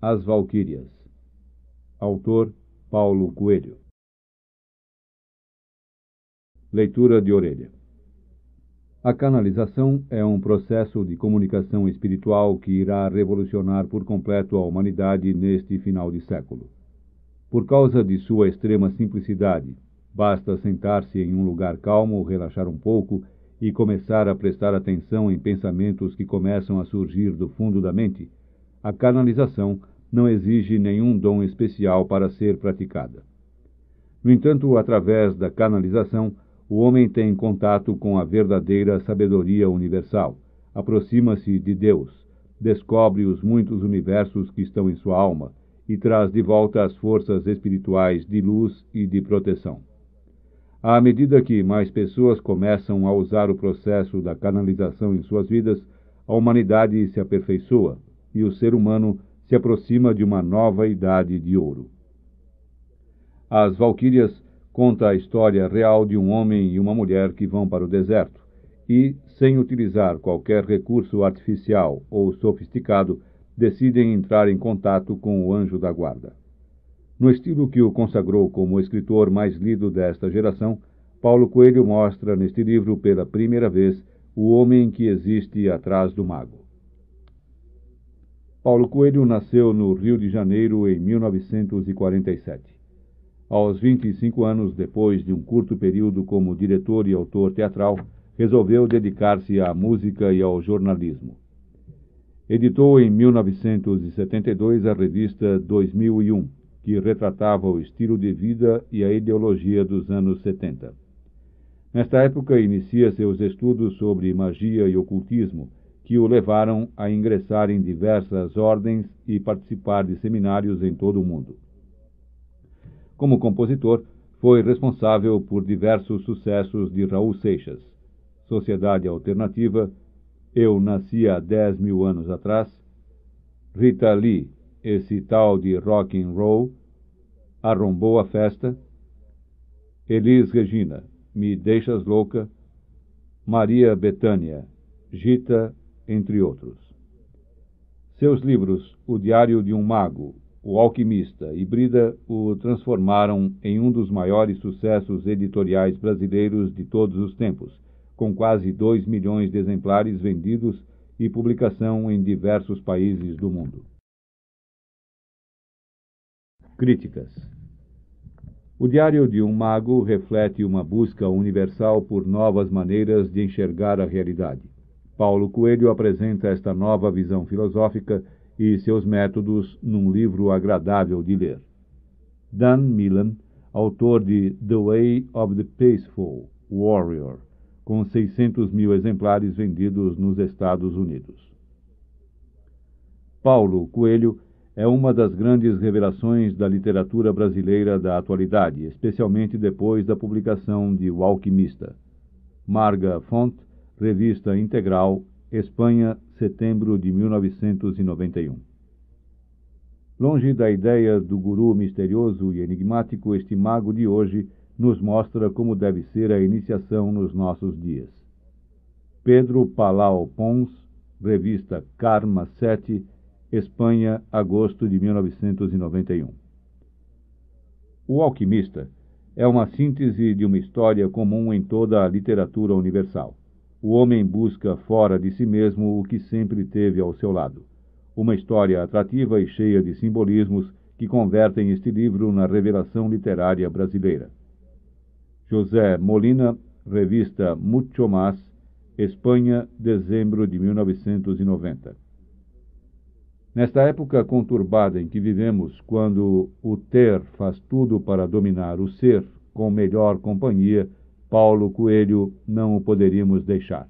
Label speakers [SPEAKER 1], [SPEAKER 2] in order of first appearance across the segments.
[SPEAKER 1] As Valquírias. Autor Paulo Coelho. Leitura de orelha. A canalização é um processo de comunicação espiritual que irá revolucionar por completo a humanidade neste final de século. Por causa de sua extrema simplicidade, basta sentar-se em um lugar calmo, relaxar um pouco e começar a prestar atenção em pensamentos que começam a surgir do fundo da mente a canalização não exige nenhum dom especial para ser praticada. No entanto, através da canalização, o homem tem contato com a verdadeira sabedoria universal, aproxima-se de Deus, descobre os muitos universos que estão em sua alma e traz de volta as forças espirituais de luz e de proteção. À medida que mais pessoas começam a usar o processo da canalização em suas vidas, a humanidade se aperfeiçoa, e o ser humano se aproxima de uma nova idade de ouro. As Valquírias conta a história real de um homem e uma mulher que vão para o deserto e, sem utilizar qualquer recurso artificial ou sofisticado, decidem entrar em contato com o anjo da guarda. No estilo que o consagrou como o escritor mais lido desta geração, Paulo Coelho mostra neste livro pela primeira vez o homem que existe atrás do mago. Paulo Coelho nasceu no Rio de Janeiro em 1947. Aos 25 anos, depois de um curto período como diretor e autor teatral, resolveu dedicar-se à música e ao jornalismo. Editou em 1972 a revista 2001, que retratava o estilo de vida e a ideologia dos anos 70. Nesta época, inicia seus estudos sobre magia e ocultismo, que o levaram a ingressar em diversas ordens e participar de seminários em todo o mundo. Como compositor, foi responsável por diversos sucessos de Raul Seixas, Sociedade Alternativa, Eu Nasci há 10 mil anos atrás, Rita Lee, esse tal de rock and roll, Arrombou a Festa, Elis Regina, Me Deixas Louca, Maria Betânia, Gita entre outros. Seus livros, O Diário de um Mago, O Alquimista e Brida, o transformaram em um dos maiores sucessos editoriais brasileiros de todos os tempos, com quase 2 milhões de exemplares vendidos e publicação em diversos países do mundo. Críticas o Diário de um Mago reflete uma busca universal por novas maneiras de enxergar a realidade. Paulo Coelho apresenta esta nova visão filosófica e seus métodos num livro agradável de ler. Dan Millan, autor de The Way of the Peaceful Warrior, com 600 mil exemplares vendidos nos Estados Unidos. Paulo Coelho é uma das grandes revelações da literatura brasileira da atualidade, especialmente depois da publicação de O Alquimista. Marga Font Revista Integral, Espanha, setembro de 1991. Longe da ideia do guru misterioso e enigmático, este mago de hoje nos mostra como deve ser a iniciação nos nossos dias. Pedro Palau Pons, revista Karma 7, Espanha, agosto de 1991. O Alquimista é uma síntese de uma história comum em toda a literatura universal. O homem busca fora de si mesmo o que sempre teve ao seu lado. Uma história atrativa e cheia de simbolismos que convertem este livro na revelação literária brasileira. José Molina, revista Mucho Más, Espanha, dezembro de 1990. Nesta época conturbada em que vivemos, quando o ter faz tudo para dominar o ser com melhor companhia, Paulo Coelho não o poderíamos deixar.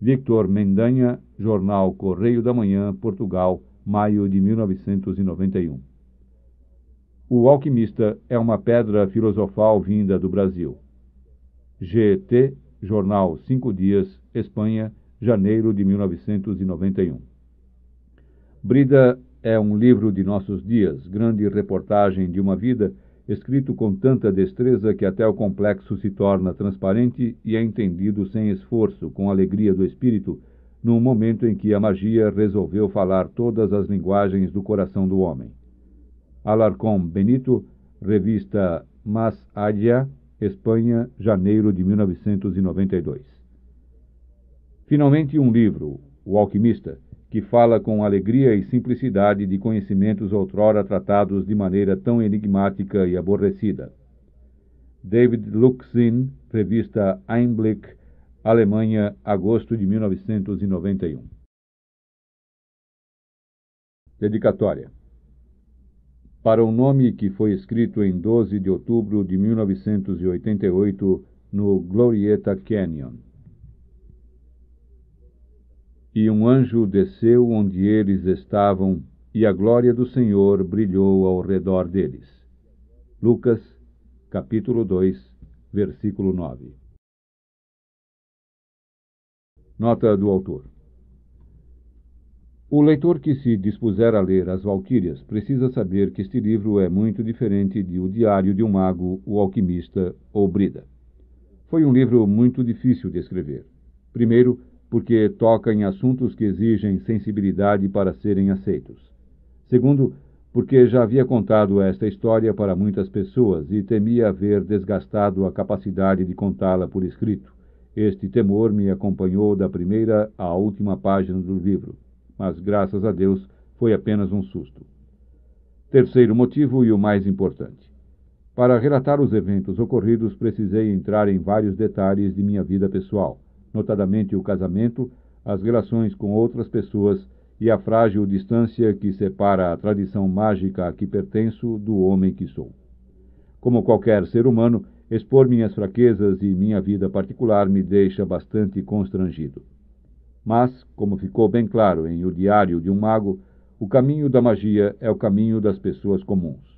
[SPEAKER 1] Victor Mendanha, Jornal Correio da Manhã, Portugal, maio de 1991. O Alquimista é uma pedra filosofal vinda do Brasil. GT, Jornal Cinco Dias, Espanha, janeiro de 1991. Brida é um livro de nossos dias, grande reportagem de uma vida escrito com tanta destreza que até o complexo se torna transparente e é entendido sem esforço, com alegria do espírito, num momento em que a magia resolveu falar todas as linguagens do coração do homem. Alarcón Benito, revista Mas Águia, Espanha, janeiro de 1992. Finalmente, um livro, O Alquimista, que fala com alegria e simplicidade de conhecimentos outrora tratados de maneira tão enigmática e aborrecida. David Luxin, revista Einblick, Alemanha, agosto de 1991. Dedicatória. Para um nome que foi escrito em 12 de outubro de 1988 no Glorieta Canyon. E um anjo desceu onde eles estavam, e a glória do Senhor brilhou ao redor deles. Lucas, capítulo 2, versículo 9. Nota do autor. O leitor que se dispuser a ler As Valquírias precisa saber que este livro é muito diferente de O Diário de um Mago, O Alquimista ou Brida. Foi um livro muito difícil de escrever. Primeiro, porque toca em assuntos que exigem sensibilidade para serem aceitos. Segundo, porque já havia contado esta história para muitas pessoas e temia haver desgastado a capacidade de contá-la por escrito. Este temor me acompanhou da primeira à última página do livro, mas graças a Deus foi apenas um susto. Terceiro motivo e o mais importante. Para relatar os eventos ocorridos, precisei entrar em vários detalhes de minha vida pessoal notadamente o casamento, as relações com outras pessoas e a frágil distância que separa a tradição mágica a que pertenço do homem que sou. Como qualquer ser humano, expor minhas fraquezas e minha vida particular me deixa bastante constrangido. Mas, como ficou bem claro em O Diário de um Mago, o caminho da magia é o caminho das pessoas comuns.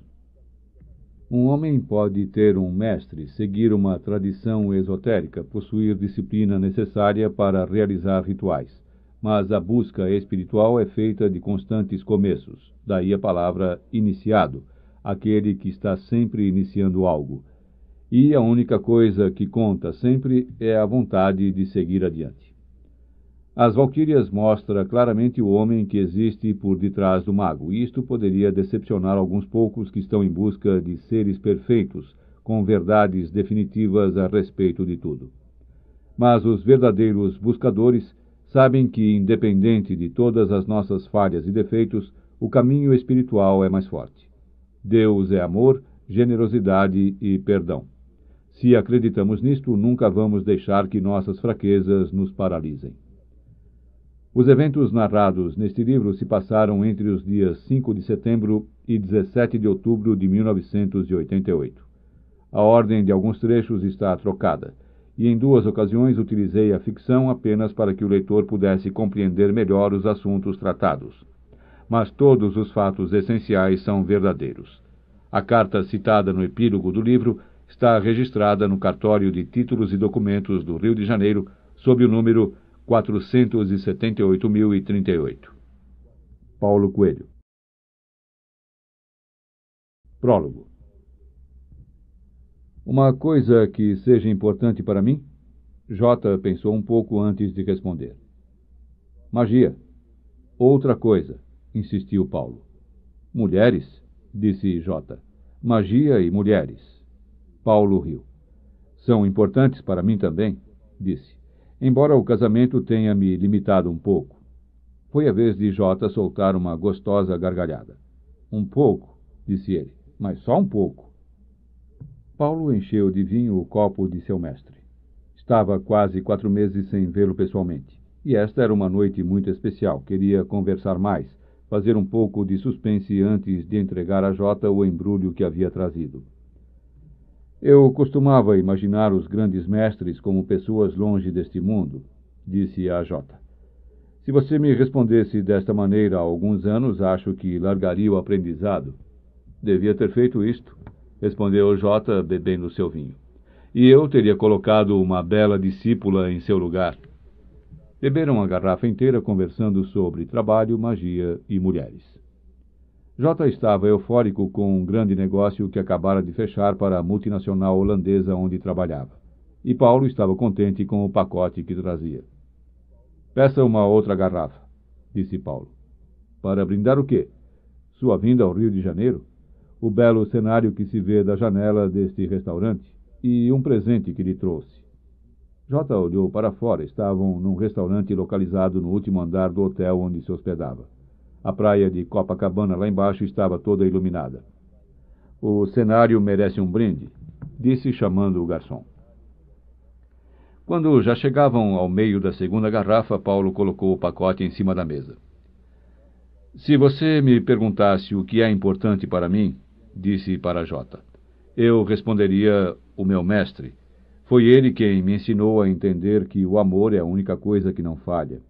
[SPEAKER 1] Um homem pode ter um mestre, seguir uma tradição esotérica, possuir disciplina necessária para realizar rituais. Mas a busca espiritual é feita de constantes começos, daí a palavra iniciado, aquele que está sempre iniciando algo. E a única coisa que conta sempre é a vontade de seguir adiante. As Valquírias mostra claramente o homem que existe por detrás do mago. Isto poderia decepcionar alguns poucos que estão em busca de seres perfeitos, com verdades definitivas a respeito de tudo. Mas os verdadeiros buscadores sabem que, independente de todas as nossas falhas e defeitos, o caminho espiritual é mais forte. Deus é amor, generosidade e perdão. Se acreditamos nisto, nunca vamos deixar que nossas fraquezas nos paralisem. Os eventos narrados neste livro se passaram entre os dias 5 de setembro e 17 de outubro de 1988. A ordem de alguns trechos está trocada, e em duas ocasiões utilizei a ficção apenas para que o leitor pudesse compreender melhor os assuntos tratados. Mas todos os fatos essenciais são verdadeiros. A carta citada no epílogo do livro está registrada no cartório de títulos e documentos do Rio de Janeiro sob o número 478.038. Paulo Coelho. Prólogo. Uma coisa que seja importante para mim? J pensou um pouco antes de responder. Magia. Outra coisa, insistiu Paulo. Mulheres, disse J. Magia e mulheres. Paulo riu. São importantes para mim também, disse embora o casamento tenha me limitado um pouco. Foi a vez de Jota soltar uma gostosa gargalhada. Um pouco, disse ele, mas só um pouco. Paulo encheu de vinho o copo de seu mestre. Estava quase quatro meses sem vê-lo pessoalmente. E esta era uma noite muito especial. Queria conversar mais, fazer um pouco de suspense antes de entregar a Jota o embrulho que havia trazido. Eu costumava imaginar os grandes mestres como pessoas longe deste mundo, disse a Jota. Se você me respondesse desta maneira há alguns anos, acho que largaria o aprendizado. Devia ter feito isto, respondeu Jota, bebendo seu vinho. E eu teria colocado uma bela discípula em seu lugar. Beberam a garrafa inteira conversando sobre trabalho, magia e mulheres. J estava eufórico com um grande negócio que acabara de fechar para a multinacional holandesa onde trabalhava. E Paulo estava contente com o pacote que trazia. Peça uma outra garrafa, disse Paulo. Para brindar o quê? Sua vinda ao Rio de Janeiro? O belo cenário que se vê da janela deste restaurante? E um presente que lhe trouxe. J olhou para fora. Estavam num restaurante localizado no último andar do hotel onde se hospedava. A praia de Copacabana, lá embaixo, estava toda iluminada. O cenário merece um brinde, disse chamando o garçom. Quando já chegavam ao meio da segunda garrafa, Paulo colocou o pacote em cima da mesa. Se você me perguntasse o que é importante para mim, disse para Jota, eu responderia o meu mestre. Foi ele quem me ensinou a entender que o amor é a única coisa que não falha.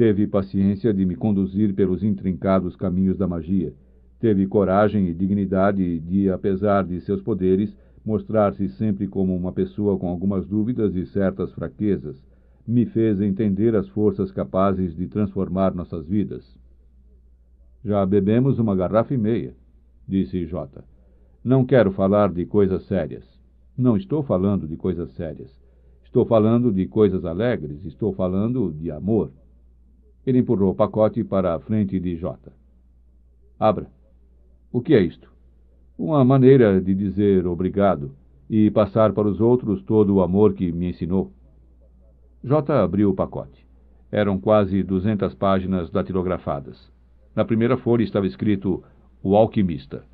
[SPEAKER 1] Teve paciência de me conduzir pelos intrincados caminhos da magia. Teve coragem e dignidade de, apesar de seus poderes, mostrar-se sempre como uma pessoa com algumas dúvidas e certas fraquezas. Me fez entender as forças capazes de transformar nossas vidas. Já bebemos uma garrafa e meia, disse Jota. Não quero falar de coisas sérias. Não estou falando de coisas sérias. Estou falando de coisas alegres, estou falando de amor. Ele empurrou o pacote para a frente de Jota. Abra. O que é isto? Uma maneira de dizer obrigado e passar para os outros todo o amor que me ensinou. Jota abriu o pacote. Eram quase duzentas páginas datilografadas. Na primeira folha estava escrito O Alquimista.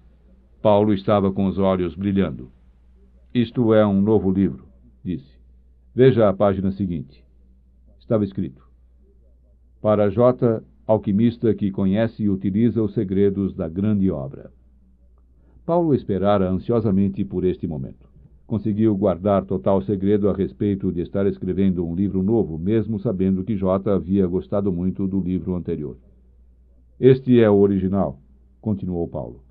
[SPEAKER 1] Paulo estava com os olhos brilhando. Isto é um novo livro, disse. Veja a página seguinte. Estava escrito: para J. Alquimista que conhece e utiliza os segredos da grande obra. Paulo esperara ansiosamente por este momento. Conseguiu guardar total segredo a respeito de estar escrevendo um livro novo, mesmo sabendo que J havia gostado muito do livro anterior. Este é o original, continuou Paulo.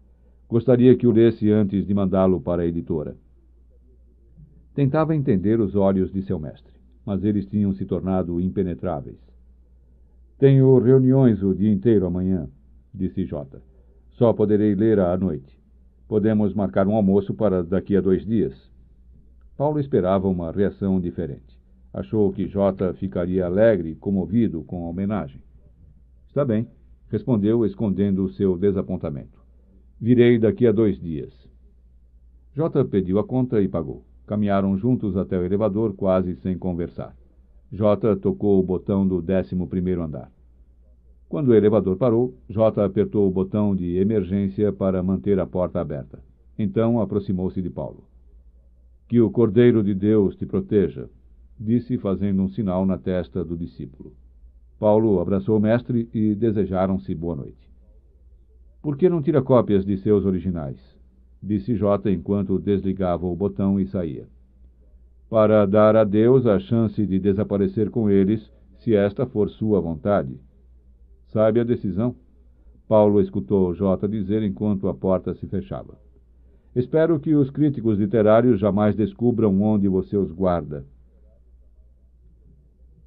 [SPEAKER 1] Gostaria que o lesse antes de mandá-lo para a editora. Tentava entender os olhos de seu mestre, mas eles tinham se tornado impenetráveis. Tenho reuniões o dia inteiro amanhã, disse Jota. Só poderei ler à noite. Podemos marcar um almoço para daqui a dois dias. Paulo esperava uma reação diferente. Achou que Jota ficaria alegre e comovido com a homenagem. Está bem, respondeu, escondendo o seu desapontamento. Virei daqui a dois dias. Jota pediu a conta e pagou. Caminharam juntos até o elevador, quase sem conversar. J tocou o botão do 11 andar. Quando o elevador parou, J apertou o botão de emergência para manter a porta aberta. Então aproximou-se de Paulo. Que o Cordeiro de Deus te proteja, disse fazendo um sinal na testa do discípulo. Paulo abraçou o mestre e desejaram-se boa noite. Por que não tira cópias de seus originais? disse J enquanto desligava o botão e saía para dar a Deus a chance de desaparecer com eles, se esta for sua vontade. Sabe a decisão? Paulo escutou Jota dizer enquanto a porta se fechava. Espero que os críticos literários jamais descubram onde você os guarda.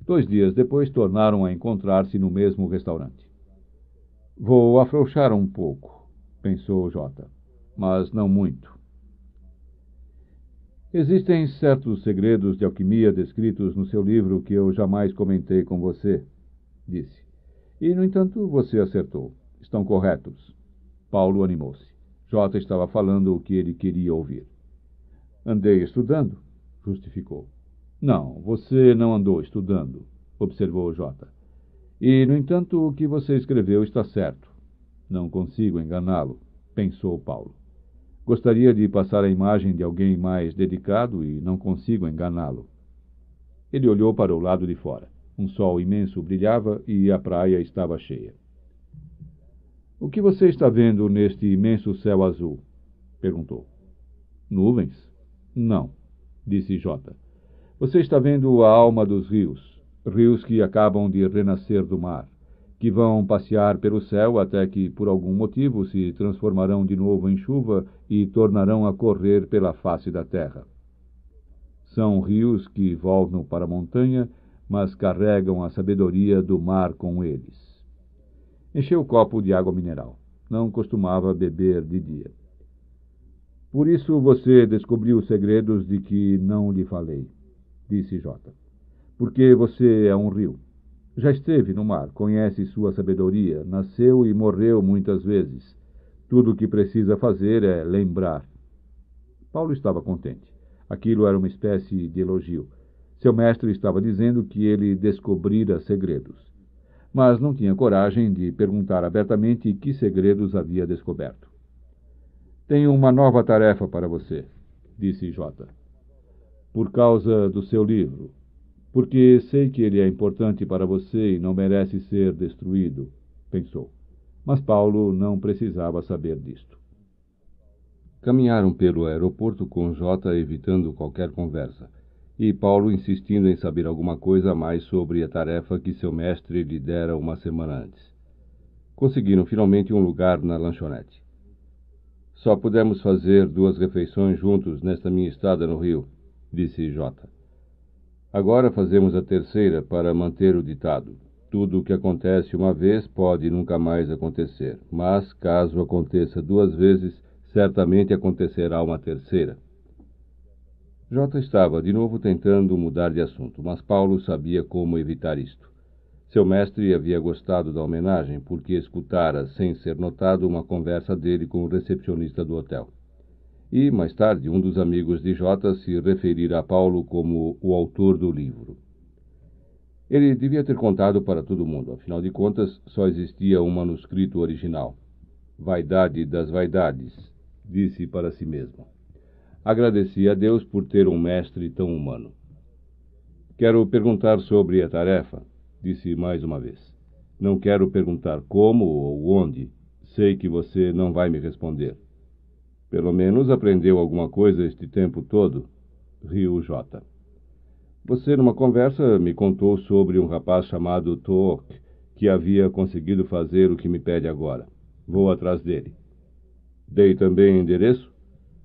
[SPEAKER 1] Dois dias depois tornaram a encontrar-se no mesmo restaurante. Vou afrouxar um pouco, pensou Jota, mas não muito. Existem certos segredos de alquimia descritos no seu livro que eu jamais comentei com você, disse. E, no entanto, você acertou. Estão corretos. Paulo animou-se. J estava falando o que ele queria ouvir. Andei estudando, justificou. Não, você não andou estudando, observou J. E, no entanto, o que você escreveu está certo. Não consigo enganá-lo, pensou Paulo. Gostaria de passar a imagem de alguém mais dedicado e não consigo enganá-lo. Ele olhou para o lado de fora. Um sol imenso brilhava e a praia estava cheia. O que você está vendo neste imenso céu azul? perguntou. Nuvens? Não, disse Jota. Você está vendo a alma dos rios, rios que acabam de renascer do mar que vão passear pelo céu até que, por algum motivo, se transformarão de novo em chuva e tornarão a correr pela face da terra. São rios que voltam para a montanha, mas carregam a sabedoria do mar com eles. Encheu o copo de água mineral. Não costumava beber de dia. Por isso você descobriu os segredos de que não lhe falei, disse Jota. Porque você é um rio. Já esteve no mar, conhece sua sabedoria, nasceu e morreu muitas vezes. Tudo o que precisa fazer é lembrar. Paulo estava contente. Aquilo era uma espécie de elogio. Seu mestre estava dizendo que ele descobrira segredos. Mas não tinha coragem de perguntar abertamente que segredos havia descoberto. Tenho uma nova tarefa para você, disse Jota. Por causa do seu livro, porque sei que ele é importante para você e não merece ser destruído, pensou. Mas Paulo não precisava saber disto. Caminharam pelo aeroporto com Jota evitando qualquer conversa, e Paulo insistindo em saber alguma coisa mais sobre a tarefa que seu mestre lhe dera uma semana antes. Conseguiram finalmente um lugar na lanchonete. Só pudemos fazer duas refeições juntos nesta minha estada no Rio, disse Jota. Agora fazemos a terceira para manter o ditado. Tudo o que acontece uma vez pode nunca mais acontecer, mas caso aconteça duas vezes, certamente acontecerá uma terceira. J estava de novo tentando mudar de assunto, mas Paulo sabia como evitar isto. Seu mestre havia gostado da homenagem porque escutara, sem ser notado, uma conversa dele com o recepcionista do hotel e, mais tarde, um dos amigos de Jota se referir a Paulo como o autor do livro. Ele devia ter contado para todo mundo, afinal de contas, só existia um manuscrito original. Vaidade das vaidades, disse para si mesmo. Agradecia a Deus por ter um mestre tão humano. Quero perguntar sobre a tarefa, disse mais uma vez. Não quero perguntar como ou onde. Sei que você não vai me responder. Pelo menos aprendeu alguma coisa este tempo todo, riu J. Você, numa conversa, me contou sobre um rapaz chamado Took que havia conseguido fazer o que me pede agora. Vou atrás dele. Dei também endereço?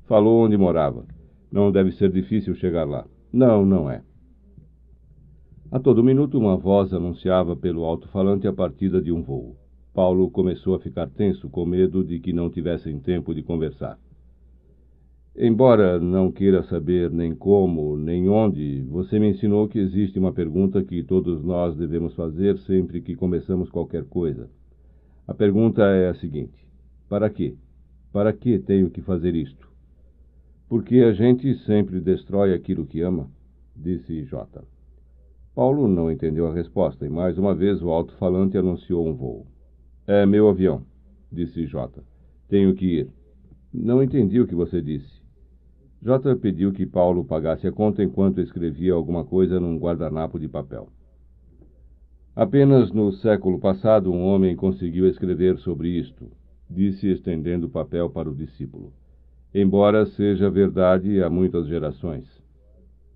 [SPEAKER 1] Falou onde morava. Não deve ser difícil chegar lá. Não, não é. A todo minuto, uma voz anunciava pelo alto-falante a partida de um voo. Paulo começou a ficar tenso, com medo de que não tivessem tempo de conversar. Embora não queira saber nem como, nem onde, você me ensinou que existe uma pergunta que todos nós devemos fazer sempre que começamos qualquer coisa. A pergunta é a seguinte: Para quê? Para que tenho que fazer isto? Porque a gente sempre destrói aquilo que ama, disse Jota. Paulo não entendeu a resposta e mais uma vez o alto-falante anunciou um voo. É meu avião, disse Jota. Tenho que ir. Não entendi o que você disse. J pediu que Paulo pagasse a conta enquanto escrevia alguma coisa num guardanapo de papel. Apenas no século passado um homem conseguiu escrever sobre isto, disse estendendo o papel para o discípulo. Embora seja verdade há muitas gerações.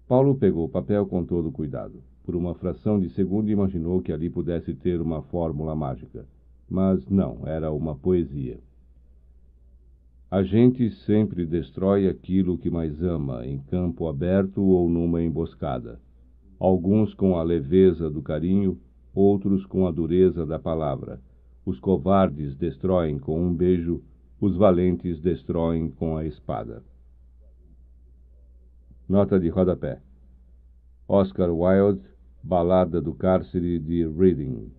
[SPEAKER 1] Paulo pegou o papel com todo cuidado. Por uma fração de segundo imaginou que ali pudesse ter uma fórmula mágica. Mas não, era uma poesia. A gente sempre destrói aquilo que mais ama, em campo aberto ou numa emboscada. Alguns com a leveza do carinho, outros com a dureza da palavra. Os covardes destroem com um beijo, os valentes destroem com a espada. Nota de rodapé. Oscar Wilde, Balada do Cárcere de Reading.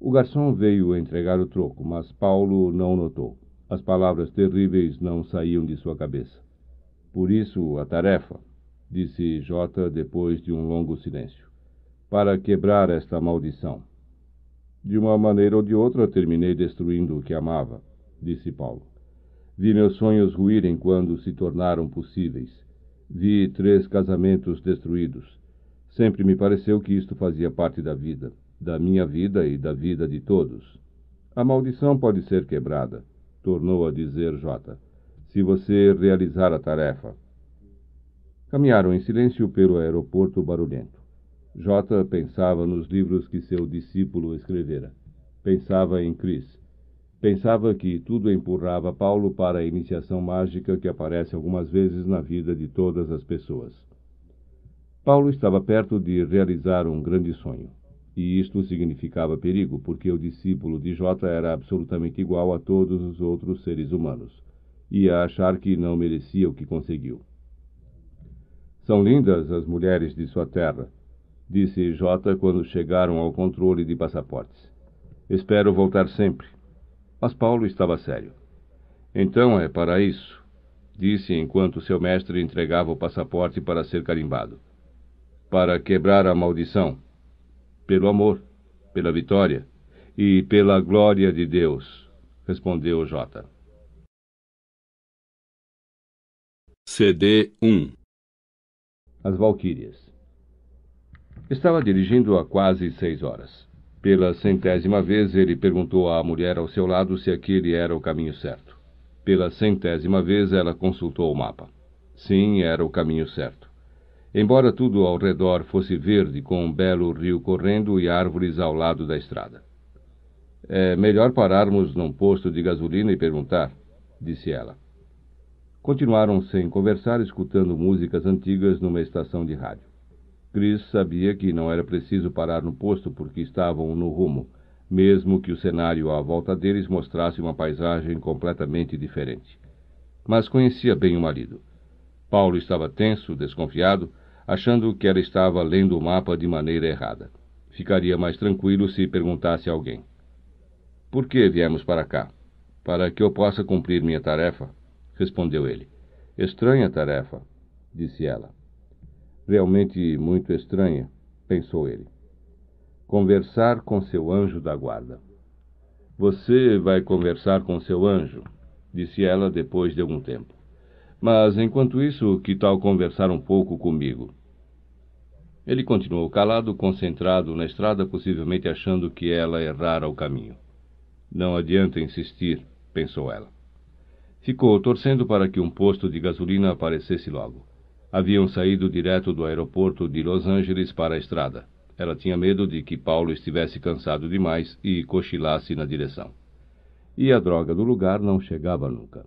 [SPEAKER 1] O garçom veio entregar o troco, mas Paulo não notou. As palavras terríveis não saíam de sua cabeça. Por isso, a tarefa, disse Jota depois de um longo silêncio, para quebrar esta maldição. De uma maneira ou de outra, terminei destruindo o que amava, disse Paulo. Vi meus sonhos ruírem quando se tornaram possíveis. Vi três casamentos destruídos. Sempre me pareceu que isto fazia parte da vida da minha vida e da vida de todos. A maldição pode ser quebrada, tornou a dizer Jota, se você realizar a tarefa. Caminharam em silêncio pelo aeroporto barulhento. Jota pensava nos livros que seu discípulo escrevera. Pensava em Cris. Pensava que tudo empurrava Paulo para a iniciação mágica que aparece algumas vezes na vida de todas as pessoas. Paulo estava perto de realizar um grande sonho. E isto significava perigo, porque o discípulo de Jota era absolutamente igual a todos os outros seres humanos. Ia achar que não merecia o que conseguiu. São lindas as mulheres de sua terra, disse Jota quando chegaram ao controle de passaportes. Espero voltar sempre. Mas Paulo estava sério. Então é para isso, disse enquanto seu mestre entregava o passaporte para ser carimbado. Para quebrar a maldição pelo amor, pela vitória e pela glória de Deus, respondeu J. CD 1 As Valquírias Estava dirigindo há quase seis horas. Pela centésima vez, ele perguntou à mulher ao seu lado se aquele era o caminho certo. Pela centésima vez, ela consultou o mapa. Sim, era o caminho certo embora tudo ao redor fosse verde, com um belo rio correndo e árvores ao lado da estrada. É melhor pararmos num posto de gasolina e perguntar, disse ela. Continuaram sem conversar, escutando músicas antigas numa estação de rádio. Chris sabia que não era preciso parar no posto porque estavam no rumo, mesmo que o cenário à volta deles mostrasse uma paisagem completamente diferente. Mas conhecia bem o marido. Paulo estava tenso, desconfiado, achando que ela estava lendo o mapa de maneira errada. Ficaria mais tranquilo se perguntasse a alguém: Por que viemos para cá? Para que eu possa cumprir minha tarefa? Respondeu ele. Estranha tarefa, disse ela. Realmente muito estranha, pensou ele. Conversar com seu anjo da guarda. Você vai conversar com seu anjo, disse ela depois de algum tempo. Mas, enquanto isso, que tal conversar um pouco comigo? Ele continuou calado, concentrado na estrada, possivelmente achando que ela errara o caminho. Não adianta insistir, pensou ela. Ficou torcendo para que um posto de gasolina aparecesse logo. Haviam saído direto do aeroporto de Los Angeles para a estrada. Ela tinha medo de que Paulo estivesse cansado demais e cochilasse na direção. E a droga do lugar não chegava nunca.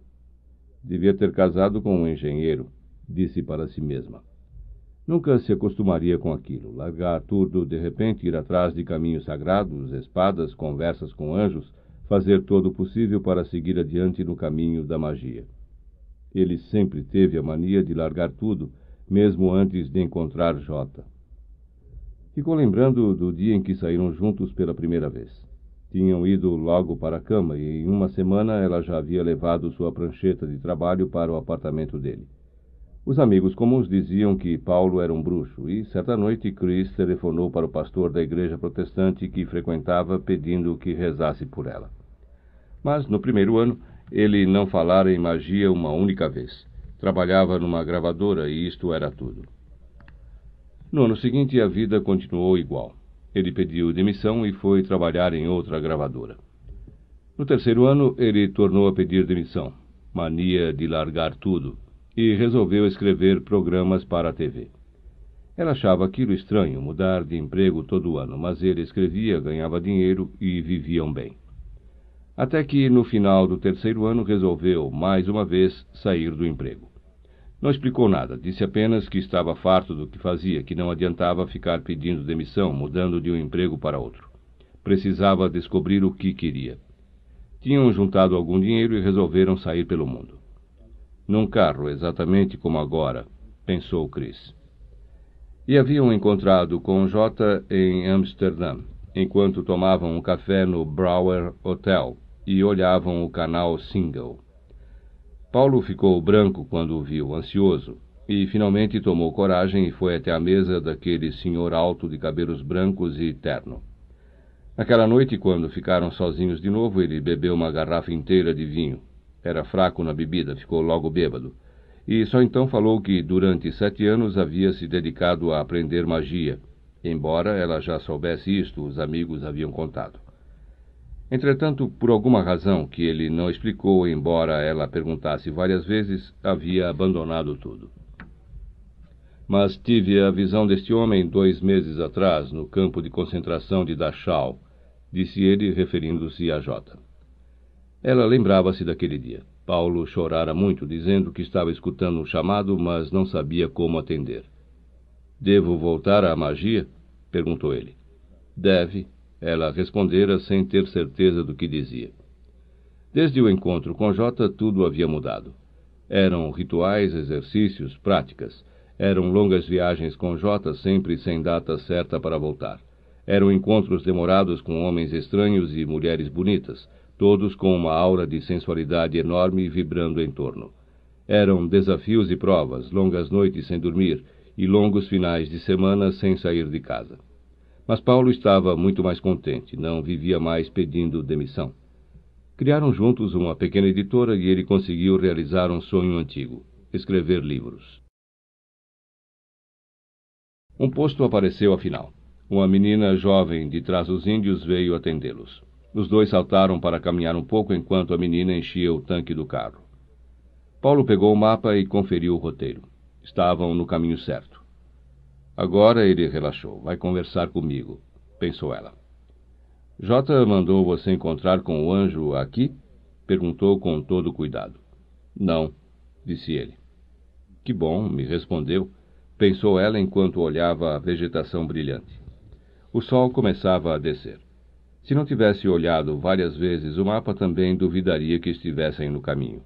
[SPEAKER 1] Devia ter casado com um engenheiro, disse para si mesma. Nunca se acostumaria com aquilo. Largar tudo, de repente, ir atrás de caminhos sagrados, espadas, conversas com anjos, fazer todo o possível para seguir adiante no caminho da magia. Ele sempre teve a mania de largar tudo, mesmo antes de encontrar Jota. Ficou lembrando do dia em que saíram juntos pela primeira vez. Tinham ido logo para a cama e em uma semana ela já havia levado sua prancheta de trabalho para o apartamento dele. Os amigos comuns diziam que Paulo era um bruxo, e certa noite Chris telefonou para o pastor da igreja protestante que frequentava pedindo que rezasse por ela. Mas no primeiro ano, ele não falara em magia uma única vez. Trabalhava numa gravadora e isto era tudo. No ano seguinte, a vida continuou igual. Ele pediu demissão e foi trabalhar em outra gravadora. No terceiro ano, ele tornou a pedir demissão, mania de largar tudo, e resolveu escrever programas para a TV. Ela achava aquilo estranho, mudar de emprego todo ano, mas ele escrevia, ganhava dinheiro e viviam bem. Até que, no final do terceiro ano, resolveu, mais uma vez, sair do emprego. Não explicou nada, disse apenas que estava farto do que fazia, que não adiantava ficar pedindo demissão, mudando de um emprego para outro. Precisava descobrir o que queria. Tinham juntado algum dinheiro e resolveram sair pelo mundo. Num carro, exatamente como agora, pensou Chris. E haviam encontrado com J em Amsterdã, enquanto tomavam um café no Brouwer Hotel e olhavam o canal Single. Paulo ficou branco quando o viu, ansioso, e finalmente tomou coragem e foi até a mesa daquele senhor alto de cabelos brancos e terno. Naquela noite, quando ficaram sozinhos de novo, ele bebeu uma garrafa inteira de vinho. Era fraco na bebida, ficou logo bêbado. E só então falou que durante sete anos havia se dedicado a aprender magia, embora ela já soubesse isto, os amigos haviam contado. Entretanto, por alguma razão que ele não explicou, embora ela perguntasse várias vezes, havia abandonado tudo. Mas tive a visão deste homem dois meses atrás, no campo de concentração de Dachau, disse ele, referindo-se a Jota. Ela lembrava-se daquele dia. Paulo chorara muito, dizendo que estava escutando um chamado, mas não sabia como atender. Devo voltar à magia? perguntou ele. Deve, ela respondera sem ter certeza do que dizia. Desde o encontro com Jota, tudo havia mudado. Eram rituais, exercícios, práticas. Eram longas viagens com Jota, sempre sem data certa para voltar. Eram encontros demorados com homens estranhos e mulheres bonitas, todos com uma aura de sensualidade enorme vibrando em torno. Eram desafios e provas, longas noites sem dormir e longos finais de semana sem sair de casa. Mas Paulo estava muito mais contente, não vivia mais pedindo demissão. Criaram juntos uma pequena editora e ele conseguiu realizar um sonho antigo: escrever livros. Um posto apareceu afinal. Uma menina jovem de traços índios veio atendê-los. Os dois saltaram para caminhar um pouco enquanto a menina enchia o tanque do carro. Paulo pegou o mapa e conferiu o roteiro. Estavam no caminho certo. Agora ele relaxou. Vai conversar comigo, pensou ela. Jota mandou você encontrar com o anjo aqui? Perguntou com todo cuidado. Não, disse ele. Que bom, me respondeu, pensou ela enquanto olhava a vegetação brilhante. O sol começava a descer. Se não tivesse olhado várias vezes o mapa, também duvidaria que estivessem no caminho.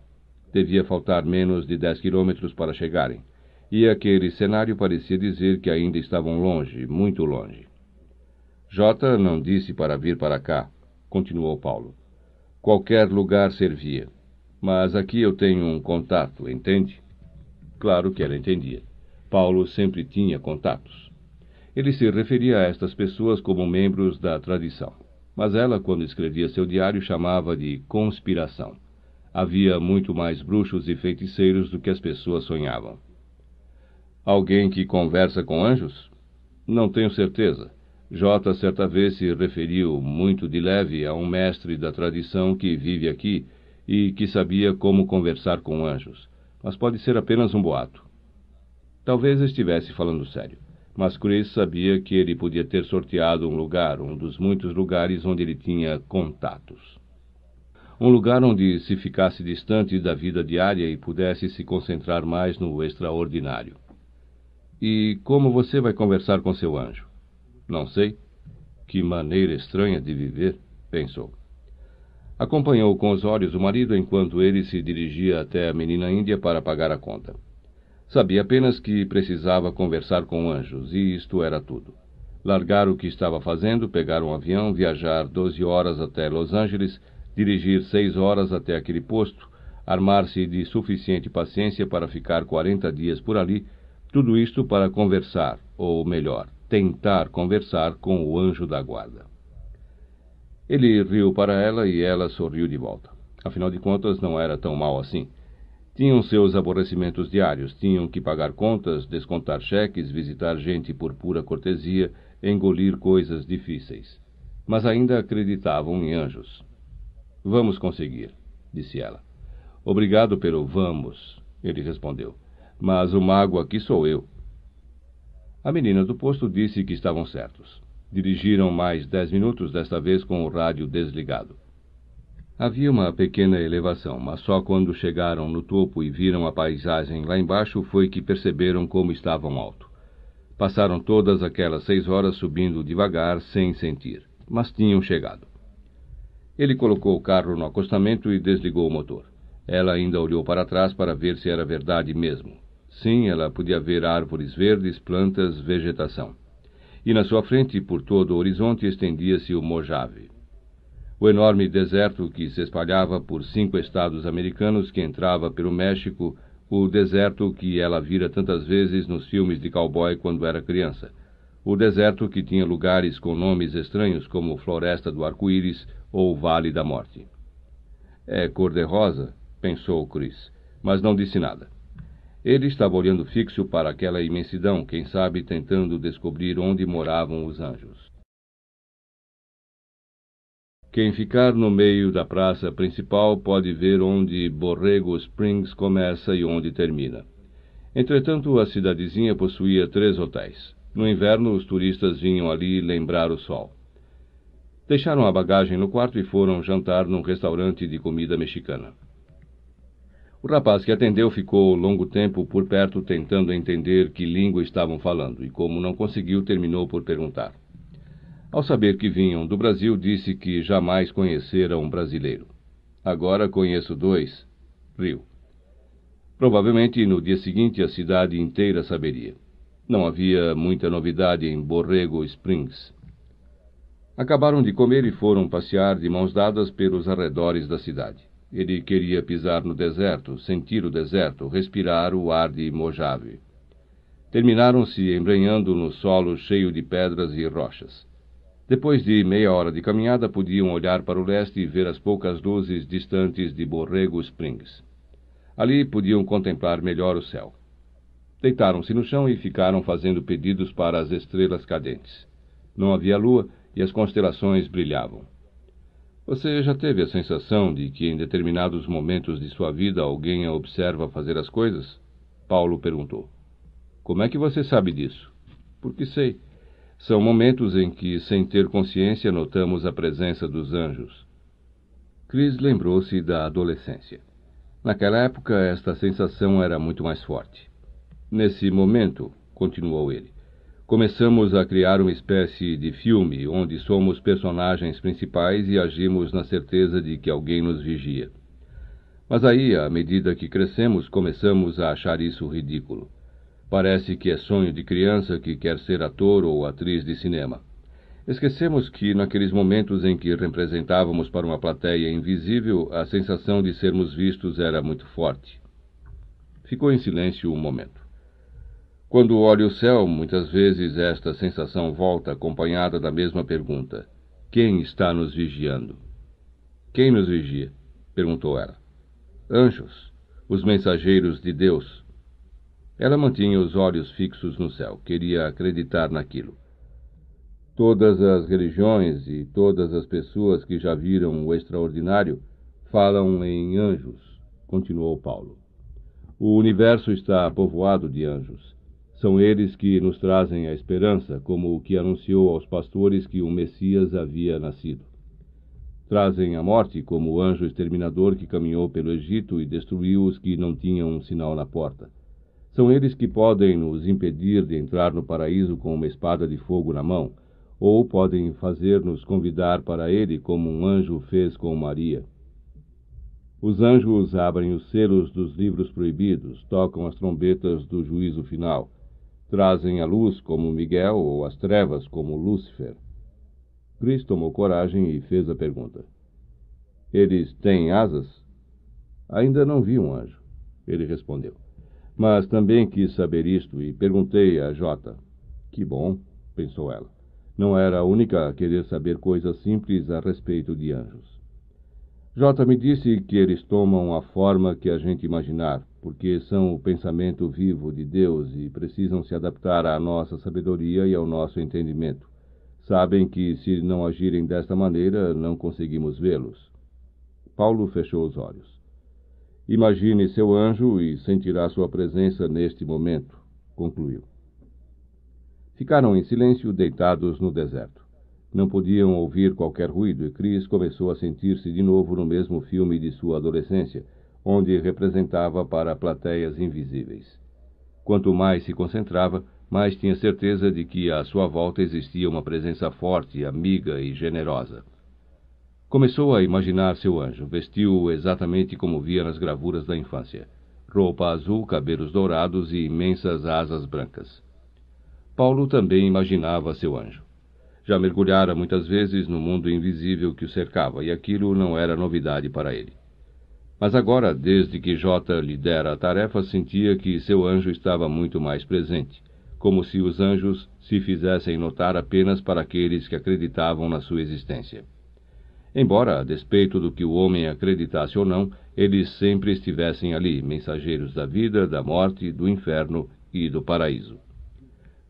[SPEAKER 1] Devia faltar menos de dez quilômetros para chegarem e aquele cenário parecia dizer que ainda estavam longe, muito longe. J não disse para vir para cá, continuou Paulo. Qualquer lugar servia. Mas aqui eu tenho um contato, entende? Claro que ela entendia. Paulo sempre tinha contatos. Ele se referia a estas pessoas como membros da tradição. Mas ela, quando escrevia seu diário, chamava de conspiração. Havia muito mais bruxos e feiticeiros do que as pessoas sonhavam. Alguém que conversa com anjos? Não tenho certeza. J certa vez se referiu muito de leve a um mestre da tradição que vive aqui e que sabia como conversar com anjos, mas pode ser apenas um boato. Talvez estivesse falando sério, mas Chris sabia que ele podia ter sorteado um lugar, um dos muitos lugares onde ele tinha contatos. Um lugar onde se ficasse distante da vida diária e pudesse se concentrar mais no extraordinário. E como você vai conversar com seu anjo? Não sei. Que maneira estranha de viver, pensou. Acompanhou com os olhos o marido enquanto ele se dirigia até a menina índia para pagar a conta. Sabia apenas que precisava conversar com anjos, e isto era tudo. Largar o que estava fazendo, pegar um avião, viajar doze horas até Los Angeles, dirigir seis horas até aquele posto, armar-se de suficiente paciência para ficar quarenta dias por ali tudo isto para conversar, ou melhor, tentar conversar com o anjo da guarda. Ele riu para ela e ela sorriu de volta. Afinal de contas, não era tão mal assim. Tinham seus aborrecimentos diários, tinham que pagar contas, descontar cheques, visitar gente por pura cortesia, engolir coisas difíceis. Mas ainda acreditavam em anjos. Vamos conseguir, disse ela. Obrigado pelo vamos, ele respondeu mas o mago aqui sou eu. A menina do posto disse que estavam certos. Dirigiram mais dez minutos, desta vez com o rádio desligado. Havia uma pequena elevação, mas só quando chegaram no topo e viram a paisagem lá embaixo foi que perceberam como estavam alto. Passaram todas aquelas seis horas subindo devagar, sem sentir, mas tinham chegado. Ele colocou o carro no acostamento e desligou o motor. Ela ainda olhou para trás para ver se era verdade mesmo. Sim, ela podia ver árvores verdes, plantas, vegetação. E na sua frente, por todo o horizonte, estendia-se o Mojave. O enorme deserto que se espalhava por cinco estados americanos que entrava pelo México, o deserto que ela vira tantas vezes nos filmes de cowboy quando era criança. O deserto que tinha lugares com nomes estranhos como Floresta do Arco-Íris ou Vale da Morte. É cor-de-rosa, pensou Chris, mas não disse nada. Ele estava olhando fixo para aquela imensidão, quem sabe tentando descobrir onde moravam os anjos. Quem ficar no meio da praça principal pode ver onde Borrego Springs começa e onde termina. Entretanto, a cidadezinha possuía três hotéis. No inverno, os turistas vinham ali lembrar o sol. Deixaram a bagagem no quarto e foram jantar num restaurante de comida mexicana. O rapaz que atendeu ficou longo tempo por perto tentando entender que língua estavam falando e, como não conseguiu, terminou por perguntar. Ao saber que vinham do Brasil, disse que jamais conhecera um brasileiro. Agora conheço dois. Rio. Provavelmente no dia seguinte a cidade inteira saberia. Não havia muita novidade em Borrego Springs. Acabaram de comer e foram passear de mãos dadas pelos arredores da cidade. Ele queria pisar no deserto, sentir o deserto, respirar o ar de Mojave. Terminaram-se embrenhando no solo cheio de pedras e rochas. Depois de meia hora de caminhada, podiam olhar para o leste e ver as poucas luzes distantes de Borrego Springs. Ali podiam contemplar melhor o céu. Deitaram-se no chão e ficaram fazendo pedidos para as estrelas cadentes. Não havia lua e as constelações brilhavam. Você já teve a sensação de que em determinados momentos de sua vida alguém a observa fazer as coisas? Paulo perguntou. Como é que você sabe disso? Porque sei. São momentos em que, sem ter consciência, notamos a presença dos anjos. Cris lembrou-se da adolescência. Naquela época, esta sensação era muito mais forte. Nesse momento, continuou ele, Começamos a criar uma espécie de filme onde somos personagens principais e agimos na certeza de que alguém nos vigia. Mas aí, à medida que crescemos, começamos a achar isso ridículo. Parece que é sonho de criança que quer ser ator ou atriz de cinema. Esquecemos que, naqueles momentos em que representávamos para uma plateia invisível, a sensação de sermos vistos era muito forte. Ficou em silêncio um momento. Quando olho o céu, muitas vezes esta sensação volta acompanhada da mesma pergunta: Quem está nos vigiando? Quem nos vigia? perguntou ela. Anjos, os mensageiros de Deus. Ela mantinha os olhos fixos no céu, queria acreditar naquilo. Todas as religiões e todas as pessoas que já viram o extraordinário falam em anjos, continuou Paulo. O universo está povoado de anjos. São eles que nos trazem a esperança, como o que anunciou aos pastores que o Messias havia nascido. Trazem a morte, como o anjo exterminador que caminhou pelo Egito e destruiu os que não tinham um sinal na porta. São eles que podem nos impedir de entrar no paraíso com uma espada de fogo na mão, ou podem fazer-nos convidar para ele, como um anjo fez com Maria. Os anjos abrem os selos dos livros proibidos, tocam as trombetas do juízo final Trazem a luz como Miguel ou as trevas como Lúcifer. Cris tomou coragem e fez a pergunta. Eles têm asas? Ainda não vi um anjo, ele respondeu. Mas também quis saber isto e perguntei a Jota. Que bom, pensou ela. Não era a única a querer saber coisas simples a respeito de anjos. Jota me disse que eles tomam a forma que a gente imaginar, porque são o pensamento vivo de Deus e precisam se adaptar à nossa sabedoria e ao nosso entendimento. Sabem que, se não agirem desta maneira, não conseguimos vê-los. Paulo fechou os olhos. Imagine seu anjo e sentirá sua presença neste momento, concluiu. Ficaram em silêncio, deitados no deserto. Não podiam ouvir qualquer ruído e Cris começou a sentir-se de novo no mesmo filme de sua adolescência onde representava para plateias invisíveis. Quanto mais se concentrava, mais tinha certeza de que à sua volta existia uma presença forte, amiga e generosa. Começou a imaginar seu anjo, vestiu-o exatamente como via nas gravuras da infância: roupa azul, cabelos dourados e imensas asas brancas. Paulo também imaginava seu anjo. Já mergulhara muitas vezes no mundo invisível que o cercava, e aquilo não era novidade para ele. Mas agora, desde que Jota lhe dera a tarefa, sentia que seu anjo estava muito mais presente, como se os anjos se fizessem notar apenas para aqueles que acreditavam na sua existência. Embora, a despeito do que o homem acreditasse ou não, eles sempre estivessem ali, mensageiros da vida, da morte, do inferno e do paraíso.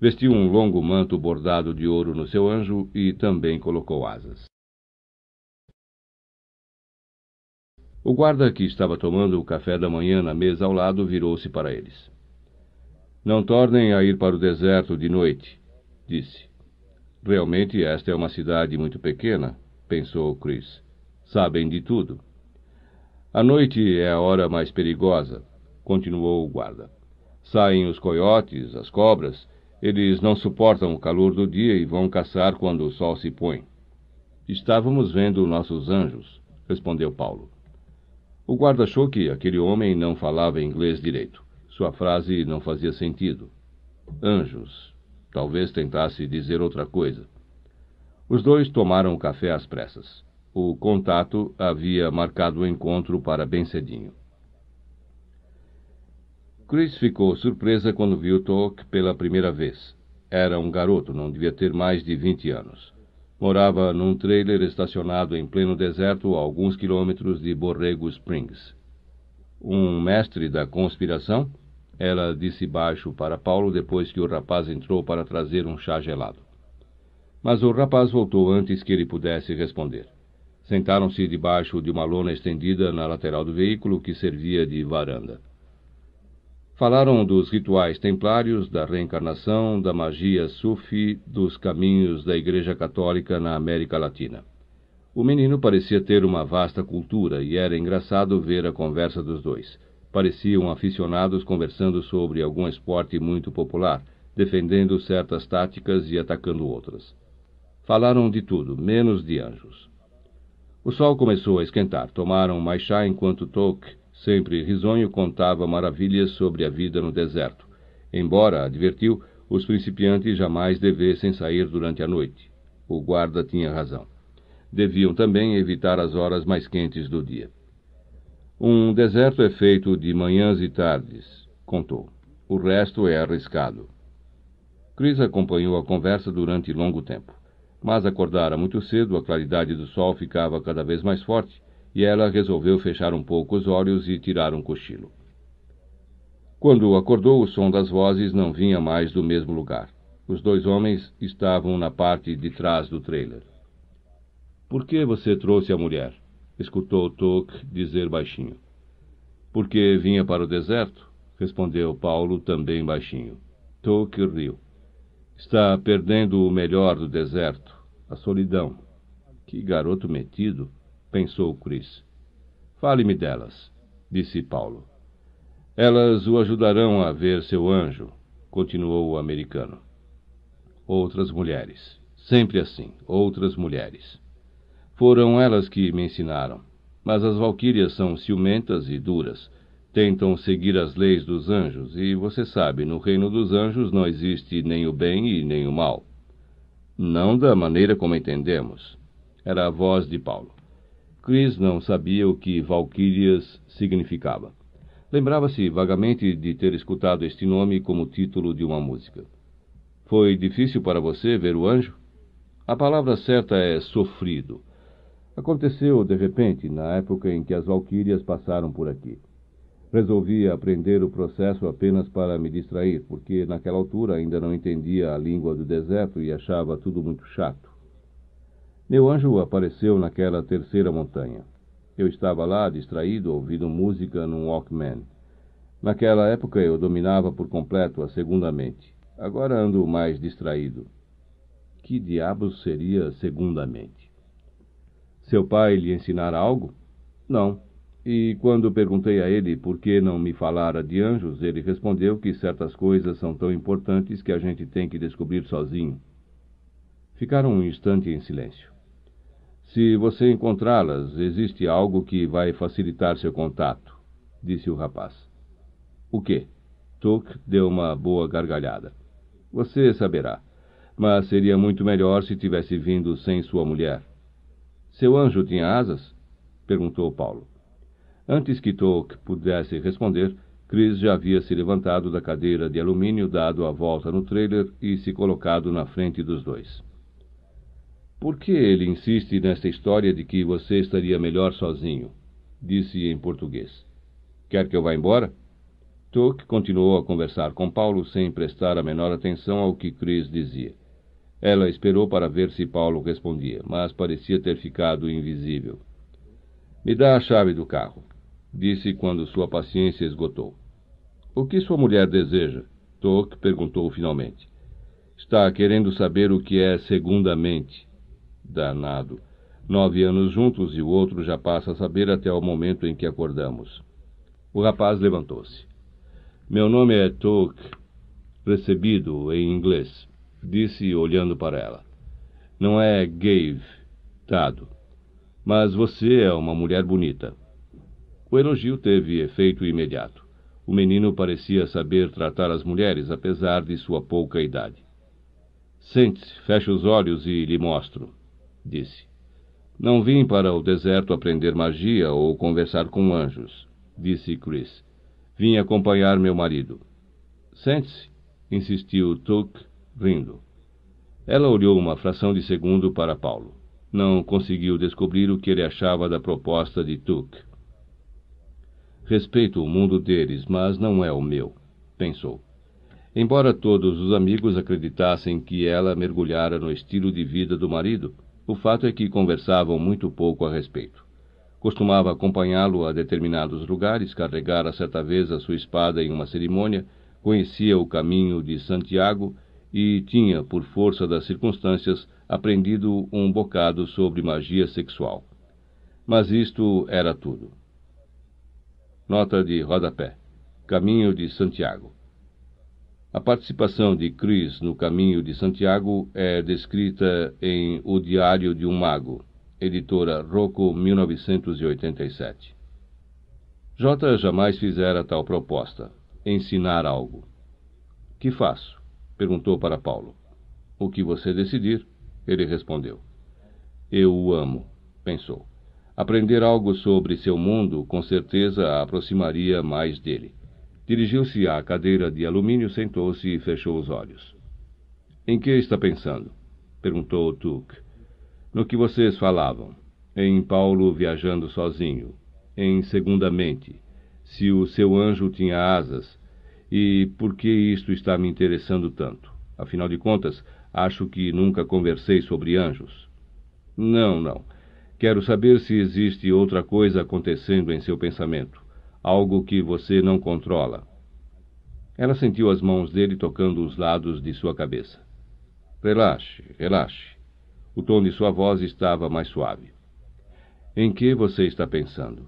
[SPEAKER 1] Vestiu um longo manto bordado de ouro no seu anjo e também colocou asas. O guarda que estava tomando o café da manhã na mesa ao lado virou-se para eles. Não tornem a ir para o deserto de noite, disse. Realmente esta é uma cidade muito pequena, pensou Chris. Sabem de tudo. A noite é a hora mais perigosa, continuou o guarda. Saem os coiotes, as cobras. Eles não suportam o calor do dia e vão caçar quando o sol se põe. Estávamos vendo nossos anjos, respondeu Paulo. O guarda achou que aquele homem não falava inglês direito. Sua frase não fazia sentido. Anjos. Talvez tentasse dizer outra coisa. Os dois tomaram o café às pressas. O contato havia marcado o encontro para bem cedinho. Chris ficou surpresa quando viu Toque pela primeira vez. Era um garoto, não devia ter mais de vinte anos. Morava num trailer estacionado em pleno deserto a alguns quilômetros de Borrego Springs. Um mestre da conspiração, ela disse baixo para Paulo depois que o rapaz entrou para trazer um chá gelado. Mas o rapaz voltou antes que ele pudesse responder. Sentaram-se debaixo de uma lona estendida na lateral do veículo que servia de varanda. Falaram dos rituais templários, da reencarnação, da magia sufi, dos caminhos da Igreja Católica na América Latina. O menino parecia ter uma vasta cultura e era engraçado ver a conversa dos dois. Pareciam aficionados conversando sobre algum esporte muito popular, defendendo certas táticas e atacando outras. Falaram de tudo, menos de anjos. O sol começou a esquentar. Tomaram mais chá enquanto Toque Sempre risonho contava maravilhas sobre a vida no deserto, embora, advertiu, os principiantes jamais devessem sair durante a noite. O guarda tinha razão. Deviam também evitar as horas mais quentes do dia. Um deserto é feito de manhãs e tardes, contou. O resto é arriscado. Cris acompanhou a conversa durante longo tempo, mas acordara muito cedo, a claridade do sol ficava cada vez mais forte e ela resolveu fechar um pouco os olhos e tirar um cochilo. Quando acordou, o som das vozes não vinha mais do mesmo lugar. Os dois homens estavam na parte de trás do trailer. Por que você trouxe a mulher? escutou Toque dizer baixinho. Porque vinha para o deserto, respondeu Paulo também baixinho. Toque riu. Está perdendo o melhor do deserto, a solidão. Que garoto metido! pensou Cris. Fale-me delas, disse Paulo. Elas o ajudarão a ver seu anjo, continuou o americano. Outras mulheres. Sempre assim, outras mulheres. Foram elas que me ensinaram. Mas as valquírias são ciumentas e duras. Tentam seguir as leis dos anjos, e você sabe, no reino dos anjos não existe nem o bem e nem o mal. Não da maneira como entendemos. Era a voz de Paulo. Chris não sabia o que Valkyrias significava. Lembrava-se vagamente de ter escutado este nome como título de uma música. Foi difícil para você ver o anjo? A palavra certa é sofrido. Aconteceu de repente, na época em que as Valkyrias passaram por aqui. Resolvi aprender o processo apenas para me distrair, porque naquela altura ainda não entendia a língua do deserto e achava tudo muito chato. Meu anjo apareceu naquela terceira montanha. Eu estava lá, distraído, ouvindo música num Walkman. Naquela época eu dominava por completo a segunda mente. Agora ando mais distraído. Que diabos seria segunda mente? Seu pai lhe ensinara algo? Não. E quando perguntei a ele por que não me falara de anjos, ele respondeu que certas coisas são tão importantes que a gente tem que descobrir sozinho. Ficaram um instante em silêncio. Se você encontrá-las, existe algo que vai facilitar seu contato, disse o rapaz. O quê? Tuck deu uma boa gargalhada. Você saberá. Mas seria muito melhor se tivesse vindo sem sua mulher. Seu anjo tinha asas? perguntou Paulo. Antes que Toque pudesse responder, Chris já havia se levantado da cadeira de alumínio, dado a volta no trailer e se colocado na frente dos dois. Por que ele insiste nesta história de que você estaria melhor sozinho? Disse em português. Quer que eu vá embora? Tuck continuou a conversar com Paulo sem prestar a menor atenção ao que Chris dizia. Ela esperou para ver se Paulo respondia, mas parecia ter ficado invisível. Me dá a chave do carro, disse quando sua paciência esgotou. O que sua mulher deseja? Tuck perguntou finalmente. Está querendo saber o que é segundamente, Danado. Nove anos juntos e o outro já passa a saber até o momento em que acordamos. O rapaz levantou-se. Meu nome é Toke, recebido em inglês, disse olhando para ela. Não é gave, tado. Mas você é uma mulher bonita. O elogio teve efeito imediato. O menino parecia saber tratar as mulheres, apesar de sua pouca idade. Sente-se, feche os olhos e lhe mostro disse. Não vim para o deserto aprender magia ou conversar com anjos, disse Chris. Vim acompanhar meu marido. Sente-se, insistiu Tuck, rindo. Ela olhou uma fração de segundo para Paulo. Não conseguiu descobrir o que ele achava da proposta de Tuck. Respeito o mundo deles, mas não é o meu, pensou. Embora todos os amigos acreditassem que ela mergulhara no estilo de vida do marido, o fato é que conversavam muito pouco a respeito. Costumava acompanhá-lo a determinados lugares, carregara certa vez a sua espada em uma cerimônia, conhecia o caminho de Santiago e tinha, por força das circunstâncias, aprendido um bocado sobre magia sexual. Mas isto era tudo. Nota de rodapé: Caminho de Santiago. A participação de Cris no caminho de Santiago é descrita em O Diário de um Mago, editora Rocco, 1987. J jamais fizera tal proposta, ensinar algo. Que faço? perguntou para Paulo. O que você decidir, ele respondeu. Eu o amo, pensou. Aprender algo sobre seu mundo com certeza a aproximaria mais dele. Dirigiu-se à cadeira de alumínio, sentou-se e fechou os olhos. Em que está pensando? perguntou Tuck. No que vocês falavam. Em Paulo viajando sozinho. Em segundamente. Se o seu anjo tinha asas. E por que isto está me interessando tanto? Afinal de contas, acho que nunca conversei sobre anjos. Não, não. Quero saber se existe outra coisa acontecendo em seu pensamento algo que você não controla. Ela sentiu as mãos dele tocando os lados de sua cabeça. Relaxe, relaxe. O tom de sua voz estava mais suave. Em que você está pensando?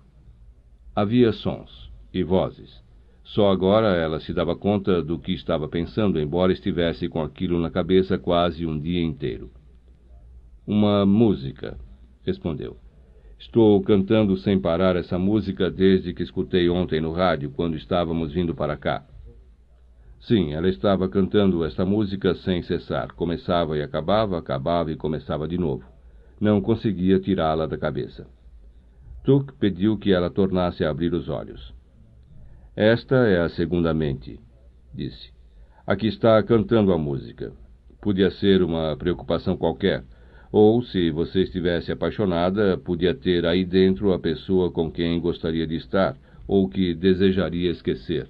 [SPEAKER 1] Havia sons e vozes. Só agora ela se dava conta do que estava pensando, embora estivesse com aquilo na cabeça quase um dia inteiro. Uma música, respondeu. Estou cantando sem parar essa música desde que escutei ontem no rádio, quando estávamos vindo para cá. Sim, ela estava cantando esta música sem cessar. Começava e acabava, acabava e começava de novo. Não conseguia tirá-la da cabeça. Tuck pediu que ela tornasse a abrir os olhos. Esta é a segunda mente, disse. Aqui está cantando a música. Podia ser uma preocupação qualquer ou, se você estivesse apaixonada, podia ter aí dentro a pessoa com quem gostaria de estar ou que desejaria esquecer.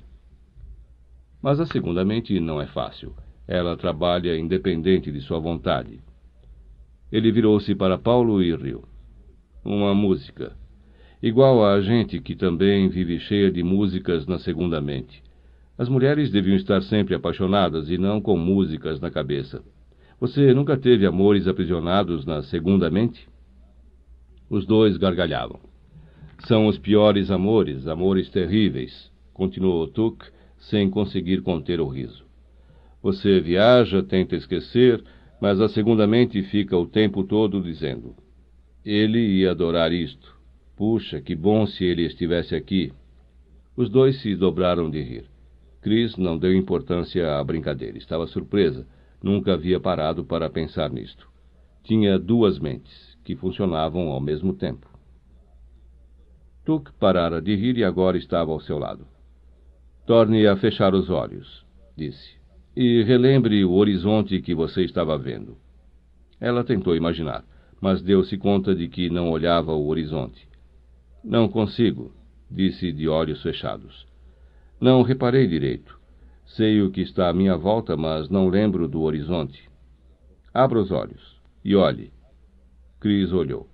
[SPEAKER 1] Mas a segunda mente não é fácil. Ela trabalha independente de sua vontade. Ele virou-se para Paulo e riu. Uma música. Igual a gente que também vive cheia de músicas na segunda mente. As mulheres deviam estar sempre apaixonadas e não com músicas na cabeça. Você nunca teve amores aprisionados na segunda mente? Os dois gargalhavam. São os piores amores, amores terríveis, continuou Tuck, sem conseguir conter o riso. Você viaja, tenta esquecer, mas a segunda mente fica o tempo todo dizendo: Ele ia adorar isto. Puxa, que bom se ele estivesse aqui. Os dois se dobraram de rir. Chris não deu importância à brincadeira. Estava surpresa Nunca havia parado para pensar nisto. Tinha duas mentes, que funcionavam ao mesmo tempo. Tuk parara de rir e agora estava ao seu lado. Torne a fechar os olhos, disse, e relembre o horizonte que você estava vendo. Ela tentou imaginar, mas deu-se conta de que não olhava o horizonte. Não consigo, disse de olhos fechados. Não reparei direito. Sei o que está à minha volta, mas não lembro do horizonte. Abra os olhos e olhe. Cris olhou.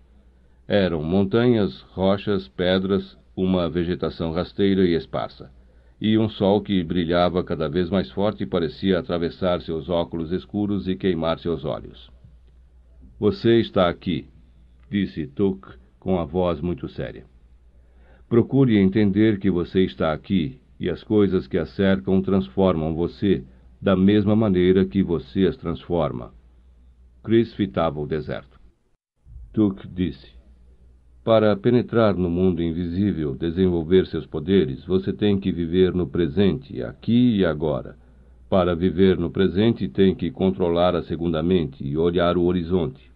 [SPEAKER 1] Eram montanhas, rochas, pedras, uma vegetação rasteira e esparsa, e um sol que brilhava cada vez mais forte parecia atravessar seus óculos escuros e queimar seus olhos. Você está aqui, disse Tuck com a voz muito séria. Procure entender que você está aqui e as coisas que a cercam transformam você, da mesma maneira que você as transforma. Chris fitava o deserto. Tuk disse: Para penetrar no mundo invisível, desenvolver seus poderes, você tem que viver no presente, aqui e agora. Para viver no presente, tem que controlar a segunda mente e olhar o horizonte.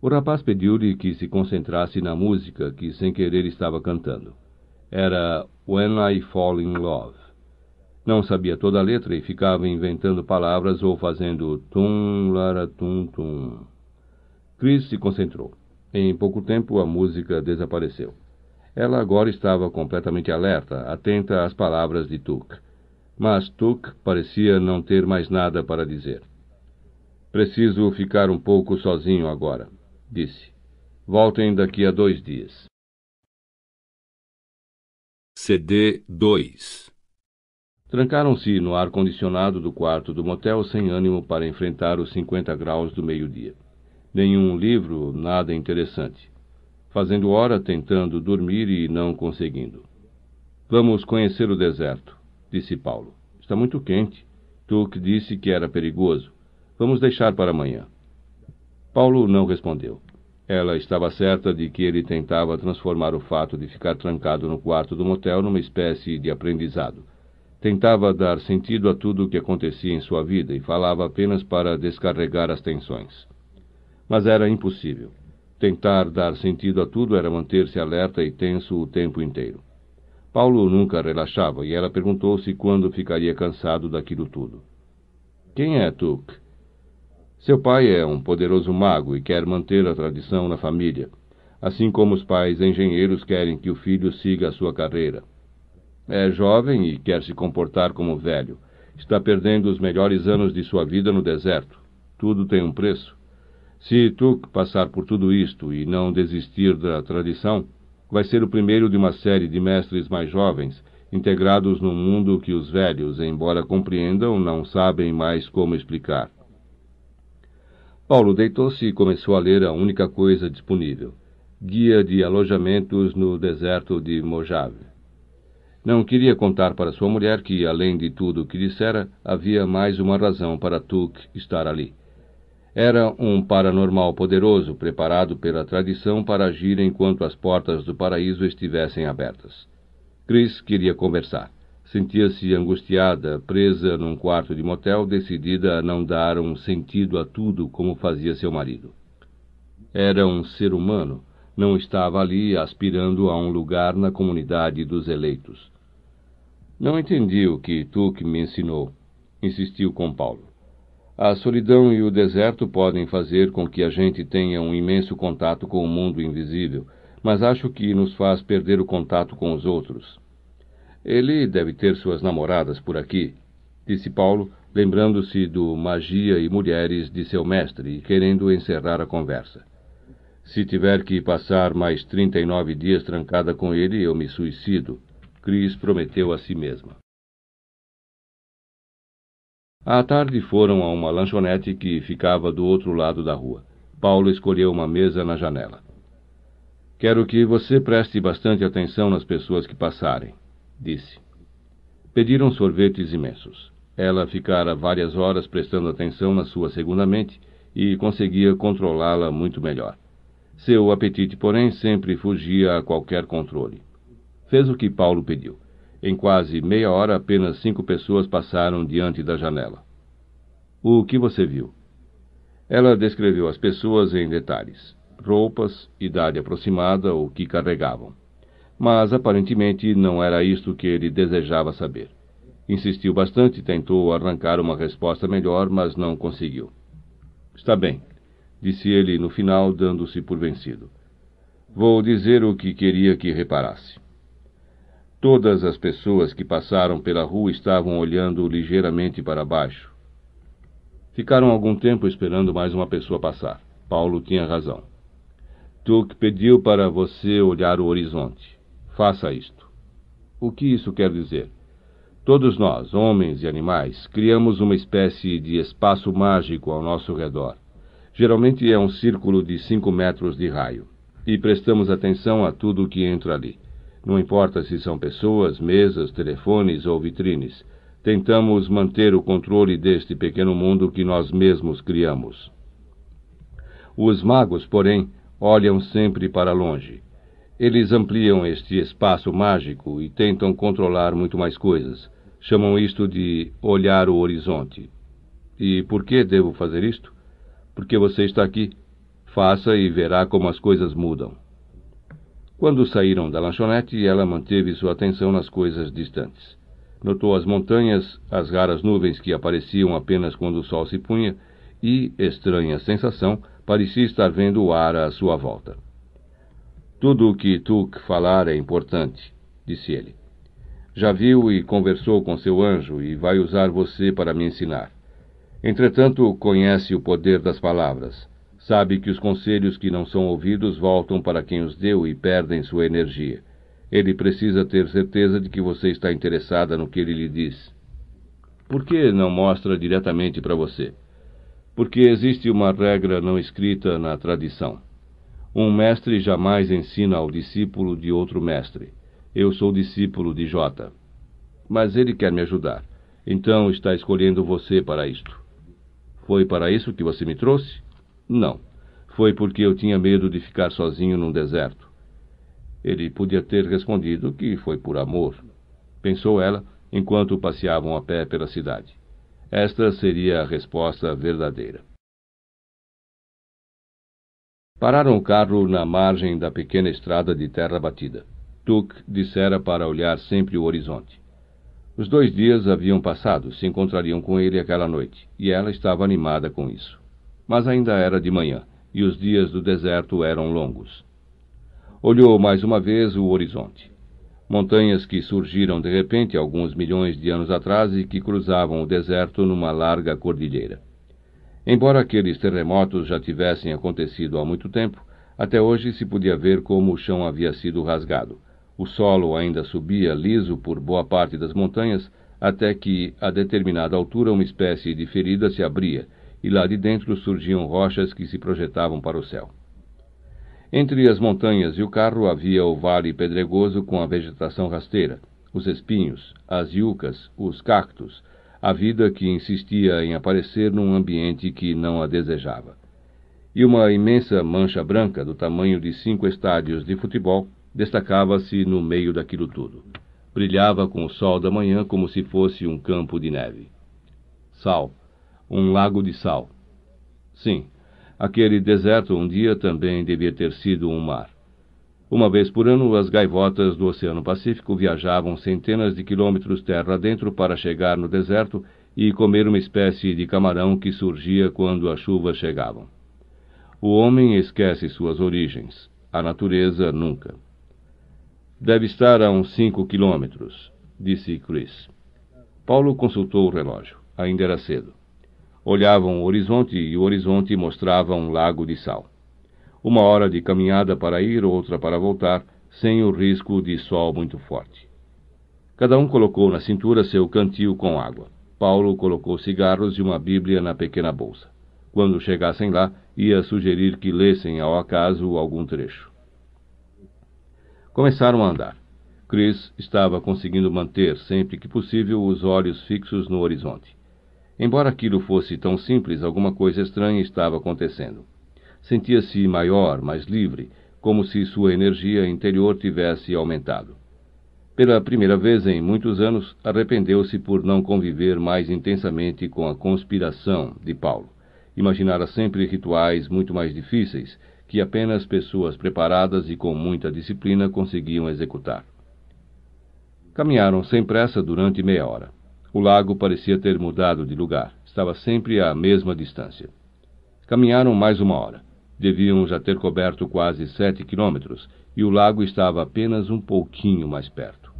[SPEAKER 1] O rapaz pediu-lhe que se concentrasse na música que, sem querer, estava cantando era When I Fall in Love. Não sabia toda a letra e ficava inventando palavras ou fazendo tum lara tum tum. Chris se concentrou. Em pouco tempo a música desapareceu. Ela agora estava completamente alerta, atenta às palavras de Tuck. Mas Tuck parecia não ter mais nada para dizer. Preciso ficar um pouco sozinho agora, disse. Voltem daqui a dois dias. CD 2 Trancaram-se no ar-condicionado do quarto do motel sem ânimo para enfrentar os 50 graus do meio-dia. Nenhum livro, nada interessante. Fazendo hora tentando dormir e não conseguindo. Vamos conhecer o deserto, disse Paulo. Está muito quente. que disse que era perigoso. Vamos deixar para amanhã. Paulo não respondeu. Ela estava certa de que ele tentava transformar o fato de ficar trancado no quarto do motel numa espécie de aprendizado. Tentava dar sentido a tudo o que acontecia em sua vida e falava apenas para descarregar as tensões. Mas era impossível. Tentar dar sentido a tudo era manter-se alerta e tenso o tempo inteiro. Paulo nunca relaxava e ela perguntou se quando ficaria cansado daquilo tudo. Quem é Tuck? Seu pai é um poderoso mago e quer manter a tradição na família, assim como os pais engenheiros querem que o filho siga a sua carreira. É jovem e quer se comportar como velho. Está perdendo os melhores anos de sua vida no deserto. Tudo tem um preço. Se Tuk passar por tudo isto e não desistir da tradição, vai ser o primeiro de uma série de mestres mais jovens, integrados num mundo que os velhos, embora compreendam, não sabem mais como explicar. Paulo deitou-se e começou a ler a única coisa disponível: Guia de Alojamentos no Deserto de Mojave. Não queria contar para sua mulher que, além de tudo o que dissera, havia mais uma razão para Tuk estar ali. Era um paranormal poderoso, preparado pela tradição para agir enquanto as portas do paraíso estivessem abertas. Chris queria conversar sentia-se angustiada, presa num quarto de motel, decidida a não dar um sentido a tudo como fazia seu marido. Era um ser humano, não estava ali aspirando a um lugar na comunidade dos eleitos. Não entendi o que Tuque me ensinou, insistiu com Paulo. A solidão e o deserto podem fazer com que a gente tenha um imenso contato com o mundo invisível, mas acho que nos faz perder o contato com os outros. Ele deve ter suas namoradas por aqui, disse Paulo, lembrando-se do Magia e Mulheres de seu mestre e querendo encerrar a conversa. Se tiver que passar mais 39 dias trancada com ele, eu me suicido. Cris prometeu a si mesma. À tarde foram a uma lanchonete que ficava do outro lado da rua. Paulo escolheu uma mesa na janela. Quero que você preste bastante atenção nas pessoas que passarem, disse. Pediram sorvetes imensos. Ela ficara várias horas prestando atenção na sua segunda mente e conseguia controlá-la muito melhor. Seu apetite, porém, sempre fugia a qualquer controle. Fez o que Paulo pediu. Em quase meia hora, apenas cinco pessoas passaram diante da janela. O que você viu? Ela descreveu as pessoas em detalhes: roupas, idade aproximada, o que carregavam mas aparentemente não era isto que ele desejava saber. Insistiu bastante, e tentou arrancar uma resposta melhor, mas não conseguiu. Está bem, disse ele no final, dando-se por vencido. Vou dizer o que queria que reparasse. Todas as pessoas que passaram pela rua estavam olhando ligeiramente para baixo. Ficaram algum tempo esperando mais uma pessoa passar. Paulo tinha razão. Tuque pediu para você olhar o horizonte faça isto. O que isso quer dizer? Todos nós, homens e animais, criamos uma espécie de espaço mágico ao nosso redor. Geralmente é um círculo de cinco metros de raio. E prestamos atenção a tudo o que entra ali. Não importa se são pessoas, mesas, telefones ou vitrines. Tentamos manter o controle deste pequeno mundo que nós mesmos criamos. Os magos, porém, olham sempre para longe. Eles ampliam este espaço mágico e tentam controlar muito mais coisas. Chamam isto de olhar o horizonte. E por que devo fazer isto? Porque você está aqui. Faça e verá como as coisas mudam. Quando saíram da lanchonete, ela manteve sua atenção nas coisas distantes. Notou as montanhas, as raras nuvens que apareciam apenas quando o sol se punha e, estranha sensação, parecia estar vendo o ar à sua volta. Tudo o que Tuk falar é importante, disse ele. Já viu e conversou com seu anjo e vai usar você para me ensinar. Entretanto, conhece o poder das palavras. Sabe que os conselhos que não são ouvidos voltam para quem os deu e perdem sua energia. Ele precisa ter certeza de que você está interessada no que ele lhe diz. Por que não mostra diretamente para você? Porque existe uma regra não escrita na tradição. Um mestre jamais ensina ao discípulo de outro mestre. Eu sou discípulo de J. Mas ele quer me ajudar. Então está escolhendo você para isto. Foi para isso que você me trouxe? Não. Foi porque eu tinha medo de ficar sozinho num deserto. Ele podia ter respondido que foi por amor, pensou ela enquanto passeavam a pé pela cidade. Esta seria a resposta verdadeira. Pararam o carro na margem da pequena estrada de terra batida. Tuck dissera para olhar sempre o horizonte. Os dois dias haviam passado, se encontrariam com ele aquela noite, e ela estava animada com isso. Mas ainda era de manhã, e os dias do deserto eram longos. Olhou mais uma vez o horizonte. Montanhas que surgiram de repente alguns milhões de anos atrás e que cruzavam o deserto numa larga cordilheira. Embora aqueles terremotos já tivessem acontecido há muito tempo, até hoje se podia ver como o chão havia sido rasgado. O solo ainda subia liso por boa parte das montanhas, até que, a determinada altura, uma espécie de ferida se abria, e lá de dentro surgiam rochas que se projetavam para o céu. Entre as montanhas e o carro havia o vale pedregoso com a vegetação rasteira, os espinhos, as yucas, os cactos, a vida que insistia em aparecer num ambiente que não a desejava. E uma imensa mancha branca, do tamanho de cinco estádios de futebol, destacava-se no meio daquilo tudo. Brilhava com o sol da manhã como se fosse um campo de neve. Sal. Um lago de sal. Sim, aquele deserto um dia também devia ter sido um mar. Uma vez por ano, as gaivotas do Oceano Pacífico viajavam centenas de quilômetros terra adentro para chegar no deserto e comer uma espécie de camarão que surgia quando as chuvas chegavam. O homem esquece suas origens, a natureza nunca. Deve estar a uns cinco quilômetros, disse Chris. Paulo consultou o relógio. Ainda era cedo. Olhavam o horizonte e o horizonte mostrava um lago de sal uma hora de caminhada para ir, outra para voltar, sem o risco de sol muito forte. Cada um colocou na cintura seu cantil com água. Paulo colocou cigarros e uma Bíblia na pequena bolsa. Quando chegassem lá, ia sugerir que lessem ao acaso algum trecho. Começaram a andar. Chris estava conseguindo manter, sempre que possível, os olhos fixos no horizonte. Embora aquilo fosse tão simples, alguma coisa estranha estava acontecendo sentia-se maior, mais livre, como se sua energia interior tivesse aumentado. Pela primeira vez em muitos anos, arrependeu-se por não conviver mais intensamente com a conspiração de Paulo. Imaginara sempre rituais muito mais difíceis que apenas pessoas preparadas e com muita disciplina conseguiam executar. Caminharam sem pressa durante meia hora. O lago parecia ter mudado de lugar, estava sempre à mesma distância. Caminharam mais uma hora. Deviam já ter coberto quase sete quilômetros, e o lago estava apenas um pouquinho mais perto.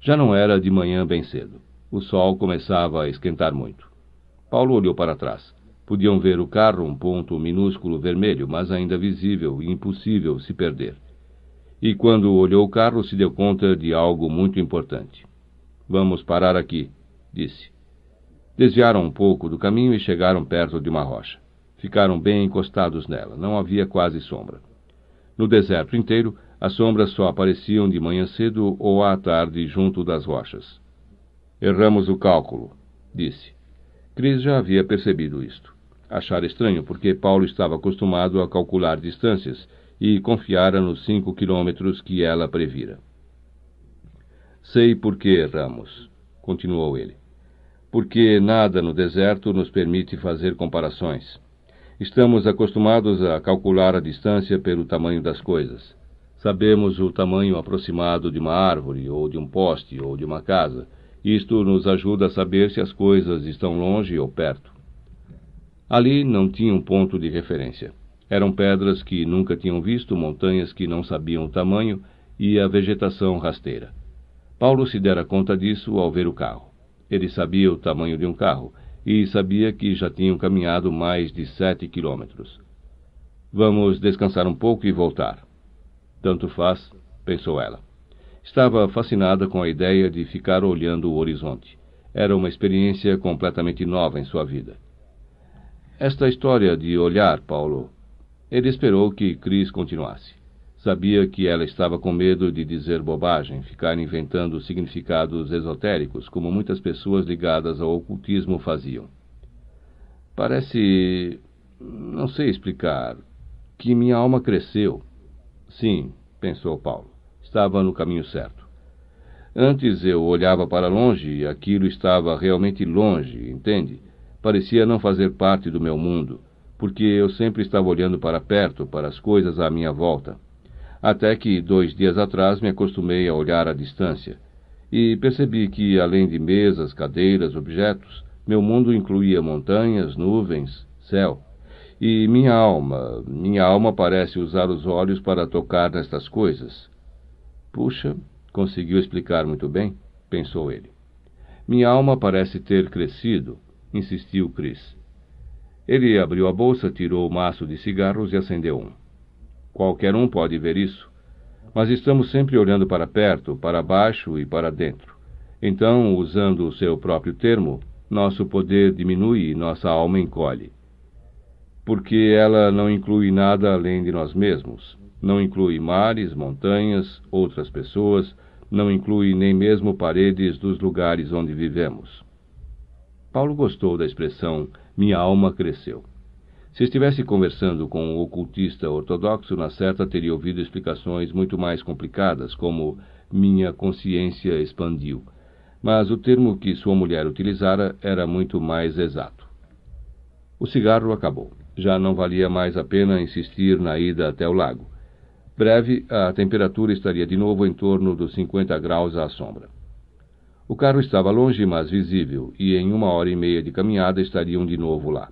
[SPEAKER 1] Já não era de manhã bem cedo. O sol começava a esquentar muito. Paulo olhou para trás. Podiam ver o carro, um ponto minúsculo vermelho, mas ainda visível e impossível se perder. E quando olhou o carro, se deu conta de algo muito importante. Vamos parar aqui, disse. Desviaram um pouco do caminho e chegaram perto de uma rocha. Ficaram bem encostados nela, não havia quase sombra. No deserto inteiro, as sombras só apareciam de manhã cedo ou à tarde junto das rochas. Erramos o cálculo, disse. Cris já havia percebido isto. Achara estranho, porque Paulo estava acostumado a calcular distâncias e confiara nos cinco quilômetros que ela previra. Sei por que erramos, continuou ele. Porque nada no deserto nos permite fazer comparações. Estamos acostumados a calcular a distância pelo tamanho das coisas. Sabemos o tamanho aproximado de uma árvore, ou de um poste, ou de uma casa. Isto nos ajuda a saber se as coisas estão longe ou perto. Ali não tinha um ponto de referência. Eram pedras que nunca tinham visto, montanhas que não sabiam o tamanho e a vegetação rasteira. Paulo se dera conta disso ao ver o carro. Ele sabia o tamanho de um carro e sabia que já tinham caminhado mais de sete quilômetros. Vamos descansar um pouco e voltar. Tanto faz, pensou ela. Estava fascinada com a ideia de ficar olhando o horizonte. Era uma experiência completamente nova em sua vida. Esta história de olhar, Paulo. Ele esperou que Cris continuasse. Sabia que ela estava com medo de dizer bobagem, ficar inventando significados esotéricos, como muitas pessoas ligadas ao ocultismo faziam. Parece. não sei explicar. que minha alma cresceu. Sim, pensou Paulo. Estava no caminho certo. Antes eu olhava para longe e aquilo estava realmente longe, entende? Parecia não fazer parte do meu mundo, porque eu sempre estava olhando para perto, para as coisas à minha volta. Até que, dois dias atrás, me acostumei a olhar à distância e percebi que, além de mesas, cadeiras, objetos, meu mundo incluía montanhas, nuvens, céu. E minha alma, minha alma parece usar os olhos para tocar nestas coisas. Puxa, conseguiu explicar muito bem, pensou ele. Minha alma parece ter crescido, insistiu Chris. Ele abriu a bolsa, tirou o maço de cigarros e acendeu um. Qualquer um pode ver isso. Mas estamos sempre olhando para perto, para baixo e para dentro. Então, usando o seu próprio termo, nosso poder diminui e nossa alma encolhe. Porque ela não inclui nada além de nós mesmos. Não inclui mares, montanhas, outras pessoas, não inclui nem mesmo paredes dos lugares onde vivemos. Paulo gostou da expressão minha alma cresceu. Se estivesse conversando com um ocultista ortodoxo, na certa teria ouvido explicações muito mais complicadas, como minha consciência expandiu. Mas o termo que sua mulher utilizara era muito mais exato. O cigarro acabou. Já não valia mais a pena insistir na ida até o lago. Breve, a temperatura estaria de novo em torno dos 50 graus à sombra. O carro estava longe, mas visível, e em uma hora e meia de caminhada estariam de novo lá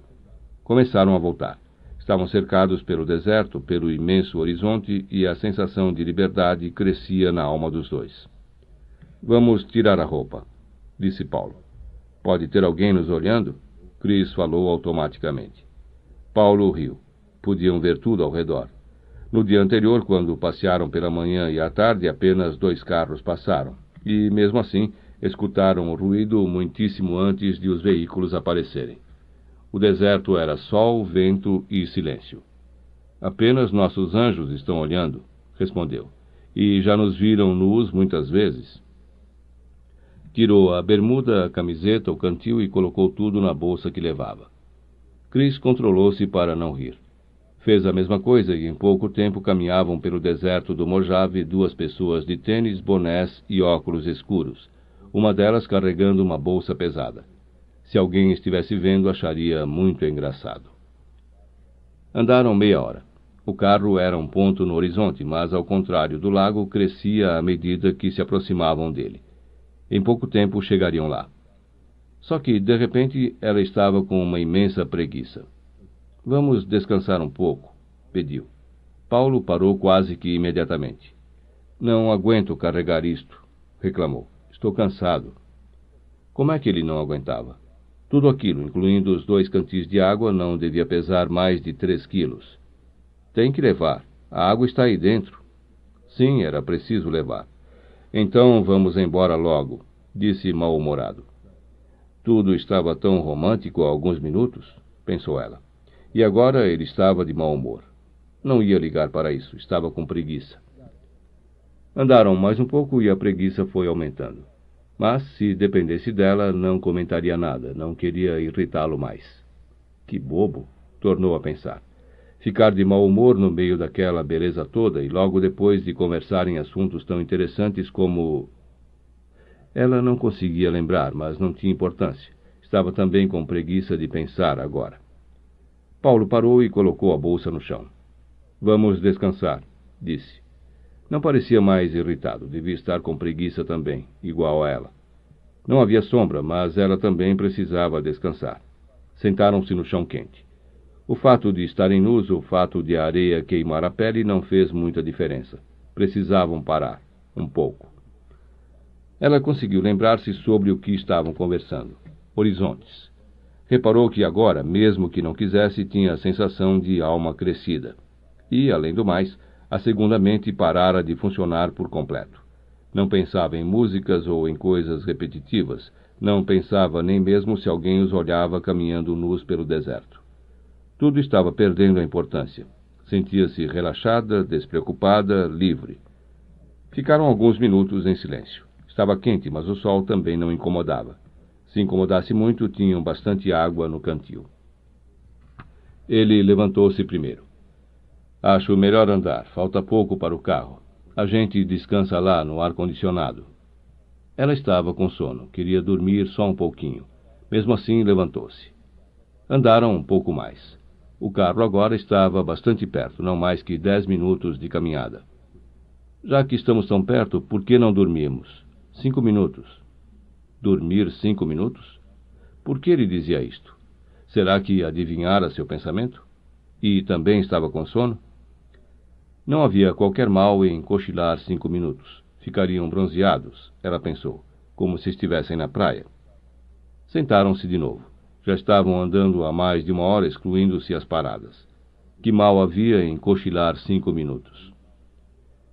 [SPEAKER 1] começaram a voltar. Estavam cercados pelo deserto, pelo imenso horizonte e a sensação de liberdade crescia na alma dos dois. Vamos tirar a roupa, disse Paulo. Pode ter alguém nos olhando? Cris falou automaticamente. Paulo riu. Podiam ver tudo ao redor. No dia anterior, quando passearam pela manhã e à tarde, apenas dois carros passaram. E, mesmo assim, escutaram o ruído muitíssimo antes de os veículos aparecerem. O deserto era sol, vento e silêncio. Apenas nossos anjos estão olhando, respondeu, e já nos viram nus muitas vezes. Tirou a bermuda, a camiseta, o cantil e colocou tudo na bolsa que levava. Chris controlou-se para não rir. Fez a mesma coisa e em pouco tempo caminhavam pelo deserto do Mojave duas pessoas de tênis, bonés e óculos escuros, uma delas carregando uma bolsa pesada. Se alguém estivesse vendo, acharia muito engraçado. Andaram meia hora. O carro era um ponto no horizonte, mas, ao contrário do lago, crescia à medida que se aproximavam dele. Em pouco tempo chegariam lá. Só que, de repente, ela estava com uma imensa preguiça. Vamos descansar um pouco, pediu. Paulo parou quase que imediatamente. Não aguento carregar isto, reclamou. Estou cansado. Como é que ele não aguentava? Tudo aquilo, incluindo os dois cantis de água, não devia pesar mais de três quilos. Tem que levar. A água está aí dentro. Sim, era preciso levar. Então vamos embora logo, disse mal-humorado. Tudo estava tão romântico há alguns minutos, pensou ela. E agora ele estava de mau humor. Não ia ligar para isso, estava com preguiça. Andaram mais um pouco e a preguiça foi aumentando. Mas, se dependesse dela, não comentaria nada, não queria irritá-lo mais. Que bobo! tornou a pensar. Ficar de mau humor no meio daquela beleza toda e logo depois de conversarem assuntos tão interessantes como. Ela não conseguia lembrar, mas não tinha importância. Estava também com preguiça de pensar agora. Paulo parou e colocou a bolsa no chão. Vamos descansar, disse. Não parecia mais irritado, devia estar com preguiça também, igual a ela. Não havia sombra, mas ela também precisava descansar. Sentaram-se no chão quente. O fato de estarem nus, o fato de a areia queimar a pele não fez muita diferença. Precisavam parar, um pouco. Ela conseguiu lembrar-se sobre o que estavam conversando. Horizontes. Reparou que agora, mesmo que não quisesse, tinha a sensação de alma crescida. E, além do mais, a segunda mente parara de funcionar por completo. Não pensava em músicas ou em coisas repetitivas, não pensava nem mesmo se alguém os olhava caminhando nus pelo deserto. Tudo estava perdendo a importância. Sentia-se relaxada, despreocupada, livre. Ficaram alguns minutos em silêncio. Estava quente, mas o sol também não incomodava. Se incomodasse muito, tinham bastante água no cantil. Ele levantou-se primeiro. Acho melhor andar. Falta pouco para o carro. A gente descansa lá no ar-condicionado. Ela estava com sono, queria dormir só um pouquinho. Mesmo assim, levantou-se. Andaram um pouco mais. O carro agora estava bastante perto, não mais que dez minutos de caminhada. Já que estamos tão perto, por que não dormimos? Cinco minutos. Dormir cinco minutos? Por que ele dizia isto? Será que adivinhara seu pensamento? E também estava com sono? Não havia qualquer mal em cochilar cinco minutos. Ficariam bronzeados, ela pensou, como se estivessem na praia. Sentaram-se de novo. Já estavam andando há mais de uma hora, excluindo-se as paradas. Que mal havia em cochilar cinco minutos?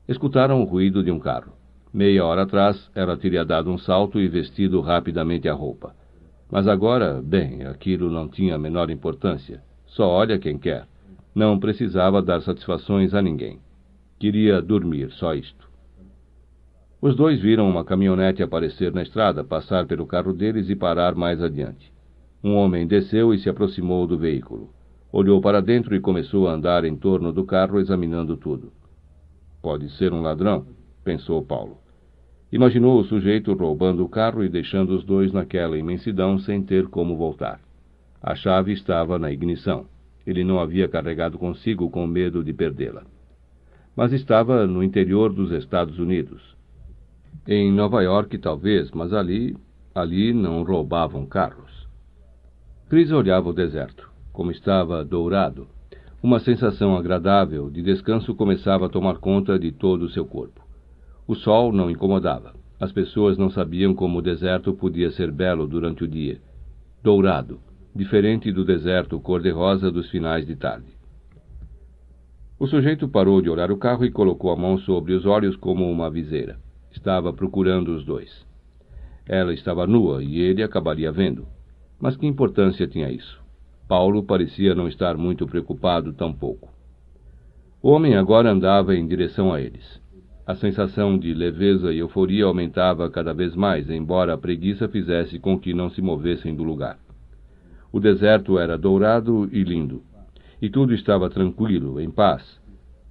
[SPEAKER 1] Escutaram o ruído de um carro. Meia hora atrás, ela teria dado um salto e vestido rapidamente a roupa. Mas agora, bem, aquilo não tinha a menor importância. Só olha quem quer. Não precisava dar satisfações a ninguém. Queria dormir, só isto. Os dois viram uma caminhonete aparecer na estrada, passar pelo carro deles e parar mais adiante. Um homem desceu e se aproximou do veículo. Olhou para dentro e começou a andar em torno do carro, examinando tudo. Pode ser um ladrão, pensou Paulo. Imaginou o sujeito roubando o carro e deixando os dois naquela imensidão sem ter como voltar. A chave estava na ignição. Ele não havia carregado consigo com medo de perdê-la. Mas estava no interior dos Estados Unidos. Em Nova York, talvez, mas ali, ali não roubavam carros. Cris olhava o deserto, como estava dourado. Uma sensação agradável de descanso começava a tomar conta de todo o seu corpo. O sol não incomodava. As pessoas não sabiam como o deserto podia ser belo durante o dia. Dourado, diferente do deserto cor-de-rosa dos finais de tarde. O sujeito parou de olhar o carro e colocou a mão sobre os olhos como uma viseira. Estava procurando os dois. Ela estava nua e ele acabaria vendo. Mas que importância tinha isso? Paulo parecia não estar muito preocupado tampouco. O homem agora andava em direção a eles. A sensação de leveza e euforia aumentava cada vez mais, embora a preguiça fizesse com que não se movessem do lugar. O deserto era dourado e lindo. E tudo estava tranquilo, em paz.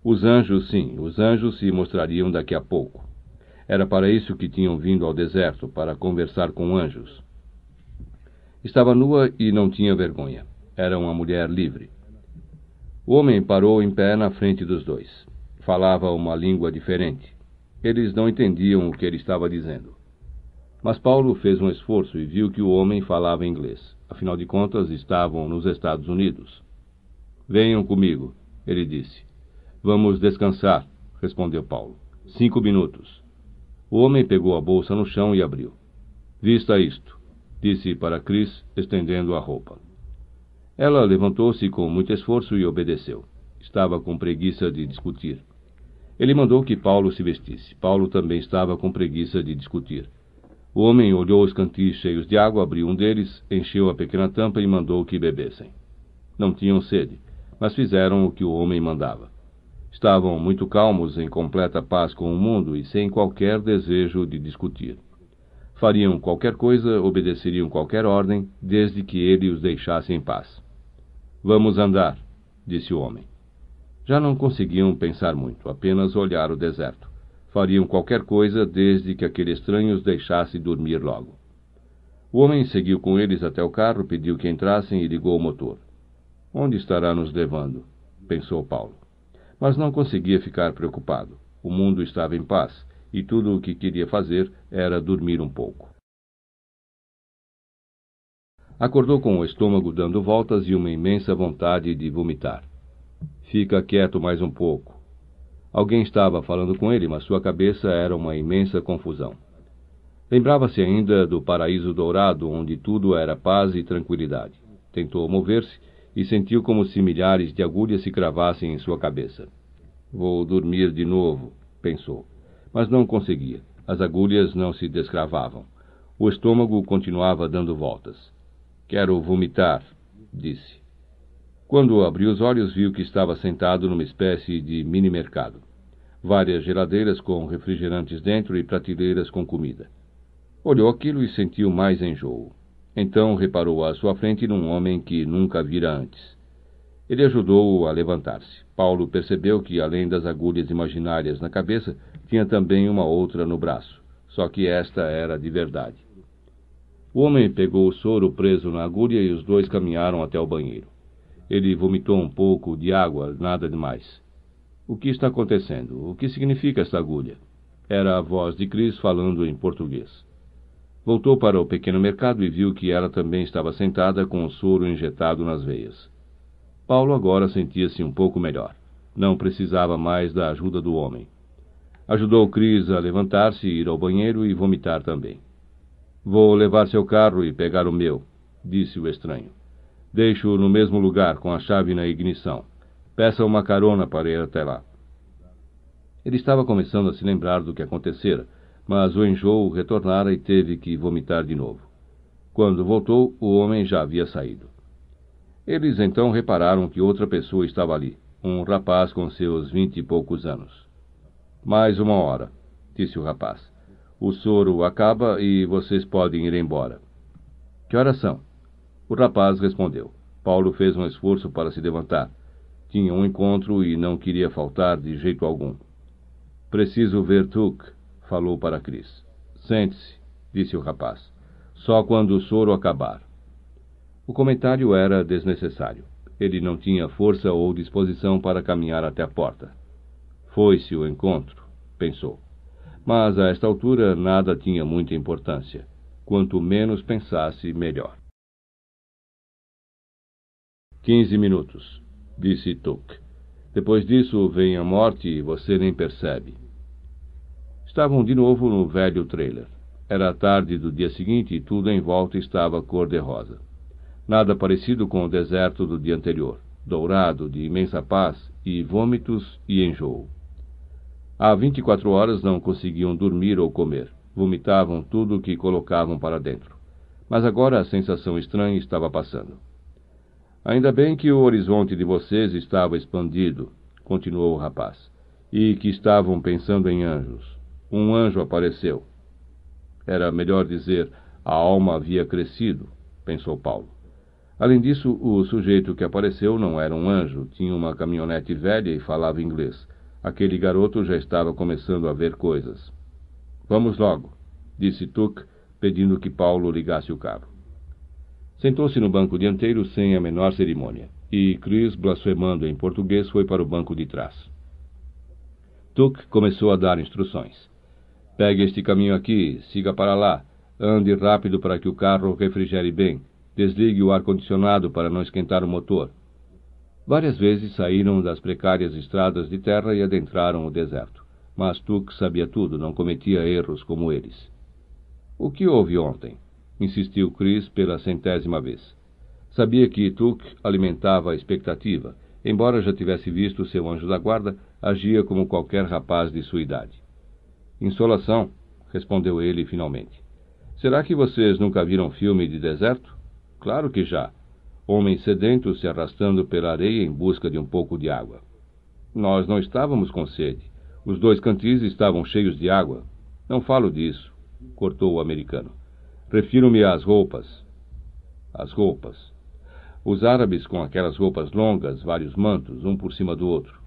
[SPEAKER 1] Os anjos, sim, os anjos se mostrariam daqui a pouco. Era para isso que tinham vindo ao deserto, para conversar com anjos. Estava nua e não tinha vergonha. Era uma mulher livre. O homem parou em pé na frente dos dois. Falava uma língua diferente. Eles não entendiam o que ele estava dizendo. Mas Paulo fez um esforço e viu que o homem falava inglês. Afinal de contas, estavam nos Estados Unidos. Venham comigo, ele disse. Vamos descansar, respondeu Paulo. Cinco minutos. O homem pegou a bolsa no chão e abriu. Vista isto, disse para Cris, estendendo a roupa. Ela levantou-se com muito esforço e obedeceu. Estava com preguiça de discutir. Ele mandou que Paulo se vestisse. Paulo também estava com preguiça de discutir. O homem olhou os cantis cheios de água, abriu um deles, encheu a pequena tampa e mandou que bebessem. Não tinham sede, mas fizeram o que o homem mandava. Estavam muito calmos, em completa paz com o mundo e sem qualquer desejo de discutir. Fariam qualquer coisa, obedeceriam qualquer ordem, desde que ele os deixasse em paz. Vamos andar, disse o homem. Já não conseguiam pensar muito, apenas olhar o deserto fariam qualquer coisa desde que aquele estranho os deixasse dormir logo. O homem seguiu com eles até o carro, pediu que entrassem e ligou o motor. Onde estará nos levando? pensou Paulo. Mas não conseguia ficar preocupado. O mundo estava em paz e tudo o que queria fazer era dormir um pouco. Acordou com o estômago dando voltas e uma imensa vontade de vomitar. Fica quieto mais um pouco, Alguém estava falando com ele, mas sua cabeça era uma imensa confusão. Lembrava-se ainda do paraíso dourado, onde tudo era paz e tranquilidade. Tentou mover-se e sentiu como se milhares de agulhas se cravassem em sua cabeça. Vou dormir de novo, pensou, mas não conseguia. As agulhas não se descravavam. O estômago continuava dando voltas. Quero vomitar, disse. Quando abriu os olhos, viu que estava sentado numa espécie de mini-mercado. Várias geladeiras com refrigerantes dentro e prateleiras com comida. Olhou aquilo e sentiu mais enjoo. Então reparou à sua frente num homem que nunca vira antes. Ele ajudou-o a levantar-se. Paulo percebeu que, além das agulhas imaginárias na cabeça, tinha também uma outra no braço, só que esta era de verdade. O homem pegou o soro preso na agulha e os dois caminharam até o banheiro. Ele vomitou um pouco de água, nada demais. O que está acontecendo? O que significa esta agulha? Era a voz de Cris falando em português. Voltou para o pequeno mercado e viu que ela também estava sentada com o soro injetado nas veias. Paulo agora sentia-se um pouco melhor. Não precisava mais da ajuda do homem. Ajudou Cris a levantar-se, ir ao banheiro e vomitar também. Vou levar seu carro e pegar o meu, disse o estranho. Deixo-o no mesmo lugar, com a chave na ignição. Peça uma carona para ir até lá. Ele estava começando a se lembrar do que acontecera, mas o enjoo retornara e teve que vomitar de novo. Quando voltou, o homem já havia saído. Eles então repararam que outra pessoa estava ali, um rapaz com seus vinte e poucos anos. Mais uma hora, disse o rapaz. O soro acaba e vocês podem ir embora. Que horas são? O rapaz respondeu. Paulo fez um esforço para se levantar. Tinha um encontro e não queria faltar de jeito algum. Preciso ver Tuck, falou para Cris. Sente-se, disse o rapaz. Só quando o soro acabar. O comentário era desnecessário. Ele não tinha força ou disposição para caminhar até a porta. Foi-se o encontro, pensou. Mas a esta altura nada tinha muita importância. Quanto menos pensasse, melhor. Quinze minutos, disse Tuk. Depois disso vem a morte e você nem percebe. Estavam de novo no velho trailer. Era a tarde do dia seguinte e tudo em volta estava cor-de-rosa. Nada parecido com o deserto do dia anterior, dourado de imensa paz e vômitos e enjoo. Há vinte e quatro horas não conseguiam dormir ou comer. Vomitavam tudo o que colocavam para dentro. Mas agora a sensação estranha estava passando. Ainda bem que o horizonte de vocês estava expandido, continuou o rapaz, e que estavam pensando em anjos. Um anjo apareceu. Era melhor dizer, a alma havia crescido, pensou Paulo. Além disso, o sujeito que apareceu não era um anjo, tinha uma caminhonete velha e falava inglês. Aquele garoto já estava começando a ver coisas. Vamos logo, disse Tuck, pedindo que Paulo ligasse o carro. Sentou-se no banco dianteiro sem a menor cerimônia, e Chris, blasfemando em português, foi para o banco de trás. Tuck começou a dar instruções. Pegue este caminho aqui, siga para lá, ande rápido para que o carro refrigere bem, desligue o ar-condicionado para não esquentar o motor. Várias vezes saíram das precárias estradas de terra e adentraram o deserto. Mas Tuck sabia tudo, não cometia erros como eles. O que houve ontem? insistiu Chris pela centésima vez. Sabia que Tuck alimentava a expectativa. Embora já tivesse visto seu anjo da guarda, agia como qualquer rapaz de sua idade. Insolação, respondeu ele finalmente. Será que vocês nunca viram filme de deserto? Claro que já. Homens sedentos se arrastando pela areia em busca de um pouco de água. Nós não estávamos com sede. Os dois cantis estavam cheios de água. Não falo disso, cortou o americano. Prefiro-me às roupas. As roupas. Os árabes com aquelas roupas longas, vários mantos, um por cima do outro.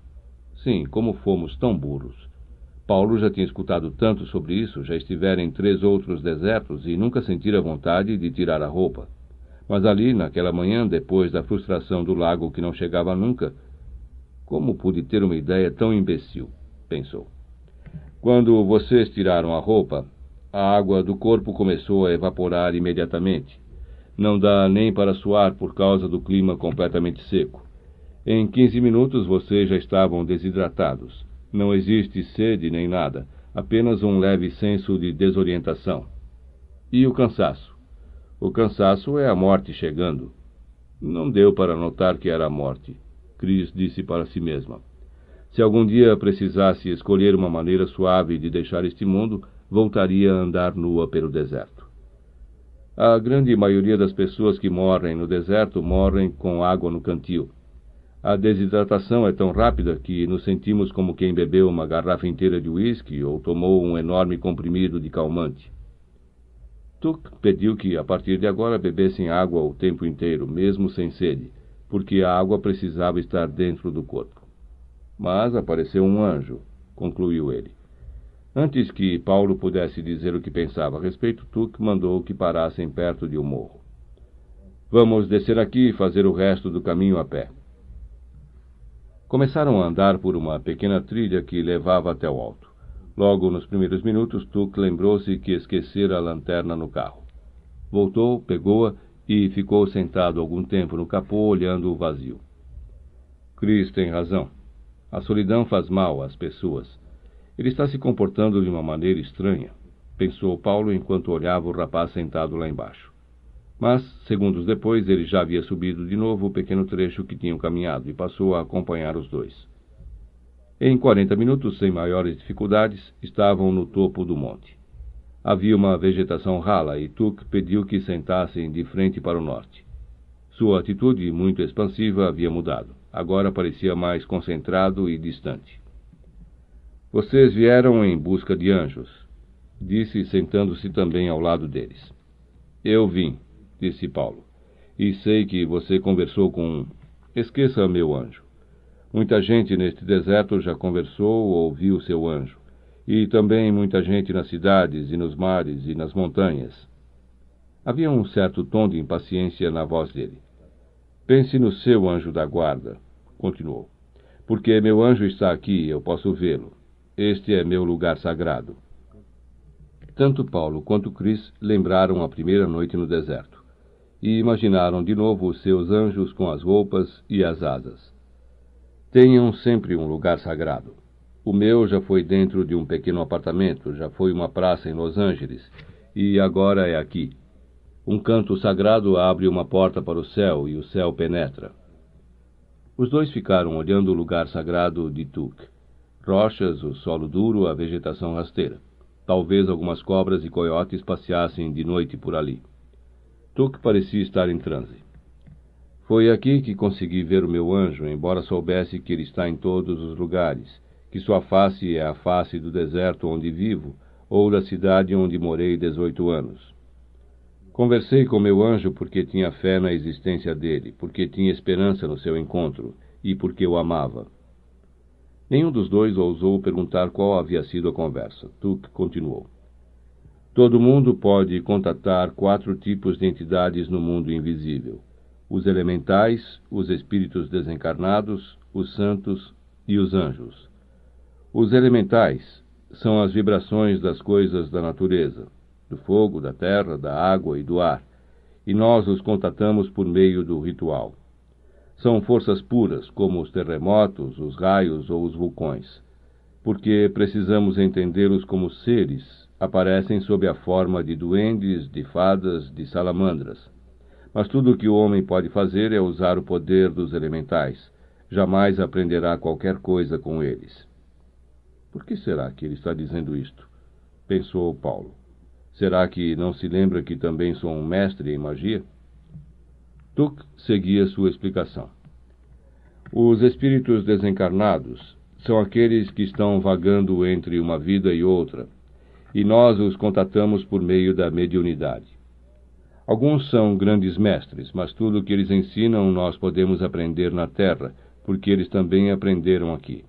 [SPEAKER 1] Sim, como fomos tão burros. Paulo já tinha escutado tanto sobre isso, já estivera em três outros desertos e nunca sentira vontade de tirar a roupa. Mas ali, naquela manhã, depois da frustração do lago que não chegava nunca, como pude ter uma ideia tão imbecil? pensou. Quando vocês tiraram a roupa, a água do corpo começou a evaporar imediatamente. Não dá nem para suar por causa do clima completamente seco. Em 15 minutos vocês já estavam desidratados. Não existe sede nem nada, apenas um leve senso de desorientação. E o cansaço? O cansaço é a morte chegando. Não deu para notar que era a morte. Cris disse para si mesma. Se algum dia precisasse escolher uma maneira suave de deixar este mundo, voltaria a andar nua pelo deserto. A grande maioria das pessoas que morrem no deserto morrem com água no cantil. A desidratação é tão rápida que nos sentimos como quem bebeu uma garrafa inteira de uísque ou tomou um enorme comprimido de calmante. Tuk pediu que, a partir de agora, bebessem água o tempo inteiro, mesmo sem sede, porque a água precisava estar dentro do corpo. Mas apareceu um anjo, concluiu ele. Antes que Paulo pudesse dizer o que pensava a respeito, Tuque mandou que parassem perto de um morro. Vamos descer aqui e fazer o resto do caminho a pé. Começaram a andar por uma pequena trilha que levava até o alto. Logo nos primeiros minutos, Tuque lembrou-se que esquecera a lanterna no carro. Voltou, pegou-a e ficou sentado algum tempo no capô, olhando o vazio. Cris tem razão. A solidão faz mal às pessoas. Ele está se comportando de uma maneira estranha, pensou Paulo enquanto olhava o rapaz sentado lá embaixo. Mas, segundos depois, ele já havia subido de novo o pequeno trecho que tinham caminhado e passou a acompanhar os dois. Em quarenta minutos, sem maiores dificuldades, estavam no topo do monte. Havia uma vegetação rala e Tuck pediu que sentassem de frente para o norte. Sua atitude, muito expansiva, havia mudado. Agora parecia mais concentrado e distante. Vocês vieram em busca de anjos, disse sentando-se também ao lado deles. Eu vim, disse Paulo, e sei que você conversou com. um. Esqueça meu anjo. Muita gente neste deserto já conversou ou viu seu anjo, e também muita gente nas cidades e nos mares e nas montanhas. Havia um certo tom de impaciência na voz dele. Pense no seu anjo da guarda, continuou, porque meu anjo está aqui e eu posso vê-lo este é meu lugar sagrado. Tanto Paulo quanto Cris lembraram a primeira noite no deserto e imaginaram de novo os seus anjos com as roupas e as asas. Tenham sempre um lugar sagrado. O meu já foi dentro de um pequeno apartamento, já foi uma praça em Los Angeles e agora é aqui. Um canto sagrado abre uma porta para o céu e o céu penetra. Os dois ficaram olhando o lugar sagrado de Tuk rochas, o solo duro, a vegetação rasteira. Talvez algumas cobras e coiotes passeassem de noite por ali. Tuque parecia estar em transe. Foi aqui que consegui ver o meu anjo, embora soubesse que ele está em todos os lugares, que sua face é a face do deserto onde vivo, ou da cidade onde morei dezoito anos. Conversei com meu anjo porque tinha fé na existência dele, porque tinha esperança no seu encontro e porque o amava. Nenhum dos dois ousou perguntar qual havia sido a conversa. Tuck continuou. Todo mundo pode contatar quatro tipos de entidades no mundo invisível: os elementais, os espíritos desencarnados, os santos e os anjos. Os elementais são as vibrações das coisas da natureza, do fogo, da terra, da água e do ar, e nós os contatamos por meio do ritual são forças puras, como os terremotos, os raios ou os vulcões, porque precisamos entendê-los como seres, aparecem sob a forma de duendes, de fadas, de salamandras. Mas tudo o que o homem pode fazer é usar o poder dos elementais. Jamais aprenderá qualquer coisa com eles. Por que será que ele está dizendo isto? pensou Paulo. Será que não se lembra que também sou um mestre em magia? Tuck seguia sua explicação. Os espíritos desencarnados são aqueles que estão vagando entre uma vida e outra, e nós os contatamos por meio da mediunidade. Alguns são grandes mestres, mas tudo o que eles ensinam nós podemos aprender na Terra, porque eles também aprenderam aqui.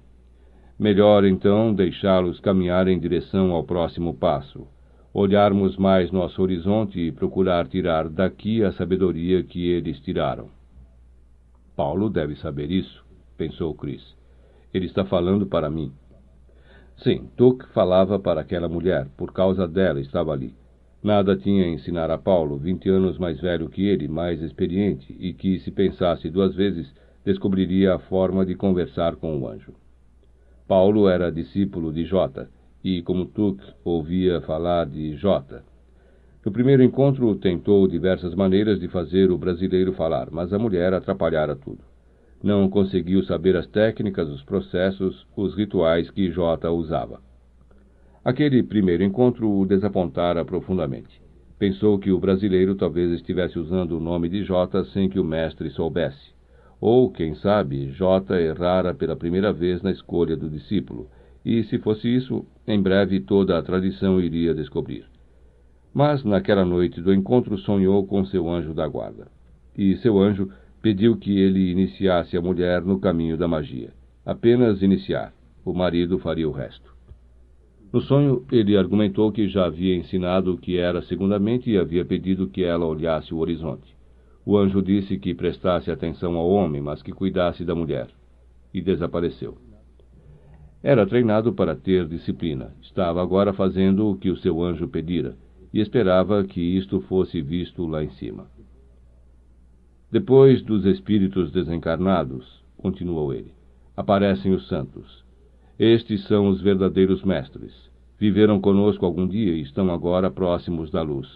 [SPEAKER 1] Melhor então deixá-los caminhar em direção ao próximo passo, olharmos mais nosso horizonte e procurar tirar daqui a sabedoria que eles tiraram. Paulo deve saber isso, pensou Chris. Ele está falando para mim. Sim, Tuck falava para aquela mulher, por causa dela estava ali. Nada tinha a ensinar a Paulo, vinte anos mais velho que ele, mais experiente, e que, se pensasse duas vezes, descobriria a forma de conversar com o anjo. Paulo era discípulo de Jota, e como Tuck ouvia falar de Jota, no primeiro encontro, tentou diversas maneiras de fazer o brasileiro falar, mas a mulher atrapalhara tudo. Não conseguiu saber as técnicas, os processos, os rituais que Jota usava. Aquele primeiro encontro o desapontara profundamente. Pensou que o brasileiro talvez estivesse usando o nome de Jota sem que o mestre soubesse. Ou, quem sabe, Jota errara pela primeira vez na escolha do discípulo, e se fosse isso, em breve toda a tradição iria descobrir. Mas naquela noite do encontro sonhou com seu anjo da guarda. E seu anjo pediu que ele iniciasse a mulher no caminho da magia. Apenas iniciar. O marido faria o resto. No sonho, ele argumentou que já havia ensinado o que era segundamente e havia pedido que ela olhasse o horizonte. O anjo disse que prestasse atenção ao homem, mas que cuidasse da mulher. E desapareceu. Era treinado para ter disciplina. Estava agora fazendo o que o seu anjo pedira e esperava que isto fosse visto lá em cima. Depois dos espíritos desencarnados, continuou ele, aparecem os santos. Estes são os verdadeiros mestres. Viveram conosco algum dia e estão agora próximos da luz.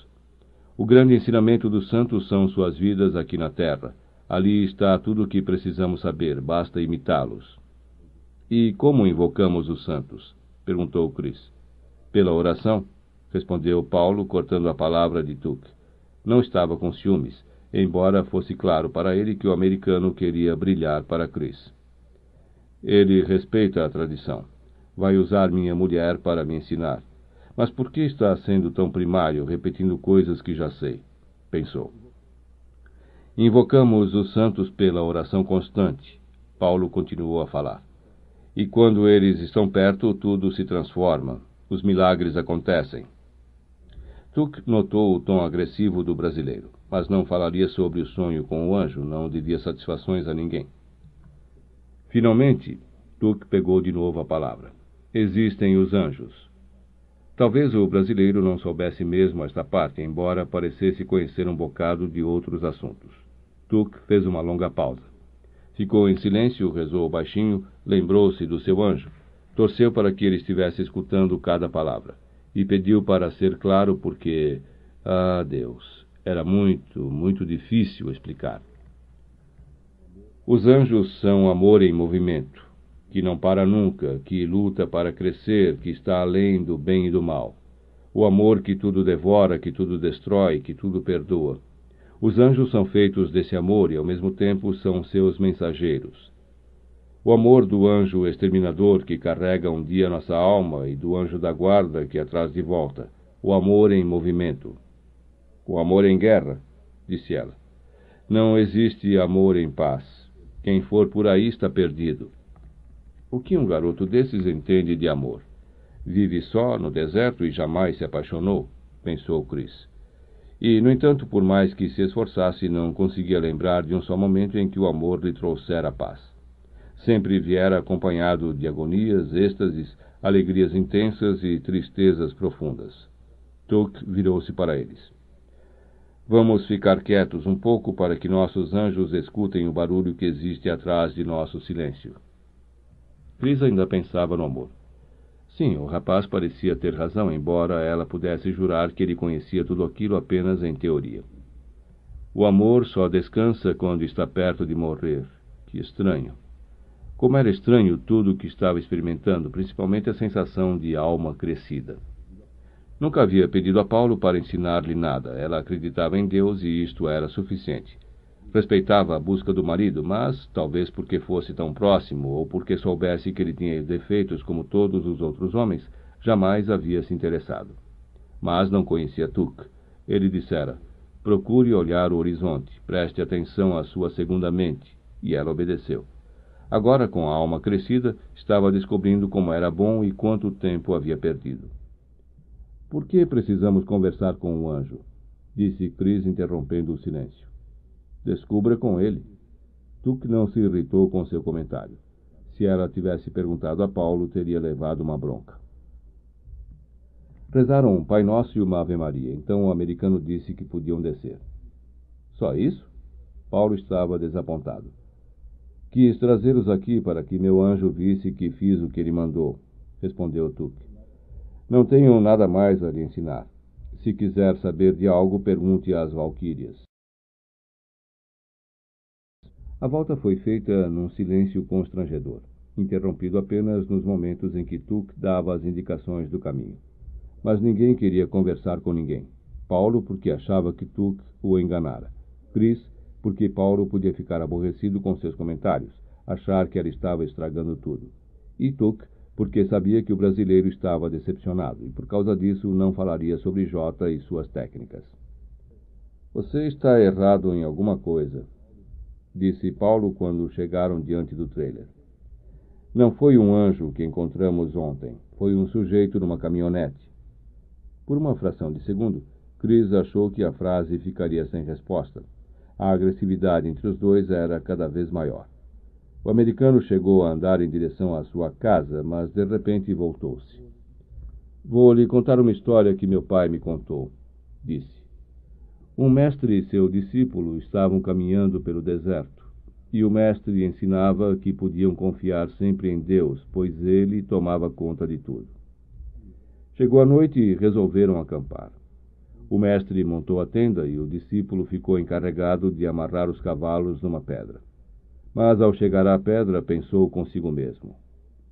[SPEAKER 1] O grande ensinamento dos santos são suas vidas aqui na terra. Ali está tudo o que precisamos saber, basta imitá-los. E como invocamos os santos? perguntou Cris. Pela oração? respondeu Paulo, cortando a palavra de Tuque. Não estava com ciúmes, embora fosse claro para ele que o americano queria brilhar para Chris. Ele respeita a tradição. Vai usar minha mulher para me ensinar. Mas por que está sendo tão primário, repetindo coisas que já sei? pensou. Invocamos os santos pela oração constante. Paulo continuou a falar. E quando eles estão perto, tudo se transforma. Os milagres acontecem. Tuck notou o tom agressivo do brasileiro, mas não falaria sobre o sonho com o anjo, não diria satisfações a ninguém. Finalmente, Tuck pegou de novo a palavra. Existem os anjos. Talvez o brasileiro não soubesse mesmo esta parte, embora parecesse conhecer um bocado de outros assuntos. Tuck fez uma longa pausa. Ficou em silêncio, rezou baixinho, lembrou-se do seu anjo, torceu para que ele estivesse escutando cada palavra e pediu para ser claro porque, ah, Deus, era muito, muito difícil explicar. Os anjos são amor em movimento, que não para nunca, que luta para crescer, que está além do bem e do mal. O amor que tudo devora, que tudo destrói, que tudo perdoa. Os anjos são feitos desse amor e, ao mesmo tempo, são seus mensageiros. O amor do anjo exterminador que carrega um dia nossa alma e do anjo da guarda que a traz de volta. O amor em movimento. O amor em guerra, disse ela. Não existe amor em paz. Quem for por aí está perdido. O que um garoto desses entende de amor? Vive só no deserto e jamais se apaixonou, pensou Chris. E, no entanto, por mais que se esforçasse, não conseguia lembrar de um só momento em que o amor lhe trouxera paz sempre viera acompanhado de agonias, êxtases, alegrias intensas e tristezas profundas. Tuck virou-se para eles. Vamos ficar quietos um pouco para que nossos anjos escutem o barulho que existe atrás de nosso silêncio. Cris ainda pensava no amor. Sim, o rapaz parecia ter razão, embora ela pudesse jurar que ele conhecia tudo aquilo apenas em teoria. O amor só descansa quando está perto de morrer. Que estranho. Como era estranho tudo o que estava experimentando, principalmente a sensação de alma crescida. Nunca havia pedido a Paulo para ensinar-lhe nada. Ela acreditava em Deus e isto era suficiente. Respeitava a busca do marido, mas, talvez porque fosse tão próximo ou porque soubesse que ele tinha defeitos como todos os outros homens, jamais havia se interessado. Mas não conhecia Tuk. Ele dissera: Procure olhar o horizonte, preste atenção à sua segunda mente. E ela obedeceu. Agora, com a alma crescida, estava descobrindo como era bom e quanto tempo havia perdido. Por que precisamos conversar com o anjo? disse Cris, interrompendo o silêncio. Descubra com ele. Tuque não se irritou com seu comentário. Se ela tivesse perguntado a Paulo, teria levado uma bronca. Rezaram um Pai Nosso e uma Ave Maria. Então o americano disse que podiam descer. Só isso? Paulo estava desapontado. Quis trazê-los aqui para que meu anjo visse que fiz o que ele mandou, respondeu Tuque. Não tenho nada mais a lhe ensinar. Se quiser saber de algo, pergunte às valquírias. A volta foi feita num silêncio constrangedor, interrompido apenas nos momentos em que Tuque dava as indicações do caminho. Mas ninguém queria conversar com ninguém. Paulo, porque achava que Tuque o enganara. Chris, porque Paulo podia ficar aborrecido com seus comentários, achar que ela estava estragando tudo. E Tuck, porque sabia que o brasileiro estava decepcionado e por causa disso não falaria sobre Jota e suas técnicas. Você está errado em alguma coisa, disse Paulo quando chegaram diante do trailer. Não foi um anjo que encontramos ontem, foi um sujeito numa caminhonete. Por uma fração de segundo, Chris achou que a frase ficaria sem resposta a agressividade entre os dois era cada vez maior. O americano chegou a andar em direção à sua casa, mas de repente voltou-se. Vou lhe contar uma história que meu pai me contou, disse. Um mestre e seu discípulo estavam caminhando pelo deserto, e o mestre ensinava que podiam confiar sempre em Deus, pois ele tomava conta de tudo. Chegou a noite e resolveram acampar. O mestre montou a tenda e o discípulo ficou encarregado de amarrar os cavalos numa pedra. Mas ao chegar à pedra, pensou consigo mesmo: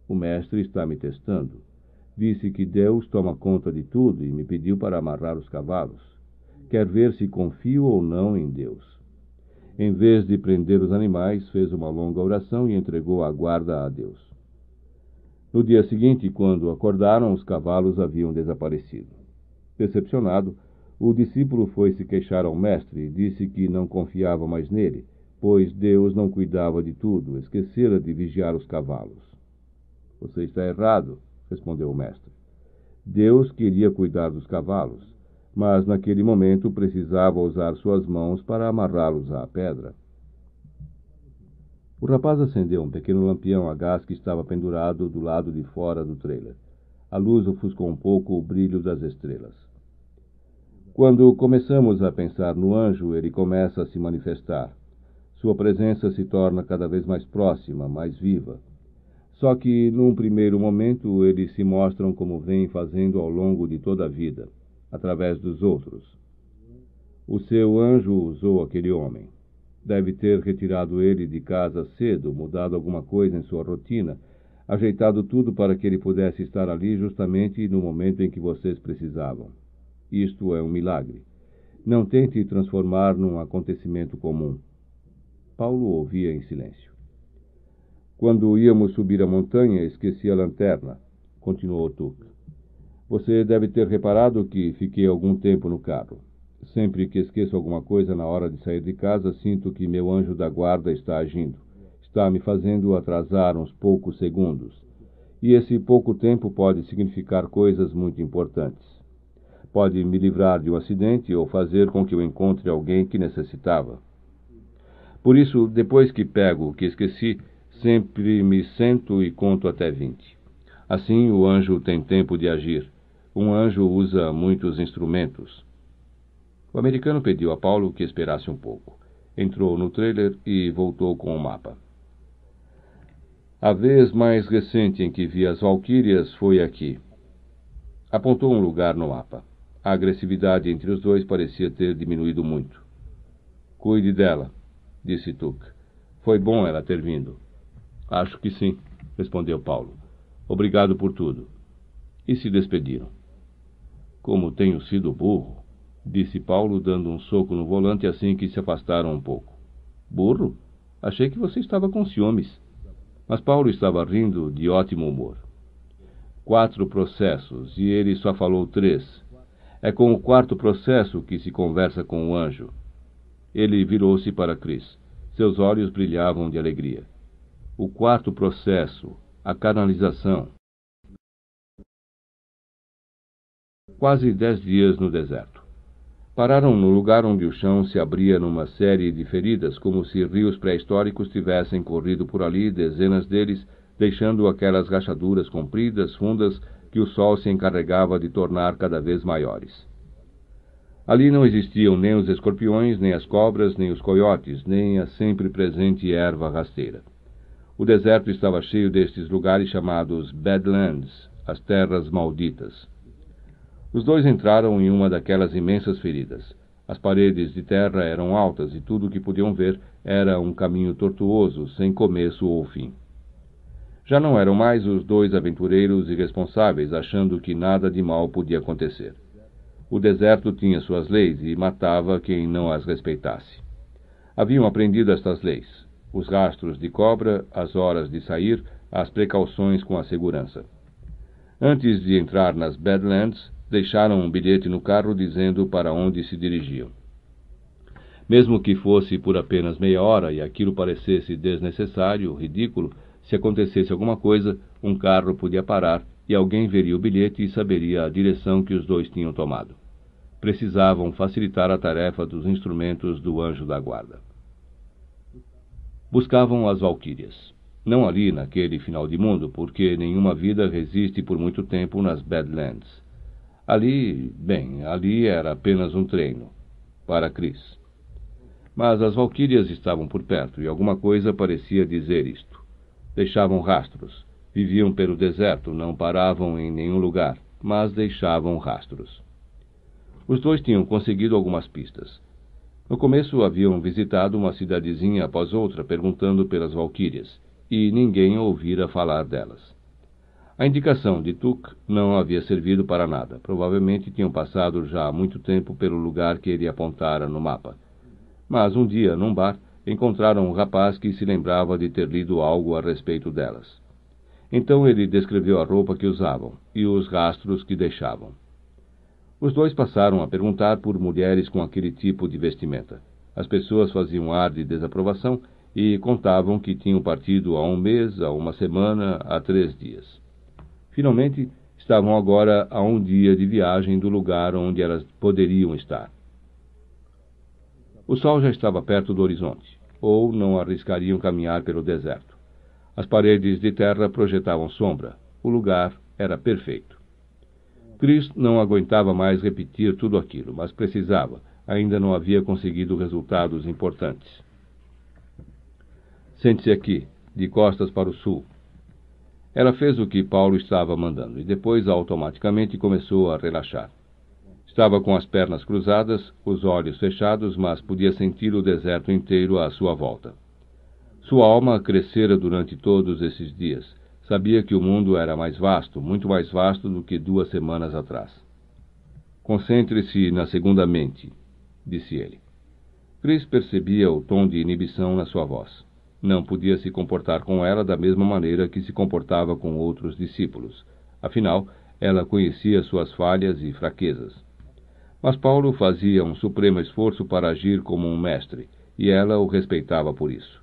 [SPEAKER 1] O mestre está me testando. Disse que Deus toma conta de tudo e me pediu para amarrar os cavalos. Quer ver se confio ou não em Deus. Em vez de prender os animais, fez uma longa oração e entregou a guarda a Deus. No dia seguinte, quando acordaram, os cavalos haviam desaparecido. Decepcionado, o discípulo foi se queixar ao mestre e disse que não confiava mais nele, pois Deus não cuidava de tudo, esquecera de vigiar os cavalos. Você está errado, respondeu o mestre. Deus queria cuidar dos cavalos, mas naquele momento precisava usar suas mãos para amarrá-los à pedra. O rapaz acendeu um pequeno lampião a gás que estava pendurado do lado de fora do trailer. A luz ofuscou um pouco o brilho das estrelas. Quando começamos a pensar no anjo, ele começa a se manifestar. Sua presença se torna cada vez mais próxima, mais viva. Só que, num primeiro momento, eles se mostram como vêm fazendo ao longo de toda a vida, através dos outros. O seu anjo usou aquele homem. Deve ter retirado ele de casa cedo, mudado alguma coisa em sua rotina, ajeitado tudo para que ele pudesse estar ali justamente no momento em que vocês precisavam. Isto é um milagre. Não tente transformar num acontecimento comum. Paulo ouvia em silêncio. Quando íamos subir a montanha, esqueci a lanterna, continuou Tuca. Você deve ter reparado que fiquei algum tempo no carro. Sempre que esqueço alguma coisa na hora de sair de casa, sinto que meu anjo da guarda está agindo. Está me fazendo atrasar uns poucos segundos. E esse pouco tempo pode significar coisas muito importantes pode me livrar de um acidente ou fazer com que eu encontre alguém que necessitava. Por isso, depois que pego o que esqueci, sempre me sento e conto até vinte. Assim, o anjo tem tempo de agir. Um anjo usa muitos instrumentos. O americano pediu a Paulo que esperasse um pouco. Entrou no trailer e voltou com o mapa. A vez mais recente em que vi as Valquírias foi aqui. Apontou um lugar no mapa. A agressividade entre os dois parecia ter diminuído muito. Cuide dela, disse Tuca. Foi bom ela ter vindo. Acho que sim, respondeu Paulo. Obrigado por tudo. E se despediram. Como tenho sido burro, disse Paulo, dando um soco no volante assim que se afastaram um pouco. Burro? Achei que você estava com ciúmes. Mas Paulo estava rindo de ótimo humor. Quatro processos, e ele só falou três é com o quarto processo que se conversa com o anjo. Ele virou-se para Cris. Seus olhos brilhavam de alegria. O quarto processo, a canalização. Quase dez dias no deserto. Pararam no lugar onde o chão se abria numa série de feridas, como se rios pré-históricos tivessem corrido por ali, dezenas deles, deixando aquelas rachaduras compridas, fundas, que o sol se encarregava de tornar cada vez maiores. Ali não existiam nem os escorpiões, nem as cobras, nem os coiotes, nem a sempre presente erva rasteira. O deserto estava cheio destes lugares chamados Badlands, as terras malditas. Os dois entraram em uma daquelas imensas feridas. As paredes de terra eram altas e tudo o que podiam ver era um caminho tortuoso, sem começo ou fim. Já não eram mais os dois aventureiros irresponsáveis, achando que nada de mal podia acontecer. O deserto tinha suas leis e matava quem não as respeitasse. Haviam aprendido estas leis: os rastros de cobra, as horas de sair, as precauções com a segurança. Antes de entrar nas Badlands, deixaram um bilhete no carro dizendo para onde se dirigiam. Mesmo que fosse por apenas meia hora e aquilo parecesse desnecessário, ridículo, se acontecesse alguma coisa, um carro podia parar e alguém veria o bilhete e saberia a direção que os dois tinham tomado. Precisavam facilitar a tarefa dos instrumentos do anjo da guarda. Buscavam as valquírias. Não ali, naquele final de mundo, porque nenhuma vida resiste por muito tempo nas Badlands. Ali, bem, ali era apenas um treino para Chris. Mas as valquírias estavam por perto e alguma coisa parecia dizer isto deixavam rastros. Viviam pelo deserto, não paravam em nenhum lugar, mas deixavam rastros. Os dois tinham conseguido algumas pistas. No começo haviam visitado uma cidadezinha após outra perguntando pelas Valquírias, e ninguém ouvira falar delas. A indicação de Tuk não havia servido para nada. Provavelmente tinham passado já há muito tempo pelo lugar que ele apontara no mapa. Mas um dia, num bar, encontraram um rapaz que se lembrava de ter lido algo a respeito delas. Então ele descreveu a roupa que usavam e os rastros que deixavam. Os dois passaram a perguntar por mulheres com aquele tipo de vestimenta. As pessoas faziam ar de desaprovação e contavam que tinham partido há um mês, há uma semana, há três dias. Finalmente, estavam agora a um dia de viagem do lugar onde elas poderiam estar. O sol já estava perto do horizonte ou não arriscariam caminhar pelo deserto. As paredes de terra projetavam sombra. O lugar era perfeito. Chris não aguentava mais repetir tudo aquilo, mas precisava. Ainda não havia conseguido resultados importantes. Sente-se aqui, de costas para o sul. Ela fez o que Paulo estava mandando e depois automaticamente começou a relaxar. Estava com as pernas cruzadas, os olhos fechados, mas podia sentir o deserto inteiro à sua volta. Sua alma crescera durante todos esses dias. Sabia que o mundo era mais vasto, muito mais vasto do que duas semanas atrás. Concentre-se na segunda mente, disse ele. Chris percebia o tom de inibição na sua voz. Não podia se comportar com ela da mesma maneira que se comportava com outros discípulos. Afinal, ela conhecia suas falhas e fraquezas. Mas Paulo fazia um supremo esforço para agir como um mestre, e ela o respeitava por isso.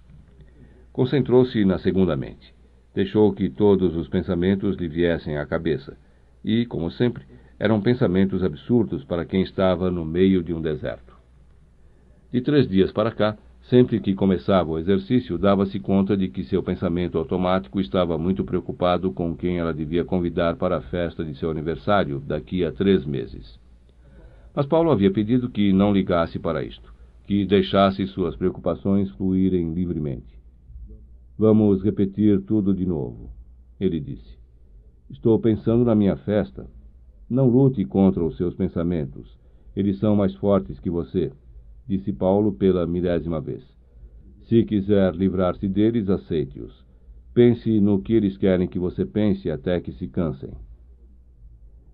[SPEAKER 1] Concentrou-se na segunda mente. Deixou que todos os pensamentos lhe viessem à cabeça, e, como sempre, eram pensamentos absurdos para quem estava no meio de um deserto. De três dias para cá, sempre que começava o exercício, dava-se conta de que seu pensamento automático estava muito preocupado com quem ela devia convidar para a festa de seu aniversário daqui a três meses. Mas Paulo havia pedido que não ligasse para isto, que deixasse suas preocupações fluírem livremente. Vamos repetir tudo de novo, ele disse. Estou pensando na minha festa. Não lute contra os seus pensamentos. Eles são mais fortes que você, disse Paulo pela milésima vez. Se quiser livrar-se deles, aceite-os. Pense no que eles querem que você pense até que se cansem.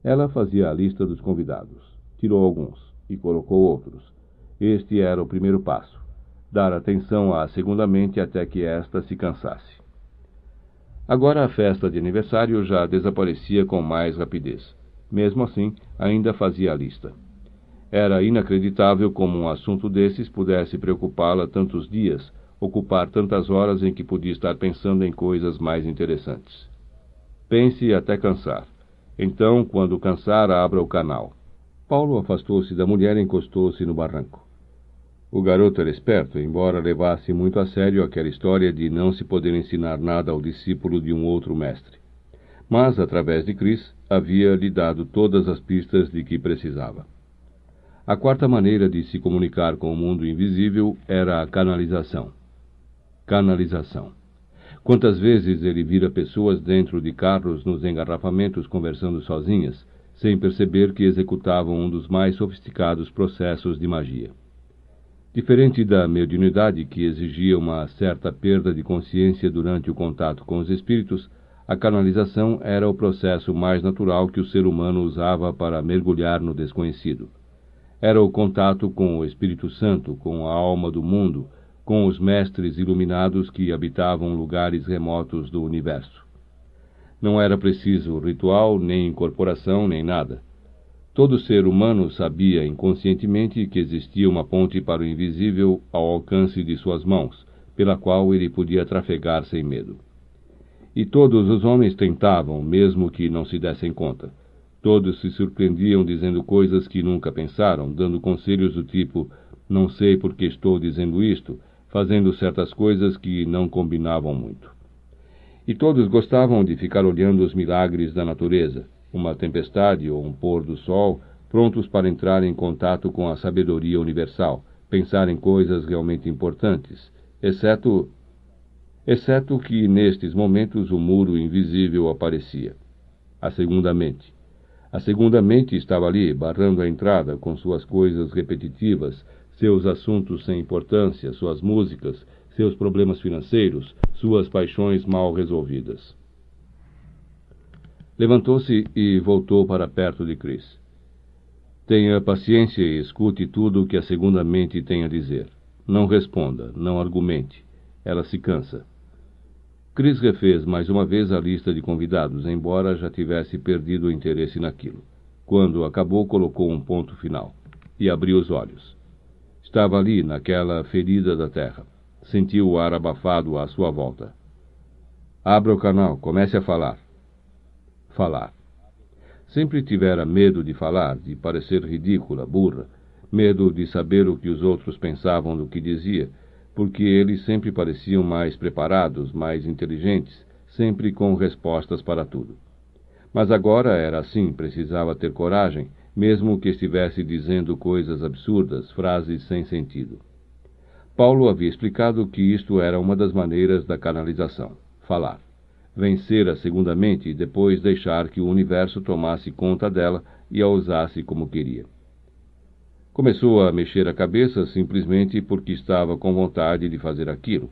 [SPEAKER 1] Ela fazia a lista dos convidados tirou alguns e colocou outros. Este era o primeiro passo. Dar atenção à segunda mente até que esta se cansasse. Agora a festa de aniversário já desaparecia com mais rapidez. Mesmo assim, ainda fazia a lista. Era inacreditável como um assunto desses pudesse preocupá-la tantos dias, ocupar tantas horas em que podia estar pensando em coisas mais interessantes. Pense até cansar. Então, quando cansar, abra o canal. Paulo afastou-se da mulher e encostou-se no barranco. O garoto era esperto, embora levasse muito a sério aquela história de não se poder ensinar nada ao discípulo de um outro mestre. Mas, através de Cris, havia lhe dado todas as pistas de que precisava. A quarta maneira de se comunicar com o mundo invisível era a canalização. Canalização. Quantas vezes ele vira pessoas dentro de carros nos engarrafamentos conversando sozinhas, sem perceber que executavam um dos mais sofisticados processos de magia. Diferente da mediunidade, que exigia uma certa perda de consciência durante o contato com os espíritos, a canalização era o processo mais natural que o ser humano usava para mergulhar no desconhecido. Era o contato com o Espírito Santo, com a alma do mundo, com os mestres iluminados que habitavam lugares remotos do universo. Não era preciso ritual, nem incorporação, nem nada. Todo ser humano sabia inconscientemente que existia uma ponte para o invisível ao alcance de suas mãos, pela qual ele podia trafegar sem medo. E todos os homens tentavam, mesmo que não se dessem conta. Todos se surpreendiam dizendo coisas que nunca pensaram, dando conselhos do tipo: não sei por que estou dizendo isto, fazendo certas coisas que não combinavam muito e todos gostavam de ficar olhando os milagres da natureza, uma tempestade ou um pôr do sol, prontos para entrar em contato com a sabedoria universal, pensar em coisas realmente importantes, exceto exceto que nestes momentos o muro invisível aparecia. A segunda mente. A segunda mente estava ali, barrando a entrada com suas coisas repetitivas, seus assuntos sem importância, suas músicas, seus problemas financeiros, suas paixões mal resolvidas. Levantou-se e voltou para perto de Chris. Tenha paciência e escute tudo o que a segunda mente tem a dizer. Não responda, não argumente. Ela se cansa. Chris refez mais uma vez a lista de convidados, embora já tivesse perdido o interesse naquilo. Quando acabou, colocou um ponto final e abriu os olhos. Estava ali, naquela ferida da terra sentiu o ar abafado à sua volta. Abra o canal, comece a falar. Falar. Sempre tivera medo de falar, de parecer ridícula, burra, medo de saber o que os outros pensavam do que dizia, porque eles sempre pareciam mais preparados, mais inteligentes, sempre com respostas para tudo. Mas agora era assim, precisava ter coragem, mesmo que estivesse dizendo coisas absurdas, frases sem sentido. Paulo havia explicado que isto era uma das maneiras da canalização: falar. Vencer-a segundamente e depois deixar que o universo tomasse conta dela e a usasse como queria. Começou a mexer a cabeça simplesmente porque estava com vontade de fazer aquilo,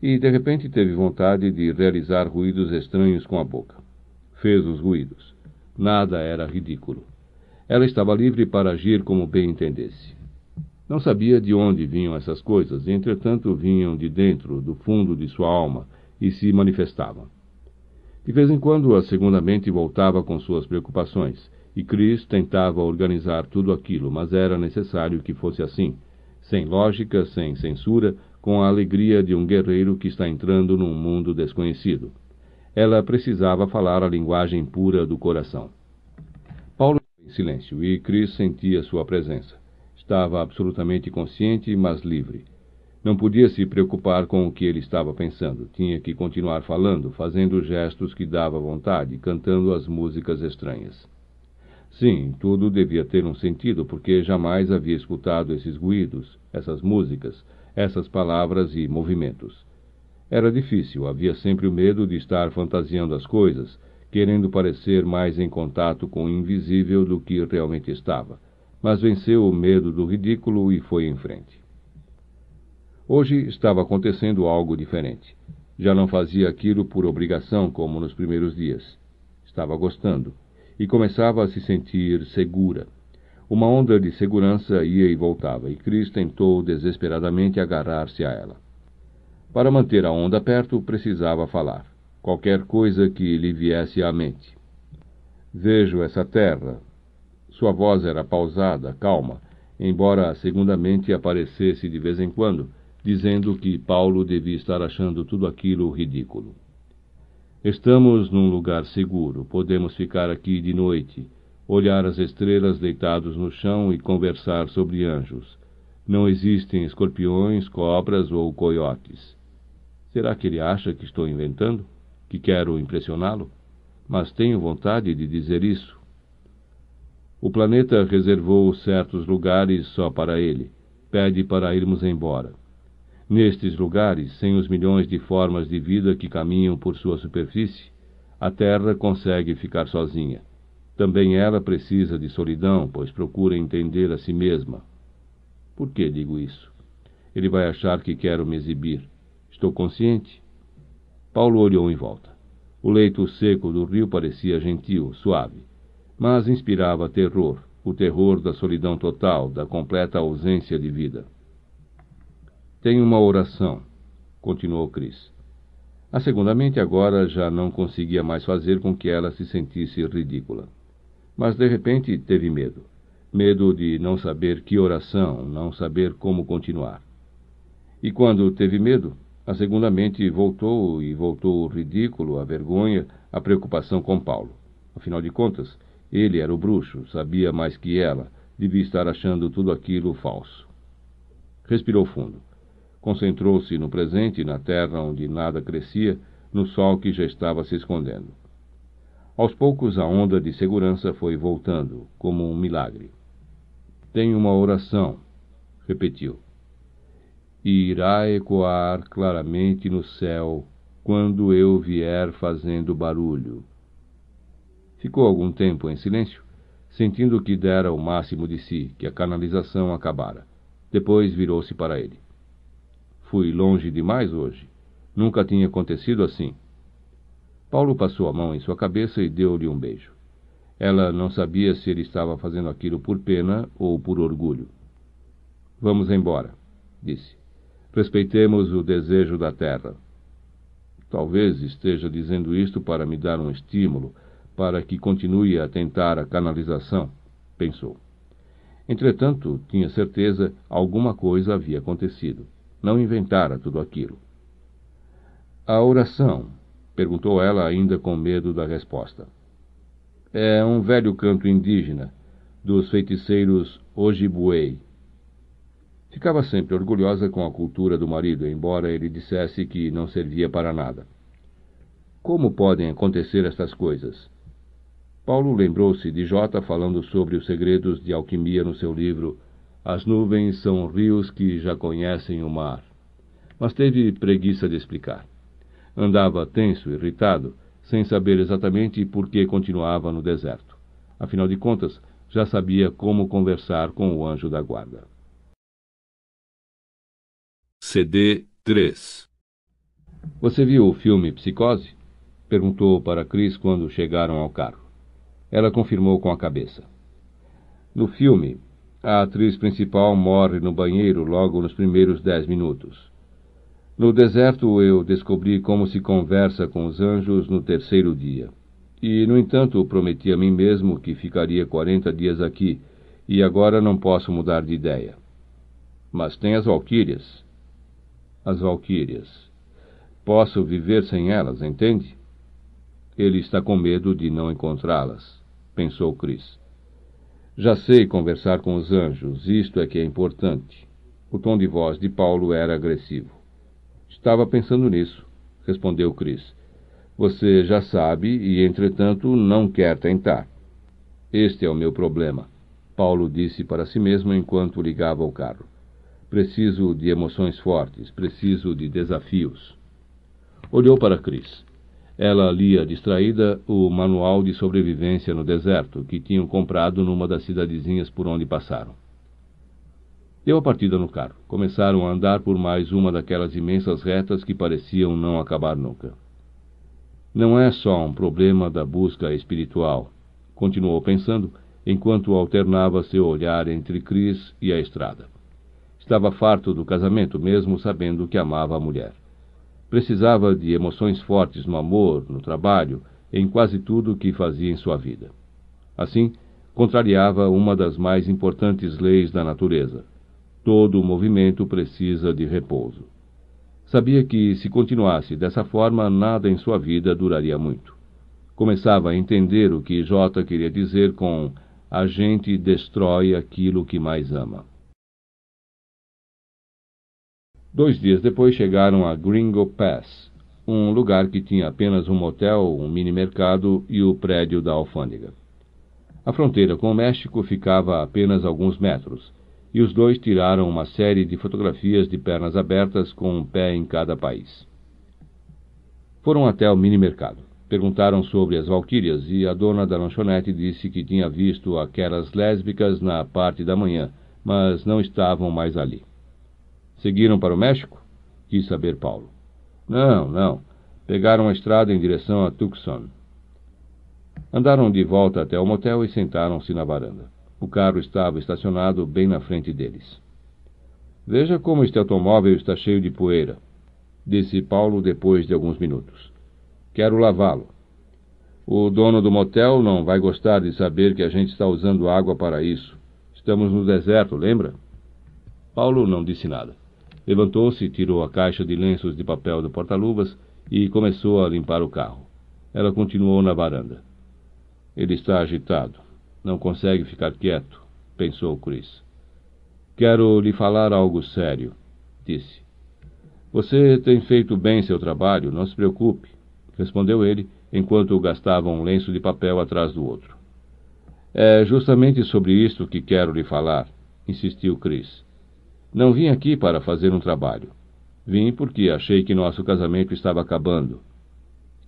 [SPEAKER 1] e de repente teve vontade de realizar ruídos estranhos com a boca. Fez os ruídos. Nada era ridículo. Ela estava livre para agir como bem entendesse. Não sabia de onde vinham essas coisas, entretanto vinham de dentro, do fundo de sua alma, e se manifestavam. De vez em quando, a segunda mente voltava com suas preocupações, e Chris tentava organizar tudo aquilo, mas era necessário que fosse assim, sem lógica, sem censura, com a alegria de um guerreiro que está entrando num mundo desconhecido. Ela precisava falar a linguagem pura do coração. Paulo em silêncio e Chris sentia sua presença. Estava absolutamente consciente, mas livre. Não podia se preocupar com o que ele estava pensando. Tinha que continuar falando, fazendo gestos que dava vontade, cantando as músicas estranhas. Sim, tudo devia ter um sentido, porque jamais havia escutado esses ruídos, essas músicas, essas palavras e movimentos. Era difícil, havia sempre o medo de estar fantasiando as coisas, querendo parecer mais em contato com o invisível do que realmente estava mas venceu o medo do ridículo e foi em frente. Hoje estava acontecendo algo diferente. Já não fazia aquilo por obrigação como nos primeiros dias. Estava gostando e começava a se sentir segura. Uma onda de segurança ia e voltava, e Cris tentou desesperadamente agarrar-se a ela. Para manter a onda perto, precisava falar. Qualquer coisa que lhe viesse à mente. Vejo essa terra, sua voz era pausada, calma, embora a aparecesse de vez em quando, dizendo que Paulo devia estar achando tudo aquilo ridículo. Estamos num lugar seguro, podemos ficar aqui de noite, olhar as estrelas deitados no chão e conversar sobre anjos. Não existem escorpiões, cobras ou coiotes. Será que ele acha que estou inventando? Que quero impressioná-lo? Mas tenho vontade de dizer isso, o planeta reservou certos lugares só para ele. Pede para irmos embora. Nestes lugares, sem os milhões de formas de vida que caminham por sua superfície, a Terra consegue ficar sozinha. Também ela precisa de solidão, pois procura entender a si mesma. Por que digo isso? Ele vai achar que quero me exibir. Estou consciente? Paulo olhou em volta. O leito seco do rio parecia gentil, suave mas inspirava terror, o terror da solidão total, da completa ausência de vida. Tenho uma oração, continuou Chris. A ah, mente agora já não conseguia mais fazer com que ela se sentisse ridícula. Mas de repente teve medo. Medo de não saber que oração, não saber como continuar. E quando teve medo, a mente voltou e voltou o ridículo, a vergonha, a preocupação com Paulo. Afinal de contas, ele era o bruxo, sabia mais que ela, devia estar achando tudo aquilo falso. Respirou fundo. Concentrou-se no presente, na terra onde nada crescia, no sol que já estava se escondendo. Aos poucos, a onda de segurança foi voltando, como um milagre. Tem uma oração, repetiu. E irá ecoar claramente no céu quando eu vier fazendo barulho Ficou algum tempo em silêncio, sentindo que dera o máximo de si, que a canalização acabara. Depois virou-se para ele. Fui longe demais hoje. Nunca tinha acontecido assim. Paulo passou a mão em sua cabeça e deu-lhe um beijo. Ela não sabia se ele estava fazendo aquilo por pena ou por orgulho. Vamos embora, disse. Respeitemos o desejo da terra. Talvez esteja dizendo isto para me dar um estímulo, para que continue a tentar a canalização, pensou. Entretanto, tinha certeza alguma coisa havia acontecido. Não inventara tudo aquilo. A oração, perguntou ela ainda com medo da resposta. É um velho canto indígena dos feiticeiros Ojibway. Ficava sempre orgulhosa com a cultura do marido, embora ele dissesse que não servia para nada. Como podem acontecer estas coisas? Paulo lembrou-se de J falando sobre os segredos de alquimia no seu livro As nuvens são rios que já conhecem o mar. Mas teve preguiça de explicar. Andava tenso, irritado, sem saber exatamente por que continuava no deserto. Afinal de contas, já sabia como conversar com o anjo da guarda. CD 3 Você viu o filme Psicose? Perguntou para Cris quando chegaram ao carro. Ela confirmou com a cabeça. No filme, a atriz principal morre no banheiro logo nos primeiros dez minutos. No deserto eu descobri como se conversa com os anjos no terceiro dia. E, no entanto, prometi a mim mesmo que ficaria quarenta dias aqui, e agora não posso mudar de ideia. Mas tem as valquírias. As valquírias. Posso viver sem elas, entende? Ele está com medo de não encontrá-las pensou Chris. Já sei conversar com os anjos, isto é que é importante. O tom de voz de Paulo era agressivo. Estava pensando nisso, respondeu Chris. Você já sabe e, entretanto, não quer tentar. Este é o meu problema, Paulo disse para si mesmo enquanto ligava o carro. Preciso de emoções fortes, preciso de desafios. Olhou para Chris. Ela lia distraída o manual de sobrevivência no deserto que tinham comprado numa das cidadezinhas por onde passaram. Deu a partida no carro. Começaram a andar por mais uma daquelas imensas retas que pareciam não acabar nunca. Não é só um problema da busca espiritual, continuou pensando, enquanto alternava seu olhar entre Cris e a estrada. Estava farto do casamento, mesmo sabendo que amava a mulher. Precisava de emoções fortes no amor, no trabalho, em quase tudo que fazia em sua vida. Assim, contrariava uma das mais importantes leis da natureza. Todo movimento precisa de repouso. Sabia que, se continuasse dessa forma, nada em sua vida duraria muito. Começava a entender o que J queria dizer com a gente destrói aquilo que mais ama. Dois dias depois chegaram a Gringo Pass, um lugar que tinha apenas um motel, um mini-mercado e o prédio da alfândega. A fronteira com o México ficava a apenas alguns metros, e os dois tiraram uma série de fotografias de pernas abertas com um pé em cada país. Foram até o mini-mercado. Perguntaram sobre as valquírias e a dona da lanchonete disse que tinha visto aquelas lésbicas na parte da manhã, mas não estavam mais ali. Seguiram para o México? Quis saber Paulo. Não, não. Pegaram a estrada em direção a Tucson. Andaram de volta até o motel e sentaram-se na varanda. O carro estava estacionado bem na frente deles. Veja como este automóvel está cheio de poeira, disse Paulo depois de alguns minutos. Quero lavá-lo. O dono do motel não vai gostar de saber que a gente está usando água para isso. Estamos no deserto, lembra? Paulo não disse nada. Levantou-se, tirou a caixa de lenços de papel do porta-luvas e começou a limpar o carro. Ela continuou na varanda. Ele está agitado. Não consegue ficar quieto, pensou Chris. Quero lhe falar algo sério, disse. Você tem feito bem seu trabalho, não se preocupe, respondeu ele, enquanto gastava um lenço de papel atrás do outro. É justamente sobre isto que quero lhe falar, insistiu Chris. Não vim aqui para fazer um trabalho. Vim porque achei que nosso casamento estava acabando.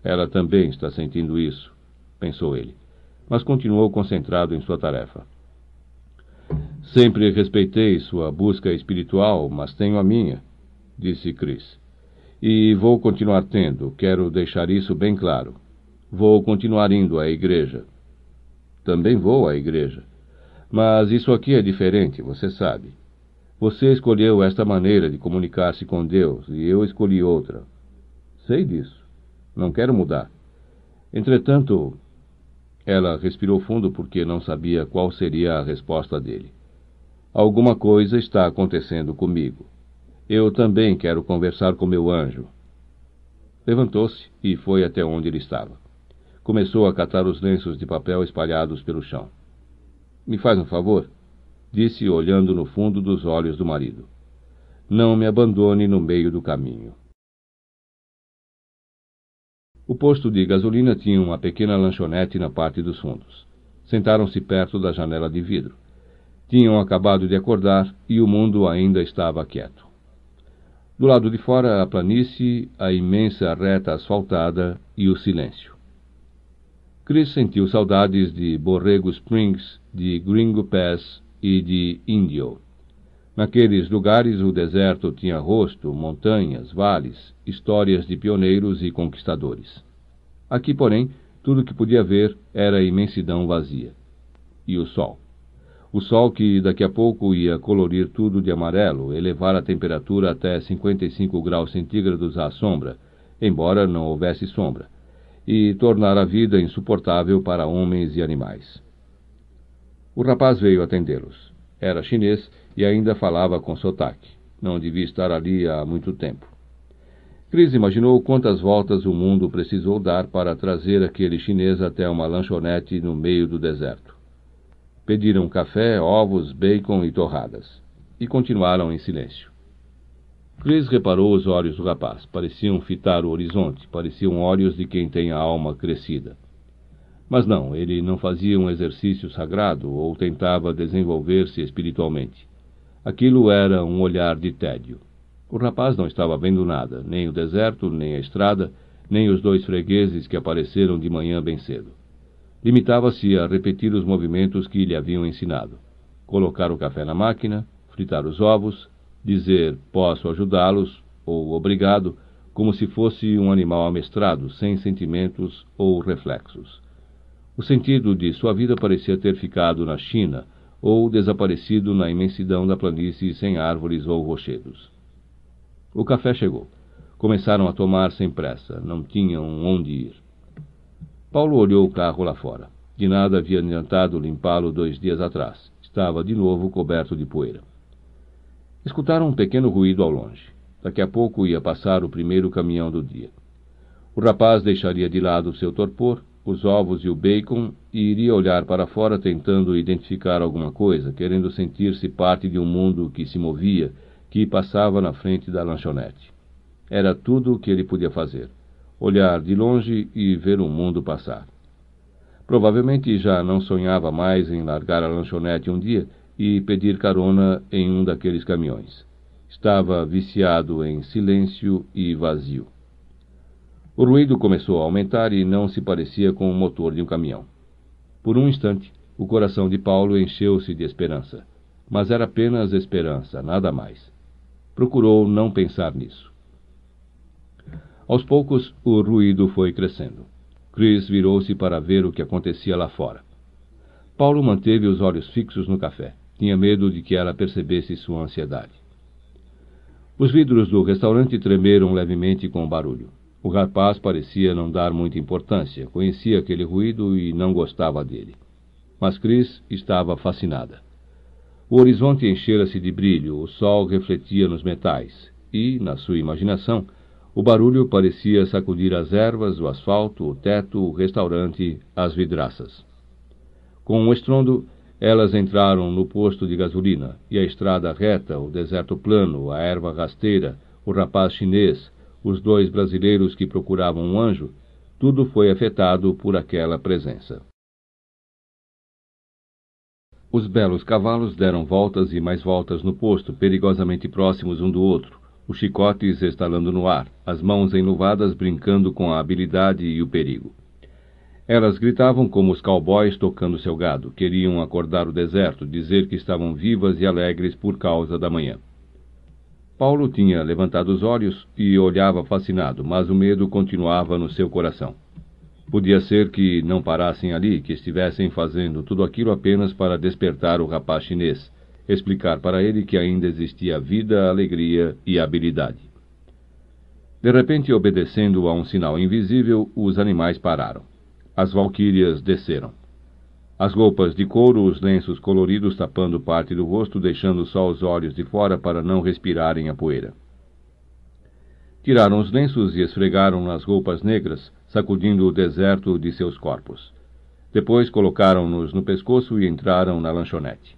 [SPEAKER 1] Ela também está sentindo isso, pensou ele, mas continuou concentrado em sua tarefa. Sempre respeitei sua busca espiritual, mas tenho a minha, disse Chris. E vou continuar tendo, quero deixar isso bem claro. Vou continuar indo à igreja. Também vou à igreja. Mas isso aqui é diferente, você sabe. Você escolheu esta maneira de comunicar-se com Deus e eu escolhi outra. Sei disso. Não quero mudar. Entretanto, ela respirou fundo porque não sabia qual seria a resposta dele. Alguma coisa está acontecendo comigo. Eu também quero conversar com meu anjo. Levantou-se e foi até onde ele estava. Começou a catar os lenços de papel espalhados pelo chão. Me faz um favor? disse olhando no fundo dos olhos do marido. Não me abandone no meio do caminho. O posto de gasolina tinha uma pequena lanchonete na parte dos fundos. Sentaram-se perto da janela de vidro. Tinham acabado de acordar e o mundo ainda estava quieto. Do lado de fora, a planície, a imensa reta asfaltada e o silêncio. Chris sentiu saudades de Borrego Springs, de Gringo Pass e de Índio. Naqueles lugares, o deserto tinha rosto, montanhas, vales, histórias de pioneiros e conquistadores. Aqui, porém, tudo que podia ver era imensidão vazia. E o sol. O sol que daqui a pouco ia colorir tudo de amarelo, elevar a temperatura até 55 graus centígrados à sombra, embora não houvesse sombra, e tornar a vida insuportável para homens e animais. O rapaz veio atendê-los. Era chinês e ainda falava com sotaque. Não devia estar ali há muito tempo. Cris imaginou quantas voltas o mundo precisou dar para trazer aquele chinês até uma lanchonete no meio do deserto. Pediram café, ovos, bacon e torradas. E continuaram em silêncio. Cris reparou os olhos do rapaz. Pareciam fitar o horizonte, pareciam olhos de quem tem a alma crescida. Mas não, ele não fazia um exercício sagrado ou tentava desenvolver-se espiritualmente. Aquilo era um olhar de tédio. O rapaz não estava vendo nada, nem o deserto, nem a estrada, nem os dois fregueses que apareceram de manhã bem cedo. Limitava-se a repetir os movimentos que lhe haviam ensinado: colocar o café na máquina, fritar os ovos, dizer posso ajudá-los ou obrigado, como se fosse um animal amestrado, sem sentimentos ou reflexos. O sentido de sua vida parecia ter ficado na China ou desaparecido na imensidão da planície sem árvores ou rochedos. O café chegou. Começaram a tomar sem pressa, não tinham onde ir. Paulo olhou o carro lá fora. De nada havia adiantado limpá-lo dois dias atrás. Estava de novo coberto de poeira. Escutaram um pequeno ruído ao longe. Daqui a pouco ia passar o primeiro caminhão do dia. O rapaz deixaria de lado seu torpor os ovos e o bacon e iria olhar para fora tentando identificar alguma coisa, querendo sentir-se parte de um mundo que se movia, que passava na frente da lanchonete. Era tudo o que ele podia fazer: olhar de longe e ver o mundo passar. Provavelmente já não sonhava mais em largar a lanchonete um dia e pedir carona em um daqueles caminhões. Estava viciado em silêncio e vazio. O ruído começou a aumentar e não se parecia com o motor de um caminhão. Por um instante, o coração de Paulo encheu-se de esperança. Mas era apenas esperança, nada mais. Procurou não pensar nisso. Aos poucos, o ruído foi crescendo. Chris virou-se para ver o que acontecia lá fora. Paulo manteve os olhos fixos no café. Tinha medo de que ela percebesse sua ansiedade. Os vidros do restaurante tremeram levemente com o barulho. O rapaz parecia não dar muita importância, conhecia aquele ruído e não gostava dele. Mas Cris estava fascinada. O horizonte enchera-se de brilho, o sol refletia nos metais, e, na sua imaginação, o barulho parecia sacudir as ervas, o asfalto, o teto, o restaurante, as vidraças. Com um estrondo, elas entraram no posto de gasolina, e a estrada reta, o deserto plano, a erva rasteira, o rapaz chinês, os dois brasileiros que procuravam um anjo, tudo foi afetado por aquela presença. Os belos cavalos deram voltas e mais voltas no posto, perigosamente próximos um do outro, os chicotes estalando no ar, as mãos enluvadas brincando com a habilidade e o perigo. Elas gritavam como os cowboys tocando seu gado, queriam acordar o deserto, dizer que estavam vivas e alegres por causa da manhã. Paulo tinha levantado os olhos e olhava fascinado, mas o medo continuava no seu coração. Podia ser que não parassem ali, que estivessem fazendo tudo aquilo apenas para despertar o rapaz chinês, explicar para ele que ainda existia vida, alegria e habilidade. De repente, obedecendo a um sinal invisível, os animais pararam. As valquírias desceram. As roupas de couro, os lenços coloridos tapando parte do rosto, deixando só os olhos de fora para não respirarem a poeira. Tiraram os lenços e esfregaram nas roupas negras, sacudindo o deserto de seus corpos. Depois colocaram-nos no pescoço e entraram na lanchonete.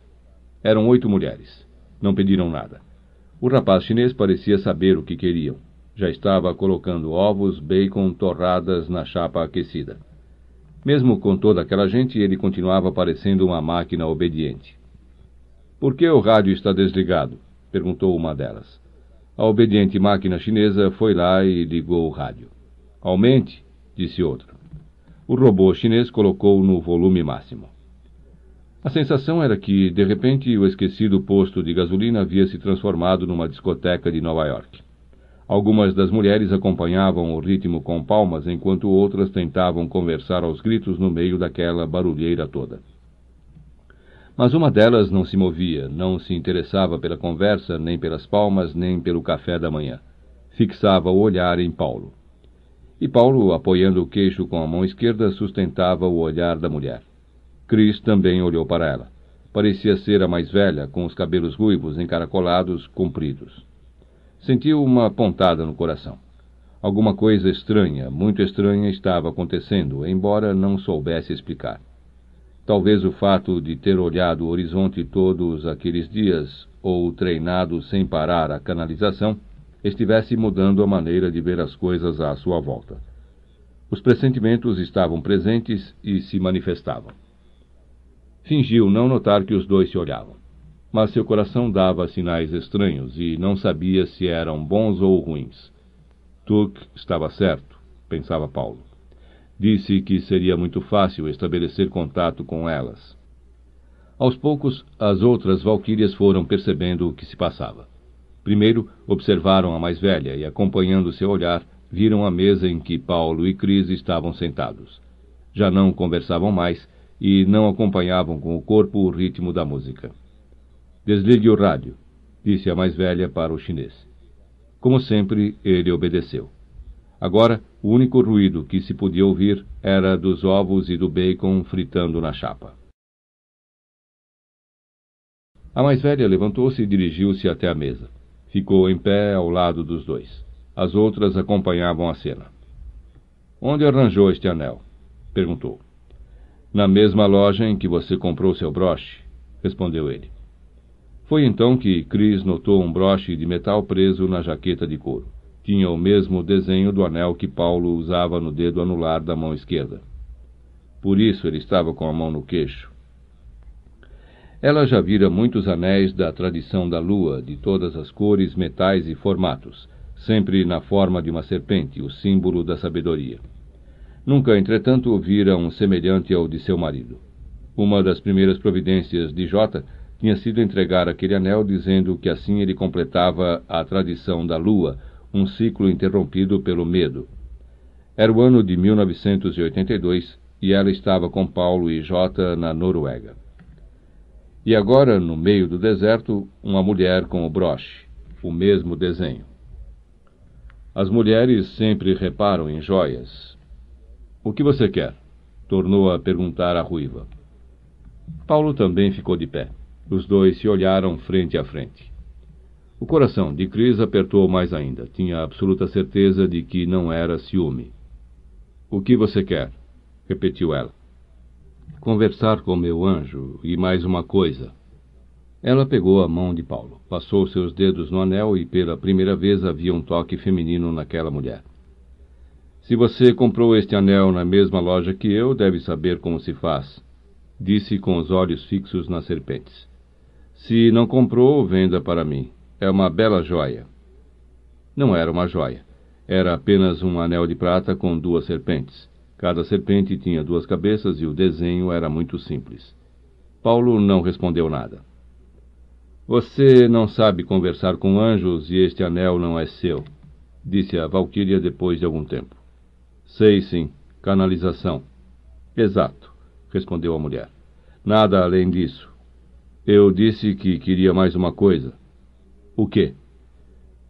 [SPEAKER 1] Eram oito mulheres. Não pediram nada. O rapaz chinês parecia saber o que queriam. Já estava colocando ovos, bacon, torradas na chapa aquecida. Mesmo com toda aquela gente, ele continuava parecendo uma máquina obediente. Por que o rádio está desligado? perguntou uma delas. A obediente máquina chinesa foi lá e ligou o rádio. Aumente, disse outra. O robô chinês colocou no volume máximo. A sensação era que, de repente, o esquecido posto de gasolina havia se transformado numa discoteca de Nova York. Algumas das mulheres acompanhavam o ritmo com palmas, enquanto outras tentavam conversar aos gritos no meio daquela barulheira toda. Mas uma delas não se movia, não se interessava pela conversa, nem pelas palmas, nem pelo café da manhã. Fixava o olhar em Paulo. E Paulo, apoiando o queixo com a mão esquerda, sustentava o olhar da mulher. Cris também olhou para ela. Parecia ser a mais velha, com os cabelos ruivos encaracolados, compridos sentiu uma pontada no coração. Alguma coisa estranha, muito estranha, estava acontecendo, embora não soubesse explicar. Talvez o fato de ter olhado o horizonte todos aqueles dias, ou treinado sem parar a canalização, estivesse mudando a maneira de ver as coisas à sua volta. Os pressentimentos estavam presentes e se manifestavam. Fingiu não notar que os dois se olhavam mas seu coração dava sinais estranhos e não sabia se eram bons ou ruins. Tuck estava certo, pensava Paulo. Disse que seria muito fácil estabelecer contato com elas. Aos poucos, as outras valquírias foram percebendo o que se passava. Primeiro, observaram a mais velha e, acompanhando seu olhar, viram a mesa em que Paulo e Cris estavam sentados. Já não conversavam mais e não acompanhavam com o corpo o ritmo da música. Desligue o rádio, disse a mais velha para o chinês. Como sempre, ele obedeceu. Agora, o único ruído que se podia ouvir era dos ovos e do bacon fritando na chapa. A mais velha levantou-se e dirigiu-se até a mesa. Ficou em pé ao lado dos dois. As outras acompanhavam a cena. Onde arranjou este anel? perguntou. Na mesma loja em que você comprou seu broche, respondeu ele. Foi então que Chris notou um broche de metal preso na jaqueta de couro. Tinha o mesmo desenho do anel que Paulo usava no dedo anular da mão esquerda. Por isso ele estava com a mão no queixo. Ela já vira muitos anéis da tradição da lua, de todas as cores, metais e formatos, sempre na forma de uma serpente, o símbolo da sabedoria. Nunca, entretanto, vira um semelhante ao de seu marido. Uma das primeiras providências de Jota tinha sido entregar aquele anel dizendo que assim ele completava a tradição da lua, um ciclo interrompido pelo medo. Era o ano de 1982 e ela estava com Paulo e Jota na Noruega. E agora, no meio do deserto, uma mulher com o broche, o mesmo desenho. As mulheres sempre reparam em joias. O que você quer? tornou a perguntar a ruiva. Paulo também ficou de pé. Os dois se olharam frente a frente. O coração de Cris apertou mais ainda. Tinha absoluta certeza de que não era ciúme. O que você quer? repetiu ela. Conversar com meu anjo e mais uma coisa. Ela pegou a mão de Paulo, passou seus dedos no anel e pela primeira vez havia um toque feminino naquela mulher. Se você comprou este anel na mesma loja que eu, deve saber como se faz, disse com os olhos fixos nas serpentes. Se não comprou, venda para mim. É uma bela joia. Não era uma joia. Era apenas um anel de prata com duas serpentes. Cada serpente tinha duas cabeças e o desenho era muito simples. Paulo não respondeu nada. Você não sabe conversar com anjos e este anel não é seu, disse a Valquíria depois de algum tempo. Sei sim, canalização. Exato, respondeu a mulher. Nada além disso. Eu disse que queria mais uma coisa. O quê?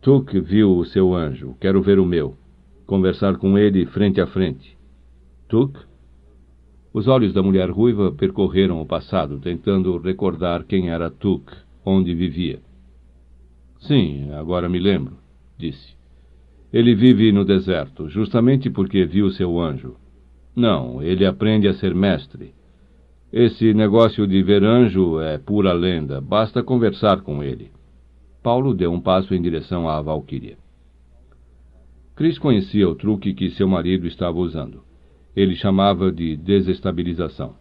[SPEAKER 1] Tuk viu o seu anjo. Quero ver o meu. Conversar com ele frente a frente. Tuk? Os olhos da mulher ruiva percorreram o passado, tentando recordar quem era Tuk, onde vivia. Sim, agora me lembro, disse. Ele vive no deserto, justamente porque viu seu anjo. Não, ele aprende a ser mestre. Esse negócio de ver anjo é pura lenda, basta conversar com ele. Paulo deu um passo em direção à Valquíria. Cris conhecia o truque que seu marido estava usando. Ele chamava de desestabilização.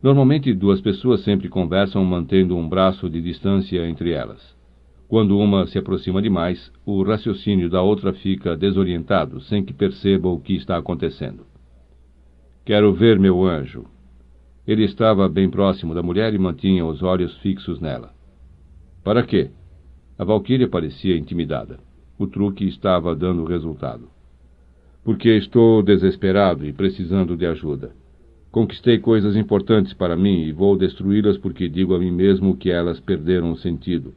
[SPEAKER 1] Normalmente, duas pessoas sempre conversam mantendo um braço de distância entre elas. Quando uma se aproxima demais, o raciocínio da outra fica desorientado, sem que perceba o que está acontecendo. Quero ver, meu anjo, ele estava bem próximo da mulher e mantinha os olhos fixos nela. Para quê? A Valquíria parecia intimidada. O truque estava dando resultado. Porque estou desesperado e precisando de ajuda. Conquistei coisas importantes para mim e vou destruí-las porque digo a mim mesmo que elas perderam o sentido.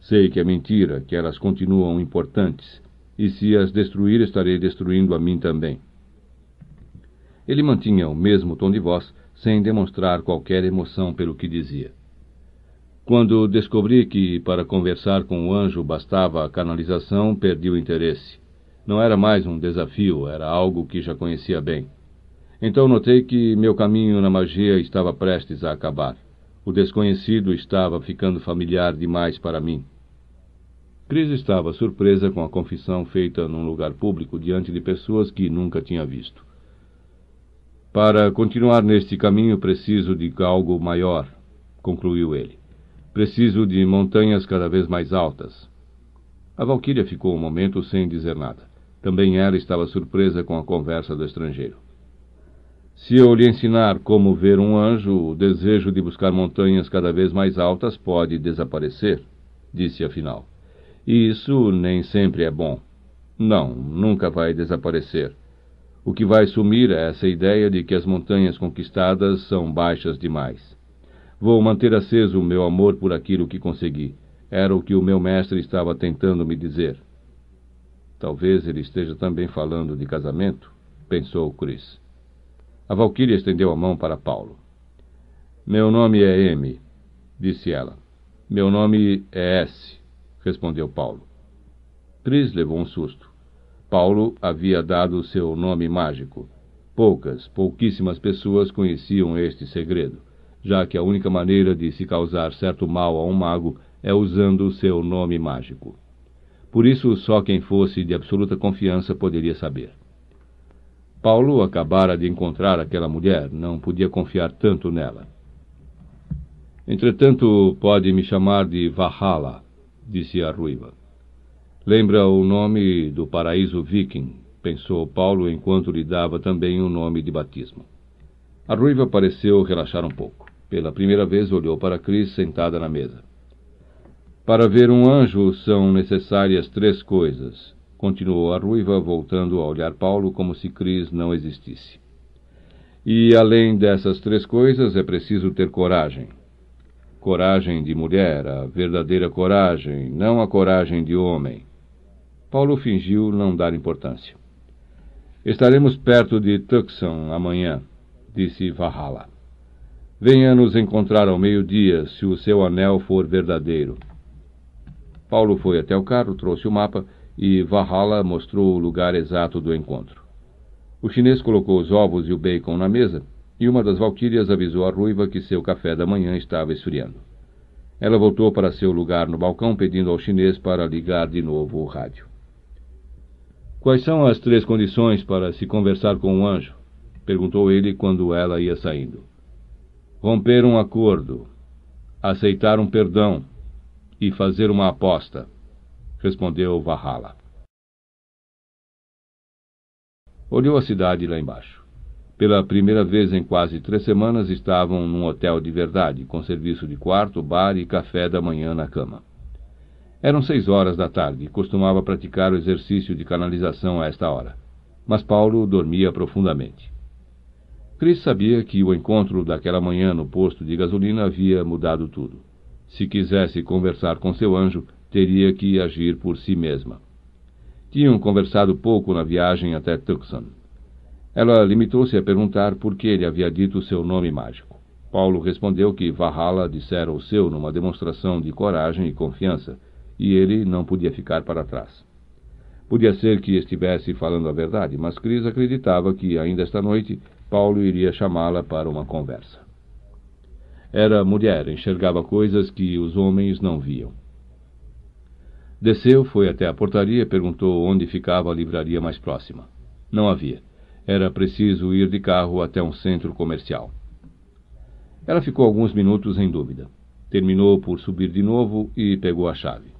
[SPEAKER 1] Sei que é mentira, que elas continuam importantes, e se as destruir, estarei destruindo a mim também. Ele mantinha o mesmo tom de voz, sem demonstrar qualquer emoção pelo que dizia. Quando descobri que para conversar com o anjo bastava a canalização, perdi o interesse. Não era mais um desafio, era algo que já conhecia bem. Então notei que meu caminho na magia estava prestes a acabar. O desconhecido estava ficando familiar demais para mim. Cris estava surpresa com a confissão feita num lugar público diante de pessoas que nunca tinha visto. Para continuar neste caminho, preciso de algo maior, concluiu ele. Preciso de montanhas cada vez mais altas. A Valquíria ficou um momento sem dizer nada. Também ela estava surpresa com a conversa do estrangeiro. Se eu lhe ensinar como ver um anjo, o desejo de buscar montanhas cada vez mais altas pode desaparecer, disse afinal. E isso nem sempre é bom. Não, nunca vai desaparecer. O que vai sumir é essa ideia de que as montanhas conquistadas são baixas demais. Vou manter aceso o meu amor por aquilo que consegui. Era o que o meu mestre estava tentando me dizer. Talvez ele esteja também falando de casamento, pensou Chris. A Valquíria estendeu a mão para Paulo. Meu nome é M, disse ela. Meu nome é S, respondeu Paulo. Chris levou um susto. Paulo havia dado seu nome mágico. Poucas, pouquíssimas pessoas conheciam este segredo, já que a única maneira de se causar certo mal a um mago é usando seu nome mágico. Por isso, só quem fosse de absoluta confiança poderia saber. Paulo acabara de encontrar aquela mulher, não podia confiar tanto nela. Entretanto, pode me chamar de Valhalla, disse a ruiva. Lembra o nome do paraíso viking, pensou Paulo enquanto lhe dava também um nome de batismo. A ruiva pareceu relaxar um pouco. Pela primeira vez olhou para Cris sentada na mesa. Para ver um anjo são necessárias três coisas, continuou a ruiva, voltando a olhar Paulo como se Cris não existisse. E além dessas três coisas é preciso ter coragem. Coragem de mulher, a verdadeira coragem, não a coragem de homem. Paulo fingiu não dar importância. Estaremos perto de Tucson amanhã, disse Valhalla. Venha nos encontrar ao meio-dia, se o seu anel for verdadeiro. Paulo foi até o carro, trouxe o mapa e Valhalla mostrou o lugar exato do encontro. O chinês colocou os ovos e o bacon na mesa e uma das valquírias avisou a ruiva que seu café da manhã estava esfriando. Ela voltou para seu lugar no balcão pedindo ao chinês para ligar de novo o rádio. Quais são as três condições para se conversar com um anjo? perguntou ele quando ela ia saindo. Romper um acordo, aceitar um perdão e fazer uma aposta, respondeu Valhalla. Olhou a cidade lá embaixo. Pela primeira vez em quase três semanas estavam num hotel de verdade, com serviço de quarto, bar e café da manhã na cama. Eram seis horas da tarde e costumava praticar o exercício de canalização a esta hora. Mas Paulo dormia profundamente. Chris sabia que o encontro daquela manhã no posto de gasolina havia mudado tudo. Se quisesse conversar com seu anjo, teria que agir por si mesma. Tinham conversado pouco na viagem até Tucson. Ela limitou-se a perguntar por que ele havia dito seu nome mágico. Paulo respondeu que Valhalla dissera o seu numa demonstração de coragem e confiança, e ele não podia ficar para trás. Podia ser que estivesse falando a verdade, mas Cris acreditava que ainda esta noite Paulo iria chamá-la para uma conversa. Era mulher, enxergava coisas que os homens não viam. Desceu, foi até a portaria e perguntou onde ficava a livraria mais próxima. Não havia. Era preciso ir de carro até um centro comercial. Ela ficou alguns minutos em dúvida. Terminou por subir de novo e pegou a chave.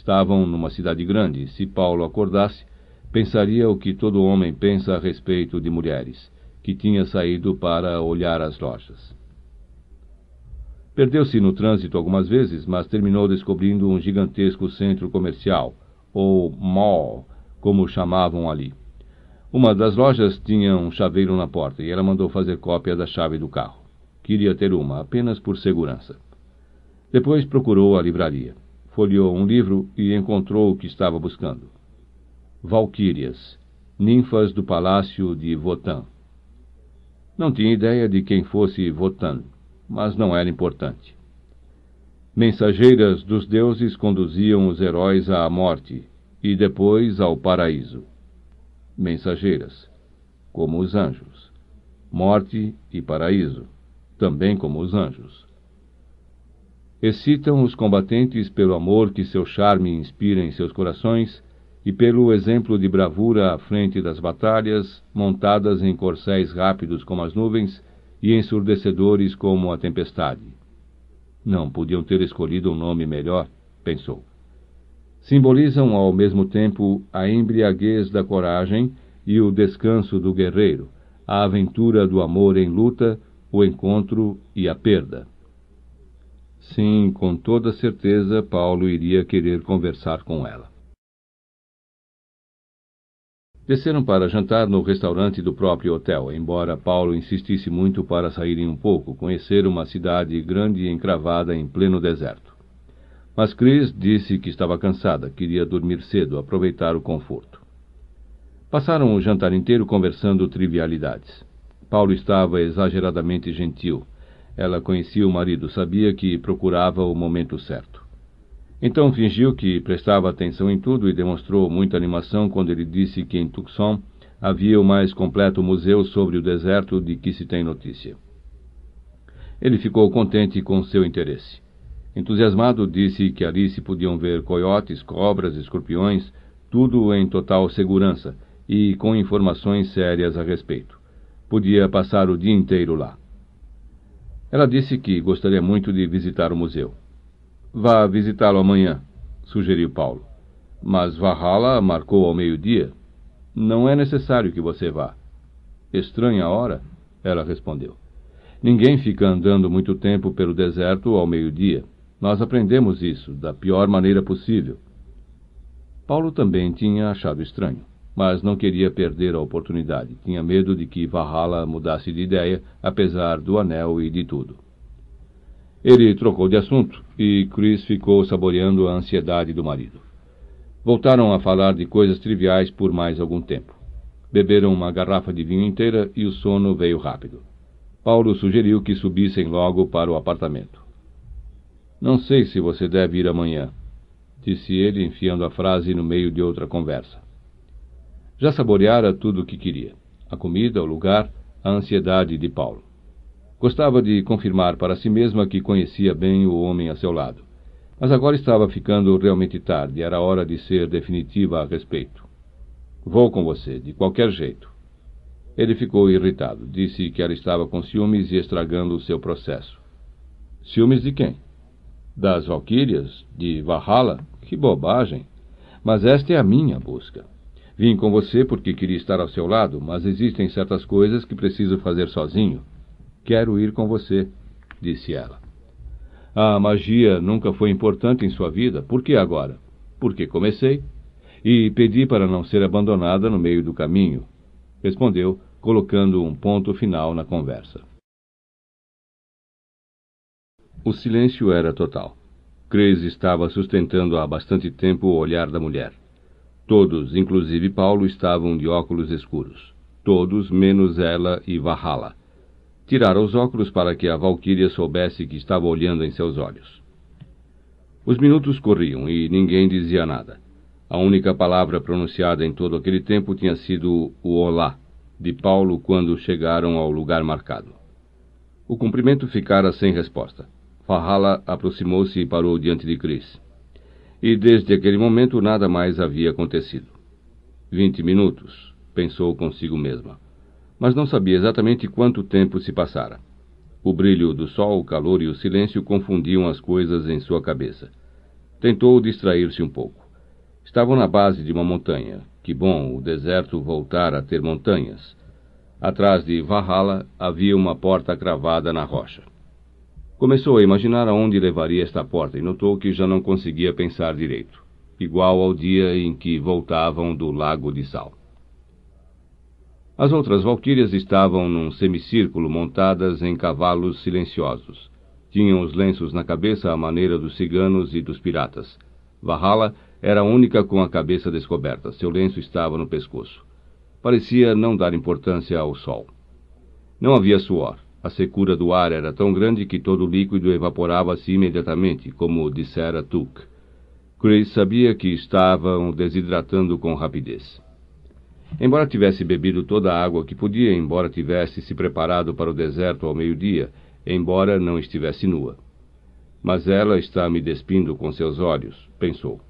[SPEAKER 1] Estavam numa cidade grande. Se Paulo acordasse, pensaria o que todo homem pensa a respeito de mulheres, que tinha saído para olhar as lojas. Perdeu-se no trânsito algumas vezes, mas terminou descobrindo um gigantesco centro comercial, ou mall, como chamavam ali. Uma das lojas tinha um chaveiro na porta e ela mandou fazer cópia da chave do carro. Queria ter uma, apenas por segurança. Depois procurou a livraria folheou um livro e encontrou o que estava buscando. Valquírias, ninfas do palácio de Votan. Não tinha ideia de quem fosse Votan, mas não era importante. Mensageiras dos deuses conduziam os heróis à morte e depois ao paraíso. Mensageiras, como os anjos. Morte e paraíso, também como os anjos excitam os combatentes pelo amor que seu charme inspira em seus corações e pelo exemplo de bravura à frente das batalhas, montadas em corcéis rápidos como as nuvens e ensurdecedores como a tempestade. Não podiam ter escolhido um nome melhor, pensou. Simbolizam ao mesmo tempo a embriaguez da coragem e o descanso do guerreiro, a aventura do amor em luta, o encontro e a perda. Sim, com toda certeza, Paulo iria querer conversar com ela. Desceram para jantar no restaurante do próprio hotel, embora Paulo insistisse muito para saírem um pouco, conhecer uma cidade grande e encravada em pleno deserto. Mas Cris disse que estava cansada, queria dormir cedo, aproveitar o conforto. Passaram o jantar inteiro conversando trivialidades. Paulo estava exageradamente gentil, ela conhecia o marido, sabia que procurava o momento certo. Então fingiu que prestava atenção em tudo e demonstrou muita animação quando ele disse que em Tucson havia o mais completo museu sobre o deserto de que se tem notícia. Ele ficou contente com seu interesse. Entusiasmado, disse que ali se podiam ver coiotes, cobras, escorpiões, tudo em total segurança e com informações sérias a respeito. Podia passar o dia inteiro lá. Ela disse que gostaria muito de visitar o museu. Vá visitá-lo amanhã, sugeriu Paulo. Mas Valhalla marcou ao meio-dia. Não é necessário que você vá. Estranha hora, ela respondeu. Ninguém fica andando muito tempo pelo deserto ao meio-dia. Nós aprendemos isso da pior maneira possível. Paulo também tinha achado estranho mas não queria perder a oportunidade. Tinha medo de que Valhalla mudasse de ideia, apesar do anel e de tudo. Ele trocou de assunto e Chris ficou saboreando a ansiedade do marido. Voltaram a falar de coisas triviais por mais algum tempo. Beberam uma garrafa de vinho inteira e o sono veio rápido. Paulo sugeriu que subissem logo para o apartamento. Não sei se você deve ir amanhã, disse ele, enfiando a frase no meio de outra conversa. Já saboreara tudo o que queria: a comida, o lugar, a ansiedade de Paulo. Gostava de confirmar para si mesma que conhecia bem o homem a seu lado. Mas agora estava ficando realmente tarde, era hora de ser definitiva a respeito. Vou com você, de qualquer jeito. Ele ficou irritado, disse que ela estava com ciúmes e estragando o seu processo. Ciúmes de quem? Das Valquírias? De Valhalla? Que bobagem! Mas esta é a minha busca. Vim com você porque queria estar ao seu lado, mas existem certas coisas que preciso fazer sozinho. Quero ir com você, disse ela. A magia nunca foi importante em sua vida, por que agora? Porque comecei. E pedi para não ser abandonada no meio do caminho. Respondeu, colocando um ponto final na conversa. O silêncio era total. Cres estava sustentando há bastante tempo o olhar da mulher. Todos, inclusive Paulo, estavam de óculos escuros. Todos, menos ela e Valhalla. Tiraram os óculos para que a Valquíria soubesse que estava olhando em seus olhos. Os minutos corriam e ninguém dizia nada. A única palavra pronunciada em todo aquele tempo tinha sido o olá de Paulo quando chegaram ao lugar marcado. O cumprimento ficara sem resposta. Farrala aproximou-se e parou diante de Cris e desde aquele momento nada mais havia acontecido. Vinte minutos, pensou consigo mesma. Mas não sabia exatamente quanto tempo se passara. O brilho do sol, o calor e o silêncio confundiam as coisas em sua cabeça. Tentou distrair-se um pouco. Estavam na base de uma montanha. Que bom o deserto voltar a ter montanhas. Atrás de Valhalla havia uma porta cravada na rocha. Começou a imaginar aonde levaria esta porta e notou que já não conseguia pensar direito, igual ao dia em que voltavam do lago de sal. As outras valquírias estavam num semicírculo montadas em cavalos silenciosos. Tinham os lenços na cabeça à maneira dos ciganos e dos piratas. Valhalla era a única com a cabeça descoberta. Seu lenço estava no pescoço. Parecia não dar importância ao sol. Não havia suor. A secura do ar era tão grande que todo o líquido evaporava-se imediatamente, como dissera Tuck. Chris sabia que estavam desidratando com rapidez. Embora tivesse bebido toda a água que podia, embora tivesse se preparado para o deserto ao meio-dia, embora não estivesse nua. Mas ela está me despindo com seus olhos, pensou.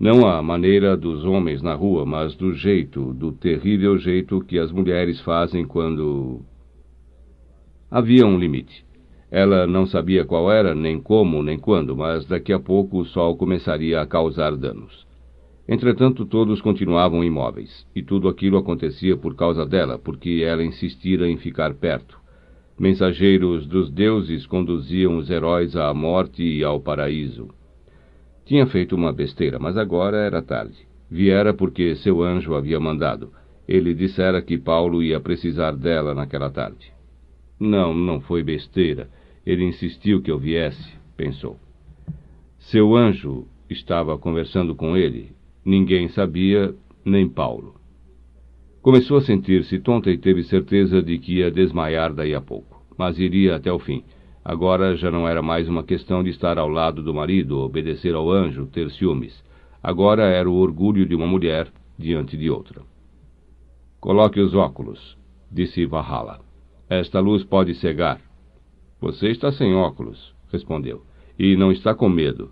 [SPEAKER 1] Não à maneira dos homens na rua, mas do jeito, do terrível jeito que as mulheres fazem quando. Havia um limite. Ela não sabia qual era, nem como, nem quando, mas daqui a pouco o sol começaria a causar danos. Entretanto, todos continuavam imóveis, e tudo aquilo acontecia por causa dela, porque ela insistira em ficar perto. Mensageiros dos deuses conduziam os heróis à morte e ao paraíso. Tinha feito uma besteira, mas agora era tarde. Viera porque seu anjo havia mandado. Ele dissera que Paulo ia precisar dela naquela tarde. Não, não foi besteira. Ele insistiu que eu viesse, pensou. Seu anjo estava conversando com ele. Ninguém sabia, nem Paulo. Começou a sentir-se tonta e teve certeza de que ia desmaiar daí a pouco, mas iria até o fim. Agora já não era mais uma questão de estar ao lado do marido, obedecer ao anjo, ter ciúmes. Agora era o orgulho de uma mulher diante de outra. Coloque os óculos, disse Valhalla. Esta luz pode cegar. Você está sem óculos, respondeu, e não está com medo.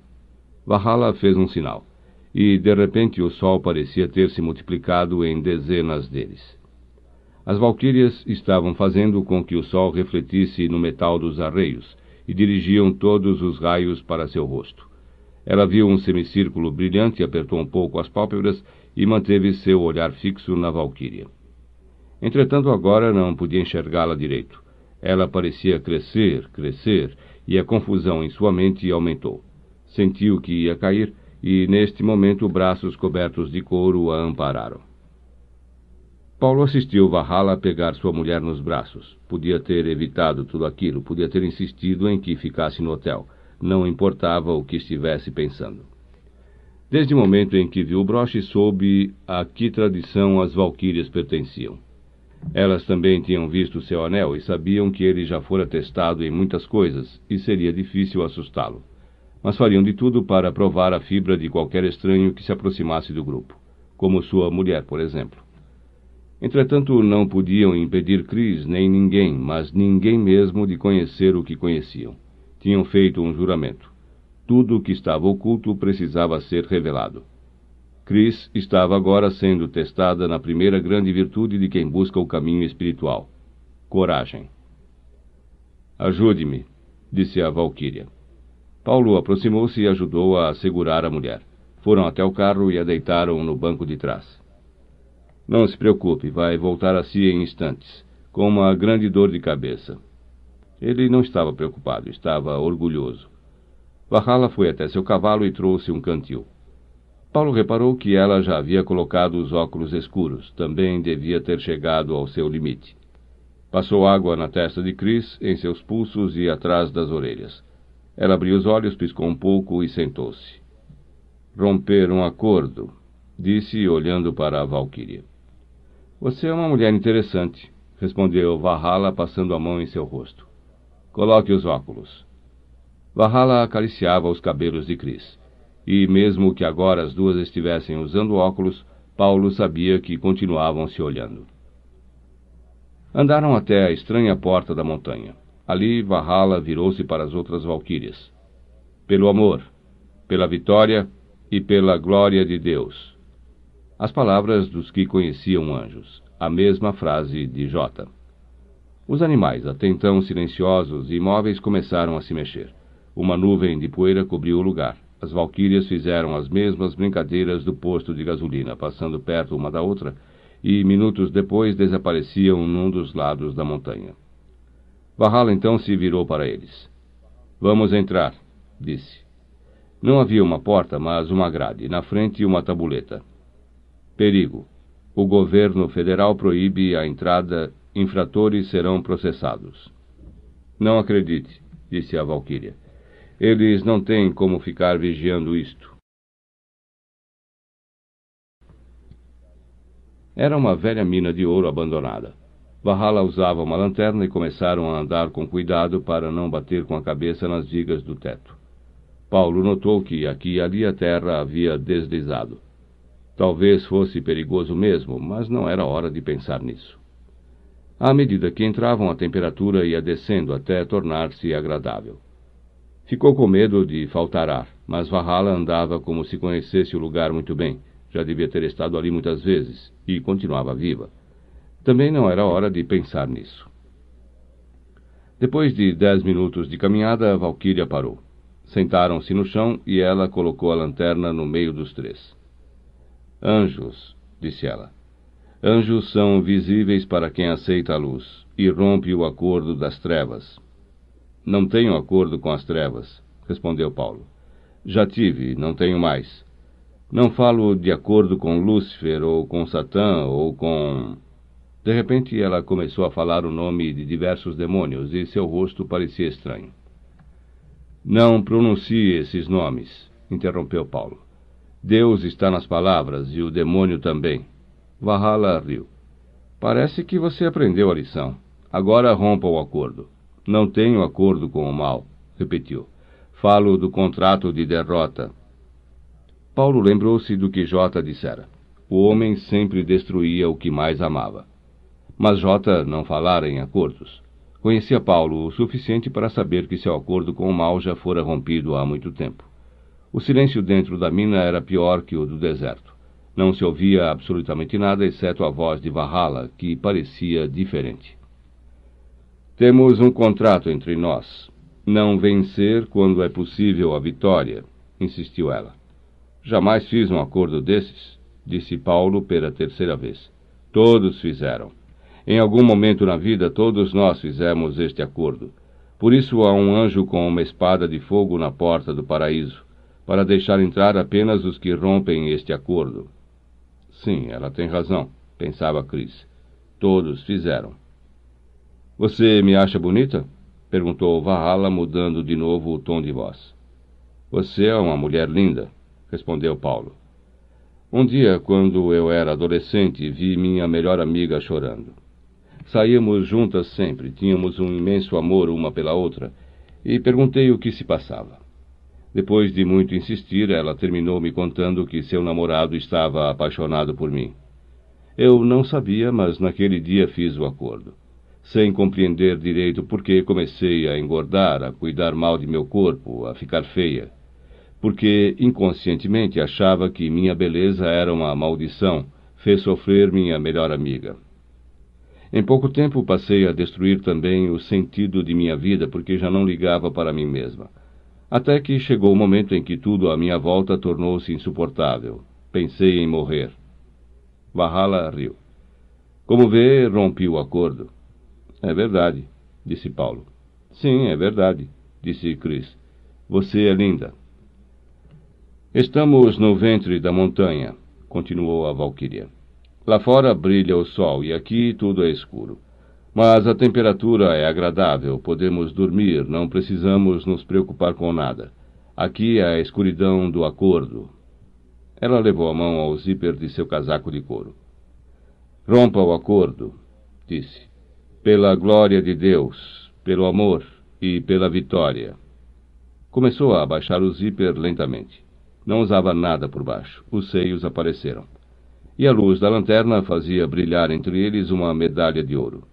[SPEAKER 1] Valhalla fez um sinal, e de repente o sol parecia ter se multiplicado em dezenas deles. As valquírias estavam fazendo com que o sol refletisse no metal dos arreios e dirigiam todos os raios para seu rosto. Ela viu um semicírculo brilhante, apertou um pouco as pálpebras e manteve seu olhar fixo na valquíria. Entretanto, agora não podia enxergá-la direito. Ela parecia crescer, crescer, e a confusão em sua mente aumentou. Sentiu que ia cair e, neste momento, braços cobertos de couro a ampararam. Paulo assistiu Valhalla pegar sua mulher nos braços. Podia ter evitado tudo aquilo, podia ter insistido em que ficasse no hotel. Não importava o que estivesse pensando. Desde o momento em que viu o broche, soube a que tradição as valquírias pertenciam. Elas também tinham visto seu anel e sabiam que ele já fora testado em muitas coisas e seria difícil assustá-lo. Mas fariam de tudo para provar a fibra de qualquer estranho que se aproximasse do grupo, como sua mulher, por exemplo. Entretanto, não podiam impedir Cris nem ninguém, mas ninguém mesmo de conhecer o que conheciam. Tinham feito um juramento. Tudo o que estava oculto precisava ser revelado. Cris estava agora sendo testada na primeira grande virtude de quem busca o caminho espiritual: coragem. Ajude-me, disse a Valquíria. Paulo aproximou-se e ajudou a segurar a mulher. Foram até o carro e a deitaram no banco de trás. Não se preocupe, vai voltar a si em instantes, com uma grande dor de cabeça. Ele não estava preocupado, estava orgulhoso. Vahala foi até seu cavalo e trouxe um cantil. Paulo reparou que ela já havia colocado os óculos escuros. Também devia ter chegado ao seu limite. Passou água na testa de Chris, em seus pulsos e atrás das orelhas. Ela abriu os olhos, piscou um pouco e sentou-se. Romper um acordo, disse, olhando para a Valquíria. Você é uma mulher interessante, respondeu Valhalla, passando a mão em seu rosto. Coloque os óculos. Valhalla acariciava os cabelos de Chris. E mesmo que agora as duas estivessem usando óculos, Paulo sabia que continuavam se olhando. Andaram até a estranha porta da montanha. Ali, Valhalla virou-se para as outras valquírias. Pelo amor, pela vitória e pela glória de Deus. As palavras dos que conheciam anjos. A mesma frase de Jota. Os animais, até então silenciosos e imóveis, começaram a se mexer. Uma nuvem de poeira cobriu o lugar. As valquírias fizeram as mesmas brincadeiras do posto de gasolina, passando perto uma da outra, e minutos depois desapareciam num dos lados da montanha. Valhalla então se virou para eles. Vamos entrar, disse. Não havia uma porta, mas uma grade, na frente uma tabuleta. Perigo. O governo federal proíbe a entrada, infratores serão processados. Não acredite, disse a Valquíria. Eles não têm como ficar vigiando isto. Era uma velha mina de ouro abandonada. Valhalla usava uma lanterna e começaram a andar com cuidado para não bater com a cabeça nas vigas do teto. Paulo notou que aqui e ali a terra havia deslizado. Talvez fosse perigoso mesmo, mas não era hora de pensar nisso. À medida que entravam, a temperatura ia descendo até tornar-se agradável. Ficou com medo de faltar ar, mas Valhalla andava como se conhecesse o lugar muito bem. Já devia ter estado ali muitas vezes e continuava viva. Também não era hora de pensar nisso. Depois de dez minutos de caminhada, a Valquíria parou. Sentaram-se no chão e ela colocou a lanterna no meio dos três. Anjos, disse ela. Anjos são visíveis para quem aceita a luz e rompe o acordo das trevas. Não tenho acordo com as trevas, respondeu Paulo. Já tive, não tenho mais. Não falo de acordo com Lúcifer ou com Satã ou com. De repente ela começou a falar o nome de diversos demônios e seu rosto parecia estranho. Não pronuncie esses nomes, interrompeu Paulo. Deus está nas palavras e o demônio também. Valhalla riu. Parece que você aprendeu a lição. Agora rompa o acordo. Não tenho acordo com o mal, repetiu. Falo do contrato de derrota. Paulo lembrou-se do que Jota dissera. O homem sempre destruía o que mais amava. Mas Jota não falara em acordos. Conhecia Paulo o suficiente para saber que seu acordo com o mal já fora rompido há muito tempo. O silêncio dentro da mina era pior que o do deserto. Não se ouvia absolutamente nada exceto a voz de Valhalla, que parecia diferente. Temos um contrato entre nós. Não vencer quando é possível a vitória, insistiu ela. Jamais fiz um acordo desses, disse Paulo pela terceira vez. Todos fizeram. Em algum momento na vida, todos nós fizemos este acordo. Por isso há um anjo com uma espada de fogo na porta do paraíso, para deixar entrar apenas os que rompem este acordo. Sim, ela tem razão, pensava Cris. Todos fizeram. Você me acha bonita? perguntou Valhalla, mudando de novo o tom de voz. Você é uma mulher linda, respondeu Paulo. Um dia, quando eu era adolescente, vi minha melhor amiga chorando. Saímos juntas sempre, tínhamos um imenso amor uma pela outra, e perguntei o que se passava. Depois de muito insistir, ela terminou me contando que seu namorado estava apaixonado por mim. Eu não sabia, mas naquele dia fiz o acordo sem compreender direito por que comecei a engordar, a cuidar mal de meu corpo, a ficar feia. Porque inconscientemente achava que minha beleza era uma maldição, fez sofrer minha melhor amiga. Em pouco tempo passei a destruir também o sentido de minha vida porque já não ligava para mim mesma. Até que chegou o momento em que tudo à minha volta tornou-se insuportável. Pensei em morrer. Vahala riu. Como vê, rompi o acordo. É verdade, disse Paulo. Sim, é verdade, disse Chris. Você é linda. Estamos no ventre da montanha, continuou a Valquíria. Lá fora brilha o sol e aqui tudo é escuro. Mas a temperatura é agradável, podemos dormir, não precisamos nos preocupar com nada. Aqui é a escuridão do acordo. Ela levou a mão ao zíper de seu casaco de couro. Rompa o acordo, disse pela glória de Deus, pelo amor e pela vitória. Começou a abaixar o zíper lentamente. Não usava nada por baixo. Os seios apareceram. E a luz da lanterna fazia brilhar entre eles uma medalha de ouro.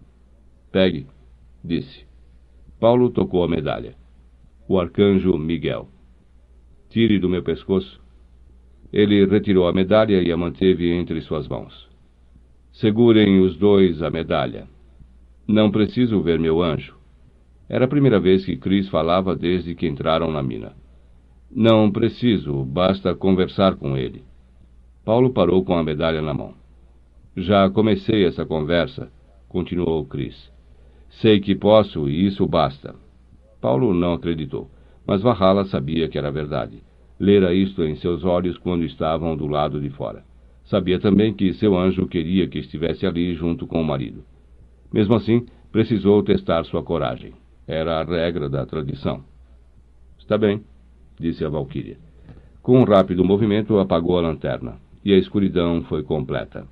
[SPEAKER 1] Pegue, disse. Paulo tocou a medalha. O arcanjo Miguel. Tire do meu pescoço. Ele retirou a medalha e a manteve entre suas mãos. Segurem os dois a medalha, não preciso ver meu anjo. Era a primeira vez que Chris falava desde que entraram na mina. Não preciso, basta conversar com ele. Paulo parou com a medalha na mão. Já comecei essa conversa, continuou Chris. Sei que posso e isso basta. Paulo não acreditou, mas Valhalla sabia que era verdade. Lera isto em seus olhos quando estavam do lado de fora. Sabia também que seu anjo queria que estivesse ali junto com o marido. Mesmo assim, precisou testar sua coragem. Era a regra da tradição. Está bem, disse a Valquíria. Com um rápido movimento, apagou a lanterna, e a escuridão foi completa.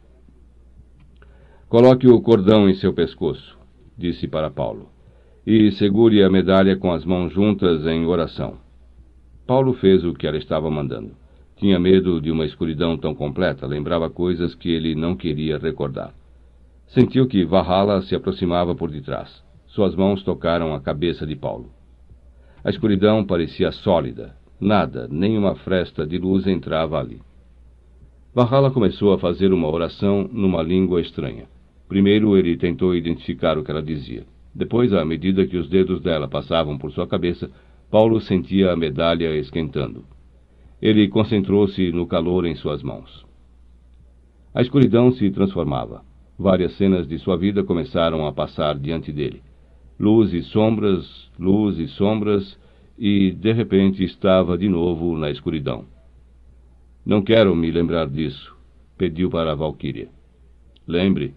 [SPEAKER 1] Coloque o cordão em seu pescoço, disse para Paulo, e segure a medalha com as mãos juntas em oração. Paulo fez o que ela estava mandando. Tinha medo de uma escuridão tão completa, lembrava coisas que ele não queria recordar. Sentiu que Valhalla se aproximava por detrás. Suas mãos tocaram a cabeça de Paulo. A escuridão parecia sólida. Nada, nem uma fresta de luz entrava ali. Valhalla começou a fazer uma oração numa língua estranha. Primeiro ele tentou identificar o que ela dizia. Depois, à medida que os dedos dela passavam por sua cabeça, Paulo sentia a medalha esquentando. Ele concentrou-se no calor em suas mãos. A escuridão se transformava várias cenas de sua vida começaram a passar diante dele. Luz e sombras, luz e sombras, e de repente estava de novo na escuridão. Não quero me lembrar disso, pediu para a Valquíria. Lembre,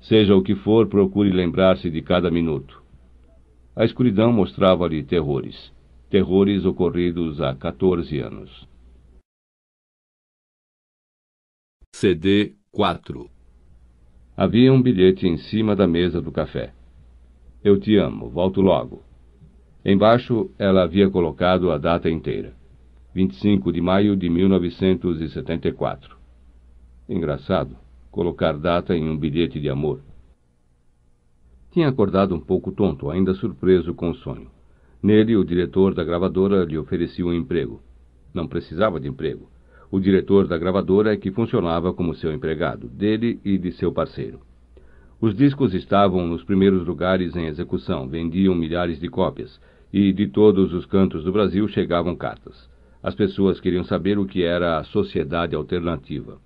[SPEAKER 1] seja o que for, procure lembrar-se de cada minuto. A escuridão mostrava-lhe terrores, terrores ocorridos há 14 anos. CD 4 Havia um bilhete em cima da mesa do café. Eu te amo, volto logo. Embaixo, ela havia colocado a data inteira. 25 de maio de 1974. Engraçado, colocar data em um bilhete de amor. Tinha acordado um pouco tonto, ainda surpreso com o sonho. Nele, o diretor da gravadora lhe oferecia um emprego. Não precisava de emprego o diretor da gravadora é que funcionava como seu empregado, dele e de seu parceiro. Os discos estavam nos primeiros lugares em execução, vendiam milhares de cópias, e de todos os cantos do Brasil chegavam cartas. As pessoas queriam saber o que era a sociedade alternativa.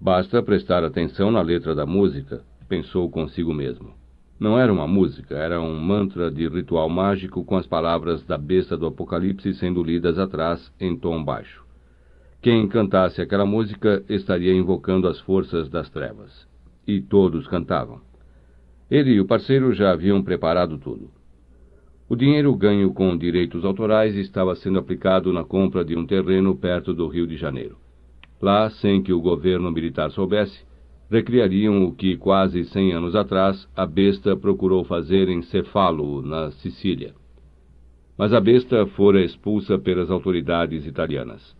[SPEAKER 1] Basta prestar atenção na letra da música, pensou consigo mesmo. Não era uma música, era um mantra de ritual mágico com as palavras da besta do Apocalipse sendo lidas atrás em tom baixo. Quem cantasse aquela música estaria invocando as forças das trevas. E todos cantavam. Ele e o parceiro já haviam preparado tudo. O dinheiro ganho com direitos autorais estava sendo aplicado na compra de um terreno perto do Rio de Janeiro. Lá, sem que o governo militar soubesse, recriariam o que quase cem anos atrás a besta procurou fazer em Cefalo, na Sicília. Mas a besta fora expulsa pelas autoridades italianas.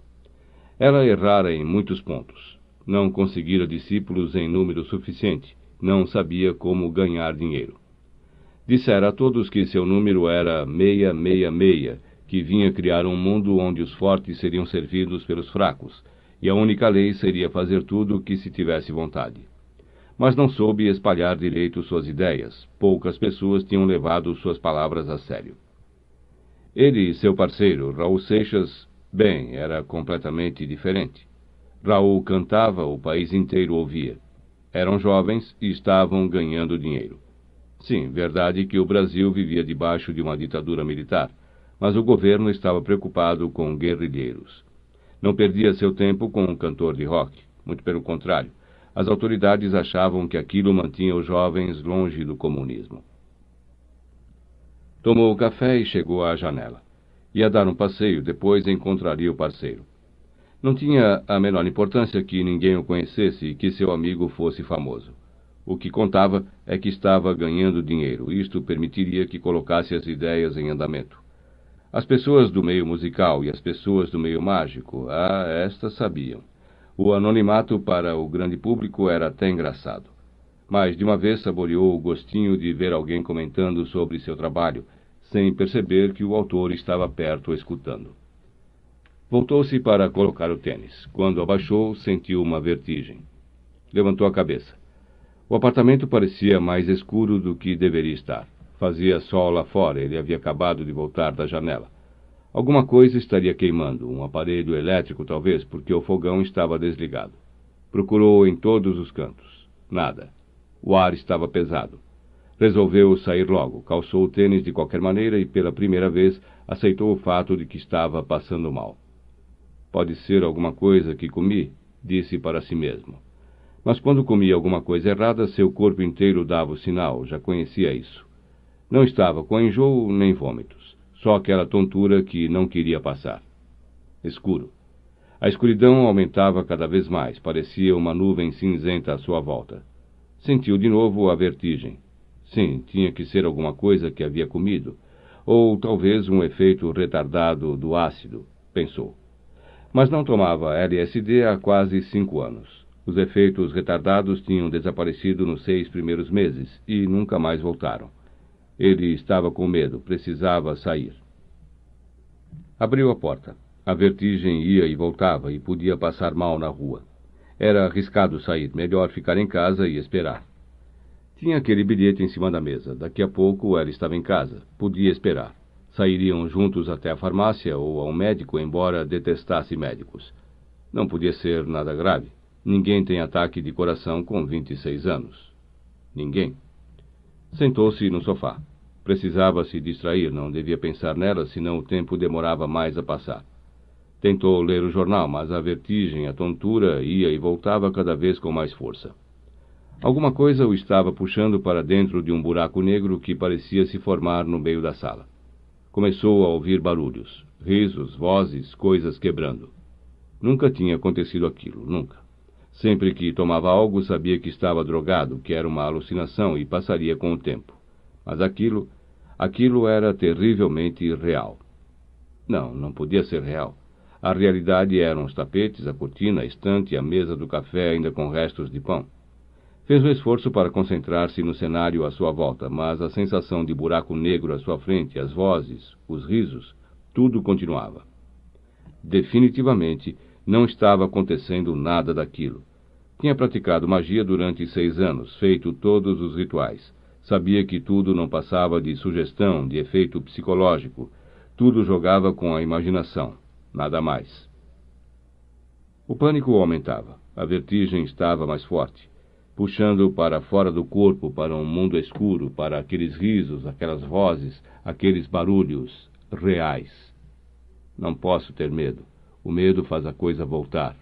[SPEAKER 1] Ela errara em muitos pontos. Não conseguira discípulos em número suficiente. Não sabia como ganhar dinheiro. Dissera a todos que seu número era 666, que vinha criar um mundo onde os fortes seriam servidos pelos fracos, e a única lei seria fazer tudo o que se tivesse vontade mas não soube espalhar direito suas ideias. Poucas pessoas tinham levado suas palavras a sério. Ele e seu parceiro, Raul Seixas, Bem, era completamente diferente. Raul cantava, o país inteiro ouvia. Eram jovens e estavam ganhando dinheiro. Sim, verdade que o Brasil vivia debaixo de uma ditadura militar, mas o governo estava preocupado com guerrilheiros. Não perdia seu tempo com um cantor de rock, muito pelo contrário. As autoridades achavam que aquilo mantinha os jovens longe do comunismo. Tomou o café e chegou à janela. Ia dar um passeio, depois encontraria o parceiro. Não tinha a menor importância que ninguém o conhecesse e que seu amigo fosse famoso. O que contava é que estava ganhando dinheiro. Isto permitiria que colocasse as ideias em andamento. As pessoas do meio musical e as pessoas do meio mágico, ah, estas sabiam. O anonimato para o grande público era até engraçado. Mas de uma vez saboreou o gostinho de ver alguém comentando sobre seu trabalho, sem perceber que o autor estava perto escutando. Voltou-se para colocar o tênis. Quando abaixou, sentiu uma vertigem. Levantou a cabeça. O apartamento parecia mais escuro do que deveria estar. Fazia sol lá fora, ele havia acabado de voltar da janela. Alguma coisa estaria queimando, um aparelho elétrico talvez, porque o fogão estava desligado. Procurou em todos os cantos. Nada. O ar estava pesado. Resolveu sair logo, calçou o tênis de qualquer maneira e, pela primeira vez, aceitou o fato de que estava passando mal. Pode ser alguma coisa que comi, disse para si mesmo. Mas quando comia alguma coisa errada, seu corpo inteiro dava o sinal, já conhecia isso. Não estava com enjoo nem vômitos, só aquela tontura que não queria passar. Escuro. A escuridão aumentava cada vez mais, parecia uma nuvem cinzenta à sua volta. Sentiu de novo a vertigem. Sim, tinha que ser alguma coisa que havia comido. Ou talvez um efeito retardado do ácido, pensou. Mas não tomava LSD há quase cinco anos. Os efeitos retardados tinham desaparecido nos seis primeiros meses e nunca mais voltaram. Ele estava com medo, precisava sair. Abriu a porta. A vertigem ia e voltava e podia passar mal na rua. Era arriscado sair, melhor ficar em casa e esperar. Tinha aquele bilhete em cima da mesa. Daqui a pouco ela estava em casa. Podia esperar. Sairiam juntos até a farmácia ou a um médico, embora detestasse médicos. Não podia ser nada grave. Ninguém tem ataque de coração com 26 anos. Ninguém. Sentou-se no sofá. Precisava se distrair, não devia pensar nela, senão o tempo demorava mais a passar. Tentou ler o jornal, mas a vertigem, a tontura ia e voltava cada vez com mais força. Alguma coisa o estava puxando para dentro de um buraco negro que parecia se formar no meio da sala. Começou a ouvir barulhos, risos, vozes, coisas quebrando. Nunca tinha acontecido aquilo, nunca. Sempre que tomava algo, sabia que estava drogado, que era uma alucinação e passaria com o tempo. Mas aquilo, aquilo era terrivelmente real. Não, não podia ser real. A realidade eram os tapetes, a cortina, a estante, a mesa do café ainda com restos de pão. Fez um esforço para concentrar-se no cenário à sua volta, mas a sensação de buraco negro à sua frente, as vozes, os risos, tudo continuava. Definitivamente, não estava acontecendo nada daquilo. Tinha praticado magia durante seis anos, feito todos os rituais. Sabia que tudo não passava de sugestão, de efeito psicológico. Tudo jogava com a imaginação, nada mais. O pânico aumentava. A vertigem estava mais forte puxando-o para fora do corpo, para um mundo escuro, para aqueles risos, aquelas vozes, aqueles barulhos reais. Não posso ter medo. O medo faz a coisa voltar.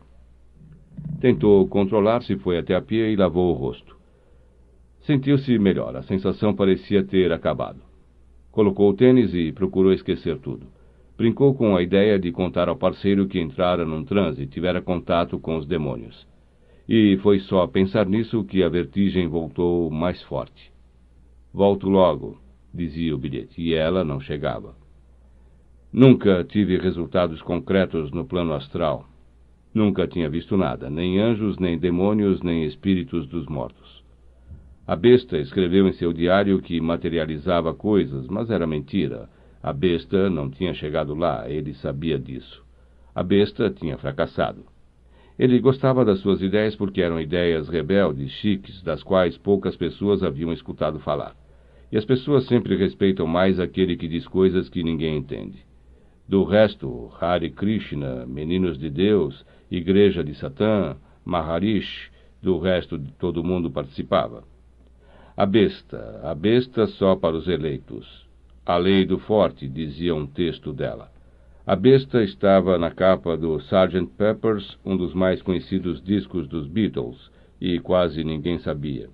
[SPEAKER 1] Tentou controlar-se, foi até a pia e lavou o rosto. Sentiu-se melhor, a sensação parecia ter acabado. Colocou o tênis e procurou esquecer tudo. Brincou com a ideia de contar ao parceiro que entrara num transe e tivera contato com os demônios. E foi só pensar nisso que a vertigem voltou mais forte. Volto logo, dizia o bilhete, e ela não chegava. Nunca tive resultados concretos no plano astral. Nunca tinha visto nada, nem anjos, nem demônios, nem espíritos dos mortos. A besta escreveu em seu diário que materializava coisas, mas era mentira. A besta não tinha chegado lá, ele sabia disso. A besta tinha fracassado. Ele gostava das suas ideias porque eram ideias rebeldes, chiques, das quais poucas pessoas haviam escutado falar. E as pessoas sempre respeitam mais aquele que diz coisas que ninguém entende. Do resto, Hare Krishna, Meninos de Deus, Igreja de Satã, Maharishi, do resto todo mundo participava. A besta, a besta só para os eleitos. A lei do forte, dizia um texto dela. A besta estava na capa do Sgt. Pepper's, um dos mais conhecidos discos dos Beatles, e quase ninguém sabia.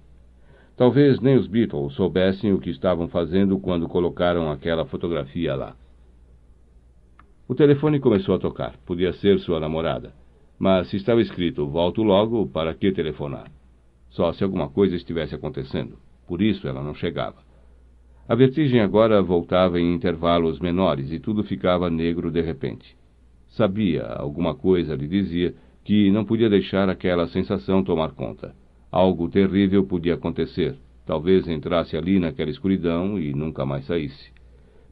[SPEAKER 1] Talvez nem os Beatles soubessem o que estavam fazendo quando colocaram aquela fotografia lá. O telefone começou a tocar. Podia ser sua namorada. Mas se estava escrito volto logo, para que telefonar? Só se alguma coisa estivesse acontecendo. Por isso ela não chegava. A vertigem agora voltava em intervalos menores e tudo ficava negro de repente. Sabia, alguma coisa lhe dizia, que não podia deixar aquela sensação tomar conta. Algo terrível podia acontecer. Talvez entrasse ali naquela escuridão e nunca mais saísse.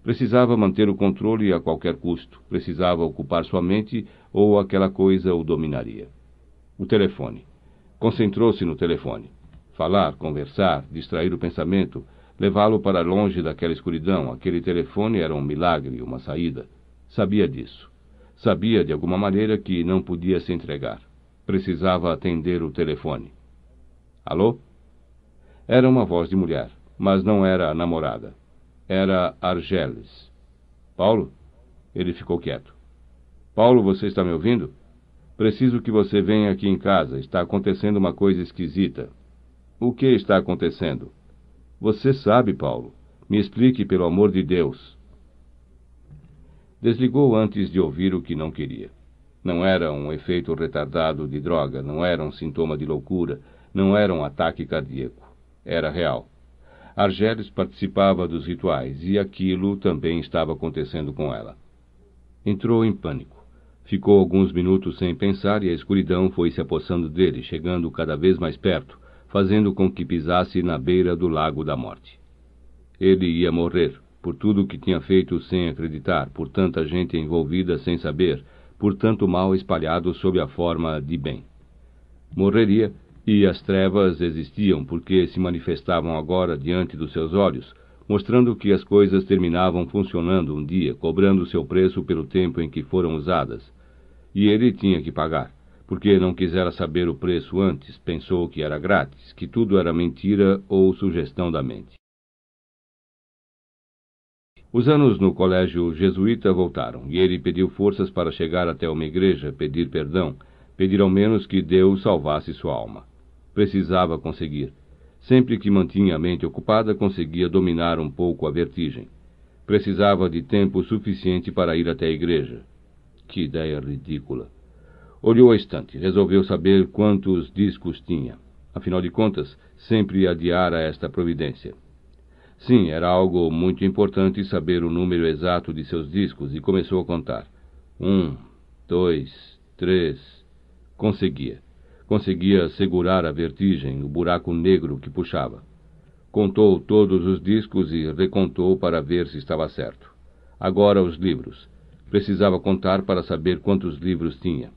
[SPEAKER 1] Precisava manter o controle a qualquer custo. Precisava ocupar sua mente ou aquela coisa o dominaria. O telefone. Concentrou-se no telefone. Falar, conversar, distrair o pensamento levá-lo para longe daquela escuridão. Aquele telefone era um milagre, uma saída. Sabia disso. Sabia, de alguma maneira, que não podia se entregar. Precisava atender o telefone. Alô? Era uma voz de mulher, mas não era a namorada. Era Argeles. Paulo? Ele ficou quieto. Paulo, você está me ouvindo? Preciso que você venha aqui em casa. Está acontecendo uma coisa esquisita. O que está acontecendo? Você sabe, Paulo. Me explique, pelo amor de Deus. Desligou antes de ouvir o que não queria. Não era um efeito retardado de droga, não era um sintoma de loucura, não era um ataque cardíaco. Era real. Argelis participava dos rituais e aquilo também estava acontecendo com ela. Entrou em pânico. Ficou alguns minutos sem pensar e a escuridão foi se apossando dele, chegando cada vez mais perto, fazendo com que pisasse na beira do lago da morte. Ele ia morrer, por tudo o que tinha feito sem acreditar, por tanta gente envolvida sem saber, por tanto mal espalhado sob a forma de bem. Morreria, e as trevas existiam porque se manifestavam agora diante dos seus olhos, mostrando que as coisas terminavam funcionando um dia, cobrando seu preço pelo tempo em que foram usadas. E ele tinha que pagar porque não quisera saber o preço antes, pensou que era grátis, que tudo era mentira ou sugestão da mente. Os anos no colégio jesuíta voltaram, e ele pediu forças para chegar até uma igreja, pedir perdão, pedir ao menos que Deus salvasse sua alma. Precisava conseguir. Sempre que mantinha a mente ocupada, conseguia dominar um pouco a vertigem. Precisava de tempo suficiente para ir até a igreja. Que ideia ridícula! Olhou a estante, resolveu saber quantos discos tinha. Afinal de contas, sempre adiara esta providência. Sim, era algo muito importante saber o número exato de seus discos e começou a contar. Um, dois, três. Conseguia. Conseguia segurar a vertigem, o buraco negro que puxava. Contou todos os discos e recontou para ver se estava certo. Agora os livros. Precisava contar para saber quantos livros tinha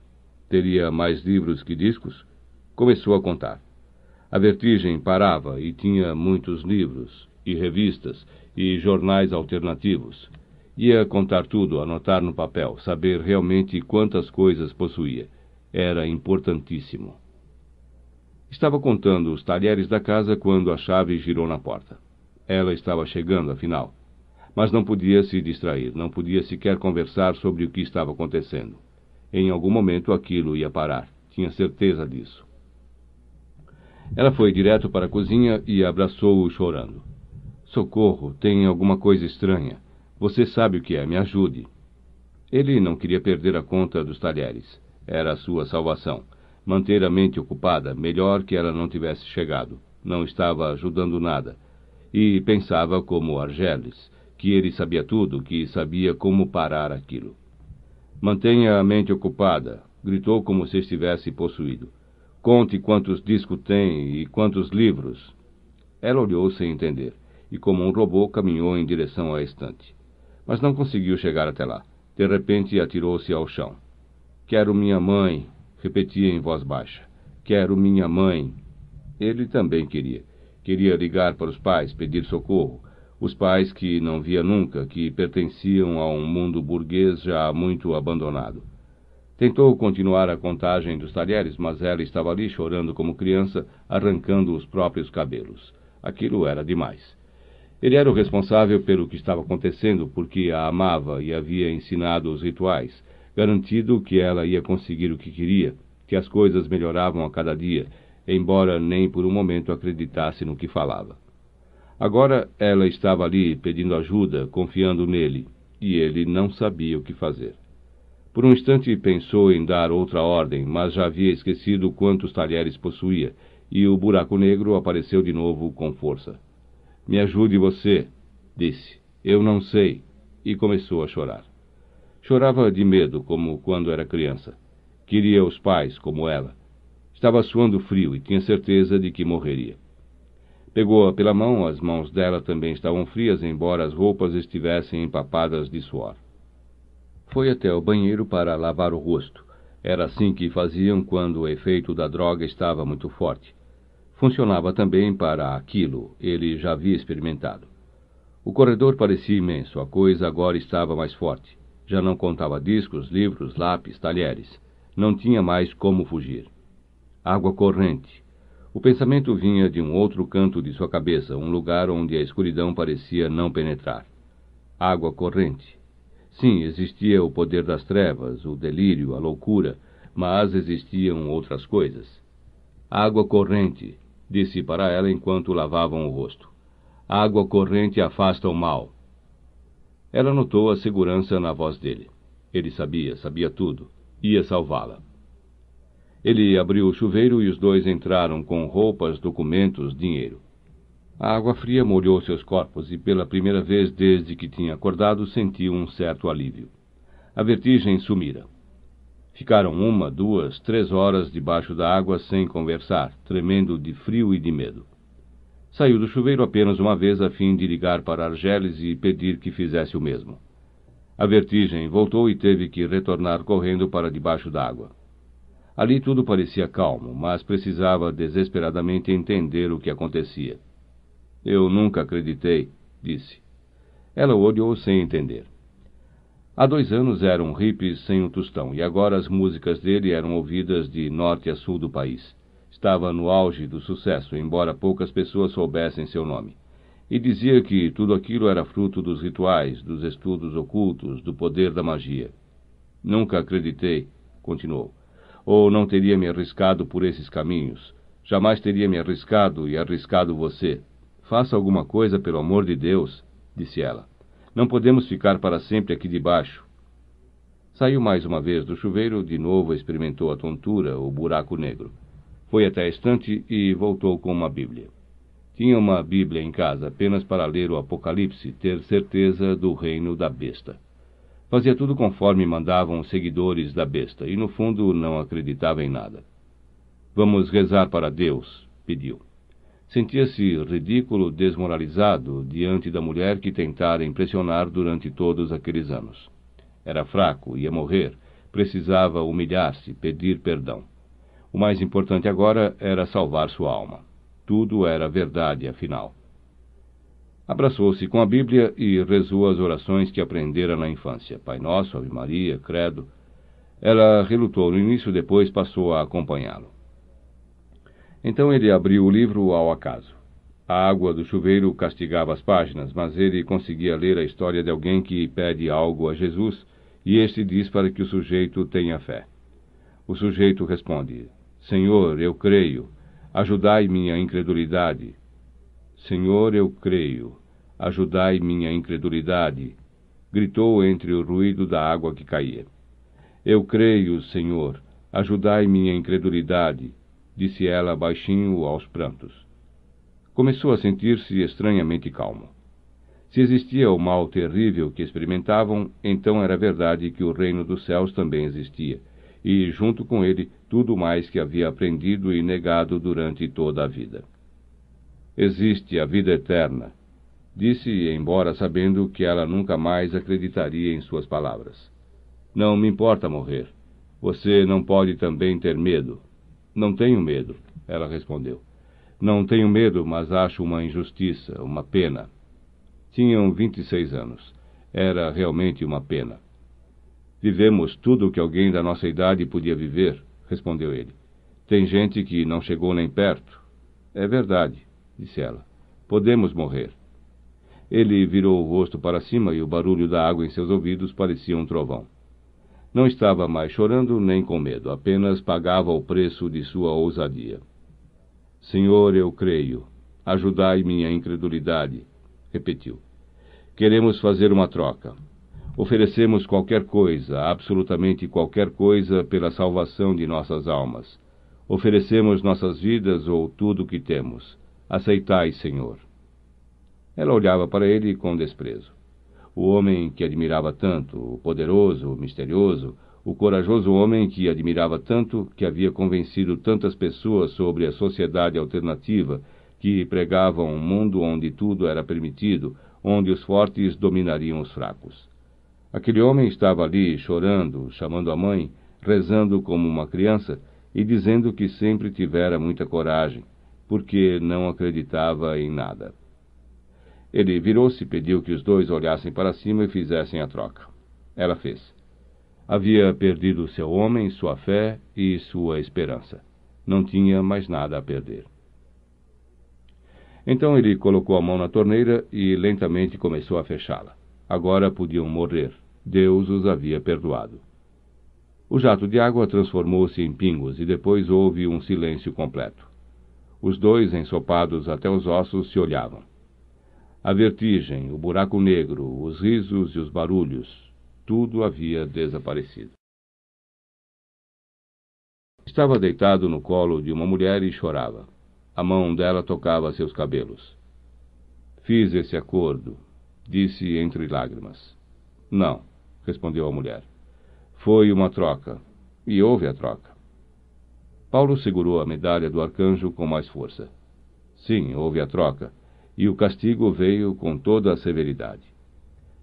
[SPEAKER 1] teria mais livros que discos, começou a contar. A vertigem parava e tinha muitos livros, e revistas, e jornais alternativos. Ia contar tudo, anotar no papel, saber realmente quantas coisas possuía. Era importantíssimo. Estava contando os talheres da casa quando a chave girou na porta. Ela estava chegando, afinal. Mas não podia se distrair, não podia sequer conversar sobre o que estava acontecendo. Em algum momento aquilo ia parar. Tinha certeza disso. Ela foi direto para a cozinha e abraçou-o chorando. Socorro, tem alguma coisa estranha. Você sabe o que é, me ajude. Ele não queria perder a conta dos talheres. Era a sua salvação. Manter a mente ocupada, melhor que ela não tivesse chegado. Não estava ajudando nada. E pensava como Argeles, que ele sabia tudo, que sabia como parar aquilo. Mantenha a mente ocupada, gritou como se estivesse possuído. Conte quantos discos tem e quantos livros. Ela olhou sem entender e, como um robô, caminhou em direção à estante. Mas não conseguiu chegar até lá. De repente, atirou-se ao chão. Quero minha mãe, repetia em voz baixa. Quero minha mãe. Ele também queria. Queria ligar para os pais, pedir socorro, os pais que não via nunca, que pertenciam a um mundo burguês já muito abandonado. Tentou continuar a contagem dos talheres, mas ela estava ali chorando como criança, arrancando os próprios cabelos. Aquilo era demais. Ele era o responsável pelo que estava acontecendo, porque a amava e havia ensinado os rituais, garantido que ela ia conseguir o que queria, que as coisas melhoravam a cada dia, embora nem por um momento acreditasse no que falava. Agora ela estava ali pedindo ajuda, confiando nele, e ele não sabia o que fazer. Por um instante pensou em dar outra ordem, mas já havia esquecido quantos talheres possuía, e o buraco negro apareceu de novo com força. Me ajude você, disse. Eu não sei. E começou a chorar. Chorava de medo, como quando era criança. Queria os pais, como ela. Estava suando frio e tinha certeza de que morreria. Pegou-a pela mão, as mãos dela também estavam frias, embora as roupas estivessem empapadas de suor. Foi até o banheiro para lavar o rosto. Era assim que faziam quando o efeito da droga estava muito forte. Funcionava também para aquilo, ele já havia experimentado. O corredor parecia imenso, a coisa agora estava mais forte. Já não contava discos, livros, lápis, talheres. Não tinha mais como fugir. Água corrente, o pensamento vinha de um outro canto de sua cabeça, um lugar onde a escuridão parecia não penetrar. Água corrente. Sim, existia o poder das trevas, o delírio, a loucura, mas existiam outras coisas. Água corrente, disse para ela enquanto lavavam o rosto. Água corrente afasta o mal. Ela notou a segurança na voz dele. Ele sabia, sabia tudo. Ia salvá-la. Ele abriu o chuveiro e os dois entraram com roupas, documentos, dinheiro. A água fria molhou seus corpos e, pela primeira vez desde que tinha acordado, sentiu um certo alívio. A vertigem sumira. Ficaram uma, duas, três horas debaixo da água sem conversar, tremendo de frio e de medo. Saiu do chuveiro apenas uma vez a fim de ligar para Argeles e pedir que fizesse o mesmo. A vertigem voltou e teve que retornar correndo para debaixo d'água. água. Ali tudo parecia calmo, mas precisava desesperadamente entender o que acontecia. Eu nunca acreditei, disse. Ela o olhou sem entender. Há dois anos era um hippie sem um tostão, e agora as músicas dele eram ouvidas de norte a sul do país. Estava no auge do sucesso, embora poucas pessoas soubessem seu nome. E dizia que tudo aquilo era fruto dos rituais, dos estudos ocultos, do poder da magia. Nunca acreditei, continuou ou não teria me arriscado por esses caminhos. Jamais teria me arriscado e arriscado você. Faça alguma coisa, pelo amor de Deus, disse ela. Não podemos ficar para sempre aqui debaixo. Saiu mais uma vez do chuveiro, de novo experimentou a tontura, o buraco negro. Foi até a estante e voltou com uma Bíblia. Tinha uma Bíblia em casa apenas para ler o Apocalipse, ter certeza do reino da besta. Fazia tudo conforme mandavam os seguidores da besta e, no fundo, não acreditava em nada. Vamos rezar para Deus, pediu. Sentia-se ridículo, desmoralizado diante da mulher que tentara impressionar durante todos aqueles anos. Era fraco, ia morrer, precisava humilhar-se, pedir perdão. O mais importante agora era salvar sua alma. Tudo era verdade, afinal. Abraçou-se com a Bíblia e rezou as orações que aprendera na infância: Pai Nosso, Ave Maria, Credo. Ela relutou no início, depois passou a acompanhá-lo. Então ele abriu o livro ao acaso. A água do chuveiro castigava as páginas, mas ele conseguia ler a história de alguém que pede algo a Jesus e este diz para que o sujeito tenha fé. O sujeito responde: Senhor, eu creio, ajudai minha incredulidade. Senhor, eu creio, Ajudai minha incredulidade, gritou entre o ruído da água que caía. Eu creio, Senhor, ajudai minha incredulidade, disse ela baixinho aos prantos. Começou a sentir-se estranhamente calmo. Se existia o mal terrível que experimentavam, então era verdade que o reino dos céus também existia, e, junto com ele, tudo mais que havia aprendido e negado durante toda a vida. Existe a vida eterna, Disse, embora sabendo que ela nunca mais acreditaria em suas palavras: Não me importa morrer. Você não pode também ter medo. Não tenho medo, ela respondeu. Não tenho medo, mas acho uma injustiça, uma pena. Tinham 26 anos. Era realmente uma pena. Vivemos tudo o que alguém da nossa idade podia viver, respondeu ele. Tem gente que não chegou nem perto. É verdade, disse ela. Podemos morrer. Ele virou o rosto para cima e o barulho da água em seus ouvidos parecia um trovão. Não estava mais chorando nem com medo, apenas pagava o preço de sua ousadia. Senhor, eu creio. Ajudai minha incredulidade, repetiu. Queremos fazer uma troca. Oferecemos qualquer coisa, absolutamente qualquer coisa, pela salvação de nossas almas. Oferecemos nossas vidas ou tudo o que temos. Aceitai, Senhor. Ela olhava para ele com desprezo. O homem que admirava tanto, o poderoso, o misterioso, o corajoso homem que admirava tanto, que havia convencido tantas pessoas sobre a sociedade alternativa, que pregava um mundo onde tudo era permitido, onde os fortes dominariam os fracos. Aquele homem estava ali, chorando, chamando a mãe, rezando como uma criança e dizendo que sempre tivera muita coragem, porque não acreditava em nada. Ele virou-se e pediu que os dois olhassem para cima e fizessem a troca. Ela fez. Havia perdido seu homem, sua fé e sua esperança. Não tinha mais nada a perder. Então ele colocou a mão na torneira e lentamente começou a fechá-la. Agora podiam morrer. Deus os havia perdoado. O jato de água transformou-se em pingos e depois houve um silêncio completo. Os dois, ensopados até os ossos, se olhavam. A vertigem, o buraco negro, os risos e os barulhos, tudo havia desaparecido. Estava deitado no colo de uma mulher e chorava. A mão dela tocava seus cabelos. Fiz esse acordo, disse entre lágrimas. Não, respondeu a mulher. Foi uma troca, e houve a troca. Paulo segurou a medalha do arcanjo com mais força. Sim, houve a troca e o castigo veio com toda a severidade.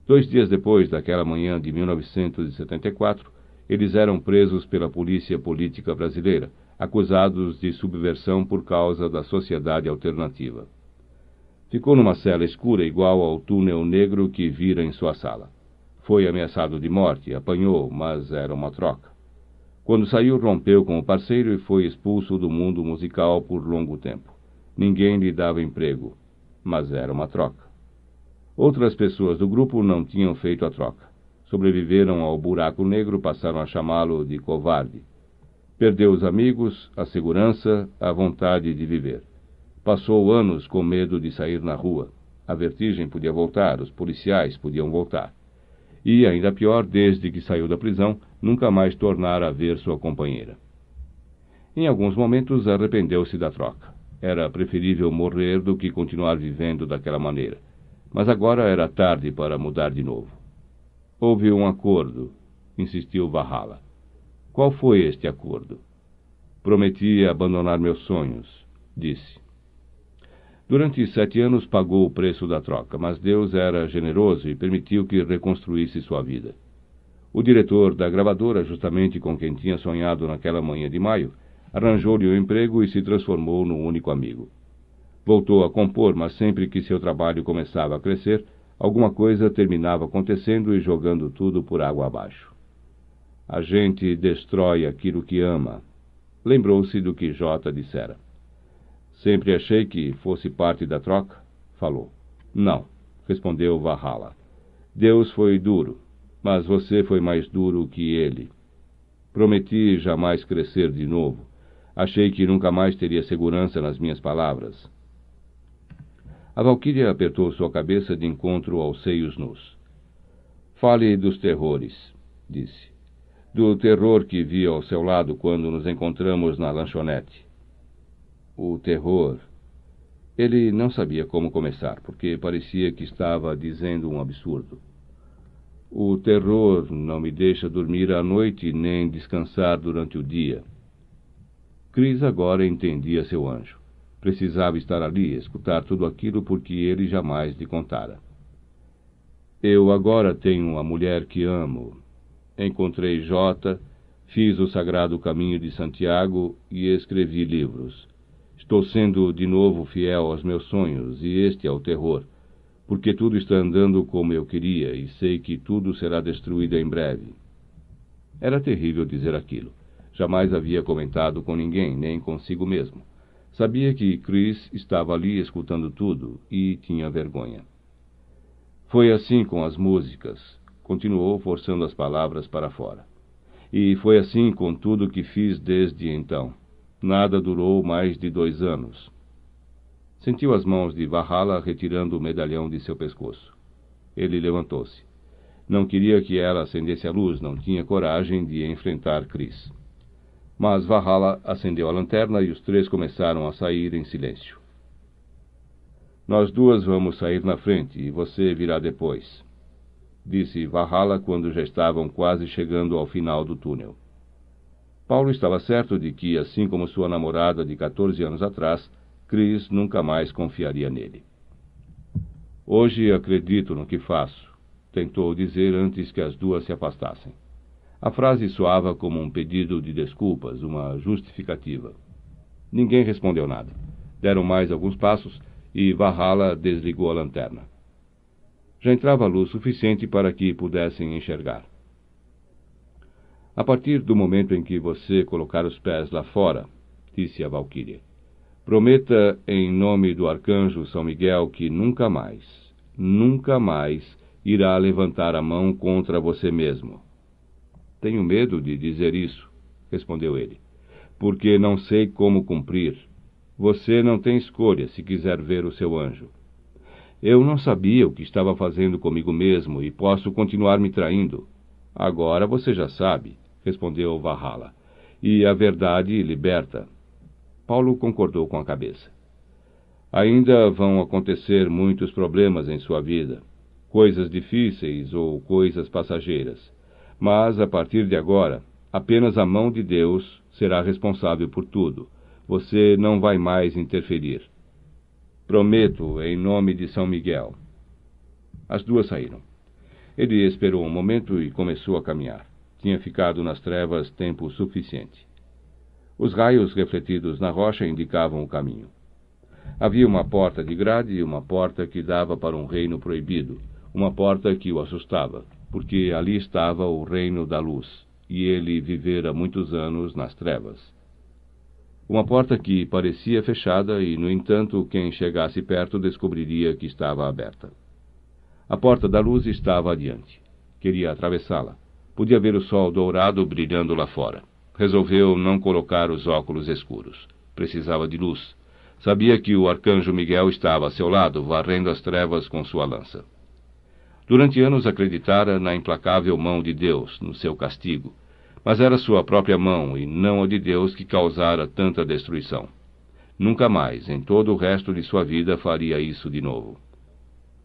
[SPEAKER 1] Dois dias depois daquela manhã de 1974, eles eram presos pela polícia política brasileira, acusados de subversão por causa da sociedade alternativa. Ficou numa cela escura igual ao túnel negro que vira em sua sala. Foi ameaçado de morte, apanhou, mas era uma troca. Quando saiu, rompeu com o parceiro e foi expulso do mundo musical por longo tempo. Ninguém lhe dava emprego mas era uma troca. Outras pessoas do grupo não tinham feito a troca. Sobreviveram ao buraco negro, passaram a chamá-lo de covarde. Perdeu os amigos, a segurança, a vontade de viver. Passou anos com medo de sair na rua. A vertigem podia voltar, os policiais podiam voltar. E, ainda pior, desde que saiu da prisão, nunca mais tornara a ver sua companheira. Em alguns momentos, arrependeu-se da troca. Era preferível morrer do que continuar vivendo daquela maneira. Mas agora era tarde para mudar de novo. Houve um acordo, insistiu Varrala. Qual foi este acordo? Prometi abandonar meus sonhos, disse. Durante sete anos pagou o preço da troca, mas Deus era generoso e permitiu que reconstruísse sua vida. O diretor da gravadora, justamente com quem tinha sonhado naquela manhã de maio, arranjou-lhe o emprego e se transformou num único amigo. Voltou a compor, mas sempre que seu trabalho começava a crescer, alguma coisa terminava acontecendo e jogando tudo por água abaixo. A gente destrói aquilo que ama. Lembrou-se do que Jota dissera. Sempre achei que fosse parte da troca, falou. Não, respondeu Valhalla. Deus foi duro, mas você foi mais duro que ele. Prometi jamais crescer de novo. Achei que nunca mais teria segurança nas minhas palavras. A Valquíria apertou sua cabeça de encontro aos seios nus. Fale dos terrores, disse. Do terror que vi ao seu lado quando nos encontramos na lanchonete. O terror. Ele não sabia como começar, porque parecia que estava dizendo um absurdo. O terror não me deixa dormir à noite nem descansar durante o dia. Cris agora entendia seu anjo. Precisava estar ali, escutar tudo aquilo porque ele jamais lhe contara. Eu agora tenho a mulher que amo. Encontrei Jota, fiz o sagrado caminho de Santiago e escrevi livros. Estou sendo de novo fiel aos meus sonhos e este é o terror, porque tudo está andando como eu queria e sei que tudo será destruído em breve. Era terrível dizer aquilo. Jamais havia comentado com ninguém, nem consigo mesmo. Sabia que Chris estava ali escutando tudo e tinha vergonha. Foi assim com as músicas, continuou forçando as palavras para fora. E foi assim com tudo que fiz desde então. Nada durou mais de dois anos. Sentiu as mãos de Valhalla retirando o medalhão de seu pescoço. Ele levantou-se. Não queria que ela acendesse a luz, não tinha coragem de enfrentar Chris mas Valhalla acendeu a lanterna e os três começaram a sair em silêncio. Nós duas vamos sair na frente e você virá depois, disse Valhalla quando já estavam quase chegando ao final do túnel. Paulo estava certo de que, assim como sua namorada de 14 anos atrás, Chris nunca mais confiaria nele. Hoje acredito no que faço, tentou dizer antes que as duas se afastassem. A frase soava como um pedido de desculpas, uma justificativa. Ninguém respondeu nada. Deram mais alguns passos e Varrala desligou a lanterna. Já entrava luz suficiente para que pudessem enxergar. A partir do momento em que você colocar os pés lá fora, disse a Valquíria, prometa em nome do arcanjo São Miguel que nunca mais, nunca mais irá levantar a mão contra você mesmo. Tenho medo de dizer isso, respondeu ele, porque não sei como cumprir. Você não tem escolha se quiser ver o seu anjo. Eu não sabia o que estava fazendo comigo mesmo e posso continuar me traindo. Agora você já sabe, respondeu Varrala, e a verdade liberta. Paulo concordou com a cabeça. Ainda vão acontecer muitos problemas em sua vida, coisas difíceis ou coisas passageiras. Mas, a partir de agora, apenas a mão de Deus será responsável por tudo. Você não vai mais interferir. Prometo, em nome de São Miguel. As duas saíram. Ele esperou um momento e começou a caminhar. Tinha ficado nas trevas tempo suficiente. Os raios refletidos na rocha indicavam o caminho. Havia uma porta de grade e uma porta que dava para um reino proibido, uma porta que o assustava porque ali estava o reino da luz, e ele vivera muitos anos nas trevas. Uma porta que parecia fechada, e, no entanto, quem chegasse perto descobriria que estava aberta. A porta da luz estava adiante. Queria atravessá-la. Podia ver o sol dourado brilhando lá fora. Resolveu não colocar os óculos escuros. Precisava de luz. Sabia que o arcanjo Miguel estava a seu lado, varrendo as trevas com sua lança. Durante anos acreditara na implacável mão de Deus, no seu castigo, mas era sua própria mão e não a de Deus que causara tanta destruição. Nunca mais, em todo o resto de sua vida, faria isso de novo.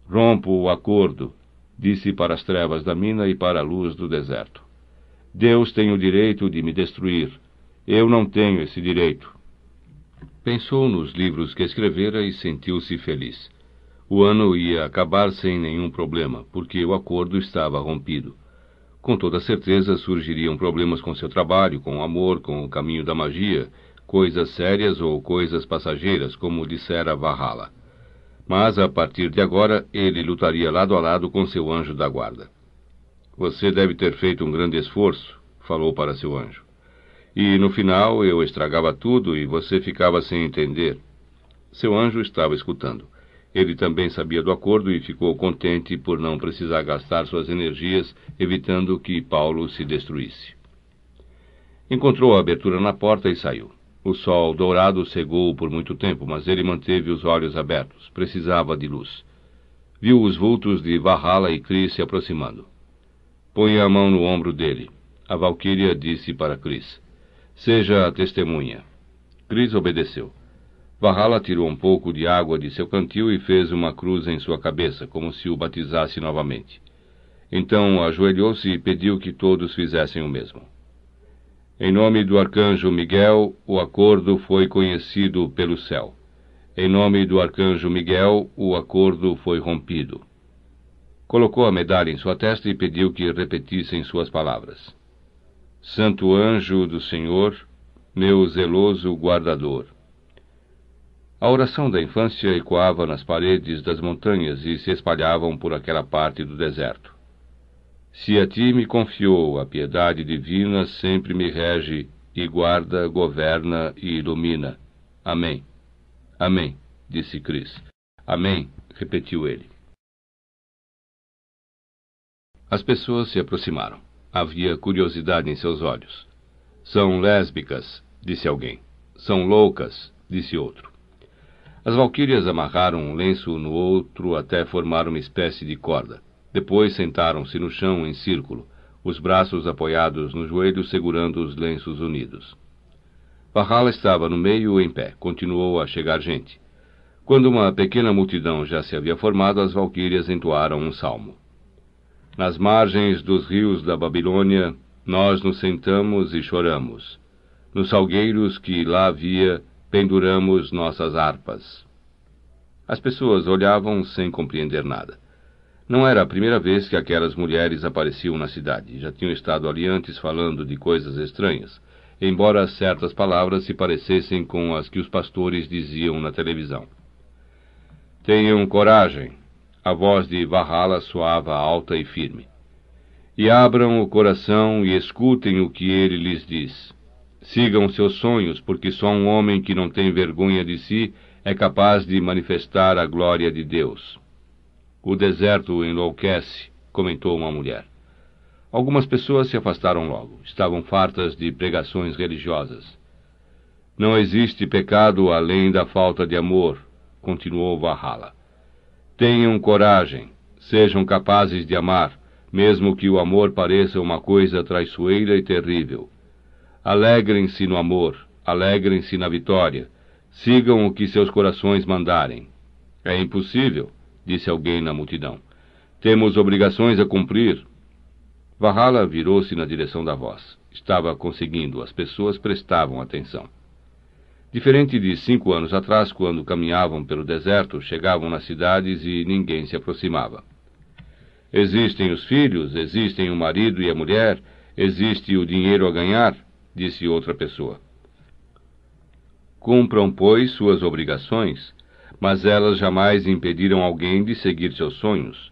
[SPEAKER 1] Rompo o acordo, disse para as trevas da mina e para a luz do deserto. Deus tem o direito de me destruir. Eu não tenho esse direito. Pensou nos livros que escrevera e sentiu-se feliz. O ano ia acabar sem nenhum problema, porque o acordo estava rompido. Com toda certeza surgiriam problemas com seu trabalho, com o amor, com o caminho da magia, coisas sérias ou coisas passageiras, como dissera Valhalla. Mas a partir de agora ele lutaria lado a lado com seu anjo da guarda. Você deve ter feito um grande esforço, falou para seu anjo. E no final eu estragava tudo e você ficava sem entender. Seu anjo estava escutando. Ele também sabia do acordo e ficou contente por não precisar gastar suas energias evitando que Paulo se destruísse. Encontrou a abertura na porta e saiu. O sol dourado cegou por muito tempo, mas ele manteve os olhos abertos. Precisava de luz. Viu os vultos de Valhalla e Chris se aproximando. Põe a mão no ombro dele. A valquíria disse para Chris: Seja a testemunha. Chris obedeceu. Valhalla tirou um pouco de água de seu cantil e fez uma cruz em sua cabeça, como se o batizasse novamente. Então ajoelhou-se e pediu que todos fizessem o mesmo. Em nome do arcanjo Miguel, o acordo foi conhecido pelo céu. Em nome do arcanjo Miguel, o acordo foi rompido. Colocou a medalha em sua testa e pediu que repetissem suas palavras. Santo anjo do Senhor, meu zeloso guardador, a oração da infância ecoava nas paredes das montanhas e se espalhavam por aquela parte do deserto. Se a ti me confiou, a piedade divina sempre me rege e guarda, governa e ilumina. Amém. Amém, disse Cris. Amém, repetiu ele. As pessoas se aproximaram. Havia curiosidade em seus olhos. São lésbicas, disse alguém. São loucas, disse outro. As valquírias amarraram um lenço no outro até formar uma espécie de corda. Depois sentaram-se no chão em círculo, os braços apoiados nos joelhos segurando os lenços unidos. Valhalla estava no meio em pé. Continuou a chegar gente. Quando uma pequena multidão já se havia formado, as valquírias entoaram um salmo. Nas margens dos rios da Babilônia, nós nos sentamos e choramos. Nos salgueiros que lá havia, penduramos nossas harpas. As pessoas olhavam sem compreender nada. Não era a primeira vez que aquelas mulheres apareciam na cidade. Já tinham estado ali antes falando de coisas estranhas, embora certas palavras se parecessem com as que os pastores diziam na televisão. Tenham coragem. A voz de Vahala soava alta e firme. E abram o coração e escutem o que ele lhes diz. Sigam seus sonhos, porque só um homem que não tem vergonha de si é capaz de manifestar a glória de Deus. O deserto enlouquece, comentou uma mulher. Algumas pessoas se afastaram logo. Estavam fartas de pregações religiosas. Não existe pecado além da falta de amor, continuou Valhalla. Tenham coragem, sejam capazes de amar, mesmo que o amor pareça uma coisa traiçoeira e terrível. Alegrem-se no amor, alegrem-se na vitória. Sigam o que seus corações mandarem. É impossível, disse alguém na multidão. Temos obrigações a cumprir. Vahala virou-se na direção da voz. Estava conseguindo, as pessoas prestavam atenção. Diferente de cinco anos atrás, quando caminhavam pelo deserto, chegavam nas cidades e ninguém se aproximava. Existem os filhos, existem o marido e a mulher, existe o dinheiro a ganhar, disse outra pessoa. Cumpram, pois, suas obrigações, mas elas jamais impediram alguém de seguir seus sonhos.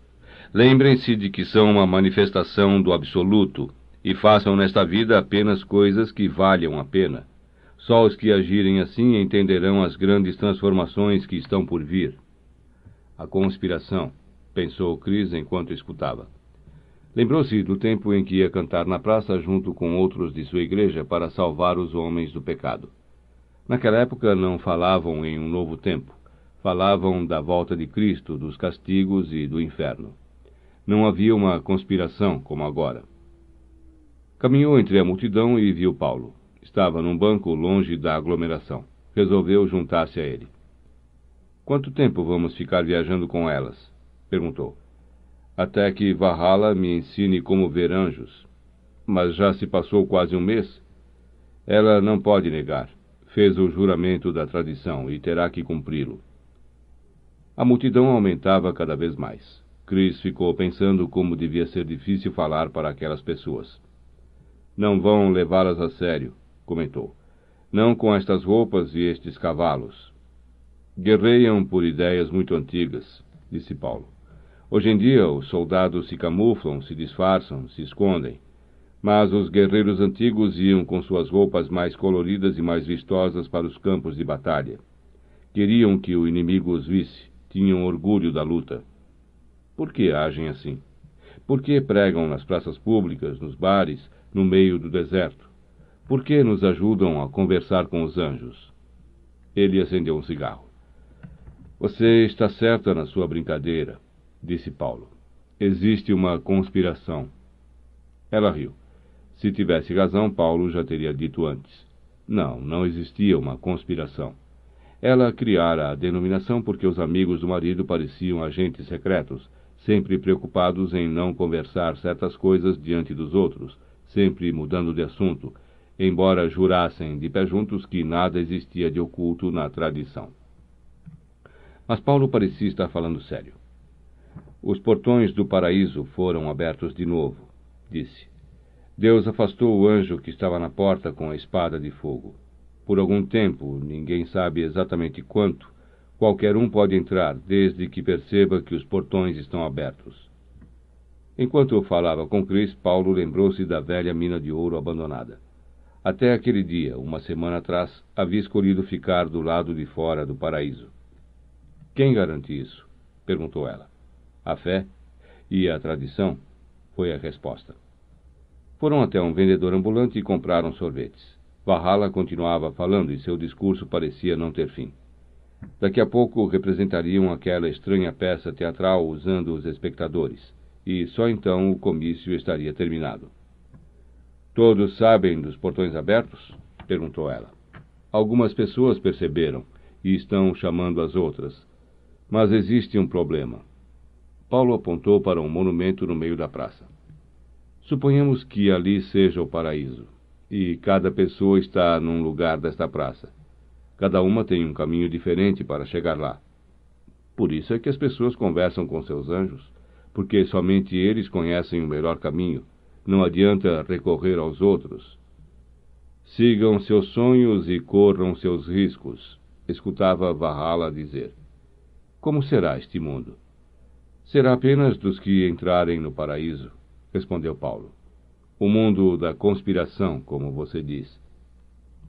[SPEAKER 1] Lembrem-se de que são uma manifestação do absoluto e façam nesta vida apenas coisas que valham a pena. Só os que agirem assim entenderão as grandes transformações que estão por vir. A conspiração, pensou Cris enquanto escutava. Lembrou-se do tempo em que ia cantar na praça junto com outros de sua igreja para salvar os homens do pecado. Naquela época não falavam em um novo tempo, falavam da volta de Cristo, dos castigos e do inferno. Não havia uma conspiração como agora. Caminhou entre a multidão e viu Paulo. Estava num banco longe da aglomeração. Resolveu juntar-se a ele. Quanto tempo vamos ficar viajando com elas? perguntou até que Valhalla me ensine como ver anjos. Mas já se passou quase um mês. Ela não pode negar. Fez o juramento da tradição e terá que cumpri-lo. A multidão aumentava cada vez mais. Chris ficou pensando como devia ser difícil falar para aquelas pessoas. Não vão levá-las a sério, comentou. Não com estas roupas e estes cavalos. Guerreiam por ideias muito antigas, disse Paulo. Hoje em dia, os soldados se camuflam, se disfarçam, se escondem. Mas os guerreiros antigos iam com suas roupas mais coloridas e mais vistosas para os campos de batalha. Queriam que o inimigo os visse, tinham orgulho da luta. Por que agem assim? Por que pregam nas praças públicas, nos bares, no meio do deserto? Por que nos ajudam a conversar com os anjos? Ele acendeu um cigarro. Você está certa na sua brincadeira disse Paulo. Existe uma conspiração. Ela riu. Se tivesse razão, Paulo já teria dito antes. Não, não existia uma conspiração. Ela criara a denominação porque os amigos do marido pareciam agentes secretos, sempre preocupados em não conversar certas coisas diante dos outros, sempre mudando de assunto, embora jurassem de pé juntos que nada existia de oculto na tradição. Mas Paulo parecia estar falando sério. Os portões do paraíso foram abertos de novo, disse. Deus afastou o anjo que estava na porta com a espada de fogo. Por algum tempo, ninguém sabe exatamente quanto, qualquer um pode entrar, desde que perceba que os portões estão abertos. Enquanto eu falava com Cris, Paulo lembrou-se da velha mina de ouro abandonada. Até aquele dia, uma semana atrás, havia escolhido ficar do lado de fora do paraíso. Quem garante isso? perguntou ela. A fé e a tradição foi a resposta. Foram até um vendedor ambulante e compraram sorvetes. Valhalla continuava falando e seu discurso parecia não ter fim. Daqui a pouco representariam aquela estranha peça teatral usando os espectadores, e só então o comício estaria terminado. Todos sabem dos portões abertos? perguntou ela. Algumas pessoas perceberam e estão chamando as outras. Mas existe um problema. Paulo apontou para um monumento no meio da praça. Suponhamos que ali seja o paraíso, e cada pessoa está num lugar desta praça. Cada uma tem um caminho diferente para chegar lá. Por isso é que as pessoas conversam com seus anjos, porque somente eles conhecem o melhor caminho. Não adianta recorrer aos outros. Sigam seus sonhos e corram seus riscos, escutava Valhalla dizer. Como será este mundo? Será apenas dos que entrarem no paraíso, respondeu Paulo. O mundo da conspiração, como você diz.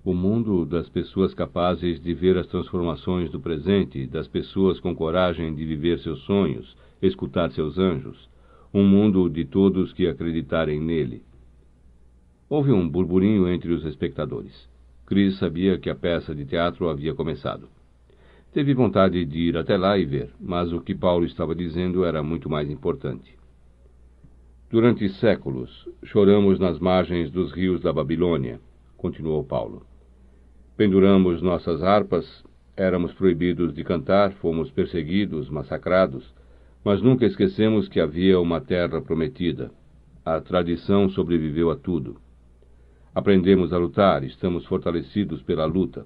[SPEAKER 1] O mundo das pessoas capazes de ver as transformações do presente, das pessoas com coragem de viver seus sonhos, escutar seus anjos. Um mundo de todos que acreditarem nele. Houve um burburinho entre os espectadores. Chris sabia que a peça de teatro havia começado. Teve vontade de ir até lá e ver, mas o que Paulo estava dizendo era muito mais importante. Durante séculos, choramos nas margens dos rios da Babilônia, continuou Paulo. Penduramos nossas harpas, éramos proibidos de cantar, fomos perseguidos, massacrados, mas nunca esquecemos que havia uma terra prometida. A tradição sobreviveu a tudo. Aprendemos a lutar, estamos fortalecidos pela luta.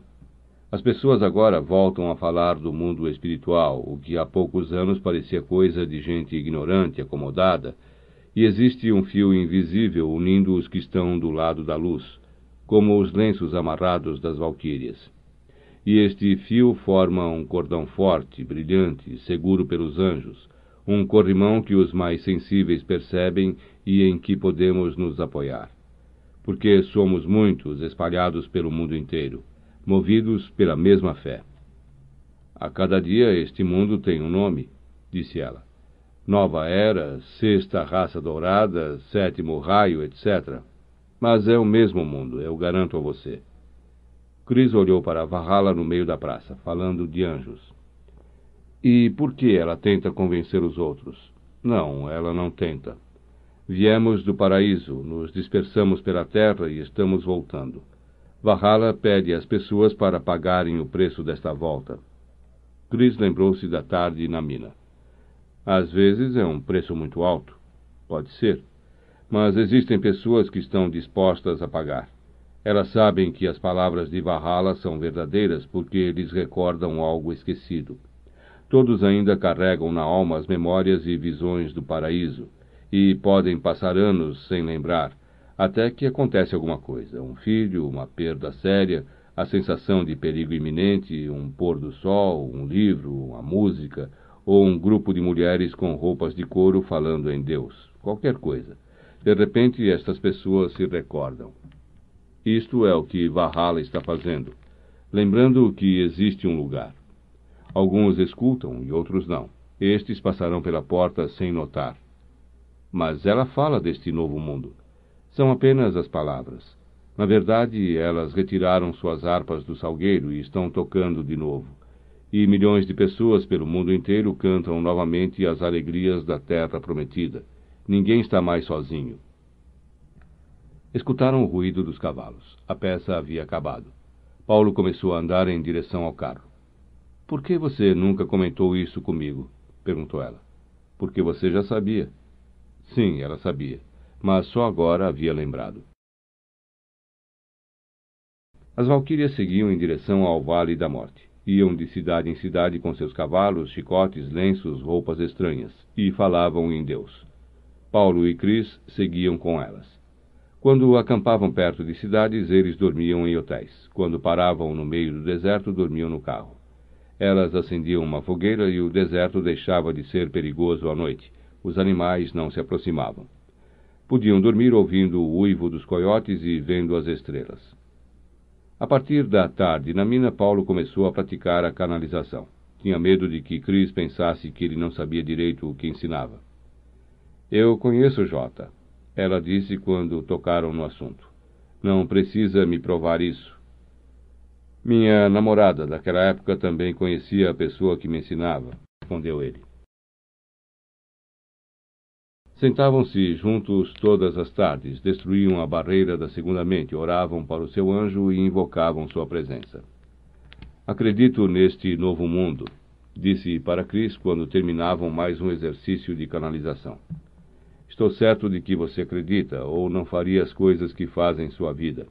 [SPEAKER 1] As pessoas agora voltam a falar do mundo espiritual, o que há poucos anos parecia coisa de gente ignorante, acomodada, e existe um fio invisível unindo os que estão do lado da luz, como os lenços amarrados das valquírias. E este fio forma um cordão forte, brilhante, seguro pelos anjos, um corrimão que os mais sensíveis percebem e em que podemos nos apoiar. Porque somos muitos espalhados pelo mundo inteiro movidos pela mesma fé. A cada dia este mundo tem um nome, disse ela. Nova Era, Sexta Raça Dourada, Sétimo Raio, etc. Mas é o mesmo mundo, eu garanto a você. Cris olhou para Valhalla no meio da praça, falando de anjos. E por que ela tenta convencer os outros? Não, ela não tenta. Viemos do paraíso, nos dispersamos pela terra e estamos voltando. Valhalla pede às pessoas para pagarem o preço desta volta. Chris lembrou-se da tarde na mina. Às vezes é um preço muito alto. Pode ser. Mas existem pessoas que estão dispostas a pagar. Elas sabem que as palavras de Valhalla são verdadeiras porque lhes recordam algo esquecido. Todos ainda carregam na alma as memórias e visões do paraíso, e podem passar anos sem lembrar, até que acontece alguma coisa, um filho, uma perda séria, a sensação de perigo iminente, um pôr do sol, um livro, uma música, ou um grupo de mulheres com roupas de couro falando em Deus, qualquer coisa. De repente, estas pessoas se recordam. Isto é o que Valhalla está fazendo, lembrando que existe um lugar. Alguns escutam e outros não. Estes passarão pela porta sem notar. Mas ela fala deste novo mundo. São apenas as palavras. Na verdade, elas retiraram suas harpas do salgueiro e estão tocando de novo. E milhões de pessoas pelo mundo inteiro cantam novamente as alegrias da terra prometida. Ninguém está mais sozinho. Escutaram o ruído dos cavalos. A peça havia acabado. Paulo começou a andar em direção ao carro. Por que você nunca comentou isso comigo? perguntou ela. Porque você já sabia. Sim, ela sabia mas só agora havia lembrado. As valquírias seguiam em direção ao Vale da Morte. Iam de cidade em cidade com seus cavalos, chicotes, lenços, roupas estranhas, e falavam em Deus. Paulo e Cris seguiam com elas. Quando acampavam perto de cidades, eles dormiam em hotéis. Quando paravam no meio do deserto, dormiam no carro. Elas acendiam uma fogueira e o deserto deixava de ser perigoso à noite. Os animais não se aproximavam podiam dormir ouvindo o uivo dos coiotes e vendo as estrelas. A partir da tarde, na mina, Paulo começou a praticar a canalização. Tinha medo de que Cris pensasse que ele não sabia direito o que ensinava. Eu conheço Jota, ela disse quando tocaram no assunto. Não precisa me provar isso. Minha namorada daquela época também conhecia a pessoa que me ensinava, respondeu ele. Sentavam-se juntos todas as tardes, destruíam a barreira da segunda mente, oravam para o seu anjo e invocavam sua presença. Acredito neste novo mundo, disse para Cris quando terminavam mais um exercício de canalização. Estou certo de que você acredita, ou não faria as coisas que fazem sua vida.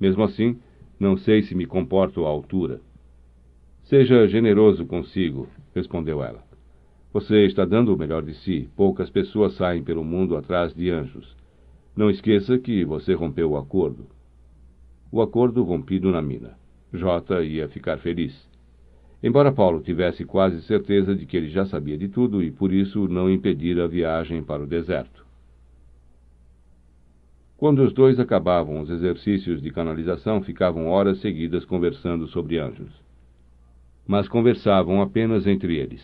[SPEAKER 1] Mesmo assim, não sei se me comporto à altura. Seja generoso consigo, respondeu ela. Você está dando o melhor de si. Poucas pessoas saem pelo mundo atrás de anjos. Não esqueça que você rompeu o acordo. O acordo rompido na mina. Jota ia ficar feliz. Embora Paulo tivesse quase certeza de que ele já sabia de tudo e por isso não impedira a viagem para o deserto. Quando os dois acabavam os exercícios de canalização, ficavam horas seguidas conversando sobre anjos. Mas conversavam apenas entre eles.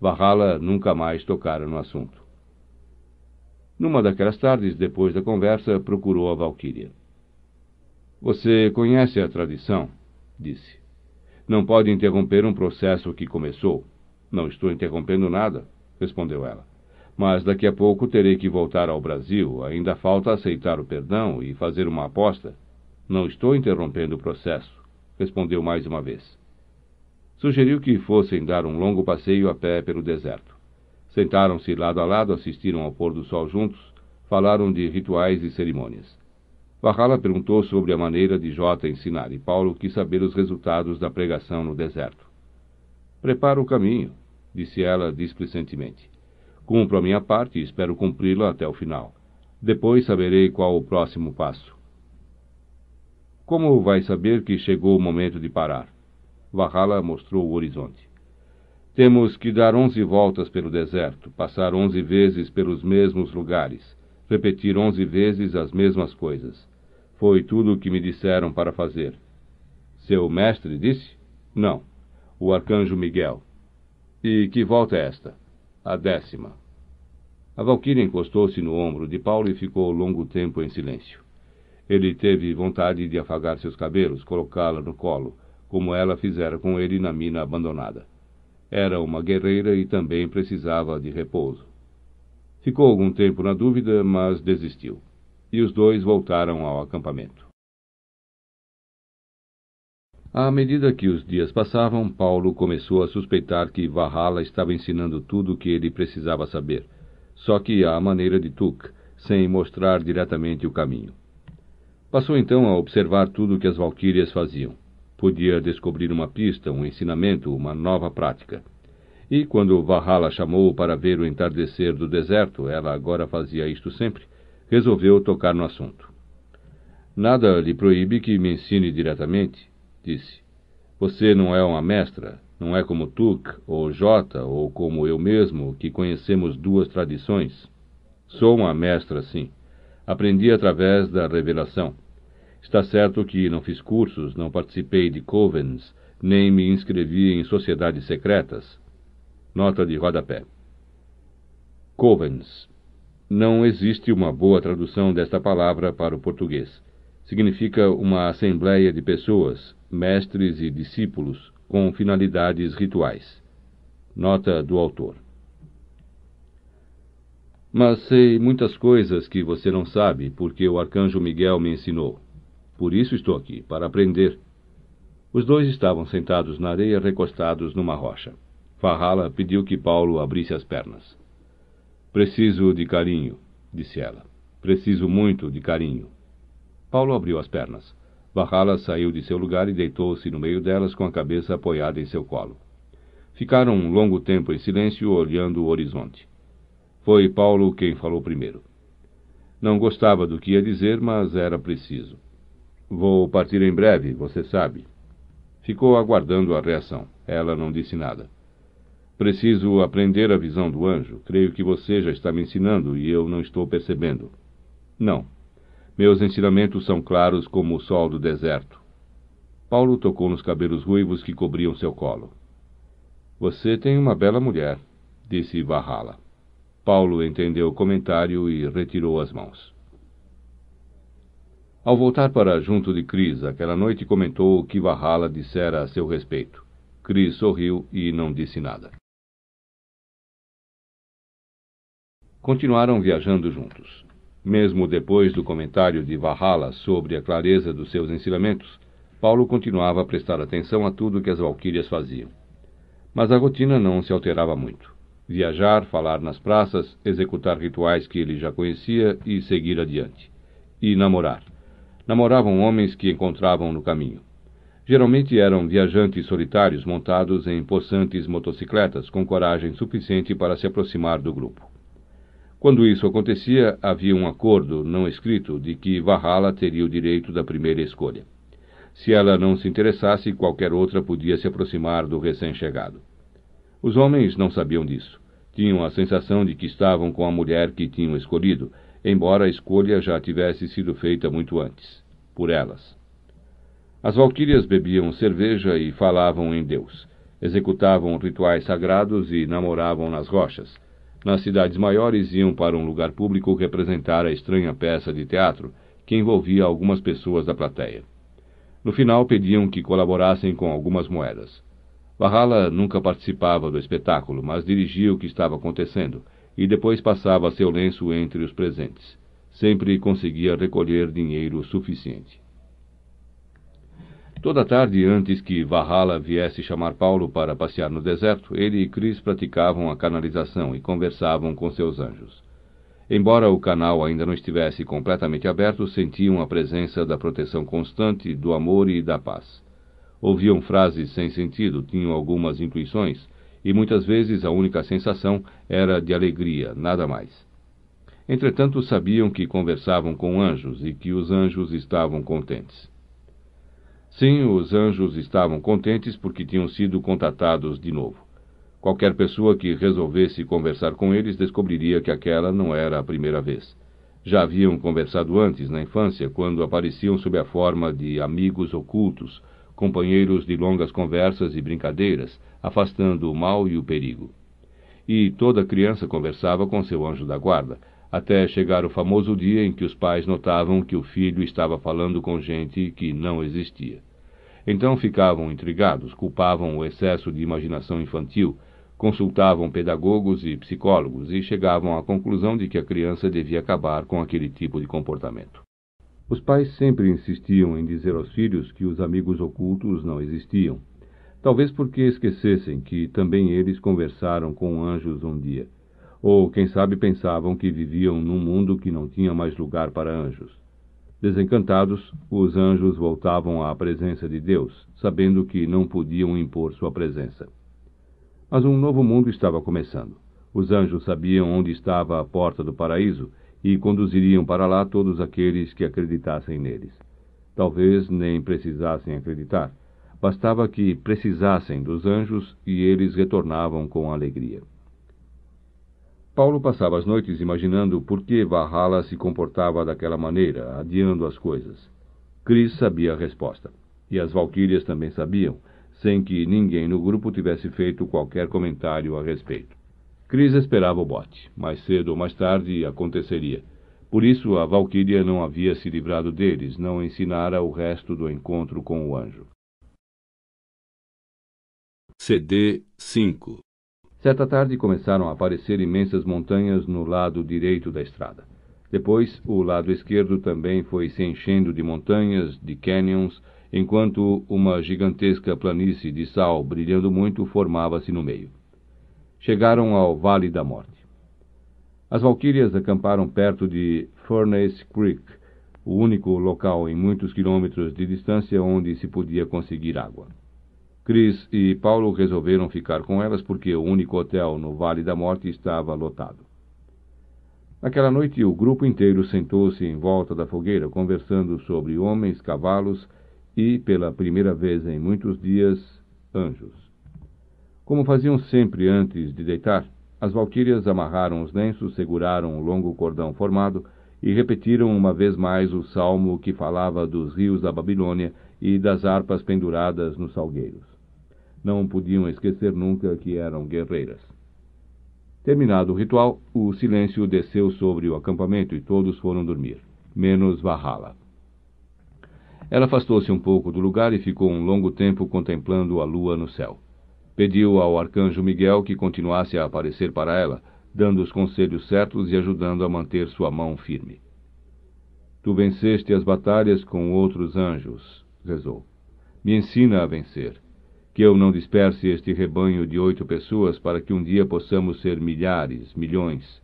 [SPEAKER 1] Valhalla nunca mais tocara no assunto. Numa daquelas tardes, depois da conversa, procurou a Valquíria. Você conhece a tradição, disse. Não pode interromper um processo que começou. Não estou interrompendo nada, respondeu ela. Mas daqui a pouco terei que voltar ao Brasil. Ainda falta aceitar o perdão e fazer uma aposta. Não estou interrompendo o processo, respondeu mais uma vez sugeriu que fossem dar um longo passeio a pé pelo deserto. Sentaram-se lado a lado, assistiram ao pôr do sol juntos, falaram de rituais e cerimônias. Valhalla perguntou sobre a maneira de Jota ensinar e Paulo quis saber os resultados da pregação no deserto. Prepara o caminho, disse ela displicentemente. Cumpro a minha parte e espero cumpri-la até o final. Depois saberei qual o próximo passo. Como vai saber que chegou o momento de parar? Valhalla mostrou o horizonte. Temos que dar onze voltas pelo deserto, passar onze vezes pelos mesmos lugares, repetir onze vezes as mesmas coisas. Foi tudo o que me disseram para fazer. Seu mestre disse? Não. O arcanjo Miguel. E que volta é esta? A décima. A Valquíria encostou-se no ombro de Paulo e ficou longo tempo em silêncio. Ele teve vontade de afagar seus cabelos, colocá-la no colo, como ela fizera com ele na mina abandonada. Era uma guerreira e também precisava de repouso. Ficou algum tempo na dúvida, mas desistiu. E os dois voltaram ao acampamento. À medida que os dias passavam, Paulo começou a suspeitar que Valhalla estava ensinando tudo o que ele precisava saber, só que à maneira de Tuk, sem mostrar diretamente o caminho. Passou então a observar tudo o que as valquírias faziam podia descobrir uma pista, um ensinamento, uma nova prática. E quando Valhalla chamou para ver o entardecer do deserto, ela agora fazia isto sempre, resolveu tocar no assunto. Nada lhe proíbe que me ensine diretamente, disse. Você não é uma mestra, não é como Tuk ou Jota ou como eu mesmo, que conhecemos duas tradições. Sou uma mestra, sim. Aprendi através da revelação. Está certo que não fiz cursos, não participei de covens, nem me inscrevi em sociedades secretas. Nota de rodapé. Covens. Não existe uma boa tradução desta palavra para o português. Significa uma assembleia de pessoas, mestres e discípulos, com finalidades rituais. Nota do autor. Mas sei muitas coisas que você não sabe, porque o arcanjo Miguel me ensinou. Por isso estou aqui, para aprender. Os dois estavam sentados na areia, recostados numa rocha. Farrala pediu que Paulo abrisse as pernas. Preciso de carinho, disse ela. Preciso muito de carinho. Paulo abriu as pernas. Farrala saiu de seu lugar e deitou-se no meio delas com a cabeça apoiada em seu colo. Ficaram um longo tempo em silêncio, olhando o horizonte. Foi Paulo quem falou primeiro. Não gostava do que ia dizer, mas era preciso. Vou partir em breve, você sabe. Ficou aguardando a reação. Ela não disse nada. Preciso aprender a visão do anjo. Creio que você já está me ensinando e eu não estou percebendo. Não. Meus ensinamentos são claros como o sol do deserto. Paulo tocou nos cabelos ruivos que cobriam seu colo. Você tem uma bela mulher, disse Valhalla. Paulo entendeu o comentário e retirou as mãos. Ao voltar para junto de Cris aquela noite, comentou o que Valhalla dissera a seu respeito. Cris sorriu e não disse nada. Continuaram viajando juntos. Mesmo depois do comentário de Valhalla sobre a clareza dos seus ensinamentos, Paulo continuava a prestar atenção a tudo que as valquírias faziam. Mas a rotina não se alterava muito. Viajar, falar nas praças, executar rituais que ele já conhecia e seguir adiante. E namorar namoravam homens que encontravam no caminho. Geralmente eram viajantes solitários montados em possantes motocicletas com coragem suficiente para se aproximar do grupo. Quando isso acontecia, havia um acordo não escrito de que Valhalla teria o direito da primeira escolha. Se ela não se interessasse, qualquer outra podia se aproximar do recém-chegado. Os homens não sabiam disso. Tinham a sensação de que estavam com a mulher que tinham escolhido embora a escolha já tivesse sido feita muito antes por elas. As valquírias bebiam cerveja e falavam em Deus, executavam rituais sagrados e namoravam nas rochas. Nas cidades maiores iam para um lugar público representar a estranha peça de teatro que envolvia algumas pessoas da plateia. No final pediam que colaborassem com algumas moedas. Valhalla nunca participava do espetáculo, mas dirigia o que estava acontecendo e depois passava seu lenço entre os presentes. Sempre conseguia recolher dinheiro suficiente. Toda tarde, antes que Valhalla viesse chamar Paulo para passear no deserto, ele e Cris praticavam a canalização e conversavam com seus anjos. Embora o canal ainda não estivesse completamente aberto, sentiam a presença da proteção constante, do amor e da paz. Ouviam frases sem sentido, tinham algumas intuições, e muitas vezes a única sensação era de alegria, nada mais. Entretanto, sabiam que conversavam com anjos e que os anjos estavam contentes. Sim, os anjos estavam contentes porque tinham sido contatados de novo. Qualquer pessoa que resolvesse conversar com eles descobriria que aquela não era a primeira vez. Já haviam conversado antes, na infância, quando apareciam sob a forma de amigos ocultos, companheiros de longas conversas e brincadeiras, afastando o mal e o perigo. E toda criança conversava com seu anjo da guarda, até chegar o famoso dia em que os pais notavam que o filho estava falando com gente que não existia. Então ficavam intrigados, culpavam o excesso de imaginação infantil, consultavam pedagogos e psicólogos e chegavam à conclusão de que a criança devia acabar com aquele tipo de comportamento. Os pais sempre insistiam em dizer aos filhos que os amigos ocultos não existiam. Talvez porque esquecessem que também eles conversaram com anjos um dia. Ou, quem sabe, pensavam que viviam num mundo que não tinha mais lugar para anjos. Desencantados, os anjos voltavam à presença de Deus, sabendo que não podiam impor sua presença. Mas um novo mundo estava começando. Os anjos sabiam onde estava a porta do paraíso e conduziriam para lá todos aqueles que acreditassem neles. Talvez nem precisassem acreditar. Bastava que precisassem dos anjos e eles retornavam com alegria. Paulo passava as noites imaginando por que Valhalla se comportava daquela maneira, adiando as coisas. Cris sabia a resposta. E as valquírias também sabiam, sem que ninguém no grupo tivesse feito qualquer comentário a respeito. Cris esperava o bote. Mais cedo ou mais tarde aconteceria. Por isso, a Valquíria não havia se livrado deles, não ensinara o resto do encontro com o anjo. CD 5 Certa tarde começaram a aparecer imensas montanhas no lado direito da estrada. Depois, o lado esquerdo também foi se enchendo de montanhas, de canyons, enquanto uma gigantesca planície de sal brilhando muito formava-se no meio chegaram ao Vale da Morte. As Valquírias acamparam perto de Furnace Creek, o único local em muitos quilômetros de distância onde se podia conseguir água. Chris e Paulo resolveram ficar com elas porque o único hotel no Vale da Morte estava lotado. Naquela noite, o grupo inteiro sentou-se em volta da fogueira, conversando sobre homens, cavalos e, pela primeira vez em muitos dias, anjos. Como faziam sempre antes de deitar, as valquírias amarraram os lenços, seguraram o um longo cordão formado e repetiram uma vez mais o salmo que falava dos rios da Babilônia e das harpas penduradas nos salgueiros. Não podiam esquecer nunca que eram guerreiras. Terminado o ritual, o silêncio desceu sobre o acampamento e todos foram dormir, menos Valhalla. Ela afastou-se um pouco do lugar e ficou um longo tempo contemplando a lua no céu. Pediu ao arcanjo Miguel que continuasse a aparecer para ela, dando os conselhos certos e ajudando a manter sua mão firme. Tu venceste as batalhas com outros anjos, rezou. Me ensina a vencer. Que eu não disperse este rebanho de oito pessoas para que um dia possamos ser milhares, milhões.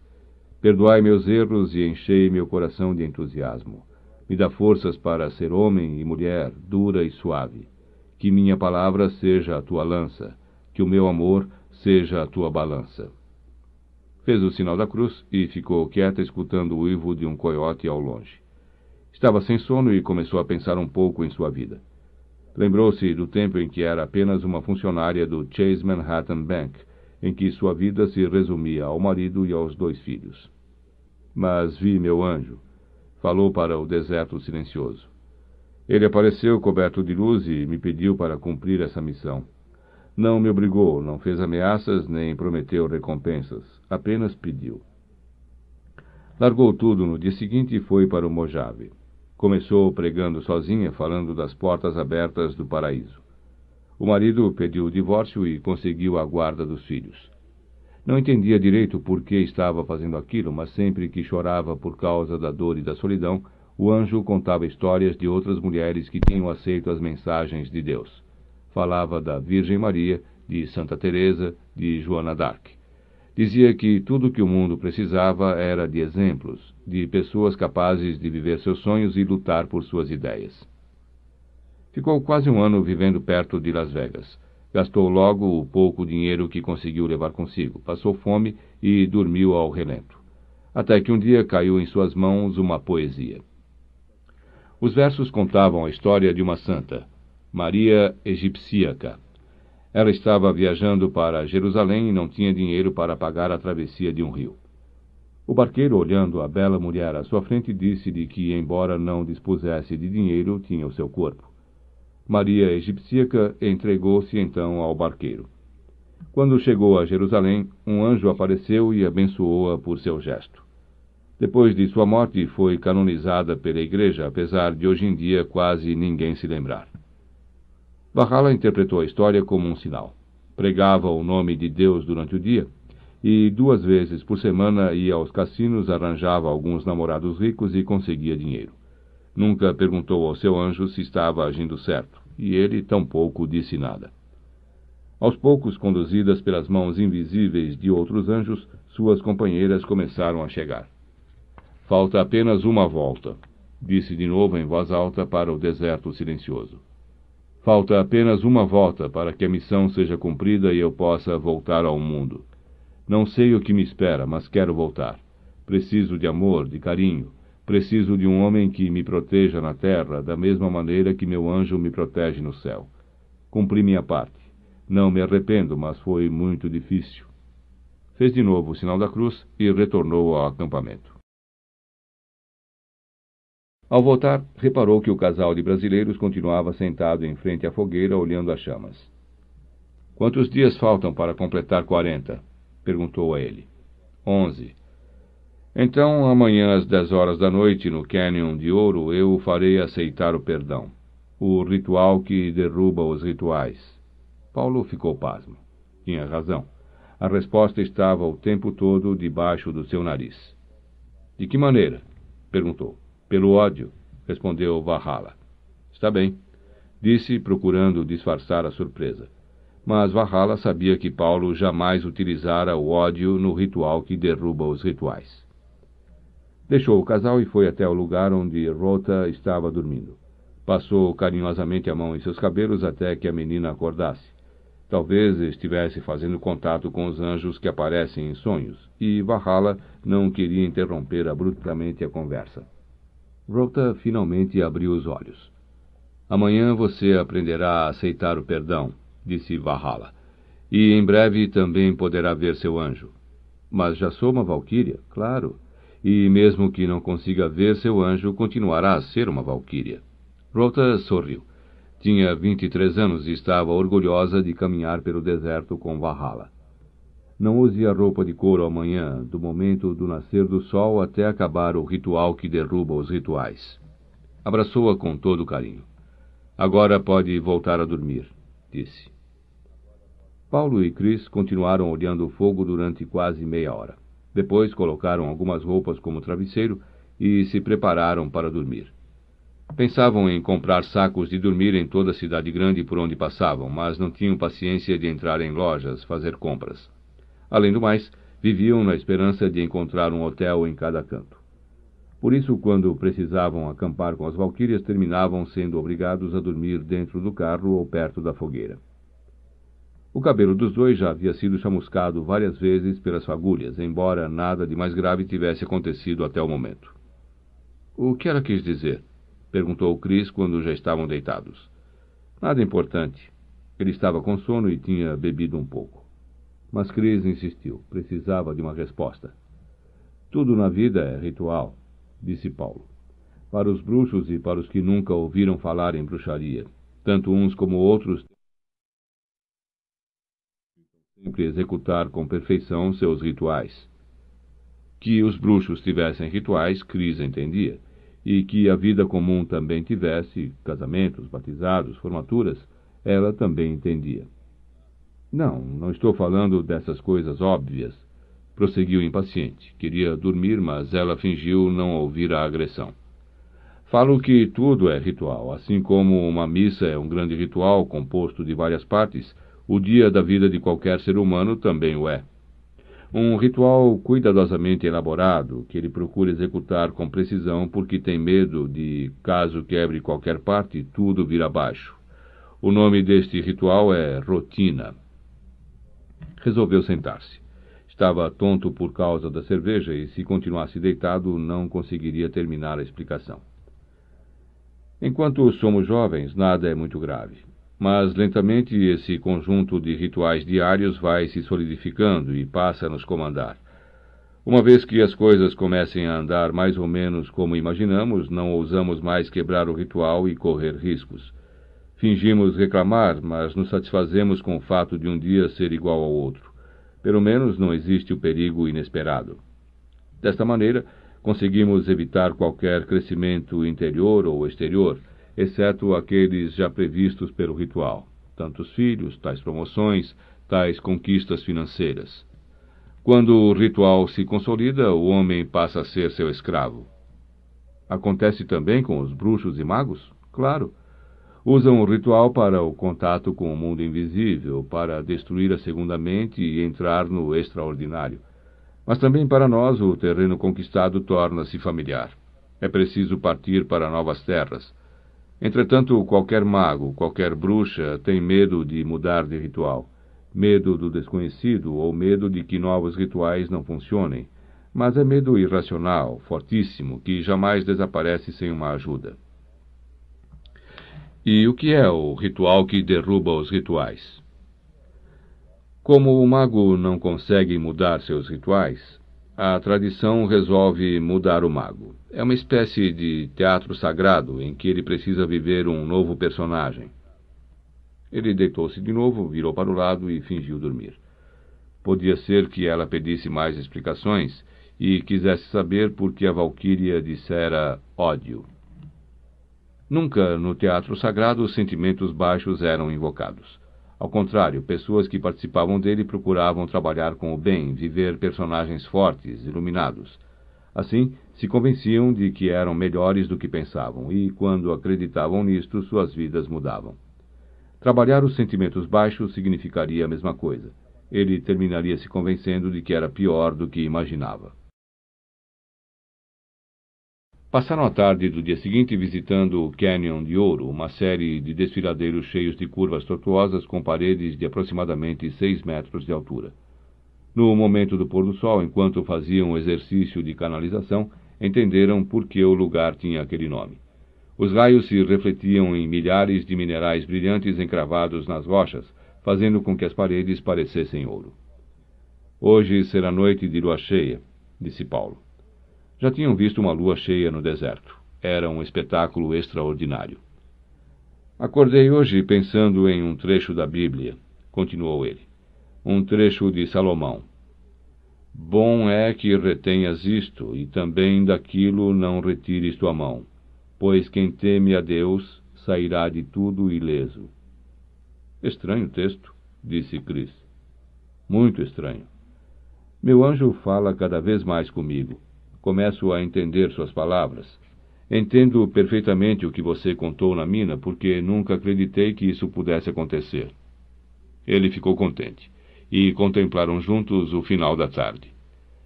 [SPEAKER 1] Perdoai meus erros e enchei meu coração de entusiasmo. Me dá forças para ser homem e mulher, dura e suave. Que minha palavra seja a tua lança que o meu amor seja a tua balança. Fez o sinal da cruz e ficou quieta escutando o uivo de um coiote ao longe. Estava sem sono e começou a pensar um pouco em sua vida. Lembrou-se do tempo em que era apenas uma funcionária do Chase Manhattan Bank, em que sua vida se resumia ao marido e aos dois filhos. Mas vi meu anjo. Falou para o deserto silencioso. Ele apareceu coberto de luz e me pediu para cumprir essa missão. Não me obrigou, não fez ameaças nem prometeu recompensas, apenas pediu. Largou tudo no dia seguinte e foi para o Mojave. Começou pregando sozinha, falando das portas abertas do paraíso. O marido pediu o divórcio e conseguiu a guarda dos filhos. Não entendia direito por que estava fazendo aquilo, mas sempre que chorava por causa da dor e da solidão, o anjo contava histórias de outras mulheres que tinham aceito as mensagens de Deus falava da Virgem Maria, de Santa Teresa, de Joana d'Arc. Dizia que tudo o que o mundo precisava era de exemplos, de pessoas capazes de viver seus sonhos e lutar por suas ideias. Ficou quase um ano vivendo perto de Las Vegas. Gastou logo o pouco dinheiro que conseguiu levar consigo, passou fome e dormiu ao relento. Até que um dia caiu em suas mãos uma poesia. Os versos contavam a história de uma santa, Maria Egipsíaca. Ela estava viajando para Jerusalém e não tinha dinheiro para pagar a travessia de um rio. O barqueiro, olhando a bela mulher à sua frente, disse-lhe que, embora não dispusesse de dinheiro, tinha o seu corpo. Maria Egipsíaca entregou-se então ao barqueiro. Quando chegou a Jerusalém, um anjo apareceu e abençoou-a por seu gesto. Depois de sua morte, foi canonizada pela Igreja, apesar de hoje em dia quase ninguém se lembrar. Bahá'u'lláh interpretou a história como um sinal. Pregava o nome de Deus durante o dia e duas vezes por semana ia aos cassinos, arranjava alguns namorados ricos e conseguia dinheiro. Nunca perguntou ao seu anjo se estava agindo certo, e ele tampouco disse nada. Aos poucos, conduzidas pelas mãos invisíveis de outros anjos, suas companheiras começaram a chegar. Falta apenas uma volta, disse de novo em voz alta para o deserto silencioso. Falta apenas uma volta para que a missão seja cumprida e eu possa voltar ao mundo. Não sei o que me espera, mas quero voltar. Preciso de amor, de carinho. Preciso de um homem que me proteja na terra da mesma maneira que meu anjo me protege no céu. Cumpri minha parte. Não me arrependo, mas foi muito difícil. Fez de novo o sinal da cruz e retornou ao acampamento. Ao voltar, reparou que o casal de brasileiros continuava sentado em frente à fogueira olhando as chamas. Quantos dias faltam para completar quarenta? perguntou a ele. Onze. Então, amanhã às dez horas da noite, no Canyon de Ouro, eu o farei aceitar o perdão. O ritual que derruba os rituais. Paulo ficou pasmo. Tinha razão. A resposta estava o tempo todo debaixo do seu nariz. De que maneira? perguntou. Pelo ódio, respondeu Valhalla. Está bem, disse, procurando disfarçar a surpresa. Mas Valhalla sabia que Paulo jamais utilizara o ódio no ritual que derruba os rituais. Deixou o casal e foi até o lugar onde Rota estava dormindo. Passou carinhosamente a mão em seus cabelos até que a menina acordasse. Talvez estivesse fazendo contato com os anjos que aparecem em sonhos, e Valhalla não queria interromper abruptamente a conversa. Rota finalmente abriu os olhos. Amanhã você aprenderá a aceitar o perdão, disse Valhalla. E em breve também poderá ver seu anjo. Mas já sou uma valquíria, claro. E mesmo que não consiga ver seu anjo, continuará a ser uma valquíria. Rota sorriu. Tinha vinte e três anos e estava orgulhosa de caminhar pelo deserto com Valhalla. Não use a roupa de couro amanhã, do momento do nascer do sol até acabar o ritual que derruba os rituais. Abraçou-a com todo carinho. Agora pode voltar a dormir, disse. Paulo e Cris continuaram olhando o fogo durante quase meia hora. Depois colocaram algumas roupas como travesseiro e se prepararam para dormir. Pensavam em comprar sacos de dormir em toda a cidade grande por onde passavam, mas não tinham paciência de entrar em lojas, fazer compras. Além do mais, viviam na esperança de encontrar um hotel em cada canto. Por isso, quando precisavam acampar com as valquírias, terminavam sendo obrigados a dormir dentro do carro ou perto da fogueira. O cabelo dos dois já havia sido chamuscado várias vezes pelas fagulhas, embora nada de mais grave tivesse acontecido até o momento. O que ela quis dizer? perguntou Chris quando já estavam deitados. Nada importante. Ele estava com sono e tinha bebido um pouco. Mas Cris insistiu, precisava de uma resposta. Tudo na vida é ritual, disse Paulo. Para os bruxos e para os que nunca ouviram falar em bruxaria, tanto uns como outros sempre executar com perfeição seus rituais. Que os bruxos tivessem rituais, Cris entendia, e que a vida comum também tivesse casamentos, batizados, formaturas, ela também entendia. Não, não estou falando dessas coisas óbvias. Prosseguiu impaciente. Queria dormir, mas ela fingiu não ouvir a agressão. Falo que tudo é ritual. Assim como uma missa é um grande ritual composto de várias partes, o dia da vida de qualquer ser humano também o é. Um ritual cuidadosamente elaborado, que ele procura executar com precisão porque tem medo de, caso quebre qualquer parte, tudo vir abaixo. O nome deste ritual é rotina resolveu sentar-se. Estava tonto por causa da cerveja e, se continuasse deitado, não conseguiria terminar a explicação. Enquanto somos jovens, nada é muito grave. Mas lentamente esse conjunto de rituais diários vai se solidificando e passa a nos comandar. Uma vez que as coisas comecem a andar mais ou menos como imaginamos, não ousamos mais quebrar o ritual e correr riscos. Fingimos reclamar, mas nos satisfazemos com o fato de um dia ser igual ao outro. Pelo menos não existe o perigo inesperado. Desta maneira, conseguimos evitar qualquer crescimento interior ou exterior, exceto aqueles já previstos pelo ritual, tantos filhos, tais promoções, tais conquistas financeiras. Quando o ritual se consolida, o homem passa a ser seu escravo. Acontece também com os bruxos e magos? Claro. Usam o ritual para o contato com o mundo invisível, para destruir a segunda mente e entrar no extraordinário. Mas também para nós o terreno conquistado torna-se familiar. É preciso partir para novas terras. Entretanto, qualquer mago, qualquer bruxa tem medo de mudar de ritual. Medo do desconhecido ou medo de que novos rituais não funcionem. Mas é medo irracional, fortíssimo, que jamais desaparece sem uma ajuda. E o que é o ritual que derruba os rituais? Como o mago não consegue mudar seus rituais, a tradição resolve mudar o mago. É uma espécie de teatro sagrado em que ele precisa viver um novo personagem. Ele deitou-se de novo, virou para o lado e fingiu dormir. Podia ser que ela pedisse mais explicações e quisesse saber por que a valquíria dissera ódio. Nunca no teatro sagrado os sentimentos baixos eram invocados. Ao contrário, pessoas que participavam dele procuravam trabalhar com o bem, viver personagens fortes, iluminados. Assim, se convenciam de que eram melhores do que pensavam e, quando acreditavam nisto, suas vidas mudavam. Trabalhar os sentimentos baixos significaria a mesma coisa. Ele terminaria se convencendo de que era pior do que imaginava. Passaram a tarde do dia seguinte visitando o Canyon de Ouro, uma série de desfiladeiros cheios de curvas tortuosas com paredes de aproximadamente seis metros de altura. No momento do pôr do sol, enquanto faziam o exercício de canalização, entenderam por que o lugar tinha aquele nome. Os raios se refletiam em milhares de minerais brilhantes encravados nas rochas, fazendo com que as paredes parecessem ouro. Hoje será noite de lua cheia, disse Paulo. Já tinham visto uma lua cheia no deserto. Era um espetáculo extraordinário. Acordei hoje pensando em um trecho da Bíblia, continuou ele. Um trecho de Salomão. Bom é que retenhas isto, e também daquilo não retires tua mão, pois quem teme a Deus sairá de tudo ileso. Estranho texto, disse Cris. Muito estranho. Meu anjo fala cada vez mais comigo começo a entender suas palavras. Entendo perfeitamente o que você contou na mina, porque nunca acreditei que isso pudesse acontecer. Ele ficou contente, e contemplaram juntos o final da tarde.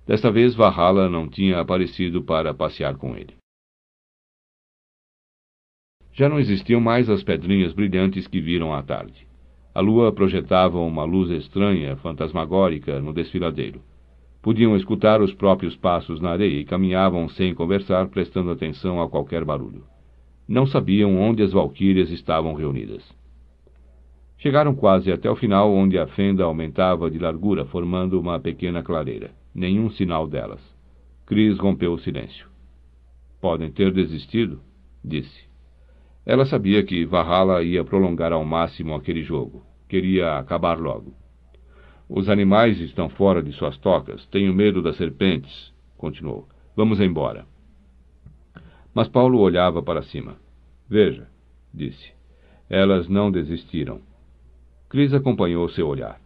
[SPEAKER 1] Desta vez, Valhalla não tinha aparecido para passear com ele. Já não existiam mais as pedrinhas brilhantes que viram à tarde. A lua projetava uma luz estranha, fantasmagórica, no desfiladeiro. Podiam escutar os próprios passos na areia e caminhavam sem conversar, prestando atenção a qualquer barulho. Não sabiam onde as valquírias estavam reunidas. Chegaram quase até o final, onde a fenda aumentava de largura, formando uma pequena clareira. Nenhum sinal delas. Cris rompeu o silêncio. Podem ter desistido, disse. Ela sabia que Valhalla ia prolongar ao máximo aquele jogo. Queria acabar logo. Os animais estão fora de suas tocas. Tenho medo das serpentes, continuou. Vamos embora. Mas Paulo olhava para cima. Veja, disse. Elas não desistiram. Cris acompanhou seu olhar.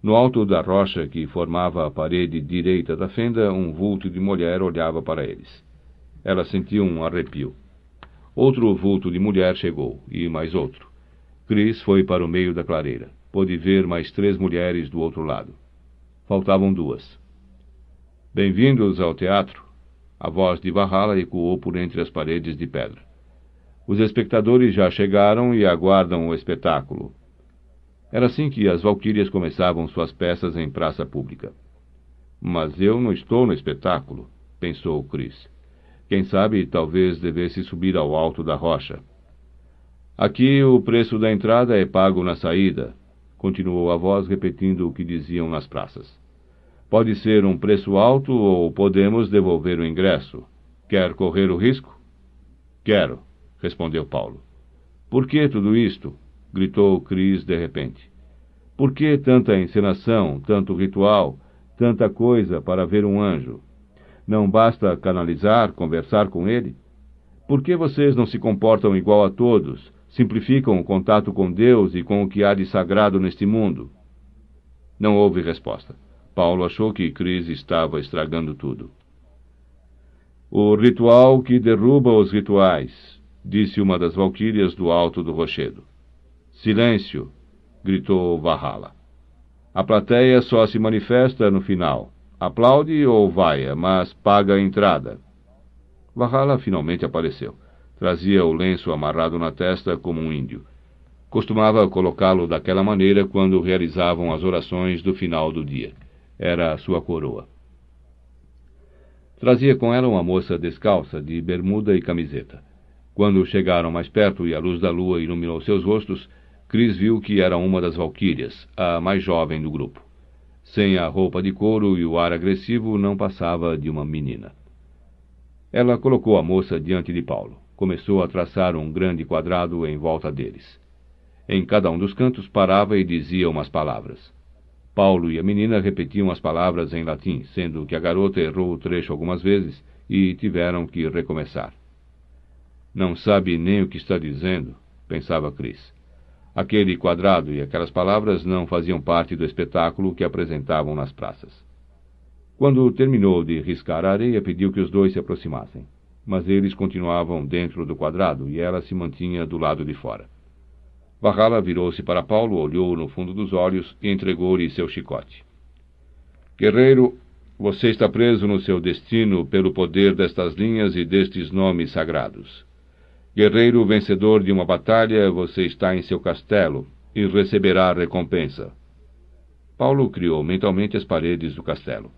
[SPEAKER 1] No alto da rocha que formava a parede direita da fenda, um vulto de mulher olhava para eles. Ela sentiu um arrepio. Outro vulto de mulher chegou, e mais outro. Cris foi para o meio da clareira pôde ver mais três mulheres do outro lado. Faltavam duas. Bem-vindos ao teatro! A voz de Valhalla ecoou por entre as paredes de pedra. Os espectadores já chegaram e aguardam o espetáculo. Era assim que as valquírias começavam suas peças em praça pública. Mas eu não estou no espetáculo, pensou Chris. Quem sabe talvez devesse subir ao alto da rocha. Aqui o preço da entrada é pago na saída, continuou a voz repetindo o que diziam nas praças. Pode ser um preço alto ou podemos devolver o ingresso. Quer correr o risco? Quero, respondeu Paulo. Por que tudo isto? gritou Cris de repente. Por que tanta encenação, tanto ritual, tanta coisa para ver um anjo? Não basta canalizar, conversar com ele? Por que vocês não se comportam igual a todos, simplificam o contato com Deus e com o que há de sagrado neste mundo? Não houve resposta. Paulo achou que Cris estava estragando tudo. O ritual que derruba os rituais, disse uma das valquírias do alto do rochedo. Silêncio, gritou Valhalla. A plateia só se manifesta no final. Aplaude ou vaia, mas paga a entrada. Valhalla finalmente apareceu. Trazia o lenço amarrado na testa como um índio. Costumava colocá-lo daquela maneira quando realizavam as orações do final do dia. Era a sua coroa. Trazia com ela uma moça descalça, de bermuda e camiseta. Quando chegaram mais perto e a luz da lua iluminou seus rostos, Cris viu que era uma das valquírias, a mais jovem do grupo. Sem a roupa de couro e o ar agressivo, não passava de uma menina. Ela colocou a moça diante de Paulo começou a traçar um grande quadrado em volta deles. Em cada um dos cantos parava e dizia umas palavras. Paulo e a menina repetiam as palavras em latim, sendo que a garota errou o trecho algumas vezes e tiveram que recomeçar. Não sabe nem o que está dizendo, pensava Cris. Aquele quadrado e aquelas palavras não faziam parte do espetáculo que apresentavam nas praças. Quando terminou de riscar a areia, pediu que os dois se aproximassem mas eles continuavam dentro do quadrado e ela se mantinha do lado de fora. Valhalla virou-se para Paulo, olhou no fundo dos olhos e entregou-lhe seu chicote. Guerreiro, você está preso no seu destino pelo poder destas linhas e destes nomes sagrados. Guerreiro vencedor de uma batalha, você está em seu castelo e receberá a recompensa. Paulo criou mentalmente as paredes do castelo.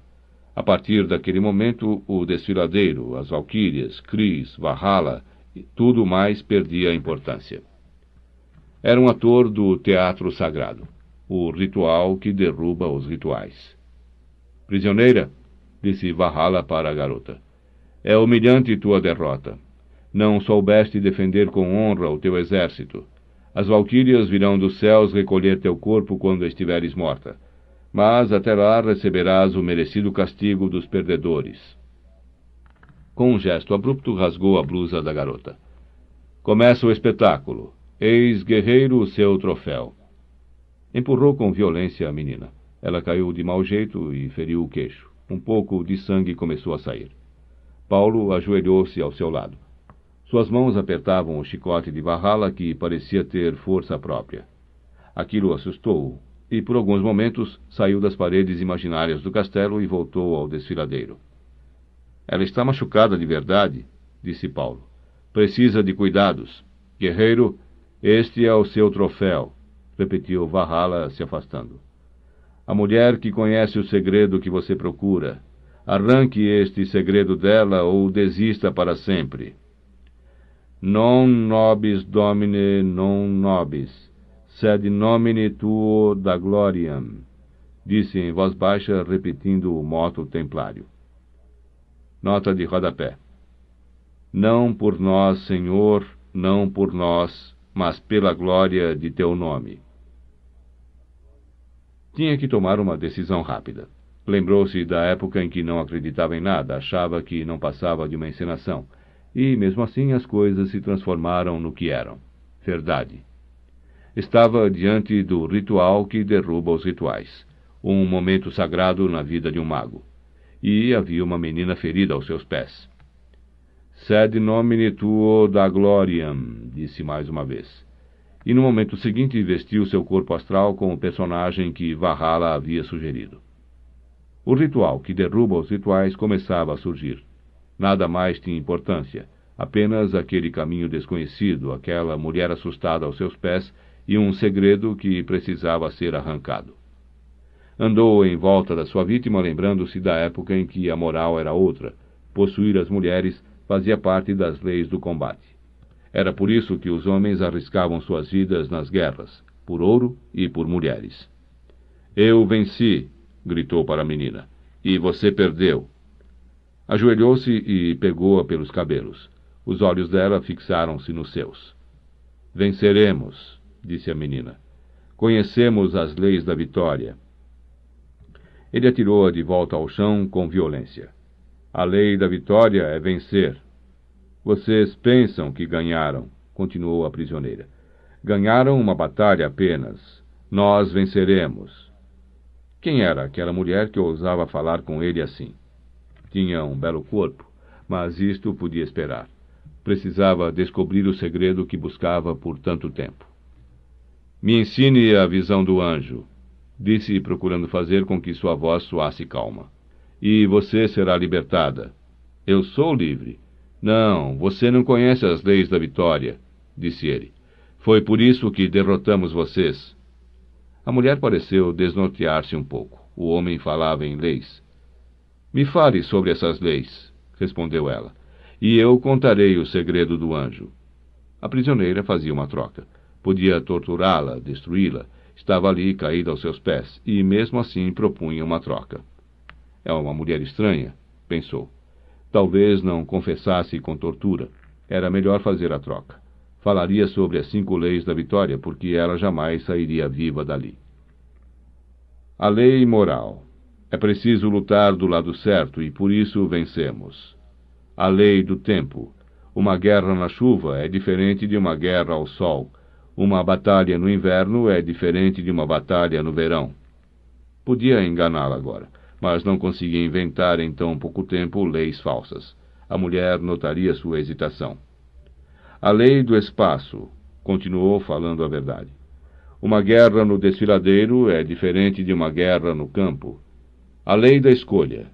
[SPEAKER 1] A partir daquele momento, o desfiladeiro, as valquírias, Cris, Valhalla, tudo mais perdia importância. Era um ator do teatro sagrado, o ritual que derruba os rituais. Prisioneira, disse Valhalla para a garota, é humilhante tua derrota. Não soubeste defender com honra o teu exército. As valquírias virão dos céus recolher teu corpo quando estiveres morta mas até lá receberás o merecido castigo dos perdedores. Com um gesto abrupto, rasgou a blusa da garota. Começa o espetáculo. Eis guerreiro o seu troféu. Empurrou com violência a menina. Ela caiu de mau jeito e feriu o queixo. Um pouco de sangue começou a sair. Paulo ajoelhou-se ao seu lado. Suas mãos apertavam o chicote de Valhalla que parecia ter força própria. Aquilo assustou-o e por alguns momentos saiu das paredes imaginárias do castelo e voltou ao desfiladeiro. Ela está machucada de verdade, disse Paulo. Precisa de cuidados. Guerreiro, este é o seu troféu, repetiu Valhalla, se afastando. A mulher que conhece o segredo que você procura. Arranque este segredo dela ou desista para sempre. Non nobis domine, non nobis sed nomine tuo da gloriam, disse em voz baixa, repetindo o moto templário. Nota de rodapé. Não por nós, Senhor, não por nós, mas pela glória de teu nome. Tinha que tomar uma decisão rápida. Lembrou-se da época em que não acreditava em nada, achava que não passava de uma encenação. E, mesmo assim, as coisas se transformaram no que eram. Verdade estava diante do ritual que derruba os rituais, um momento sagrado na vida de um mago. E havia uma menina ferida aos seus pés. Sed nomine tuo da gloriam, disse mais uma vez. E no momento seguinte vestiu seu corpo astral com o personagem que Varrala havia sugerido. O ritual que derruba os rituais começava a surgir. Nada mais tinha importância, apenas aquele caminho desconhecido, aquela mulher assustada aos seus pés e um segredo que precisava ser arrancado. Andou em volta da sua vítima, lembrando-se da época em que a moral era outra. Possuir as mulheres fazia parte das leis do combate. Era por isso que os homens arriscavam suas vidas nas guerras, por ouro e por mulheres. Eu venci, gritou para a menina, e você perdeu. Ajoelhou-se e pegou-a pelos cabelos. Os olhos dela fixaram-se nos seus. Venceremos, disse a menina. Conhecemos as leis da vitória. Ele atirou-a de volta ao chão com violência. A lei da vitória é vencer. Vocês pensam que ganharam, continuou a prisioneira. Ganharam uma batalha apenas. Nós venceremos. Quem era aquela mulher que ousava falar com ele assim? Tinha um belo corpo, mas isto podia esperar. Precisava descobrir o segredo que buscava por tanto tempo. Me ensine a visão do anjo, disse, procurando fazer com que sua voz soasse calma. E você será libertada. Eu sou livre. Não, você não conhece as leis da vitória, disse ele. Foi por isso que derrotamos vocês. A mulher pareceu desnortear-se um pouco. O homem falava em leis. Me fale sobre essas leis, respondeu ela, e eu contarei o segredo do anjo. A prisioneira fazia uma troca. Podia torturá-la, destruí-la. Estava ali caída aos seus pés e, mesmo assim, propunha uma troca. É uma mulher estranha, pensou. Talvez não confessasse com tortura. Era melhor fazer a troca. Falaria sobre as cinco leis da vitória, porque ela jamais sairia viva dali. A lei moral. É preciso lutar do lado certo e por isso vencemos. A lei do tempo. Uma guerra na chuva é diferente de uma guerra ao sol. Uma batalha no inverno é diferente de uma batalha no verão. Podia enganá-la agora, mas não conseguia inventar em tão pouco tempo leis falsas. A mulher notaria sua hesitação. A lei do espaço continuou falando a verdade. Uma guerra no desfiladeiro é diferente de uma guerra no campo. A lei da escolha.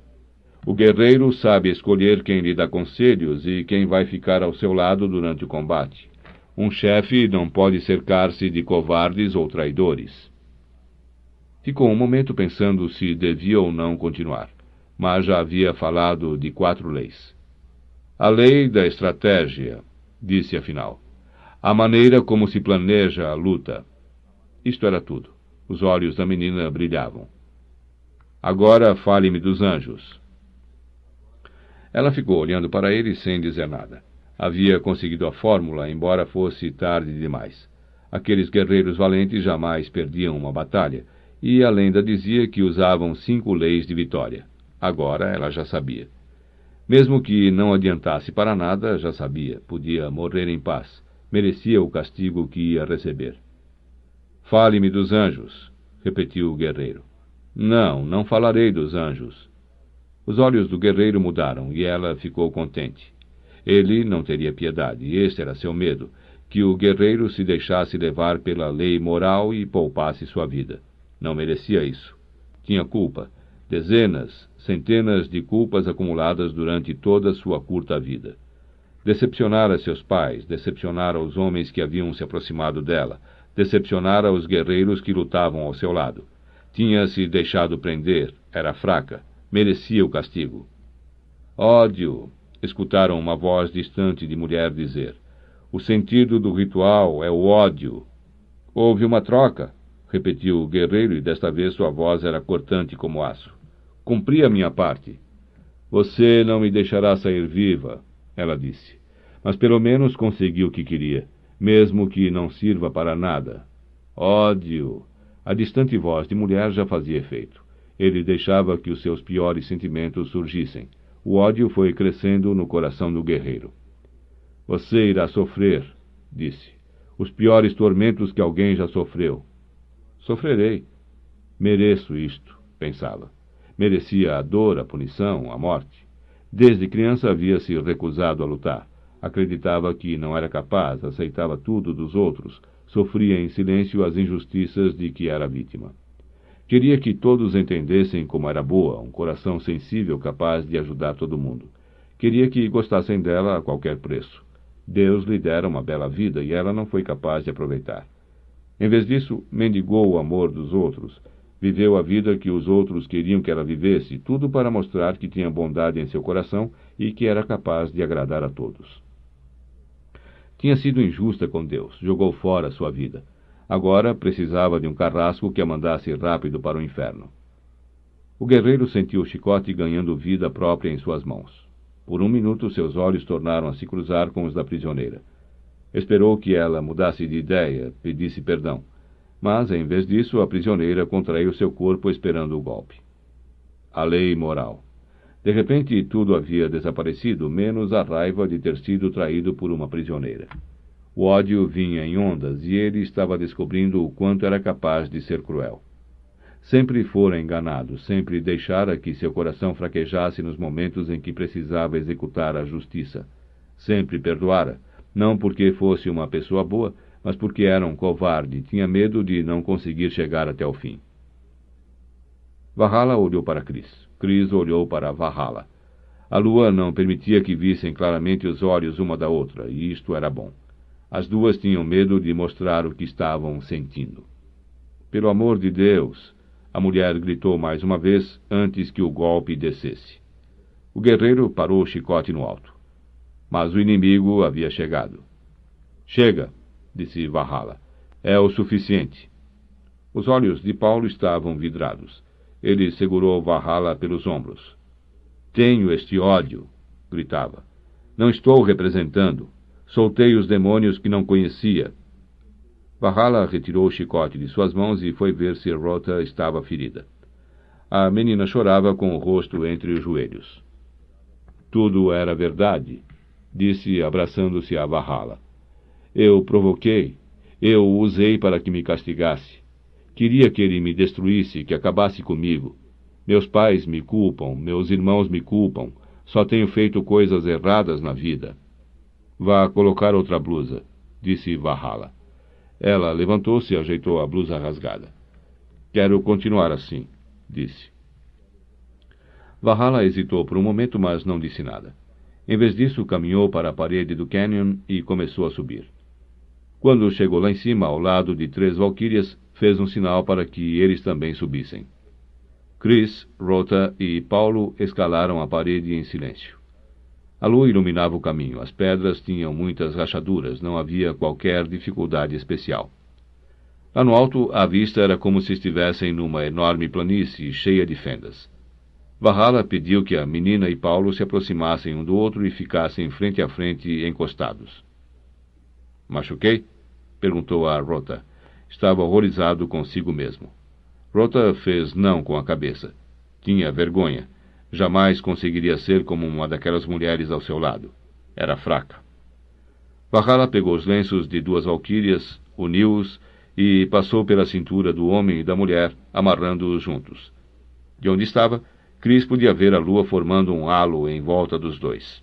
[SPEAKER 1] O guerreiro sabe escolher quem lhe dá conselhos e quem vai ficar ao seu lado durante o combate. Um chefe não pode cercar-se de covardes ou traidores. Ficou um momento pensando se devia ou não continuar, mas já havia falado de quatro leis. A lei da estratégia, disse afinal. A maneira como se planeja a luta. Isto era tudo. Os olhos da menina brilhavam. Agora fale-me dos anjos. Ela ficou olhando para ele sem dizer nada. Havia conseguido a fórmula, embora fosse tarde demais. Aqueles guerreiros valentes jamais perdiam uma batalha, e a lenda dizia que usavam cinco leis de vitória. Agora ela já sabia. Mesmo que não adiantasse para nada, já sabia, podia morrer em paz. Merecia o castigo que ia receber. Fale-me dos anjos, repetiu o guerreiro. Não, não falarei dos anjos. Os olhos do guerreiro mudaram e ela ficou contente. Ele não teria piedade, e este era seu medo, que o guerreiro se deixasse levar pela lei moral e poupasse sua vida. Não merecia isso. Tinha culpa, dezenas, centenas de culpas acumuladas durante toda sua curta vida. Decepcionara seus pais, decepcionara os homens que haviam se aproximado dela, decepcionara os guerreiros que lutavam ao seu lado. Tinha se deixado prender, era fraca, merecia o castigo. Ódio, escutaram uma voz distante de mulher dizer: O sentido do ritual é o ódio. Houve uma troca, repetiu o guerreiro, e desta vez sua voz era cortante como aço. Cumpri a minha parte. Você não me deixará sair viva, ela disse. Mas pelo menos consegui o que queria, mesmo que não sirva para nada. Ódio! A distante voz de mulher já fazia efeito. Ele deixava que os seus piores sentimentos surgissem. O ódio foi crescendo no coração do guerreiro. Você irá sofrer, disse, os piores tormentos que alguém já sofreu. Sofrerei. Mereço isto, pensava. Merecia a dor, a punição, a morte. Desde criança havia se recusado a lutar. Acreditava que não era capaz, aceitava tudo dos outros, sofria em silêncio as injustiças de que era vítima. Queria que todos entendessem como era boa, um coração sensível capaz de ajudar todo mundo. Queria que gostassem dela a qualquer preço. Deus lhe dera uma bela vida e ela não foi capaz de aproveitar. Em vez disso, mendigou o amor dos outros, viveu a vida que os outros queriam que ela vivesse, tudo para mostrar que tinha bondade em seu coração e que era capaz de agradar a todos. Tinha sido injusta com Deus, jogou fora sua vida. Agora precisava de um carrasco que a mandasse rápido para o inferno. O guerreiro sentiu o chicote ganhando vida própria em suas mãos. Por um minuto, seus olhos tornaram a se cruzar com os da prisioneira. Esperou que ela mudasse de ideia, pedisse perdão. Mas, em vez disso, a prisioneira contraiu seu corpo esperando o golpe. A lei moral. De repente, tudo havia desaparecido, menos a raiva de ter sido traído por uma prisioneira. O ódio vinha em ondas e ele estava descobrindo o quanto era capaz de ser cruel. Sempre fora enganado, sempre deixara que seu coração fraquejasse nos momentos em que precisava executar a justiça. Sempre perdoara, não porque fosse uma pessoa boa, mas porque era um covarde, e tinha medo de não conseguir chegar até o fim. Valhalla olhou para Cris. Cris olhou para Valhalla. A lua não permitia que vissem claramente os olhos uma da outra, e isto era bom. As duas tinham medo de mostrar o que estavam sentindo. Pelo amor de Deus! A mulher gritou mais uma vez antes que o golpe descesse. O guerreiro parou o chicote no alto. Mas o inimigo havia chegado. Chega, disse Valhalla. É o suficiente. Os olhos de Paulo estavam vidrados. Ele segurou Valhalla pelos ombros. Tenho este ódio, gritava. Não estou representando, Soltei os demônios que não conhecia. Valhalla retirou o chicote de suas mãos e foi ver se Rota estava ferida. A menina chorava com o rosto entre os joelhos. Tudo era verdade, disse abraçando-se a Valhalla. Eu provoquei, eu o usei para que me castigasse. Queria que ele me destruísse, que acabasse comigo. Meus pais me culpam, meus irmãos me culpam. Só tenho feito coisas erradas na vida. Vá colocar outra blusa, disse Vahala. Ela levantou-se e ajeitou a blusa rasgada. Quero continuar assim, disse. Vahala hesitou por um momento, mas não disse nada. Em vez disso, caminhou para a parede do canyon e começou a subir. Quando chegou lá em cima, ao lado de três valquírias, fez um sinal para que eles também subissem. Chris, Rota e Paulo escalaram a parede em silêncio. A lua iluminava o caminho. As pedras tinham muitas rachaduras, não havia qualquer dificuldade especial. Lá no alto, a vista era como se estivessem numa enorme planície cheia de fendas. Vahala pediu que a menina e Paulo se aproximassem um do outro e ficassem frente a frente, encostados. Machuquei? perguntou a Rota. Estava horrorizado consigo mesmo. Rota fez não com a cabeça. Tinha vergonha jamais conseguiria ser como uma daquelas mulheres ao seu lado. Era fraca. Vahala pegou os lenços de duas valquírias, uniu-os e passou pela cintura do homem e da mulher, amarrando-os juntos. De onde estava, Cris podia ver a lua formando um halo em volta dos dois.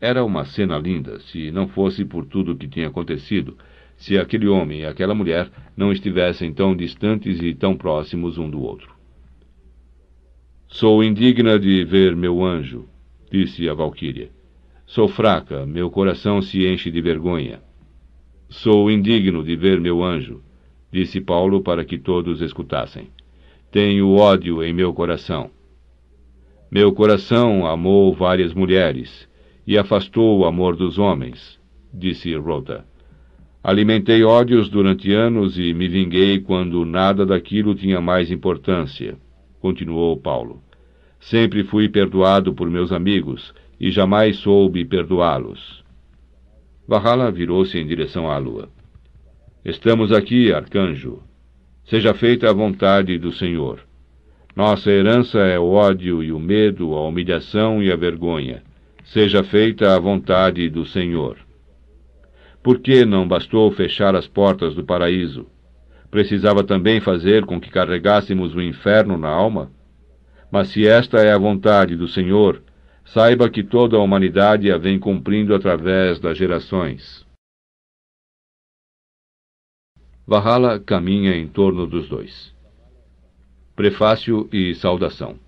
[SPEAKER 1] Era uma cena linda, se não fosse por tudo o que tinha acontecido, se aquele homem e aquela mulher não estivessem tão distantes e tão próximos um do outro. Sou indigna de ver meu anjo, disse a valquíria. Sou fraca, meu coração se enche de vergonha. Sou indigno de ver meu anjo, disse Paulo para que todos escutassem. Tenho ódio em meu coração. Meu coração amou várias mulheres e afastou o amor dos homens, disse Rhoda. Alimentei ódios durante anos e me vinguei quando nada daquilo tinha mais importância continuou Paulo. Sempre fui perdoado por meus amigos e jamais soube perdoá-los. Valhalla virou-se em direção à lua. Estamos aqui, arcanjo. Seja feita a vontade do Senhor. Nossa herança é o ódio e o medo, a humilhação e a vergonha. Seja feita a vontade do Senhor. Por que não bastou fechar as portas do paraíso? precisava também fazer com que carregássemos o inferno na alma? Mas se esta é a vontade do Senhor, saiba que toda a humanidade a vem cumprindo através das gerações. Valhalla caminha em torno dos dois. Prefácio e saudação.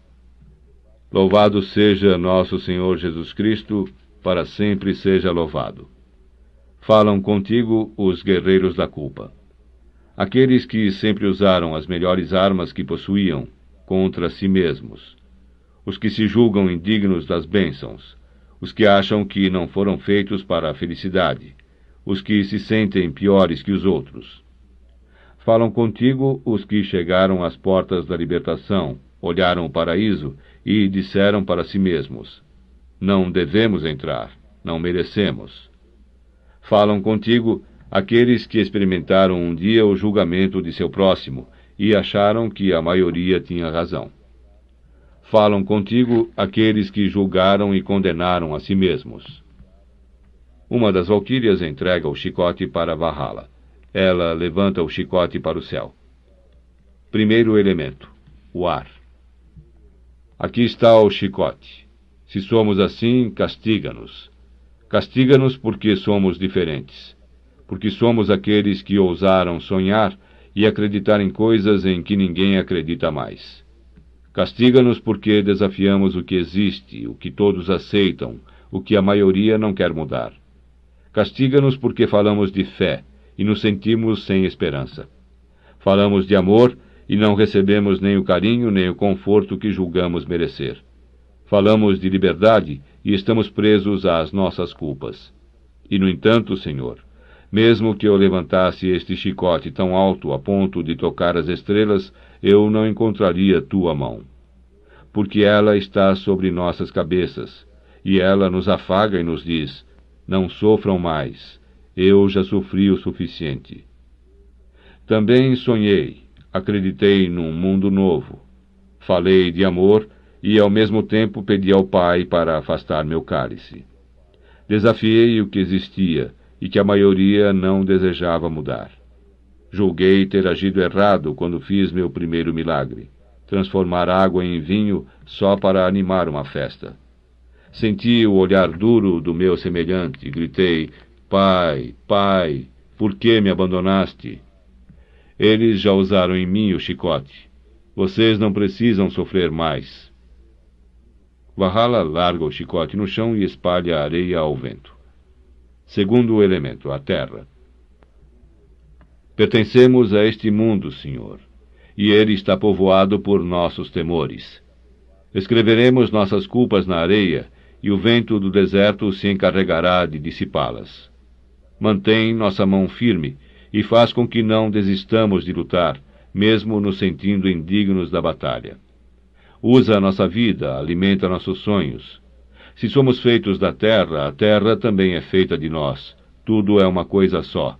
[SPEAKER 1] Louvado seja nosso Senhor Jesus Cristo, para sempre seja louvado. Falam contigo os guerreiros da culpa aqueles que sempre usaram as melhores armas que possuíam contra si mesmos, os que se julgam indignos das bênçãos, os que acham que não foram feitos para a felicidade, os que se sentem piores que os outros. Falam contigo os que chegaram às portas da libertação, olharam o paraíso e disseram para si mesmos: Não devemos entrar, não merecemos. Falam contigo aqueles que experimentaram um dia o julgamento de seu próximo e acharam que a maioria tinha razão. Falam contigo aqueles que julgaram e condenaram a si mesmos. Uma das valquírias entrega o chicote para Valhalla. Ela levanta o chicote para o céu. Primeiro elemento: o ar. Aqui está o chicote. Se somos assim, castiga-nos. Castiga-nos porque somos diferentes porque somos aqueles que ousaram sonhar e acreditar em coisas em que ninguém acredita mais. Castiga-nos porque desafiamos o que existe, o que todos aceitam, o que a maioria não quer mudar. Castiga-nos porque falamos de fé e nos sentimos sem esperança. Falamos de amor e não recebemos nem o carinho nem o conforto que julgamos merecer. Falamos de liberdade e estamos presos às nossas culpas. E, no entanto, Senhor, mesmo que eu levantasse este chicote tão alto a ponto de tocar as estrelas, eu não encontraria tua mão. Porque ela está sobre nossas cabeças, e ela nos afaga e nos diz: Não sofram mais, eu já sofri o suficiente. Também sonhei, acreditei num mundo novo. Falei de amor e, ao mesmo tempo, pedi ao Pai para afastar meu cálice. Desafiei o que existia e que a maioria não desejava mudar. Julguei ter agido errado quando fiz meu primeiro milagre transformar água em vinho só para animar uma festa. Senti o olhar duro do meu semelhante e gritei: Pai, pai, por que me abandonaste? Eles já usaram em mim o chicote. Vocês não precisam sofrer mais. Valhalla larga o chicote no chão e espalha a areia ao vento. Segundo elemento, a terra. Pertencemos a este mundo, Senhor, e ele está povoado por nossos temores. Escreveremos nossas culpas na areia, e o vento do deserto se encarregará de dissipá-las. Mantém nossa mão firme e faz com que não desistamos de lutar, mesmo nos sentindo indignos da batalha. Usa a nossa vida, alimenta nossos sonhos. Se somos feitos da terra, a terra também é feita de nós. Tudo é uma coisa só.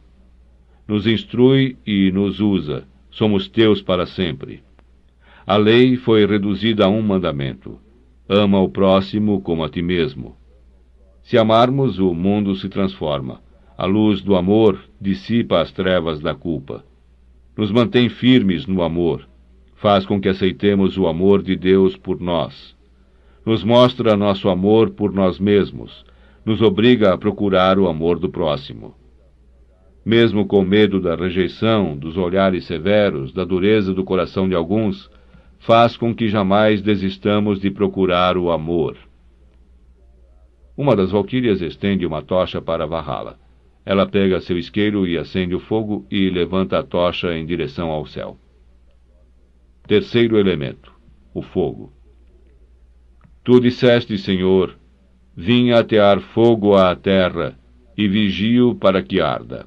[SPEAKER 1] Nos instrui e nos usa. Somos teus para sempre. A lei foi reduzida a um mandamento: ama o próximo como a ti mesmo. Se amarmos, o mundo se transforma. A luz do amor dissipa as trevas da culpa. Nos mantém firmes no amor. Faz com que aceitemos o amor de Deus por nós nos mostra nosso amor por nós mesmos, nos obriga a procurar o amor do próximo. Mesmo com medo da rejeição, dos olhares severos, da dureza do coração de alguns, faz com que jamais desistamos de procurar o amor. Uma das valquírias estende uma tocha para varrê-la. Ela pega seu isqueiro e acende o fogo e levanta a tocha em direção ao céu. Terceiro elemento: o fogo. Tu disseste, Senhor, vim atear fogo à terra e vigio para que arda.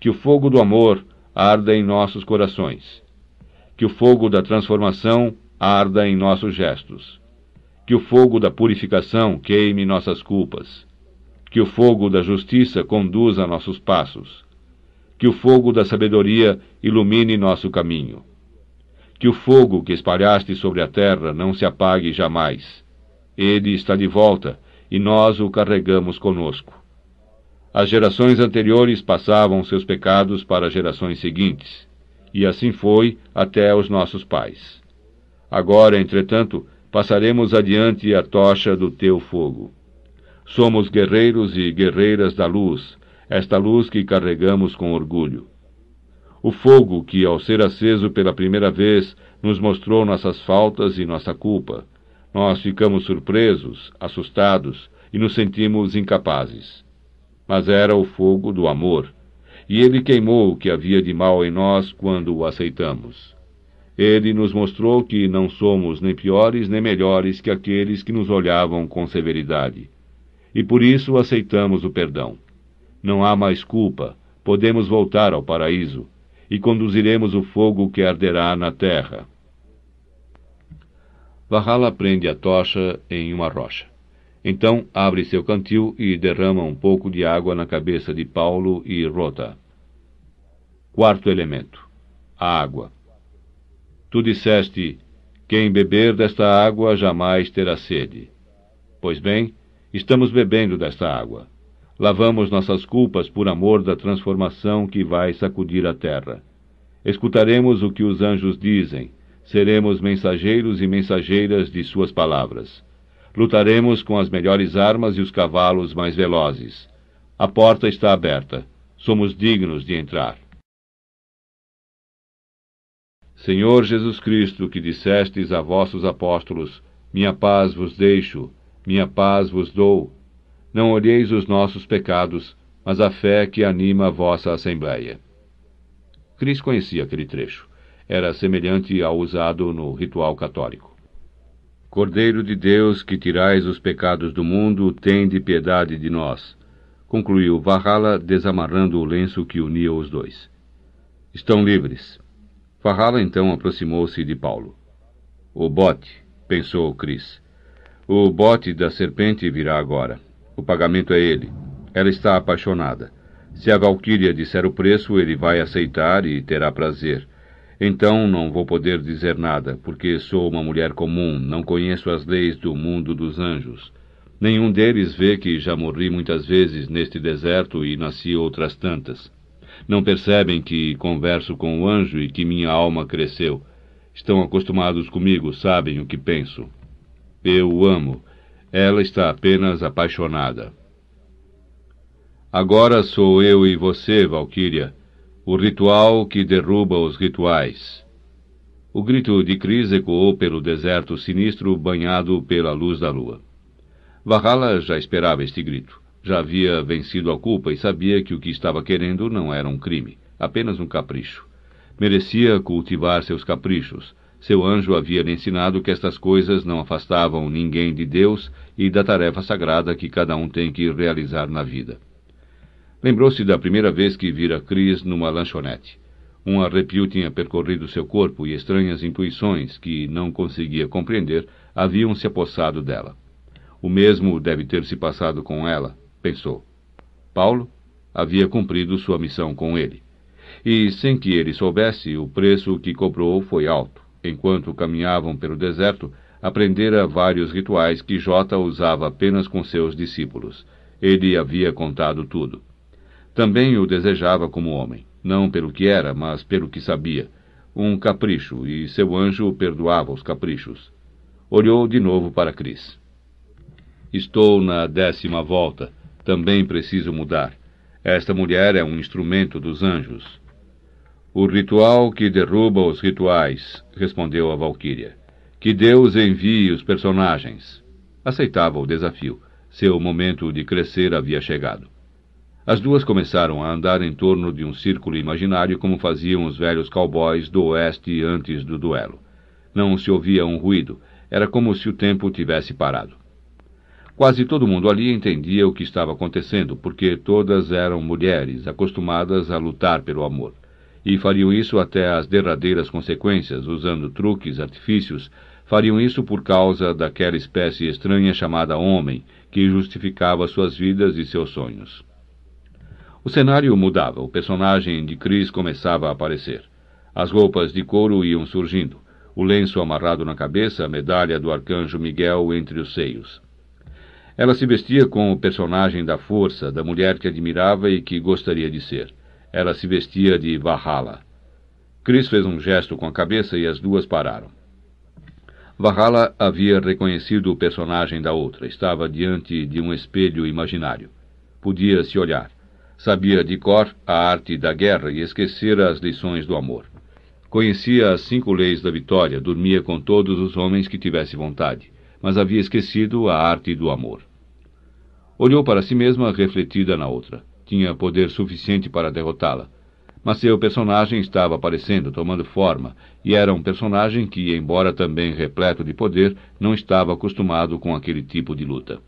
[SPEAKER 1] Que o fogo do amor arda em nossos corações. Que o fogo da transformação arda em nossos gestos. Que o fogo da purificação queime nossas culpas. Que o fogo da justiça conduza nossos passos. Que o fogo da sabedoria ilumine nosso caminho que o fogo que espalhaste sobre a terra não se apague jamais. Ele está de volta, e nós o carregamos conosco. As gerações anteriores passavam seus pecados para gerações seguintes, e assim foi até os nossos pais. Agora, entretanto, passaremos adiante a tocha do teu fogo. Somos guerreiros e guerreiras da luz, esta luz que carregamos com orgulho. O fogo que, ao ser aceso pela primeira vez, nos mostrou nossas faltas e nossa culpa. Nós ficamos surpresos, assustados e nos sentimos incapazes. Mas era o fogo do amor, e ele queimou o que havia de mal em nós quando o aceitamos. Ele nos mostrou que não somos nem piores nem melhores que aqueles que nos olhavam com severidade. E por isso aceitamos o perdão. Não há mais culpa, podemos voltar ao paraíso e conduziremos o fogo que arderá na terra. Vahala prende a tocha em uma rocha. Então abre seu cantil e derrama um pouco de água na cabeça de Paulo e Rota. Quarto elemento: a água. Tu disseste: Quem beber desta água jamais terá sede. Pois bem, estamos bebendo desta água. Lavamos nossas culpas por amor da transformação que vai sacudir a terra. Escutaremos o que os anjos dizem, seremos mensageiros e mensageiras de suas palavras. Lutaremos com as melhores armas e os cavalos mais velozes. A porta está aberta. Somos dignos de entrar. Senhor Jesus Cristo, que dissestes a vossos apóstolos: Minha paz vos deixo, minha paz vos dou não olheis os nossos pecados, mas a fé que anima a vossa assembleia. Cris conhecia aquele trecho. Era semelhante ao usado no ritual católico. Cordeiro de Deus, que tirais os pecados do mundo, tende piedade de nós, concluiu Varrala desamarrando o lenço que unia os dois. Estão livres. Varrala então aproximou-se de Paulo. O bote, pensou Cris. O bote da serpente virá agora. O pagamento é ele. Ela está apaixonada. Se a Valquíria disser o preço, ele vai aceitar e terá prazer. Então não vou poder dizer nada, porque sou uma mulher comum, não conheço as leis do mundo dos anjos. Nenhum deles vê que já morri muitas vezes neste deserto e nasci outras tantas. Não percebem que converso com o anjo e que minha alma cresceu. Estão acostumados comigo, sabem o que penso. Eu o amo ela está apenas apaixonada. Agora sou eu e você, Valquíria, o ritual que derruba os rituais. O grito de Cris ecoou pelo deserto sinistro banhado pela luz da lua. Valhalla já esperava este grito. Já havia vencido a culpa e sabia que o que estava querendo não era um crime, apenas um capricho. Merecia cultivar seus caprichos, seu anjo havia lhe ensinado que estas coisas não afastavam ninguém de Deus e da tarefa sagrada que cada um tem que realizar na vida. Lembrou-se da primeira vez que vira Cris numa lanchonete. Um arrepio tinha percorrido seu corpo e estranhas intuições que não conseguia compreender haviam se apossado dela. O mesmo deve ter se passado com ela, pensou. Paulo havia cumprido sua missão com ele. E, sem que ele soubesse, o preço que cobrou foi alto. Enquanto caminhavam pelo deserto, aprendera vários rituais que Jota usava apenas com seus discípulos. Ele havia contado tudo. Também o desejava como homem, não pelo que era, mas pelo que sabia. Um capricho, e seu anjo perdoava os caprichos. Olhou de novo para Cris. Estou na décima volta. Também preciso mudar. Esta mulher é um instrumento dos anjos. O ritual que derruba os rituais, respondeu a Valquíria. Que Deus envie os personagens. Aceitava o desafio. Seu momento de crescer havia chegado. As duas começaram a andar em torno de um círculo imaginário como faziam os velhos cowboys do oeste antes do duelo. Não se ouvia um ruído, era como se o tempo tivesse parado. Quase todo mundo ali entendia o que estava acontecendo, porque todas eram mulheres acostumadas a lutar pelo amor e fariam isso até às derradeiras consequências, usando truques, artifícios. Fariam isso por causa daquela espécie estranha chamada homem, que justificava suas vidas e seus sonhos. O cenário mudava, o personagem de Chris começava a aparecer. As roupas de couro iam surgindo, o lenço amarrado na cabeça, a medalha do arcanjo Miguel entre os seios. Ela se vestia com o personagem da força, da mulher que admirava e que gostaria de ser. Ela se vestia de Valhalla. Chris fez um gesto com a cabeça e as duas pararam. Valhalla havia reconhecido o personagem da outra. Estava diante de um espelho imaginário. Podia se olhar. Sabia de cor a arte da guerra e esquecer as lições do amor. Conhecia as cinco leis da vitória, dormia com todos os homens que tivesse vontade, mas havia esquecido a arte do amor. Olhou para si mesma refletida na outra tinha poder suficiente para derrotá-la. Mas seu personagem estava aparecendo, tomando forma, e era um personagem que, embora também repleto de poder, não estava acostumado com aquele tipo de luta.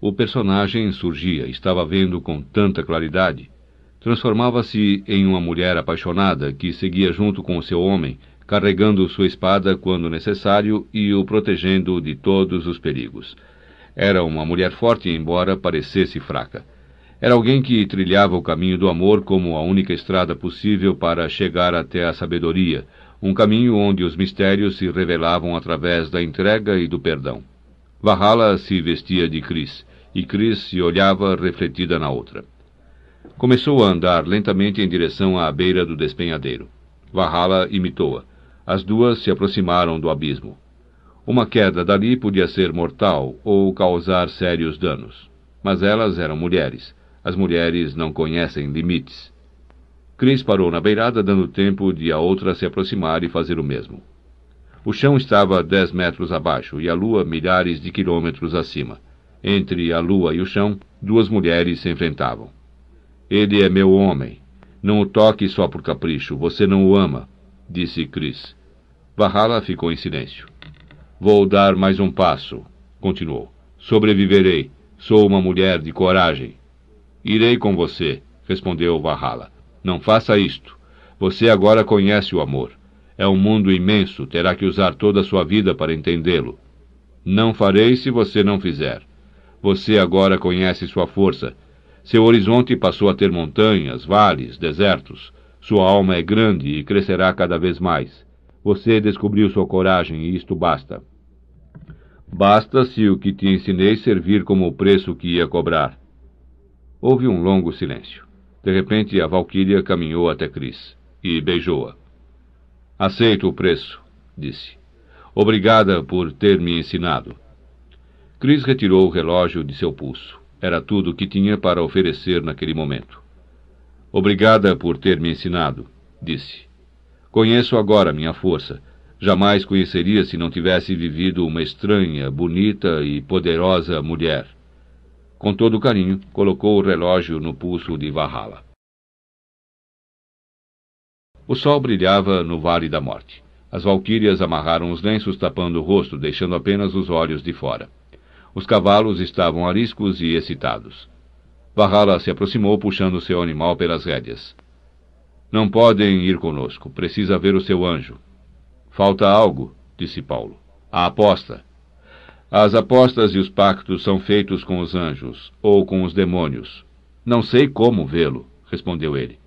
[SPEAKER 1] O personagem surgia, estava vendo com tanta claridade. Transformava-se em uma mulher apaixonada que seguia junto com o seu homem, carregando sua espada quando necessário e o protegendo de todos os perigos. Era uma mulher forte, embora parecesse fraca. Era alguém que trilhava o caminho do amor como a única estrada possível para chegar até a sabedoria, um caminho onde os mistérios se revelavam através da entrega e do perdão. Valhalla se vestia de Cris, e Cris se olhava refletida na outra. Começou a andar lentamente em direção à beira do despenhadeiro. Valhalla imitou-a. As duas se aproximaram do abismo. Uma queda dali podia ser mortal ou causar sérios danos. Mas elas eram mulheres as mulheres não conhecem limites. Chris parou na beirada, dando tempo de a outra se aproximar e fazer o mesmo. O chão estava dez metros abaixo e a lua milhares de quilômetros acima. Entre a lua e o chão, duas mulheres se enfrentavam. Ele é meu homem. Não o toque só por capricho. Você não o ama, disse Chris. Valhalla ficou em silêncio. Vou dar mais um passo, continuou. Sobreviverei. Sou uma mulher de coragem. Irei com você, respondeu Valhalla. Não faça isto. Você agora conhece o amor. É um mundo imenso, terá que usar toda a sua vida para entendê-lo. Não farei se você não fizer. Você agora conhece sua força. Seu horizonte passou a ter montanhas, vales, desertos. Sua alma é grande e crescerá cada vez mais. Você descobriu sua coragem e isto basta. Basta se o que te ensinei servir como o preço que ia cobrar. Houve um longo silêncio. De repente, a valquíria caminhou até Cris e beijou-a. Aceito o preço, disse. Obrigada por ter me ensinado. Cris retirou o relógio de seu pulso. Era tudo o que tinha para oferecer naquele momento. Obrigada por ter me ensinado, disse. Conheço agora minha força. Jamais conheceria se não tivesse vivido uma estranha, bonita e poderosa mulher. Com todo carinho, colocou o relógio no pulso de Valhalla. O sol brilhava no Vale da Morte. As valquírias amarraram os lenços tapando o rosto, deixando apenas os olhos de fora. Os cavalos estavam ariscos e excitados. Valhalla se aproximou puxando seu animal pelas rédeas. Não podem ir conosco. Precisa ver o seu anjo. Falta algo, disse Paulo. A aposta. As apostas e os pactos são feitos com os anjos ou com os demônios. Não sei como vê-lo, respondeu ele.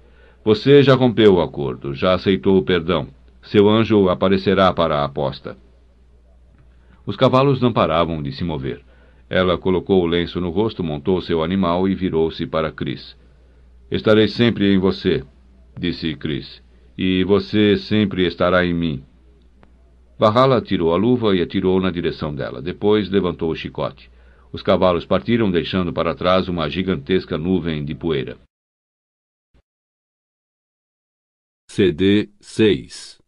[SPEAKER 1] Você já rompeu o acordo, já aceitou o perdão. Seu anjo aparecerá para a aposta. Os cavalos não paravam de se mover. Ela colocou o lenço no rosto, montou seu animal e virou-se para Chris. Estarei sempre em você, disse Chris, e você sempre estará em mim. Barrala tirou a luva e atirou na direção dela. Depois levantou o chicote. Os cavalos partiram, deixando para trás uma gigantesca nuvem de poeira. CD 6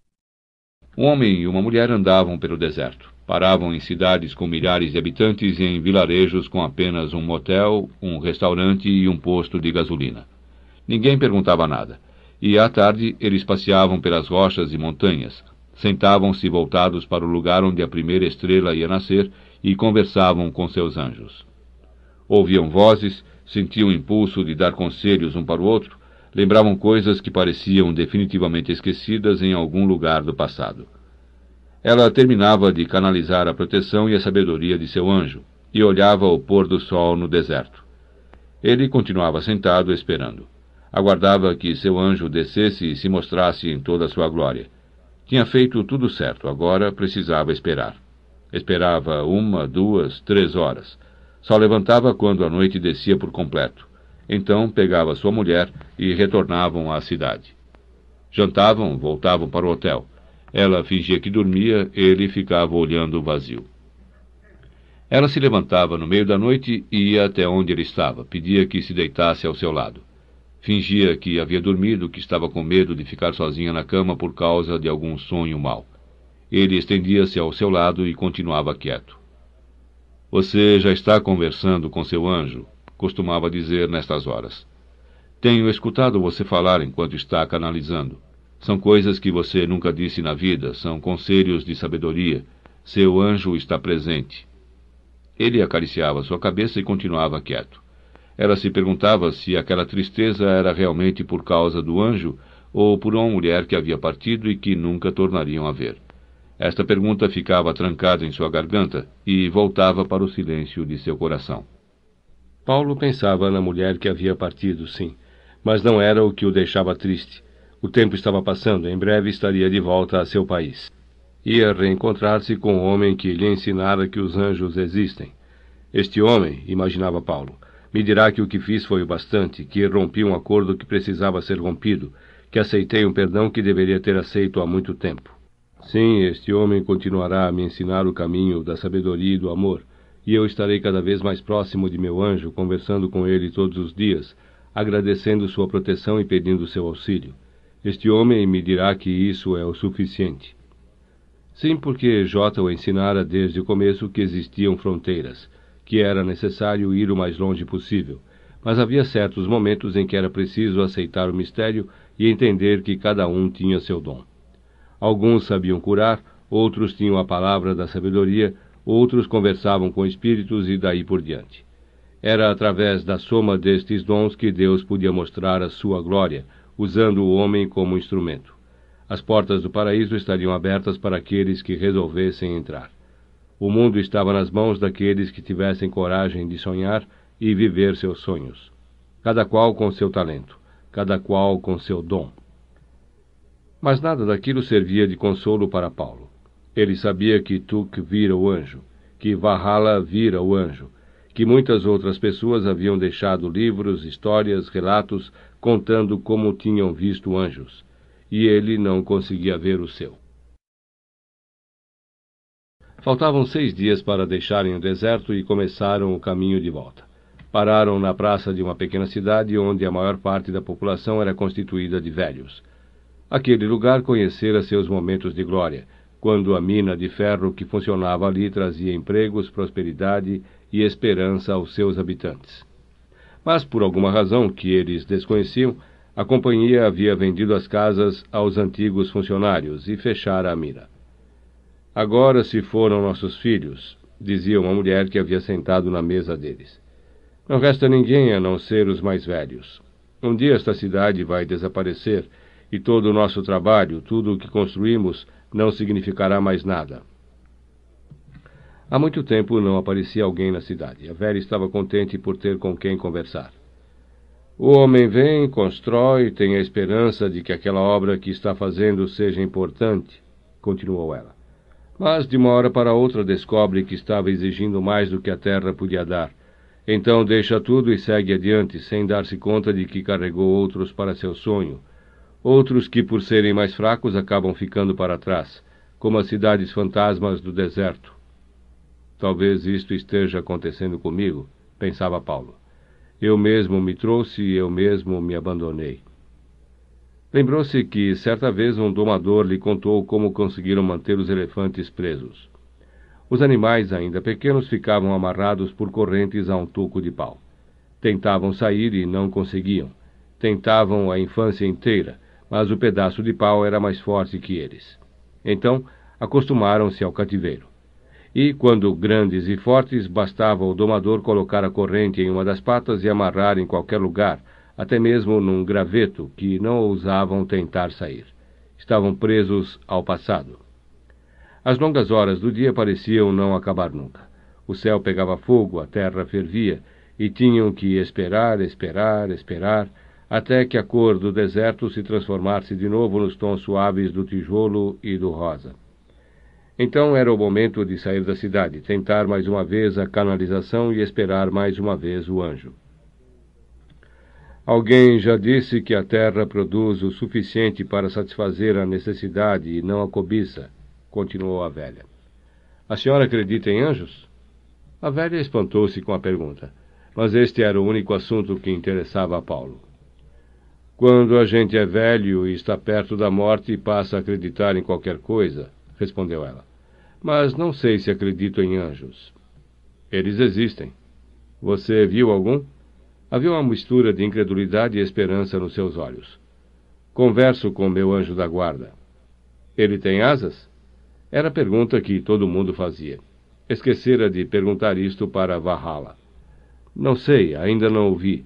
[SPEAKER 1] Um homem e uma mulher andavam pelo deserto. Paravam em cidades com milhares de habitantes e em vilarejos com apenas um motel, um restaurante e um posto de gasolina. Ninguém perguntava nada. E à tarde eles passeavam pelas rochas e montanhas, sentavam-se voltados para o lugar onde a primeira estrela ia nascer e conversavam com seus anjos. Ouviam vozes, sentiam o impulso de dar conselhos um para o outro, lembravam coisas que pareciam definitivamente esquecidas em algum lugar do passado. Ela terminava de canalizar a proteção e a sabedoria de seu anjo e olhava o pôr do sol no deserto. Ele continuava sentado esperando. Aguardava que seu anjo descesse e se mostrasse em toda a sua glória tinha feito tudo certo, agora precisava esperar. Esperava uma, duas, três horas. Só levantava quando a noite descia por completo. Então pegava sua mulher e retornavam à cidade. Jantavam, voltavam para o hotel. Ela fingia que dormia, ele ficava olhando o vazio. Ela se levantava no meio da noite e ia até onde ele estava, pedia que se deitasse ao seu lado. Fingia que havia dormido, que estava com medo de ficar sozinha na cama por causa de algum sonho mau. Ele estendia-se ao seu lado e continuava quieto. Você já está conversando com seu anjo, costumava dizer nestas horas. Tenho escutado você falar enquanto está canalizando. São coisas que você nunca disse na vida, são conselhos de sabedoria. Seu anjo está presente. Ele acariciava sua cabeça e continuava quieto. Ela se perguntava se aquela tristeza era realmente por causa do anjo ou por uma mulher que havia partido e que nunca tornariam a ver. Esta pergunta ficava trancada em sua garganta e voltava para o silêncio de seu coração. Paulo pensava na mulher que havia partido, sim, mas não era o que o deixava triste. O tempo estava passando, em breve estaria de volta a seu país. Ia reencontrar-se com o homem que lhe ensinara que os anjos existem. Este homem, imaginava Paulo, me dirá que o que fiz foi o bastante, que rompi um acordo que precisava ser rompido, que aceitei um perdão que deveria ter aceito há muito tempo. Sim, este homem continuará a me ensinar o caminho da sabedoria e do amor, e eu estarei cada vez mais próximo de meu anjo, conversando com ele todos os dias, agradecendo sua proteção e pedindo seu auxílio. Este homem me dirá que isso é o suficiente. Sim, porque J o ensinara desde o começo que existiam fronteiras que era necessário ir o mais longe possível, mas havia certos momentos em que era preciso aceitar o mistério e entender que cada um tinha seu dom. Alguns sabiam curar, outros tinham a palavra da sabedoria, outros conversavam com espíritos e daí por diante. Era através da soma destes dons que Deus podia mostrar a sua glória, usando o homem como instrumento. As portas do paraíso estariam abertas para aqueles que resolvessem entrar. O mundo estava nas mãos daqueles que tivessem coragem de sonhar e viver seus sonhos, cada qual com seu talento, cada qual com seu dom. Mas nada daquilo servia de consolo para Paulo. Ele sabia que Tuk vira o anjo, que Valhalla vira o anjo, que muitas outras pessoas haviam deixado livros, histórias, relatos contando como tinham visto anjos, e ele não conseguia ver o seu. Faltavam seis dias para deixarem o deserto e começaram o caminho de volta. Pararam na praça de uma pequena cidade onde a maior parte da população era constituída de velhos. Aquele lugar conhecera seus momentos de glória, quando a mina de ferro que funcionava ali trazia empregos, prosperidade e esperança aos seus habitantes. Mas, por alguma razão que eles desconheciam, a companhia havia vendido as casas aos antigos funcionários e fechara a mina. Agora se foram nossos filhos, dizia uma mulher que havia sentado na mesa deles. Não resta ninguém a não ser os mais velhos. Um dia esta cidade vai desaparecer e todo o nosso trabalho, tudo o que construímos, não significará mais nada. Há muito tempo não aparecia alguém na cidade. A velha estava contente por ter com quem conversar. O homem vem, constrói, tem a esperança de que aquela obra que está fazendo seja importante, continuou ela mas de uma hora para outra descobre que estava exigindo mais do que a terra podia dar. Então deixa tudo e segue adiante, sem dar-se conta de que carregou outros para seu sonho. Outros que, por serem mais fracos, acabam ficando para trás, como as cidades fantasmas do deserto. Talvez isto esteja acontecendo comigo, pensava Paulo. Eu mesmo me trouxe e eu mesmo me abandonei. Lembrou-se que certa vez um domador lhe contou como conseguiram manter os elefantes presos. Os animais, ainda pequenos, ficavam amarrados por correntes a um toco de pau. Tentavam sair e não conseguiam. Tentavam a infância inteira, mas o pedaço de pau era mais forte que eles. Então, acostumaram-se ao cativeiro. E, quando grandes e fortes, bastava o domador colocar a corrente em uma das patas e amarrar em qualquer lugar, até mesmo num graveto que não ousavam tentar sair. Estavam presos ao passado. As longas horas do dia pareciam não acabar nunca. O céu pegava fogo, a terra fervia, e tinham que esperar, esperar, esperar, até que a cor do deserto se transformasse de novo nos tons suaves do tijolo e do rosa. Então era o momento de sair da cidade, tentar mais uma vez a canalização e esperar mais uma vez o anjo. Alguém já disse que a terra produz o suficiente para satisfazer a necessidade e não a cobiça, continuou a velha. A senhora acredita em anjos? A velha espantou-se com a pergunta, mas este era o único assunto que interessava a Paulo. Quando a gente é velho e está perto da morte, passa a acreditar em qualquer coisa, respondeu ela. Mas não sei se acredito em anjos. Eles existem. Você viu algum? Havia uma mistura de incredulidade e esperança nos seus olhos. Converso com meu anjo da guarda. Ele tem asas? Era a pergunta que todo mundo fazia. Esquecera de perguntar isto para Valhalla. Não sei, ainda não ouvi.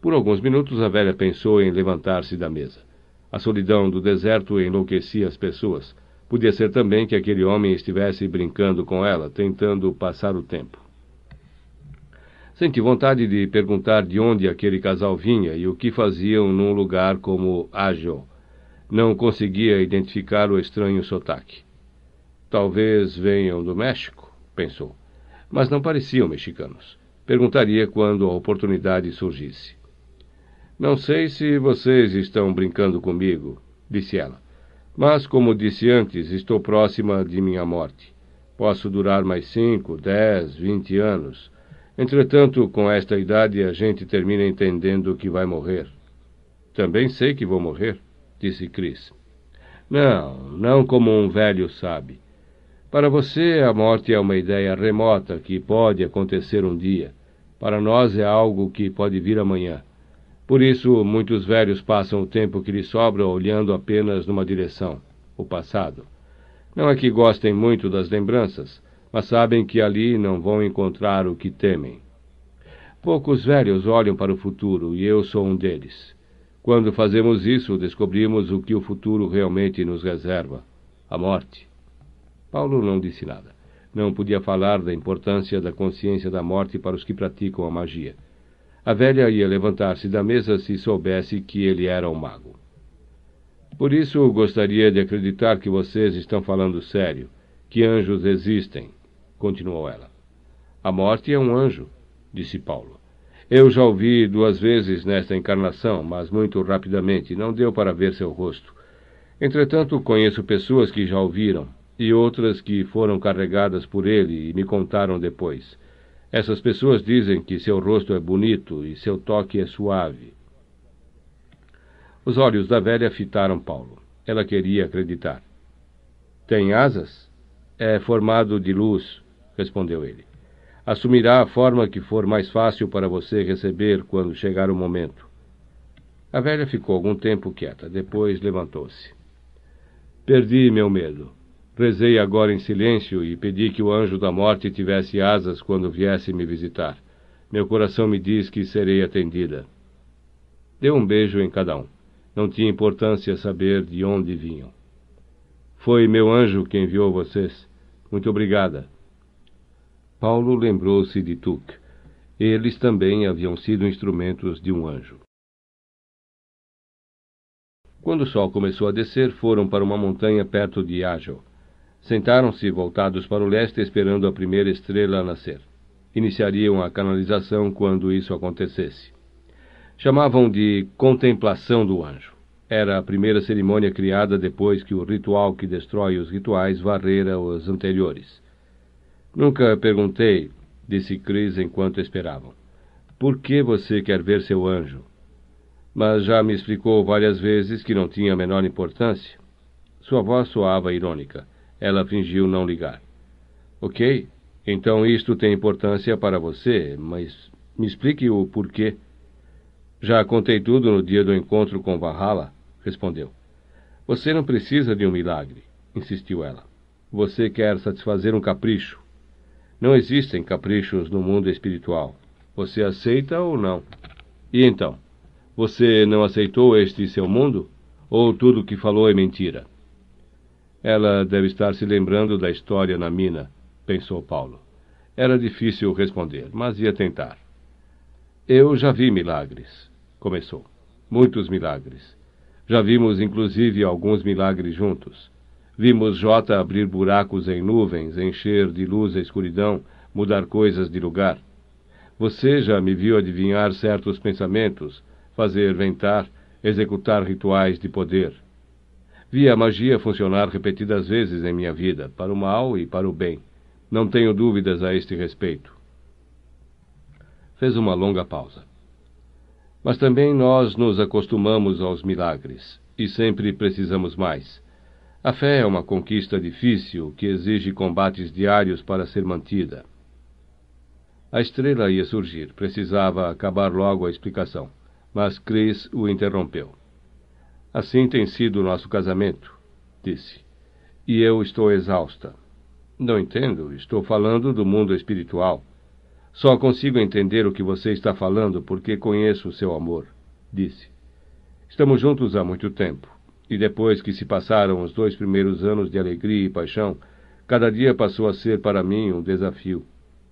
[SPEAKER 1] Por alguns minutos a velha pensou em levantar-se da mesa. A solidão do deserto enlouquecia as pessoas. Podia ser também que aquele homem estivesse brincando com ela, tentando passar o tempo. Senti vontade de perguntar de onde aquele casal vinha e o que faziam num lugar como Ágil. Não conseguia identificar o estranho sotaque. Talvez venham do México, pensou. Mas não pareciam mexicanos. Perguntaria quando a oportunidade surgisse. Não sei se vocês estão brincando comigo, disse ela. Mas, como disse antes, estou próxima de minha morte. Posso durar mais cinco, dez, vinte anos. Entretanto, com esta idade, a gente termina entendendo que vai morrer. Também sei que vou morrer, disse Chris. Não, não como um velho sabe. Para você, a morte é uma ideia remota que pode acontecer um dia. Para nós, é algo que pode vir amanhã. Por isso, muitos velhos passam o tempo que lhes sobra olhando apenas numa direção o passado. Não é que gostem muito das lembranças mas sabem que ali não vão encontrar o que temem. Poucos velhos olham para o futuro e eu sou um deles. Quando fazemos isso, descobrimos o que o futuro realmente nos reserva: a morte. Paulo não disse nada. Não podia falar da importância da consciência da morte para os que praticam a magia. A velha ia levantar-se da mesa se soubesse que ele era um mago. Por isso, gostaria de acreditar que vocês estão falando sério, que anjos existem, continuou ela. A morte é um anjo, disse Paulo. Eu já o vi duas vezes nesta encarnação, mas muito rapidamente, não deu para ver seu rosto. Entretanto, conheço pessoas que já o viram e outras que foram carregadas por ele e me contaram depois. Essas pessoas dizem que seu rosto é bonito e seu toque é suave. Os olhos da velha fitaram Paulo. Ela queria acreditar. Tem asas? É formado de luz, respondeu ele. Assumirá a forma que for mais fácil para você receber quando chegar o momento. A velha ficou algum tempo quieta, depois levantou-se. Perdi meu medo. Rezei agora em silêncio e pedi que o anjo da morte tivesse asas quando viesse me visitar. Meu coração me diz que serei atendida. Deu um beijo em cada um. Não tinha importância saber de onde vinham. Foi meu anjo que enviou vocês. Muito obrigada. Paulo lembrou-se de Tuk. Eles também haviam sido instrumentos de um anjo. Quando o sol começou a descer, foram para uma montanha perto de Ágil. Sentaram-se voltados para o leste, esperando a primeira estrela nascer. Iniciariam a canalização quando isso acontecesse. Chamavam de contemplação do anjo. Era a primeira cerimônia criada depois que o ritual que destrói os rituais varrera os anteriores. Nunca perguntei, disse Cris enquanto esperavam. Por que você quer ver seu anjo? Mas já me explicou várias vezes que não tinha a menor importância. Sua voz soava irônica. Ela fingiu não ligar. Ok, então isto tem importância para você, mas me explique o porquê. Já contei tudo no dia do encontro com Valhalla, respondeu. Você não precisa de um milagre, insistiu ela. Você quer satisfazer um capricho. Não existem caprichos no mundo espiritual. Você aceita ou não? E então? Você não aceitou este seu mundo? Ou tudo o que falou é mentira? Ela deve estar se lembrando da história na mina, pensou Paulo. Era difícil responder, mas ia tentar. Eu já vi milagres, começou. Muitos milagres. Já vimos, inclusive, alguns milagres juntos. Vimos J abrir buracos em nuvens, encher de luz a escuridão, mudar coisas de lugar. Você já me viu adivinhar certos pensamentos, fazer ventar, executar rituais de poder. Vi a magia funcionar repetidas vezes em minha vida, para o mal e para o bem. Não tenho dúvidas a este respeito. Fez uma longa pausa. Mas também nós nos acostumamos aos milagres e sempre precisamos mais. A fé é uma conquista difícil que exige combates diários para ser mantida. A estrela ia surgir, precisava acabar logo a explicação, mas Chris o interrompeu. Assim tem sido nosso casamento, disse. E eu estou exausta. Não entendo, estou falando do mundo espiritual. Só consigo entender o que você está falando porque conheço o seu amor, disse. Estamos juntos há muito tempo. E depois que se passaram os dois primeiros anos de alegria e paixão, cada dia passou a ser para mim um desafio.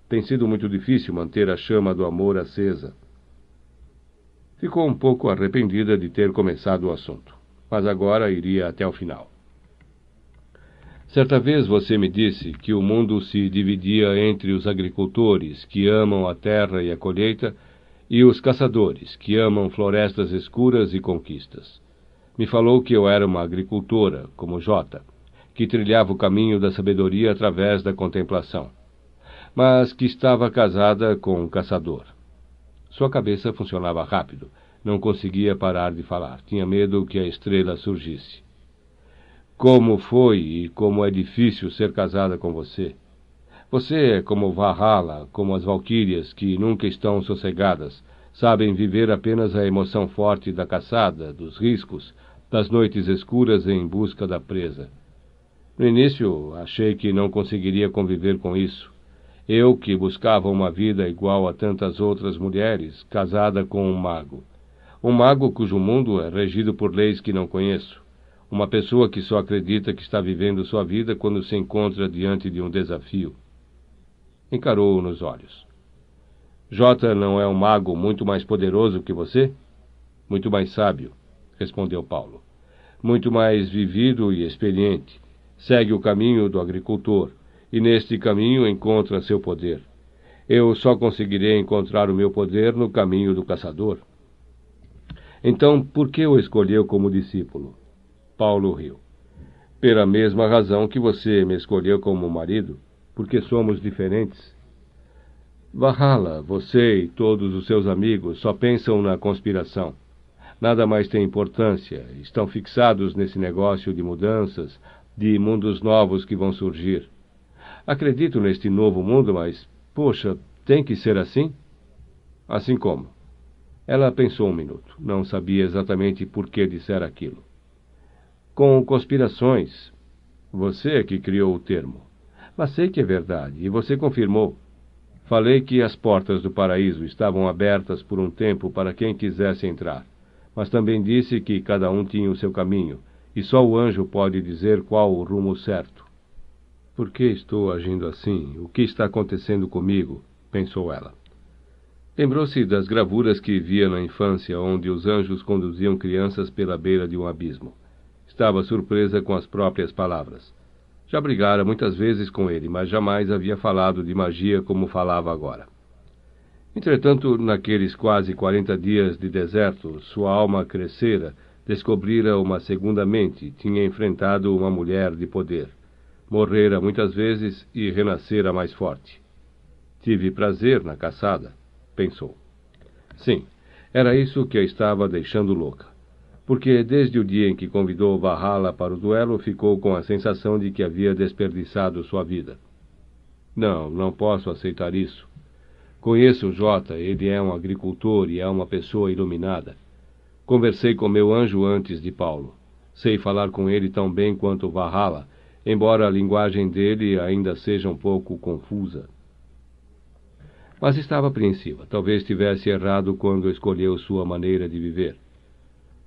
[SPEAKER 1] Tem sido muito difícil manter a chama do amor acesa. Ficou um pouco arrependida de ter começado o assunto, mas agora iria até o final. Certa vez você me disse que o mundo se dividia entre os agricultores, que amam a terra e a colheita, e os caçadores, que amam florestas escuras e conquistas. Me falou que eu era uma agricultora, como Jota, que trilhava o caminho da sabedoria através da contemplação, mas que estava casada com um caçador. Sua cabeça funcionava rápido, não conseguia parar de falar, tinha medo que a estrela surgisse. Como foi e como é difícil ser casada com você. Você é como Valhalla, como as valquírias que nunca estão sossegadas, sabem viver apenas a emoção forte da caçada, dos riscos, das noites escuras em busca da presa. No início, achei que não conseguiria conviver com isso. Eu que buscava uma vida igual a tantas outras mulheres, casada com um mago. Um mago cujo mundo é regido por leis que não conheço. Uma pessoa que só acredita que está vivendo sua vida quando se encontra diante de um desafio. Encarou-o nos olhos. Jota não é um mago muito mais poderoso que você? Muito mais sábio respondeu Paulo. Muito mais vivido e experiente. Segue o caminho do agricultor, e neste caminho encontra seu poder. Eu só conseguirei encontrar o meu poder no caminho do caçador. Então, por que o escolheu como discípulo? Paulo riu. Pela mesma razão que você me escolheu como marido, porque somos diferentes. Valhalla, você e todos os seus amigos só pensam na conspiração. Nada mais tem importância. Estão fixados nesse negócio de mudanças, de mundos novos que vão surgir. Acredito neste novo mundo, mas, poxa, tem que ser assim? Assim como? Ela pensou um minuto. Não sabia exatamente por que dissera aquilo. Com conspirações. Você que criou o termo. Mas sei que é verdade, e você confirmou. Falei que as portas do paraíso estavam abertas por um tempo para quem quisesse entrar mas também disse que cada um tinha o seu caminho, e só o anjo pode dizer qual o rumo certo. Por que estou agindo assim? O que está acontecendo comigo? pensou ela. Lembrou-se das gravuras que via na infância, onde os anjos conduziam crianças pela beira de um abismo. Estava surpresa com as próprias palavras. Já brigara muitas vezes com ele, mas jamais havia falado de magia como falava agora. Entretanto, naqueles quase quarenta dias de deserto, sua alma crescera, descobrira uma segunda mente, tinha enfrentado uma mulher de poder. Morrera muitas vezes e renascera mais forte. Tive prazer na caçada, pensou. Sim, era isso que a estava deixando louca. Porque desde o dia em que convidou Valhalla para o duelo, ficou com a sensação de que havia desperdiçado sua vida. Não, não posso aceitar isso, Conheço o Jota, ele é um agricultor e é uma pessoa iluminada. Conversei com meu anjo antes de Paulo. Sei falar com ele tão bem quanto Valhalla, embora a linguagem dele ainda seja um pouco confusa. Mas estava apreensiva. Talvez tivesse errado quando escolheu sua maneira de viver.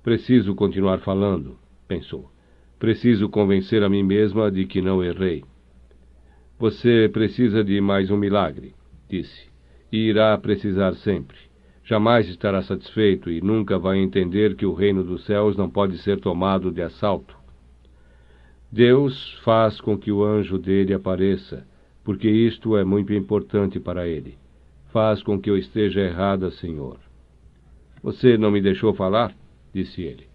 [SPEAKER 1] Preciso continuar falando, pensou. Preciso convencer a mim mesma de que não errei. Você precisa de mais um milagre, disse e irá precisar sempre. Jamais estará satisfeito e nunca vai entender que o reino dos céus não pode ser tomado de assalto. Deus faz com que o anjo dele apareça, porque isto é muito importante para ele. Faz com que eu esteja errada, Senhor. Você não me deixou falar? disse ele.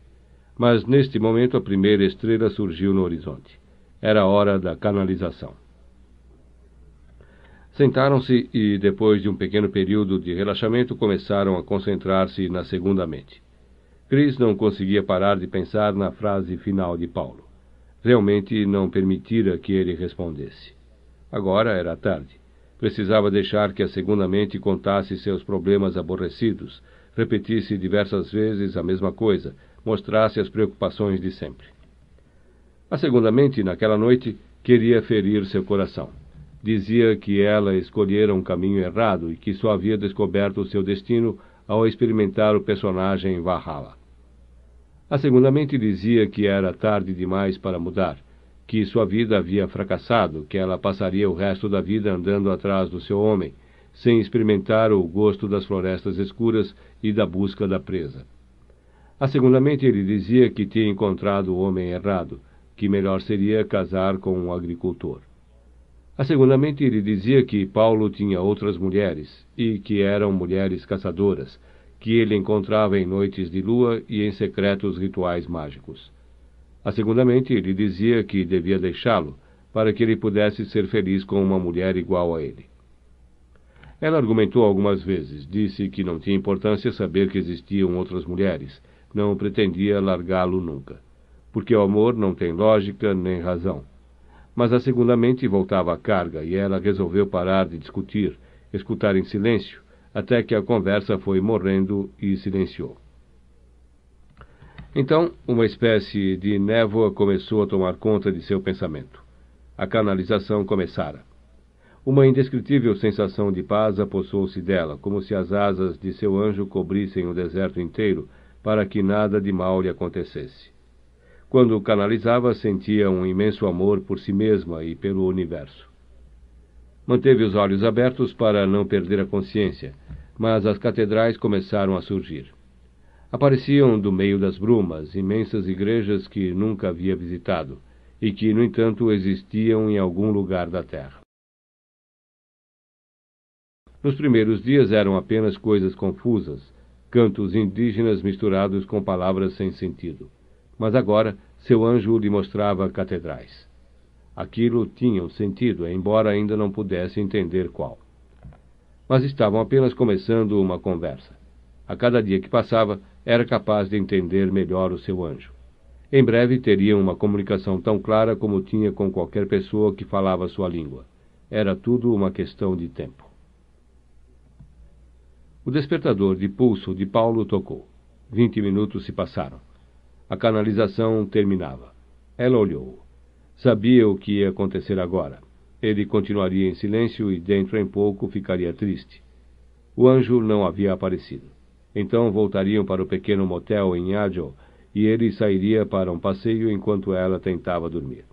[SPEAKER 1] Mas neste momento a primeira estrela surgiu no horizonte. Era a hora da canalização. Sentaram-se e, depois de um pequeno período de relaxamento, começaram a concentrar-se na segunda mente. Chris não conseguia parar de pensar na frase final de Paulo. Realmente não permitira que ele respondesse. Agora era tarde. Precisava deixar que a segunda mente contasse seus problemas aborrecidos, repetisse diversas vezes a mesma coisa, mostrasse as preocupações de sempre. A segunda mente, naquela noite, queria ferir seu coração dizia que ela escolhera um caminho errado e que só havia descoberto o seu destino ao experimentar o personagem Valhalla. A segunda mente dizia que era tarde demais para mudar, que sua vida havia fracassado, que ela passaria o resto da vida andando atrás do seu homem, sem experimentar o gosto das florestas escuras e da busca da presa. A segunda mente lhe dizia que tinha encontrado o homem errado, que melhor seria casar com um agricultor. Seguramente lhe dizia que Paulo tinha outras mulheres, e que eram mulheres caçadoras, que ele encontrava em noites de lua e em secretos rituais mágicos. Seguramente lhe dizia que devia deixá-lo, para que ele pudesse ser feliz com uma mulher igual a ele. Ela argumentou algumas vezes, disse que não tinha importância saber que existiam outras mulheres, não pretendia largá-lo nunca, porque o amor não tem lógica nem razão mas a mente voltava a carga e ela resolveu parar de discutir, escutar em silêncio, até que a conversa foi morrendo e silenciou. Então, uma espécie de névoa começou a tomar conta de seu pensamento. A canalização começara. Uma indescritível sensação de paz apossou-se dela, como se as asas de seu anjo cobrissem o deserto inteiro para que nada de mal lhe acontecesse. Quando canalizava, sentia um imenso amor por si mesma e pelo universo. Manteve os olhos abertos para não perder a consciência, mas as catedrais começaram a surgir. Apareciam do meio das brumas imensas igrejas que nunca havia visitado e que, no entanto, existiam em algum lugar da terra. Nos primeiros dias eram apenas coisas confusas, cantos indígenas misturados com palavras sem sentido mas agora seu anjo lhe mostrava catedrais. Aquilo tinha um sentido, embora ainda não pudesse entender qual. Mas estavam apenas começando uma conversa. A cada dia que passava, era capaz de entender melhor o seu anjo. Em breve teriam uma comunicação tão clara como tinha com qualquer pessoa que falava sua língua. Era tudo uma questão de tempo. O despertador de pulso de Paulo tocou. Vinte minutos se passaram. A canalização terminava. Ela olhou. Sabia o que ia acontecer agora. Ele continuaria em silêncio e dentro em pouco ficaria triste. O anjo não havia aparecido. Então voltariam para o pequeno motel em Adjo e ele sairia para um passeio enquanto ela tentava dormir.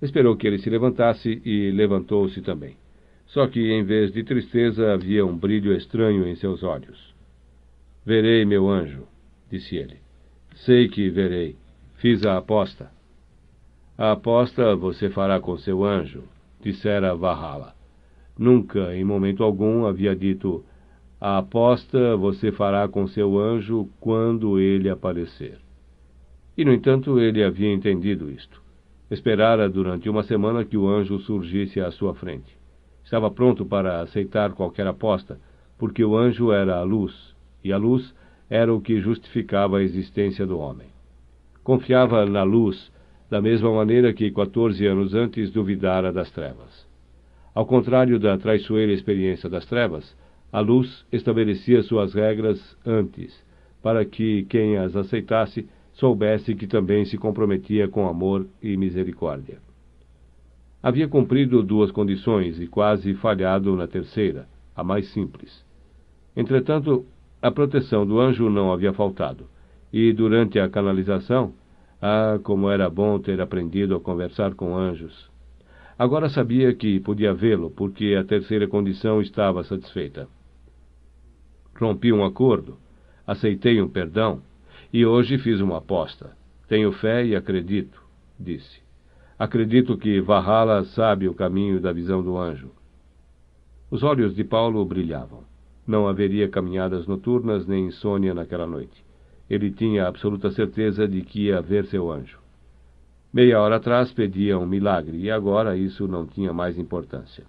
[SPEAKER 1] Esperou que ele se levantasse e levantou-se também. Só que em vez de tristeza havia um brilho estranho em seus olhos. Verei, meu anjo, disse ele. Sei que verei. Fiz a aposta. A aposta você fará com seu anjo, dissera Valhalla. Nunca, em momento algum, havia dito: A aposta você fará com seu anjo quando ele aparecer. E, no entanto, ele havia entendido isto. Esperara durante uma semana que o anjo surgisse à sua frente. Estava pronto para aceitar qualquer aposta, porque o anjo era a luz, e a luz era o que justificava a existência do homem. Confiava na luz, da mesma maneira que 14 anos antes duvidara das trevas. Ao contrário da traiçoeira experiência das trevas, a luz estabelecia suas regras antes, para que quem as aceitasse soubesse que também se comprometia com amor e misericórdia. Havia cumprido duas condições e quase falhado na terceira, a mais simples. Entretanto, a proteção do anjo não havia faltado, e durante a canalização, ah, como era bom ter aprendido a conversar com anjos! Agora sabia que podia vê-lo, porque a terceira condição estava satisfeita. Rompi um acordo, aceitei um perdão, e hoje fiz uma aposta. Tenho fé e acredito, disse. Acredito que Vahala sabe o caminho da visão do anjo. Os olhos de Paulo brilhavam. Não haveria caminhadas noturnas nem insônia naquela noite. Ele tinha absoluta certeza de que ia ver seu anjo. Meia hora atrás pedia um milagre e agora isso não tinha mais importância.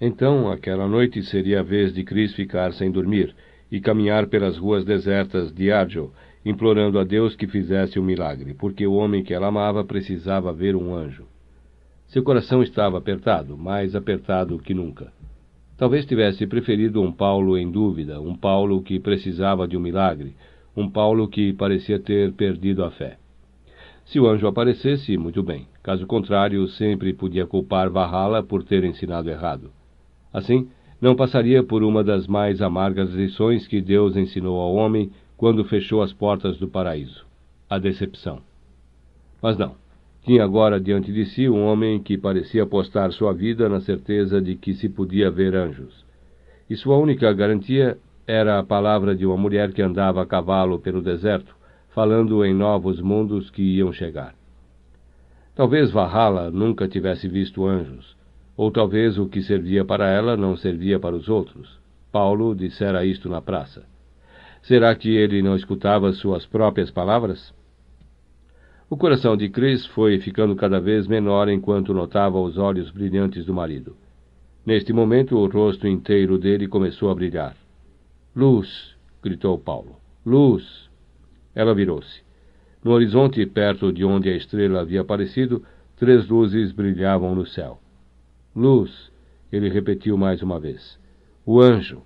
[SPEAKER 1] Então, aquela noite seria a vez de Cris ficar sem dormir e caminhar pelas ruas desertas de Argel, implorando a Deus que fizesse o um milagre, porque o homem que ela amava precisava ver um anjo. Seu coração estava apertado, mais apertado que nunca. Talvez tivesse preferido um Paulo em dúvida, um Paulo que precisava de um milagre, um Paulo que parecia ter perdido a fé. Se o anjo aparecesse, muito bem. Caso contrário, sempre podia culpar Valhalla por ter ensinado errado. Assim, não passaria por uma das mais amargas lições que Deus ensinou ao homem quando fechou as portas do paraíso: a decepção. Mas não. Tinha agora diante de si um homem que parecia apostar sua vida na certeza de que se podia ver anjos. E sua única garantia era a palavra de uma mulher que andava a cavalo pelo deserto, falando em novos mundos que iam chegar. Talvez Valhalla nunca tivesse visto anjos, ou talvez o que servia para ela não servia para os outros. Paulo dissera isto na praça. Será que ele não escutava suas próprias palavras? O coração de Chris foi ficando cada vez menor enquanto notava os olhos brilhantes do marido. Neste momento, o rosto inteiro dele começou a brilhar. Luz! gritou Paulo. Luz! Ela virou-se. No horizonte, perto de onde a estrela havia aparecido, três luzes brilhavam no céu. Luz! ele repetiu mais uma vez. O anjo!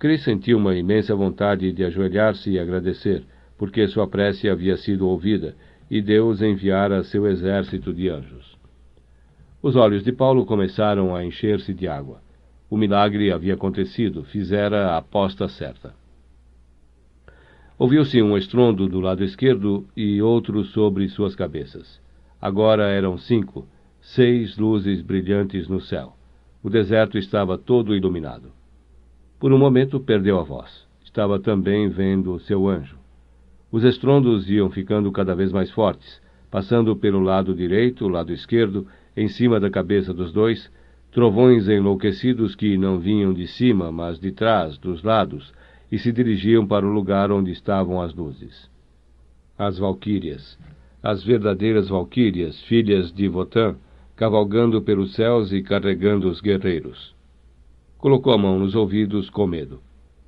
[SPEAKER 1] Chris sentiu uma imensa vontade de ajoelhar-se e agradecer porque sua prece havia sido ouvida, e Deus enviara seu exército de anjos. Os olhos de Paulo começaram a encher-se de água. O milagre havia acontecido, fizera a aposta certa. Ouviu-se um estrondo do lado esquerdo e outro sobre suas cabeças. Agora eram cinco, seis luzes brilhantes no céu. O deserto estava todo iluminado. Por um momento perdeu a voz. Estava também vendo seu anjo. Os estrondos iam ficando cada vez mais fortes, passando pelo lado direito, lado esquerdo, em cima da cabeça dos dois, trovões enlouquecidos que não vinham de cima, mas de trás, dos lados, e se dirigiam para o lugar onde estavam as luzes. As valquírias, as verdadeiras valquírias, filhas de Votan, cavalgando pelos céus e carregando os guerreiros. Colocou a mão nos ouvidos com medo.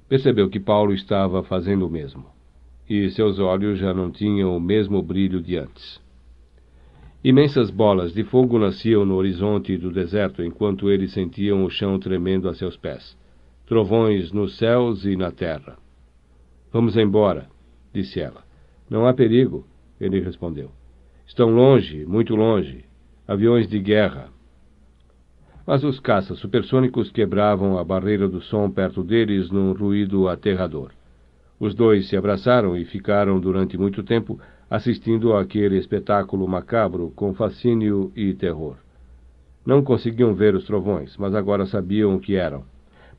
[SPEAKER 1] Percebeu que Paulo estava fazendo o mesmo e seus olhos já não tinham o mesmo brilho de antes. Imensas bolas de fogo nasciam no horizonte do deserto enquanto eles sentiam o chão tremendo a seus pés. Trovões nos céus e na terra. Vamos embora, disse ela. Não há perigo, ele respondeu. Estão longe, muito longe. Aviões de guerra. Mas os caças supersônicos quebravam a barreira do som perto deles num ruído aterrador. Os dois se abraçaram e ficaram durante muito tempo assistindo àquele espetáculo macabro com fascínio e terror. Não conseguiam ver os trovões, mas agora sabiam o que eram.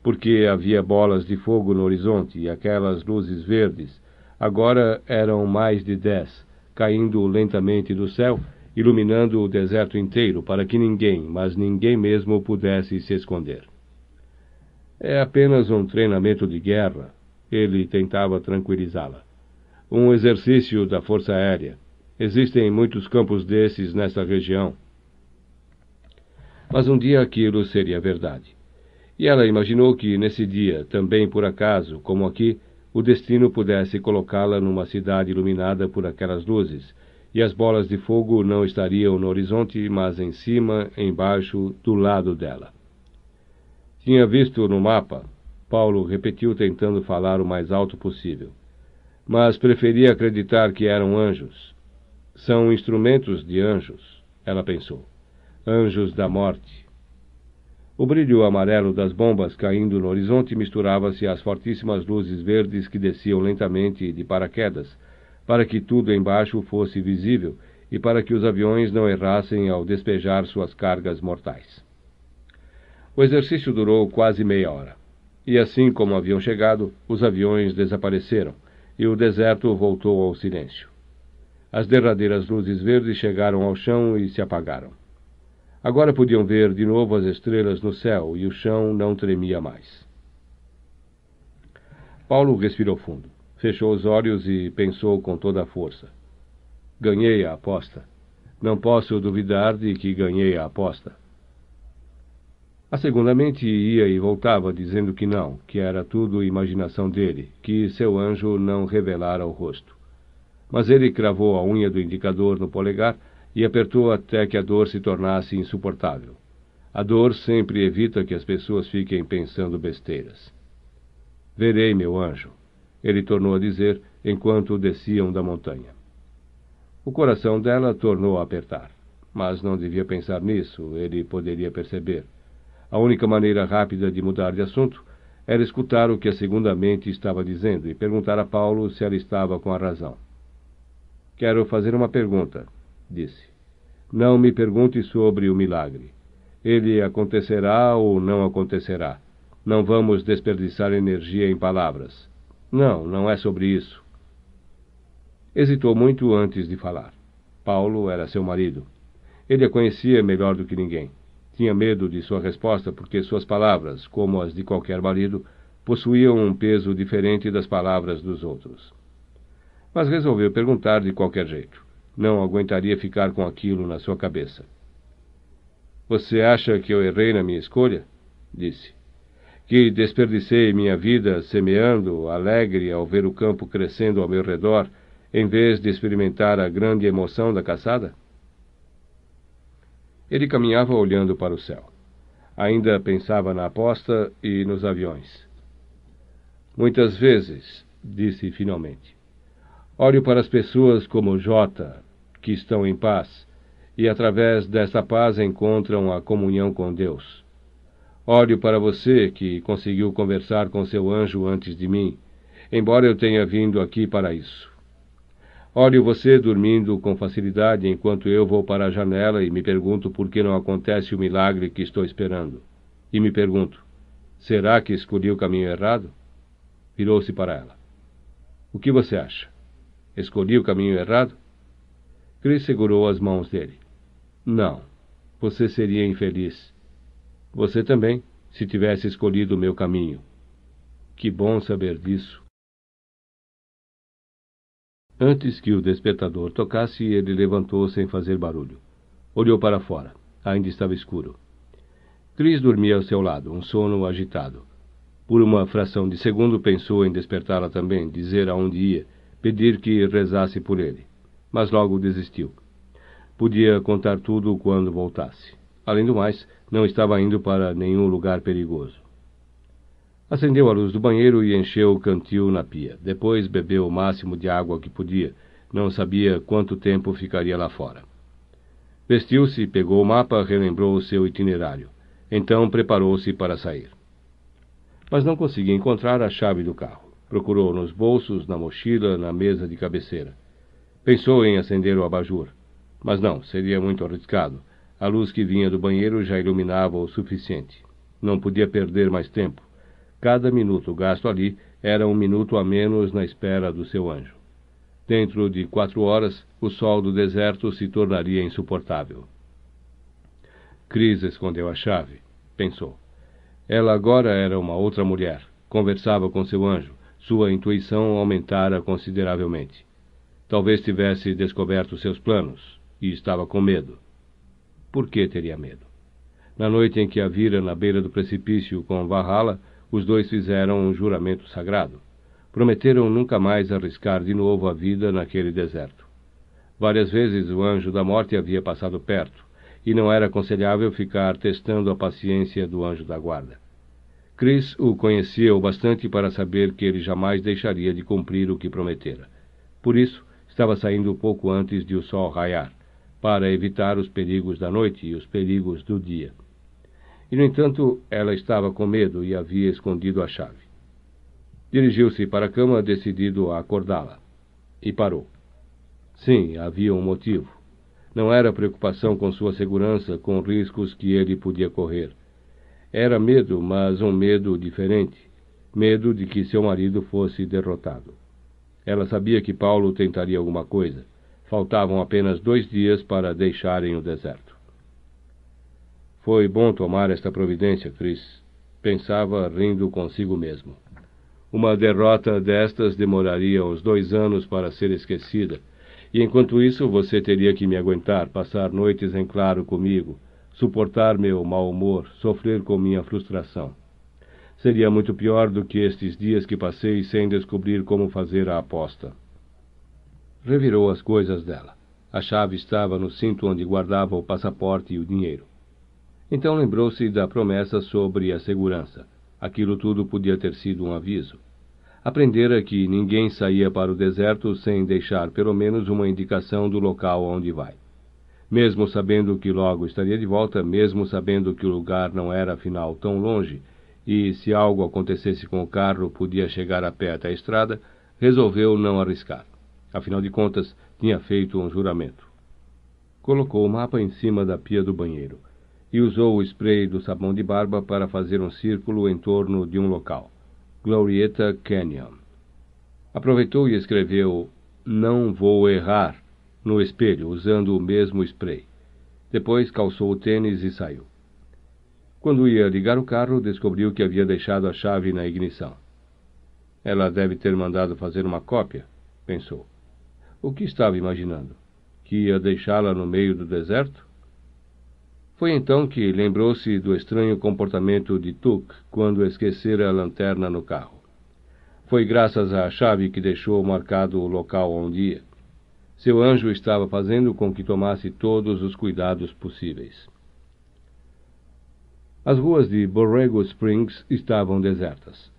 [SPEAKER 1] Porque havia bolas de fogo no horizonte e aquelas luzes verdes. Agora eram mais de dez, caindo lentamente do céu, iluminando o deserto inteiro para que ninguém, mas ninguém mesmo, pudesse se esconder. É apenas um treinamento de guerra, ele tentava tranquilizá-la. Um exercício da Força Aérea. Existem muitos campos desses nesta região. Mas um dia aquilo seria verdade. E ela imaginou que, nesse dia, também por acaso, como aqui, o destino pudesse colocá-la numa cidade iluminada por aquelas luzes, e as bolas de fogo não estariam no horizonte, mas em cima, embaixo, do lado dela. Tinha visto no mapa, Paulo repetiu tentando falar o mais alto possível. Mas preferia acreditar que eram anjos. São instrumentos de anjos, ela pensou. Anjos da morte. O brilho amarelo das bombas caindo no horizonte misturava-se às fortíssimas luzes verdes que desciam lentamente de paraquedas, para que tudo embaixo fosse visível e para que os aviões não errassem ao despejar suas cargas mortais. O exercício durou quase meia hora. E assim como haviam chegado, os aviões desapareceram e o deserto voltou ao silêncio. As derradeiras luzes verdes chegaram ao chão e se apagaram. Agora podiam ver de novo as estrelas no céu e o chão não tremia mais. Paulo respirou fundo, fechou os olhos e pensou com toda a força. Ganhei a aposta. Não posso duvidar de que ganhei a aposta. Asegundamente ia e voltava dizendo que não, que era tudo imaginação dele, que seu anjo não revelara o rosto. Mas ele cravou a unha do indicador no polegar e apertou até que a dor se tornasse insuportável. A dor sempre evita que as pessoas fiquem pensando besteiras. Verei, meu anjo, ele tornou a dizer enquanto desciam da montanha. O coração dela tornou a apertar, mas não devia pensar nisso, ele poderia perceber. A única maneira rápida de mudar de assunto era escutar o que a segunda mente estava dizendo e perguntar a Paulo se ela estava com a razão. Quero fazer uma pergunta, disse. Não me pergunte sobre o milagre. Ele acontecerá ou não acontecerá. Não vamos desperdiçar energia em palavras. Não, não é sobre isso. Hesitou muito antes de falar. Paulo era seu marido. Ele a conhecia melhor do que ninguém. Tinha medo de sua resposta porque suas palavras, como as de qualquer marido, possuíam um peso diferente das palavras dos outros. Mas resolveu perguntar de qualquer jeito. Não aguentaria ficar com aquilo na sua cabeça. Você acha que eu errei na minha escolha? disse. Que desperdicei minha vida semeando, alegre ao ver o campo crescendo ao meu redor, em vez de experimentar a grande emoção da caçada? Ele caminhava olhando para o céu. Ainda pensava na aposta e nos aviões. Muitas vezes, disse finalmente, olho para as pessoas como Jota, que estão em paz, e através desta paz encontram a comunhão com Deus. Olho para você que conseguiu conversar com seu anjo antes de mim, embora eu tenha vindo aqui para isso. Olho você dormindo com facilidade enquanto eu vou para a janela e me pergunto por que não acontece o milagre que estou esperando. E me pergunto: será que escolhi o caminho errado? Virou-se para ela. O que você acha? Escolhi o caminho errado? Chris segurou as mãos dele. Não. Você seria infeliz. Você também, se tivesse escolhido o meu caminho. Que bom saber disso. Antes que o despertador tocasse, ele levantou sem fazer barulho. Olhou para fora. Ainda estava escuro. Cris dormia ao seu lado, um sono agitado. Por uma fração de segundo pensou em despertá-la também, dizer aonde ia, pedir que rezasse por ele. Mas logo desistiu. Podia contar tudo quando voltasse. Além do mais, não estava indo para nenhum lugar perigoso. Acendeu a luz do banheiro e encheu o cantil na pia. Depois bebeu o máximo de água que podia. Não sabia quanto tempo ficaria lá fora. Vestiu-se, pegou o mapa, relembrou o seu itinerário. Então preparou-se para sair. Mas não conseguia encontrar a chave do carro. Procurou nos bolsos, na mochila, na mesa de cabeceira. Pensou em acender o abajur. Mas não, seria muito arriscado. A luz que vinha do banheiro já iluminava o suficiente. Não podia perder mais tempo. Cada minuto gasto ali era um minuto a menos na espera do seu anjo. Dentro de quatro horas, o sol do deserto se tornaria insuportável. Cris escondeu a chave, pensou. Ela agora era uma outra mulher. Conversava com seu anjo. Sua intuição aumentara consideravelmente. Talvez tivesse descoberto seus planos e estava com medo. Por que teria medo? Na noite em que a vira na beira do precipício com Valhalla, os dois fizeram um juramento sagrado. Prometeram nunca mais arriscar de novo a vida naquele deserto. Várias vezes o anjo da morte havia passado perto, e não era aconselhável ficar testando a paciência do anjo da guarda. Chris o conhecia o bastante para saber que ele jamais deixaria de cumprir o que prometera. Por isso, estava saindo pouco antes de o sol raiar, para evitar os perigos da noite e os perigos do dia e, no entanto, ela estava com medo e havia escondido a chave. Dirigiu-se para a cama, decidido a acordá-la, e parou. Sim, havia um motivo. Não era preocupação com sua segurança, com riscos que ele podia correr. Era medo, mas um medo diferente medo de que seu marido fosse derrotado. Ela sabia que Paulo tentaria alguma coisa. Faltavam apenas dois dias para deixarem o deserto. Foi bom tomar esta providência, Chris, pensava rindo consigo mesmo. Uma derrota destas demoraria uns dois anos para ser esquecida, e enquanto isso você teria que me aguentar, passar noites em claro comigo, suportar meu mau humor, sofrer com minha frustração. Seria muito pior do que estes dias que passei sem descobrir como fazer a aposta. Revirou as coisas dela. A chave estava no cinto onde guardava o passaporte e o dinheiro. Então lembrou-se da promessa sobre a segurança. Aquilo tudo podia ter sido um aviso. Aprendera que ninguém saía para o deserto sem deixar pelo menos uma indicação do local aonde vai. Mesmo sabendo que logo estaria de volta, mesmo sabendo que o lugar não era afinal tão longe, e se algo acontecesse com o carro podia chegar a pé até a estrada, resolveu não arriscar. Afinal de contas, tinha feito um juramento. Colocou o mapa em cima da pia do banheiro e usou o spray do sabão de barba para fazer um círculo em torno de um local, Glorieta Canyon. Aproveitou e escreveu Não vou errar no espelho usando o mesmo spray. Depois calçou o tênis e saiu. Quando ia ligar o carro, descobriu que havia deixado a chave na ignição. Ela deve ter mandado fazer uma cópia, pensou. O que estava imaginando? Que ia deixá-la no meio do deserto? Foi então que lembrou-se do estranho comportamento de Tuck quando esquecera a lanterna no carro. Foi graças à chave que deixou marcado o local onde ia. Seu anjo estava fazendo com que tomasse todos os cuidados possíveis. As ruas de Borrego Springs estavam desertas.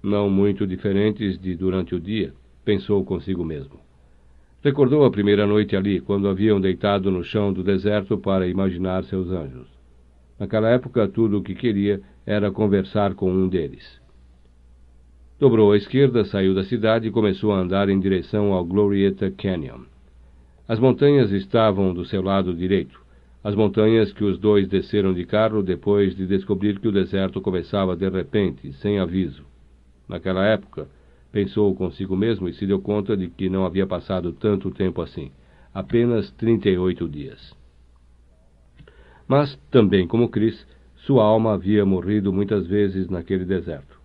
[SPEAKER 1] Não muito diferentes de durante o dia, pensou consigo mesmo. Recordou a primeira noite ali, quando haviam deitado no chão do deserto para imaginar seus anjos. Naquela época, tudo o que queria era conversar com um deles. Dobrou à esquerda, saiu da cidade e começou a andar em direção ao Glorieta Canyon. As montanhas estavam do seu lado direito, as montanhas que os dois desceram de carro depois de descobrir que o deserto começava de repente, sem aviso. Naquela época, pensou consigo mesmo e se deu conta de que não havia passado tanto tempo assim apenas 38 dias. Mas, também como Cris, sua alma havia morrido muitas vezes naquele deserto.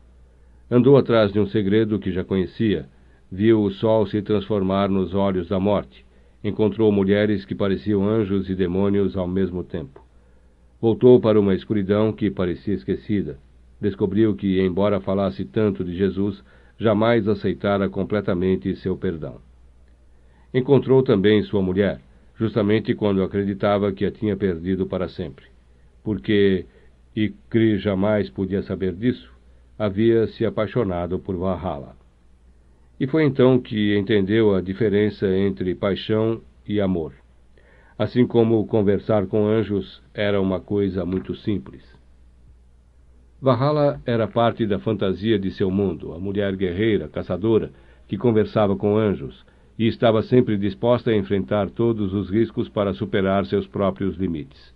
[SPEAKER 1] Andou atrás de um segredo que já conhecia, viu o sol se transformar nos olhos da morte, encontrou mulheres que pareciam anjos e demônios ao mesmo tempo. Voltou para uma escuridão que parecia esquecida. Descobriu que, embora falasse tanto de Jesus, jamais aceitara completamente seu perdão. Encontrou também sua mulher, justamente quando acreditava que a tinha perdido para sempre, porque, e Cri jamais podia saber disso, havia se apaixonado por Valhalla. E foi então que entendeu a diferença entre paixão e amor. Assim como conversar com anjos era uma coisa muito simples. Valhalla era parte da fantasia de seu mundo, a mulher guerreira, caçadora, que conversava com anjos e estava sempre disposta a enfrentar todos os riscos para superar seus próprios limites.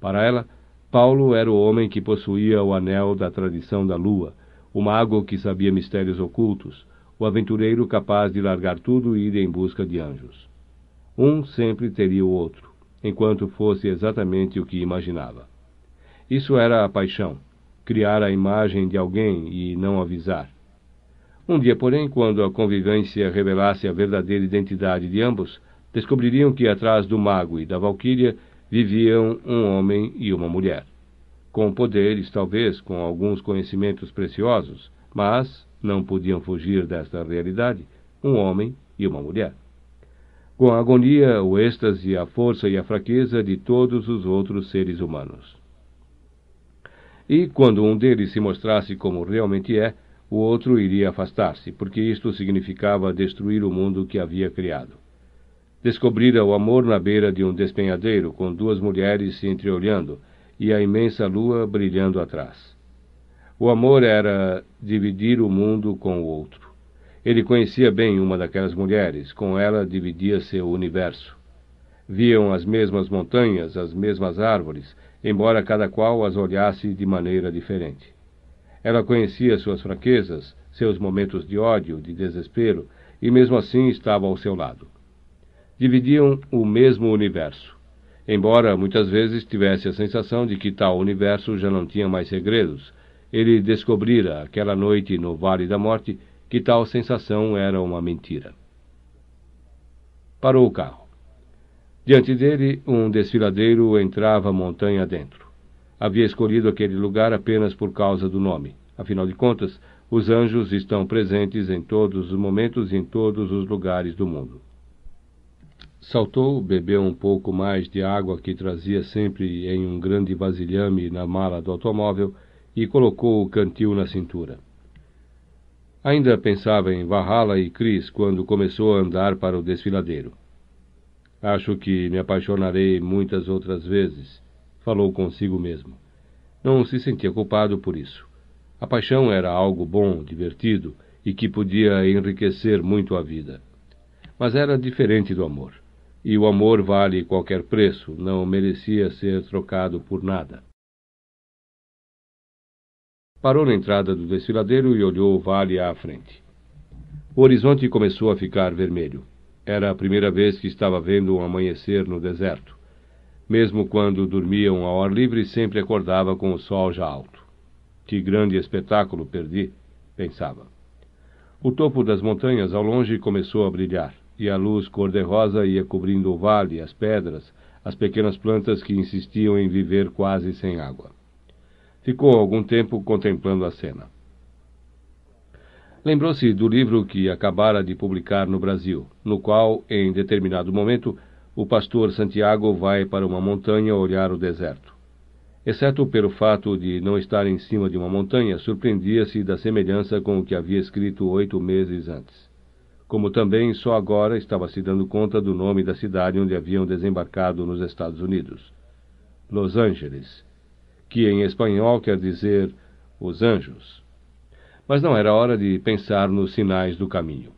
[SPEAKER 1] Para ela, Paulo era o homem que possuía o anel da tradição da lua, o mago que sabia mistérios ocultos, o aventureiro capaz de largar tudo e ir em busca de anjos. Um sempre teria o outro, enquanto fosse exatamente o que imaginava. Isso era a paixão, criar a imagem de alguém e não avisar. Um dia, porém, quando a convivência revelasse a verdadeira identidade de ambos, descobririam que atrás do mago e da valquíria viviam um homem e uma mulher. Com poderes, talvez, com alguns conhecimentos preciosos, mas não podiam fugir desta realidade, um homem e uma mulher. Com a agonia, o êxtase, a força e a fraqueza de todos os outros seres humanos. E quando um deles se mostrasse como realmente é, o outro iria afastar-se, porque isto significava destruir o mundo que havia criado. Descobrira o amor na beira de um despenhadeiro, com duas mulheres se entreolhando e a imensa lua brilhando atrás. O amor era dividir o mundo com o outro. Ele conhecia bem uma daquelas mulheres, com ela dividia seu universo. Viam as mesmas montanhas, as mesmas árvores, embora cada qual as olhasse de maneira diferente. Ela conhecia suas fraquezas, seus momentos de ódio, de desespero, e mesmo assim estava ao seu lado. Dividiam o mesmo universo, embora muitas vezes tivesse a sensação de que tal universo já não tinha mais segredos. Ele descobrira aquela noite no Vale da Morte que tal sensação era uma mentira. Parou o carro. Diante dele, um desfiladeiro entrava montanha adentro. Havia escolhido aquele lugar apenas por causa do nome. Afinal de contas, os anjos estão presentes em todos os momentos e em todos os lugares do mundo. Saltou, bebeu um pouco mais de água que trazia sempre em um grande vasilhame na mala do automóvel e colocou o cantil na cintura. Ainda pensava em Valhalla e Cris quando começou a andar para o desfiladeiro. Acho que me apaixonarei muitas outras vezes, falou consigo mesmo. Não se sentia culpado por isso. A paixão era algo bom, divertido e que podia enriquecer muito a vida. Mas era diferente do amor. E o amor vale qualquer preço, não merecia ser trocado por nada. Parou na entrada do desfiladeiro e olhou o vale à frente. O horizonte começou a ficar vermelho. Era a primeira vez que estava vendo um amanhecer no deserto. Mesmo quando dormiam ao ar livre, sempre acordava com o sol já alto. Que grande espetáculo perdi, pensava. O topo das montanhas ao longe começou a brilhar, e a luz cor-de-rosa ia cobrindo o vale, as pedras, as pequenas plantas que insistiam em viver quase sem água. Ficou algum tempo contemplando a cena. Lembrou-se do livro que acabara de publicar no Brasil, no qual, em determinado momento, o pastor Santiago vai para uma montanha olhar o deserto. Exceto pelo fato de não estar em cima de uma montanha, surpreendia-se da semelhança com o que havia escrito oito meses antes. Como também só agora estava se dando conta do nome da cidade onde haviam desembarcado nos Estados Unidos: Los Angeles, que em espanhol quer dizer os anjos mas não era hora de pensar nos sinais do caminho.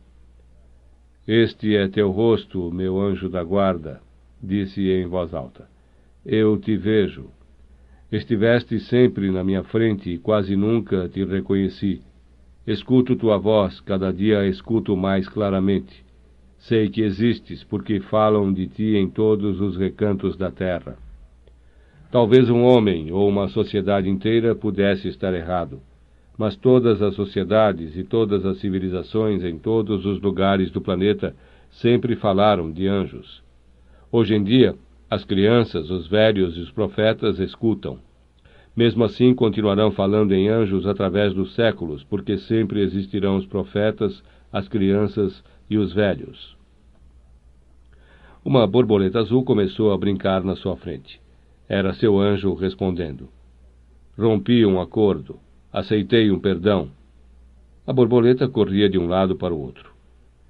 [SPEAKER 1] Este é teu rosto, meu anjo da guarda, disse em voz alta. Eu te vejo. Estiveste sempre na minha frente e quase nunca te reconheci. Escuto tua voz, cada dia a escuto mais claramente. Sei que existes, porque falam de ti em todos os recantos da terra. Talvez um homem ou uma sociedade inteira pudesse estar errado mas todas as sociedades e todas as civilizações em todos os lugares do planeta sempre falaram de anjos. Hoje em dia, as crianças, os velhos e os profetas escutam. Mesmo assim, continuarão falando em anjos através dos séculos, porque sempre existirão os profetas, as crianças e os velhos. Uma borboleta azul começou a brincar na sua frente. Era seu anjo respondendo. Rompi um acordo. Aceitei um perdão. A borboleta corria de um lado para o outro.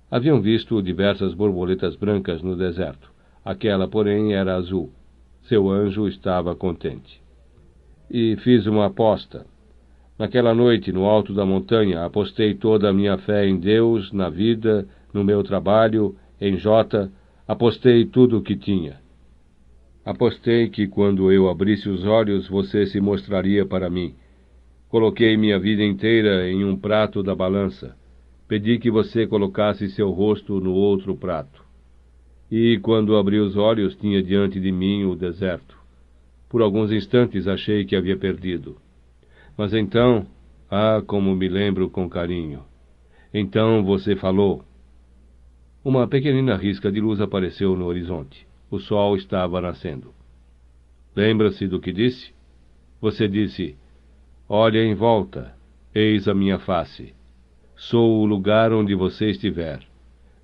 [SPEAKER 1] Haviam visto diversas borboletas brancas no deserto. Aquela, porém, era azul. Seu anjo estava contente. E fiz uma aposta. Naquela noite, no alto da montanha, apostei toda a minha fé em Deus, na vida, no meu trabalho, em Jota, apostei tudo o que tinha. Apostei que quando eu abrisse os olhos você se mostraria para mim, Coloquei minha vida inteira em um prato da balança. Pedi que você colocasse seu rosto no outro prato. E, quando abri os olhos, tinha diante de mim o deserto. Por alguns instantes achei que havia perdido. Mas então, ah, como me lembro com carinho. Então você falou. Uma pequenina risca de luz apareceu no horizonte. O sol estava nascendo. Lembra-se do que disse? Você disse: Olha em volta, eis a minha face. Sou o lugar onde você estiver.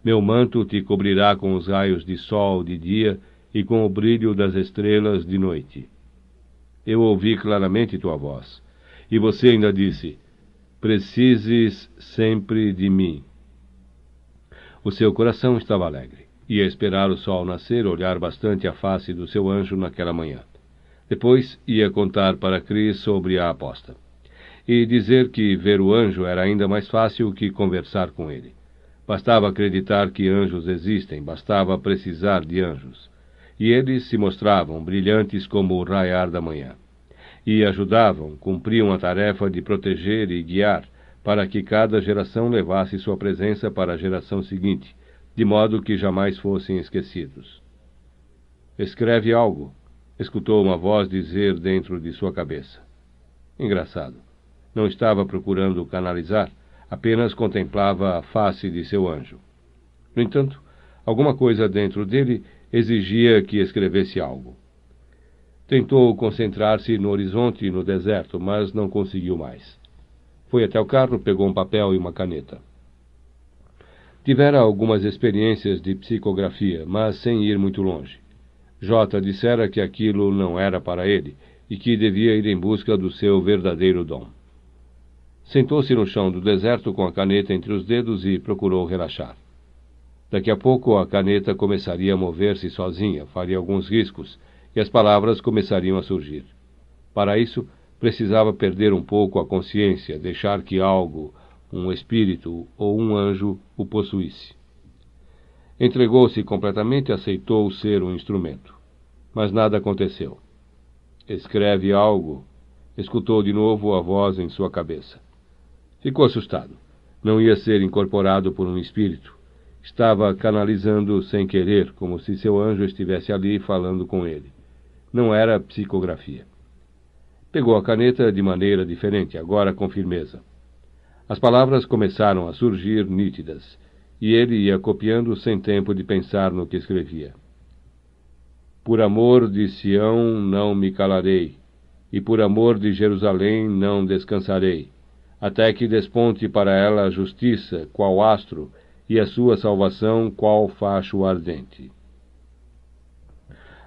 [SPEAKER 1] Meu manto te cobrirá com os raios de sol de dia e com o brilho das estrelas de noite. Eu ouvi claramente tua voz. E você ainda disse: Precises sempre de mim. O seu coração estava alegre. Ia esperar o sol nascer, olhar bastante a face do seu anjo naquela manhã. Depois ia contar para Cris sobre a aposta. E dizer que ver o anjo era ainda mais fácil que conversar com ele. Bastava acreditar que anjos existem, bastava precisar de anjos. E eles se mostravam brilhantes como o raiar da manhã. E ajudavam, cumpriam a tarefa de proteger e guiar, para que cada geração levasse sua presença para a geração seguinte, de modo que jamais fossem esquecidos. Escreve algo, Escutou uma voz dizer dentro de sua cabeça. Engraçado. Não estava procurando canalizar, apenas contemplava a face de seu anjo. No entanto, alguma coisa dentro dele exigia que escrevesse algo. Tentou concentrar-se no horizonte e no deserto, mas não conseguiu mais. Foi até o carro, pegou um papel e uma caneta. Tivera algumas experiências de psicografia, mas sem ir muito longe. J dissera que aquilo não era para ele e que devia ir em busca do seu verdadeiro dom. Sentou-se no chão do deserto com a caneta entre os dedos e procurou relaxar. Daqui a pouco a caneta começaria a mover-se sozinha, faria alguns riscos e as palavras começariam a surgir. Para isso, precisava perder um pouco a consciência, deixar que algo, um espírito ou um anjo, o possuísse. Entregou-se completamente e aceitou ser um instrumento. Mas nada aconteceu. Escreve algo. Escutou de novo a voz em sua cabeça. Ficou assustado. Não ia ser incorporado por um espírito. Estava canalizando sem querer, como se seu anjo estivesse ali falando com ele. Não era psicografia. Pegou a caneta de maneira diferente, agora com firmeza. As palavras começaram a surgir nítidas e ele ia copiando sem tempo de pensar no que escrevia. Por amor de Sião não me calarei, e por amor de Jerusalém não descansarei, até que desponte para ela a justiça, qual astro, e a sua salvação, qual facho ardente.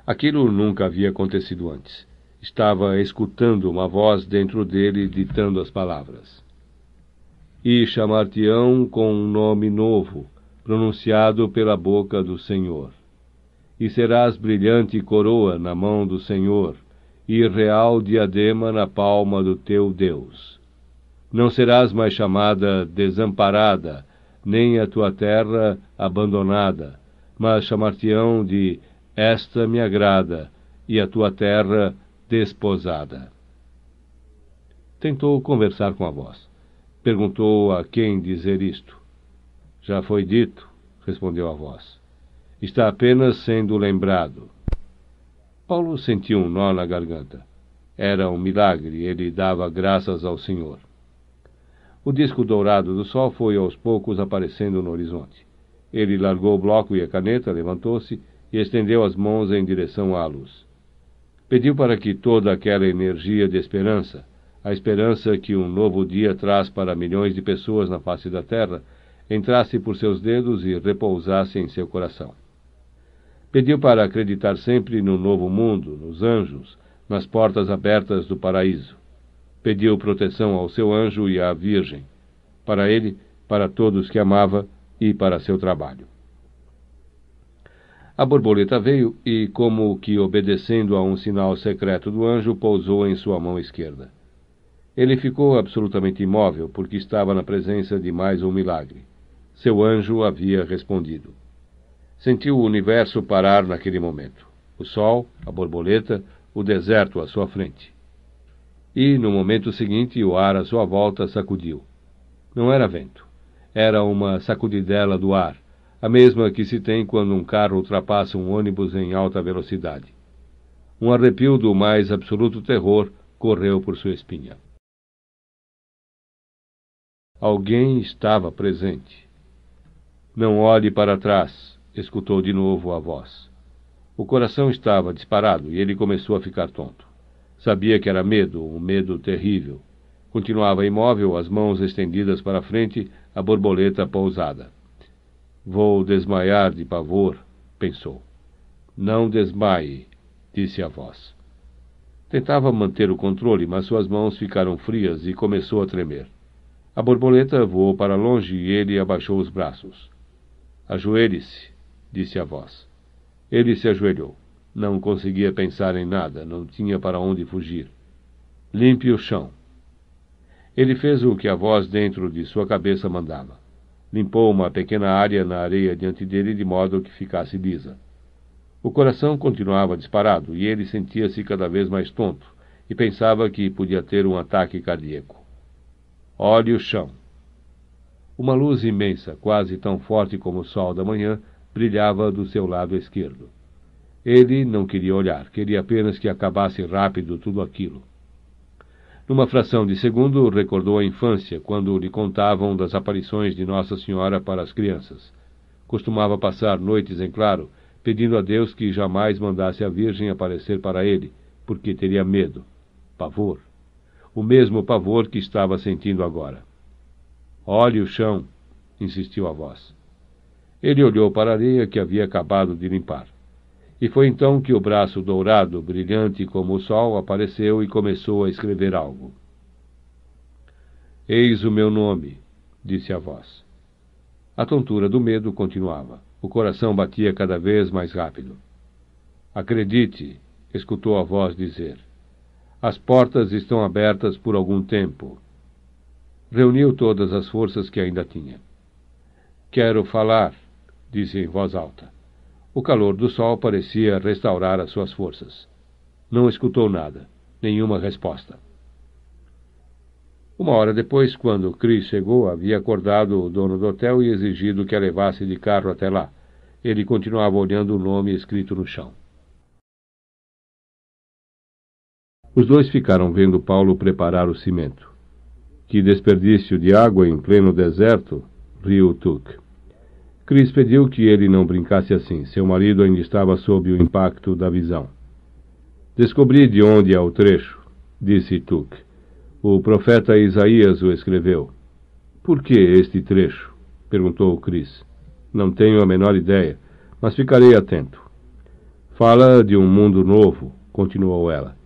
[SPEAKER 1] Aquilo nunca havia acontecido antes. Estava escutando uma voz dentro dele ditando as palavras e chamar-te-ão com um nome novo, pronunciado pela boca do Senhor. E serás brilhante coroa na mão do Senhor, e real diadema na palma do teu Deus. Não serás mais chamada desamparada, nem a tua terra abandonada, mas chamar-te-ão de Esta me agrada, e a tua terra desposada. Tentou conversar com a voz. Perguntou a quem dizer isto. Já foi dito, respondeu a voz. Está apenas sendo lembrado. Paulo sentiu um nó na garganta. Era um milagre, ele dava graças ao Senhor. O disco dourado do sol foi aos poucos aparecendo no horizonte. Ele largou o bloco e a caneta, levantou-se e estendeu as mãos em direção à luz. Pediu para que toda aquela energia de esperança, a esperança que um novo dia traz para milhões de pessoas na face da terra entrasse por seus dedos e repousasse em seu coração. Pediu para acreditar sempre no novo mundo, nos anjos, nas portas abertas do paraíso. Pediu proteção ao seu anjo e à Virgem, para ele, para todos que amava e para seu trabalho. A borboleta veio e, como que obedecendo a um sinal secreto do anjo, pousou em sua mão esquerda. Ele ficou absolutamente imóvel, porque estava na presença de mais um milagre. Seu anjo havia respondido. Sentiu o universo parar naquele momento. O sol, a borboleta, o deserto à sua frente. E, no momento seguinte, o ar à sua volta sacudiu. Não era vento. Era uma sacudidela do ar, a mesma que se tem quando um carro ultrapassa um ônibus em alta velocidade. Um arrepio do mais absoluto terror correu por sua espinha. Alguém estava presente. Não olhe para trás, escutou de novo a voz. O coração estava disparado e ele começou a ficar tonto. Sabia que era medo, um medo terrível. Continuava imóvel, as mãos estendidas para frente, a borboleta pousada. Vou desmaiar de pavor, pensou. Não desmaie, disse a voz. Tentava manter o controle, mas suas mãos ficaram frias e começou a tremer. A borboleta voou para longe e ele abaixou os braços. Ajoelhe-se, disse a voz. Ele se ajoelhou. Não conseguia pensar em nada, não tinha para onde fugir. Limpe o chão. Ele fez o que a voz dentro de sua cabeça mandava. Limpou uma pequena área na areia diante dele de modo que ficasse lisa. O coração continuava disparado e ele sentia-se cada vez mais tonto e pensava que podia ter um ataque cardíaco. Olhe o chão. Uma luz imensa, quase tão forte como o sol da manhã, brilhava do seu lado esquerdo. Ele não queria olhar, queria apenas que acabasse rápido tudo aquilo. Numa fração de segundo, recordou a infância, quando lhe contavam das aparições de Nossa Senhora para as crianças. Costumava passar noites em claro, pedindo a Deus que jamais mandasse a Virgem aparecer para ele, porque teria medo, pavor o mesmo pavor que estava sentindo agora. Olhe o chão, insistiu a voz. Ele olhou para a areia que havia acabado de limpar. E foi então que o braço dourado, brilhante como o sol, apareceu e começou a escrever algo. Eis o meu nome, disse a voz. A tontura do medo continuava. O coração batia cada vez mais rápido. Acredite, escutou a voz dizer. As portas estão abertas por algum tempo. Reuniu todas as forças que ainda tinha. Quero falar, disse em voz alta. O calor do sol parecia restaurar as suas forças. Não escutou nada, nenhuma resposta. Uma hora depois, quando Chris chegou, havia acordado o dono do hotel e exigido que a levasse de carro até lá. Ele continuava olhando o nome escrito no chão. Os dois ficaram vendo Paulo preparar o cimento. Que desperdício de água em pleno deserto, riu Tuck. Chris pediu que ele não brincasse assim. Seu marido ainda estava sob o impacto da visão. Descobri de onde é o trecho, disse Tuck. O profeta Isaías o escreveu. Por que este trecho? perguntou Chris. Não tenho a menor ideia, mas ficarei atento. Fala de um mundo novo, continuou ela.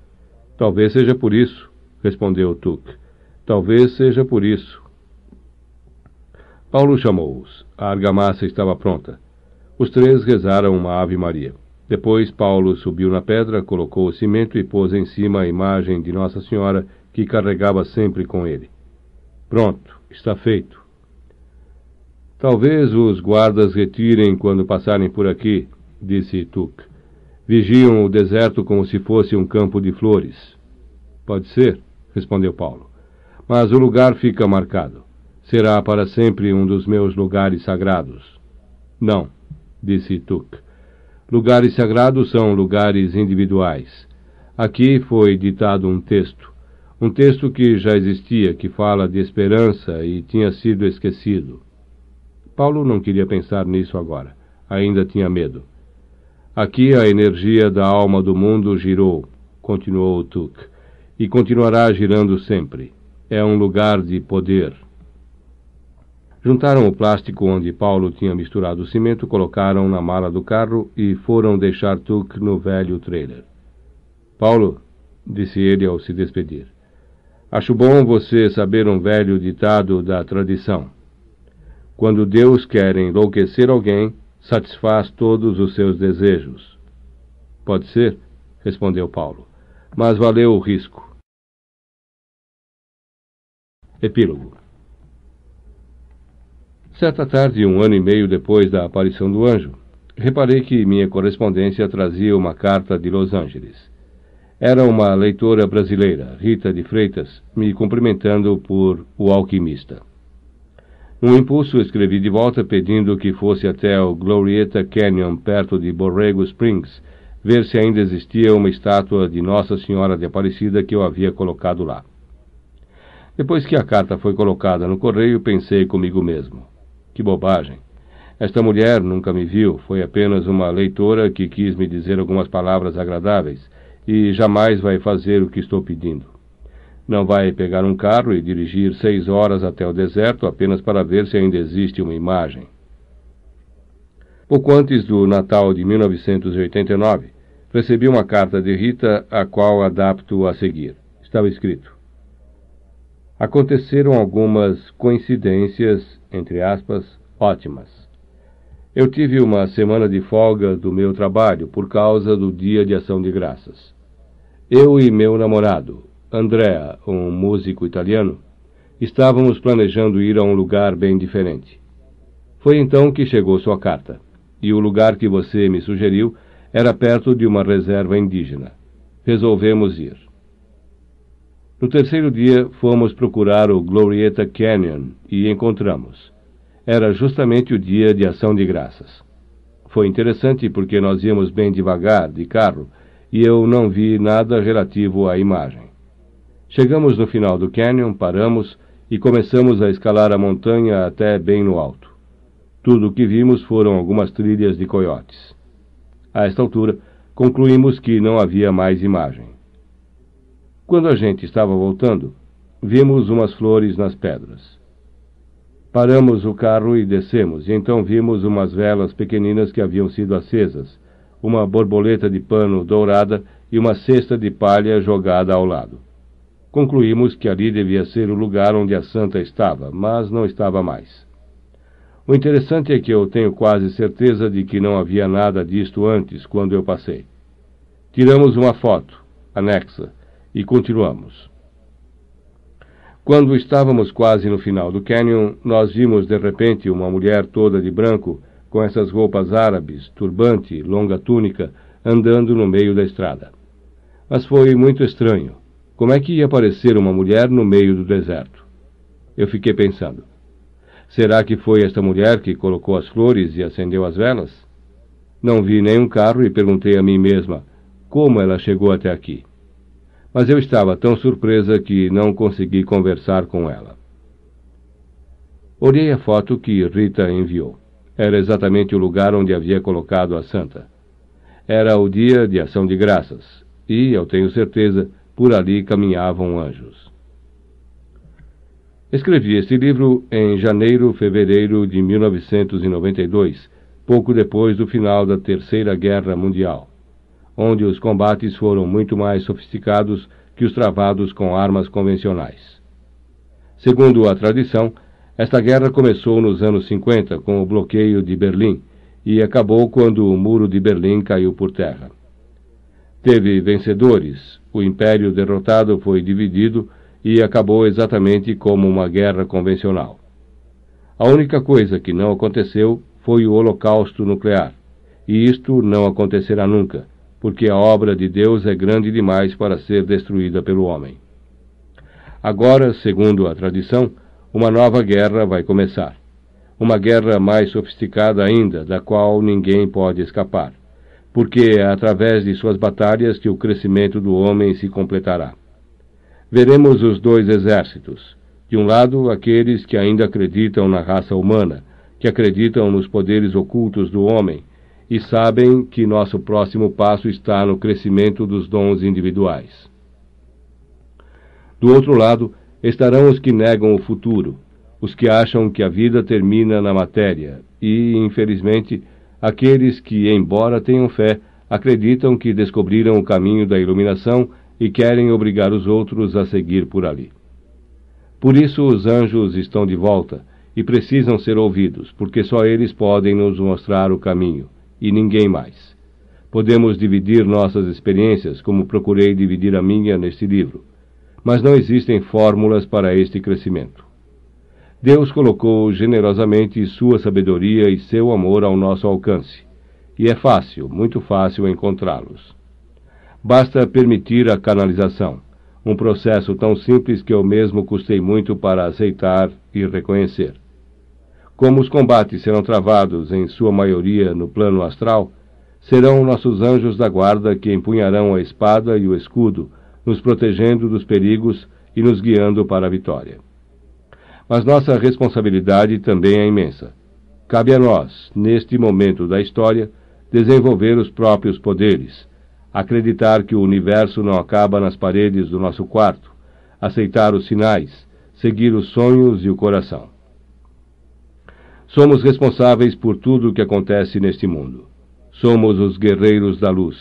[SPEAKER 1] Talvez seja por isso, respondeu Tuque. Talvez seja por isso. Paulo chamou-os. A argamassa estava pronta. Os três rezaram uma Ave Maria. Depois Paulo subiu na pedra, colocou o cimento e pôs em cima a imagem de Nossa Senhora que carregava sempre com ele. Pronto, está feito. Talvez os guardas retirem quando passarem por aqui, disse Tuque. Vigiam o deserto como se fosse um campo de flores. Pode ser, respondeu Paulo. Mas o lugar fica marcado. Será para sempre um dos meus lugares sagrados. Não, disse Tuk. Lugares sagrados são lugares individuais. Aqui foi ditado um texto. Um texto que já existia, que fala de esperança e tinha sido esquecido. Paulo não queria pensar nisso agora. Ainda tinha medo. Aqui a energia da alma do mundo girou, continuou Tuk, e continuará girando sempre. É um lugar de poder. Juntaram o plástico onde Paulo tinha misturado o cimento, colocaram na mala do carro e foram deixar Tuk no velho trailer. Paulo, disse ele ao se despedir, acho bom você saber um velho ditado da tradição. Quando Deus quer enlouquecer alguém, satisfaz todos os seus desejos. Pode ser, respondeu Paulo, mas valeu o risco. Epílogo Certa tarde, um ano e meio depois da aparição do anjo, reparei que minha correspondência trazia uma carta de Los Angeles. Era uma leitora brasileira, Rita de Freitas, me cumprimentando por O Alquimista. Um impulso, escrevi de volta pedindo que fosse até o Glorieta Canyon, perto de Borrego Springs, ver se ainda existia uma estátua de Nossa Senhora de Aparecida que eu havia colocado lá. Depois que a carta foi colocada no correio, pensei comigo mesmo: que bobagem! Esta mulher nunca me viu, foi apenas uma leitora que quis me dizer algumas palavras agradáveis e jamais vai fazer o que estou pedindo. Não vai pegar um carro e dirigir seis horas até o deserto apenas para ver se ainda existe uma imagem. Pouco antes do Natal de 1989, recebi uma carta de Rita, a qual adapto a seguir. Estava escrito: Aconteceram algumas coincidências, entre aspas, ótimas. Eu tive uma semana de folga do meu trabalho por causa do Dia de Ação de Graças. Eu e meu namorado, Andrea, um músico italiano, estávamos planejando ir a um lugar bem diferente. Foi então que chegou sua carta, e o lugar que você me sugeriu era perto de uma reserva indígena. Resolvemos ir. No terceiro dia, fomos procurar o Glorieta Canyon e encontramos. Era justamente o dia de ação de graças. Foi interessante porque nós íamos bem devagar, de carro, e eu não vi nada relativo à imagem. Chegamos no final do canyon, paramos e começamos a escalar a montanha até bem no alto. Tudo o que vimos foram algumas trilhas de coiotes. A esta altura, concluímos que não havia mais imagem. Quando a gente estava voltando, vimos umas flores nas pedras. Paramos o carro e descemos, e então vimos umas velas pequeninas que haviam sido acesas, uma borboleta de pano dourada e uma cesta de palha jogada ao lado. Concluímos que ali devia ser o lugar onde a santa estava, mas não estava mais. O interessante é que eu tenho quase certeza de que não havia nada disto antes, quando eu passei. Tiramos uma foto, anexa, e continuamos. Quando estávamos quase no final do canyon, nós vimos de repente uma mulher toda de branco, com essas roupas árabes, turbante, longa túnica, andando no meio da estrada. Mas foi muito estranho. Como é que ia aparecer uma mulher no meio do deserto? Eu fiquei pensando. Será que foi esta mulher que colocou as flores e acendeu as velas? Não vi nenhum carro e perguntei a mim mesma como ela chegou até aqui. Mas eu estava tão surpresa que não consegui conversar com ela. Olhei a foto que Rita enviou. Era exatamente o lugar onde havia colocado a santa. Era o dia de ação de graças, e eu tenho certeza por ali caminhavam anjos. Escrevi este livro em janeiro, fevereiro de 1992, pouco depois do final da Terceira Guerra Mundial, onde os combates foram muito mais sofisticados que os travados com armas convencionais. Segundo a tradição, esta guerra começou nos anos 50 com o bloqueio de Berlim e acabou quando o Muro de Berlim caiu por terra. Teve vencedores. O império derrotado foi dividido e acabou exatamente como uma guerra convencional. A única coisa que não aconteceu foi o holocausto nuclear. E isto não acontecerá nunca, porque a obra de Deus é grande demais para ser destruída pelo homem. Agora, segundo a tradição, uma nova guerra vai começar. Uma guerra mais sofisticada ainda, da qual ninguém pode escapar porque é através de suas batalhas que o crescimento do homem se completará. Veremos os dois exércitos. De um lado, aqueles que ainda acreditam na raça humana, que acreditam nos poderes ocultos do homem e sabem que nosso próximo passo está no crescimento dos dons individuais. Do outro lado, estarão os que negam o futuro, os que acham que a vida termina na matéria e, infelizmente, aqueles que, embora tenham fé, acreditam que descobriram o caminho da iluminação e querem obrigar os outros a seguir por ali. Por isso os anjos estão de volta e precisam ser ouvidos, porque só eles podem nos mostrar o caminho, e ninguém mais. Podemos dividir nossas experiências, como procurei dividir a minha neste livro, mas não existem fórmulas para este crescimento. Deus colocou generosamente sua sabedoria e seu amor ao nosso alcance, e é fácil, muito fácil encontrá-los. Basta permitir a canalização, um processo tão simples que eu mesmo custei muito para aceitar e reconhecer. Como os combates serão travados, em sua maioria, no plano astral, serão nossos anjos da guarda que empunharão a espada e o escudo, nos protegendo dos perigos e nos guiando para a vitória mas nossa responsabilidade também é imensa. Cabe a nós, neste momento da história, desenvolver os próprios poderes, acreditar que o universo não acaba nas paredes do nosso quarto, aceitar os sinais, seguir os sonhos e o coração. Somos responsáveis por tudo o que acontece neste mundo. Somos os guerreiros da luz.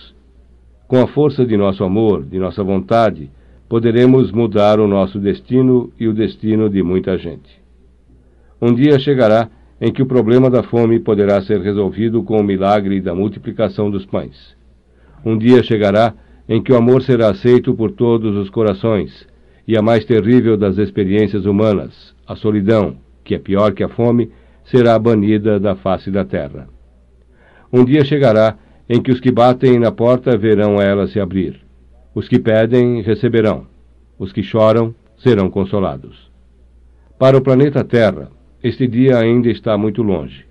[SPEAKER 1] Com a força de nosso amor, de nossa vontade, poderemos mudar o nosso destino e o destino de muita gente. Um dia chegará em que o problema da fome poderá ser resolvido com o milagre da multiplicação dos pães. Um dia chegará em que o amor será aceito por todos os corações, e a mais terrível das experiências humanas, a solidão, que é pior que a fome, será banida da face da terra. Um dia chegará em que os que batem na porta verão ela se abrir os que pedem receberão, os que choram serão consolados. Para o planeta Terra, este dia ainda está muito longe.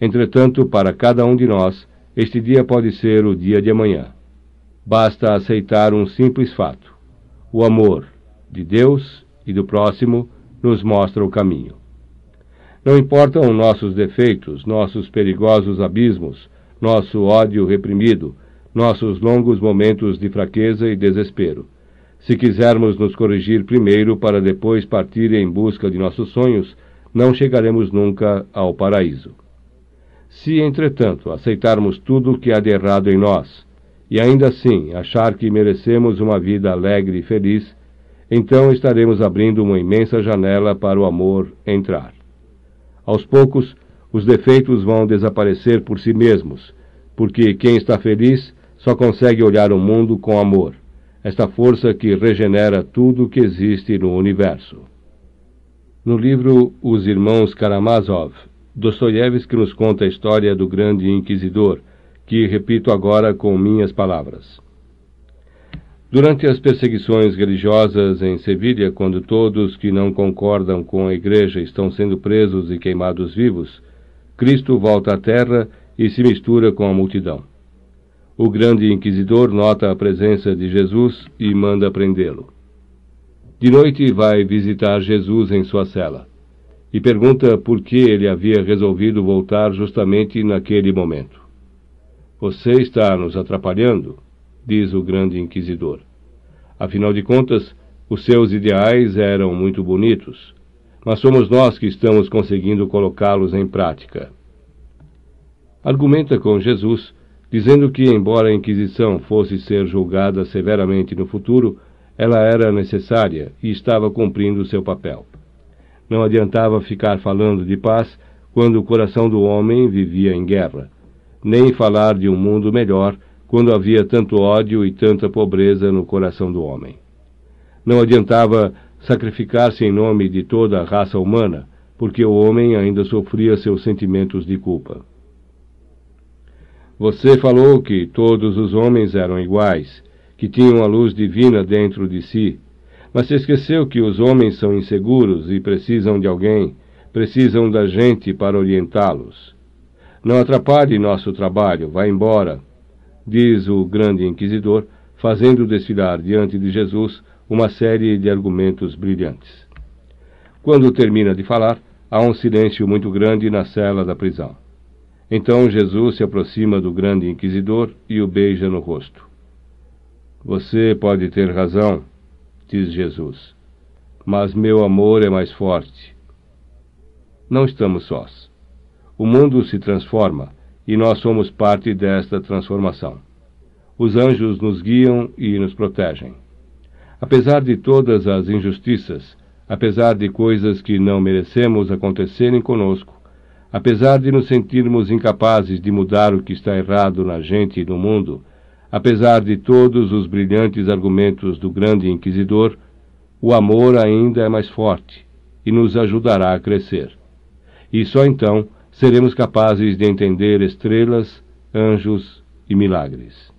[SPEAKER 1] Entretanto, para cada um de nós, este dia pode ser o dia de amanhã. Basta aceitar um simples fato: o amor de Deus e do próximo nos mostra o caminho. Não importam nossos defeitos, nossos perigosos abismos, nosso ódio reprimido, nossos longos momentos de fraqueza e desespero. Se quisermos nos corrigir primeiro para depois partir em busca de nossos sonhos, não chegaremos nunca ao paraíso. Se, entretanto, aceitarmos tudo o que há de errado em nós, e ainda assim achar que merecemos uma vida alegre e feliz, então estaremos abrindo uma imensa janela para o amor entrar. Aos poucos, os defeitos vão desaparecer por si mesmos, porque quem está feliz só consegue olhar o mundo com amor, esta força que regenera tudo o que existe no universo. No livro Os Irmãos Karamazov, Dostoiévski nos conta a história do grande inquisidor, que repito agora com minhas palavras. Durante as perseguições religiosas em Sevilha, quando todos que não concordam com a igreja estão sendo presos e queimados vivos, Cristo volta à terra e se mistura com a multidão. O grande inquisidor nota a presença de Jesus e manda prendê-lo. De noite vai visitar Jesus em sua cela e pergunta por que ele havia resolvido voltar justamente naquele momento. Você está nos atrapalhando, diz o grande inquisidor. Afinal de contas, os seus ideais eram muito bonitos, mas somos nós que estamos conseguindo colocá-los em prática. Argumenta com Jesus dizendo que, embora a Inquisição fosse ser julgada severamente no futuro, ela era necessária e estava cumprindo seu papel. Não adiantava ficar falando de paz quando o coração do homem vivia em guerra, nem falar de um mundo melhor quando havia tanto ódio e tanta pobreza no coração do homem. Não adiantava sacrificar-se em nome de toda a raça humana, porque o homem ainda sofria seus sentimentos de culpa. Você falou que todos os homens eram iguais, que tinham a luz divina dentro de si, mas se esqueceu que os homens são inseguros e precisam de alguém, precisam da gente para orientá-los. Não atrapalhe nosso trabalho, vá embora, diz o grande inquisidor, fazendo desfilar diante de Jesus uma série de argumentos brilhantes. Quando termina de falar, há um silêncio muito grande na cela da prisão. Então Jesus se aproxima do grande inquisidor e o beija no rosto. Você pode ter razão, diz Jesus, mas meu amor é mais forte. Não estamos sós. O mundo se transforma e nós somos parte desta transformação. Os anjos nos guiam e nos protegem. Apesar de todas as injustiças, apesar de coisas que não merecemos acontecerem conosco, Apesar de nos sentirmos incapazes de mudar o que está errado na gente e no mundo, apesar de todos os brilhantes argumentos do grande inquisidor, o amor ainda é mais forte e nos ajudará a crescer. E só então seremos capazes de entender estrelas, anjos e milagres.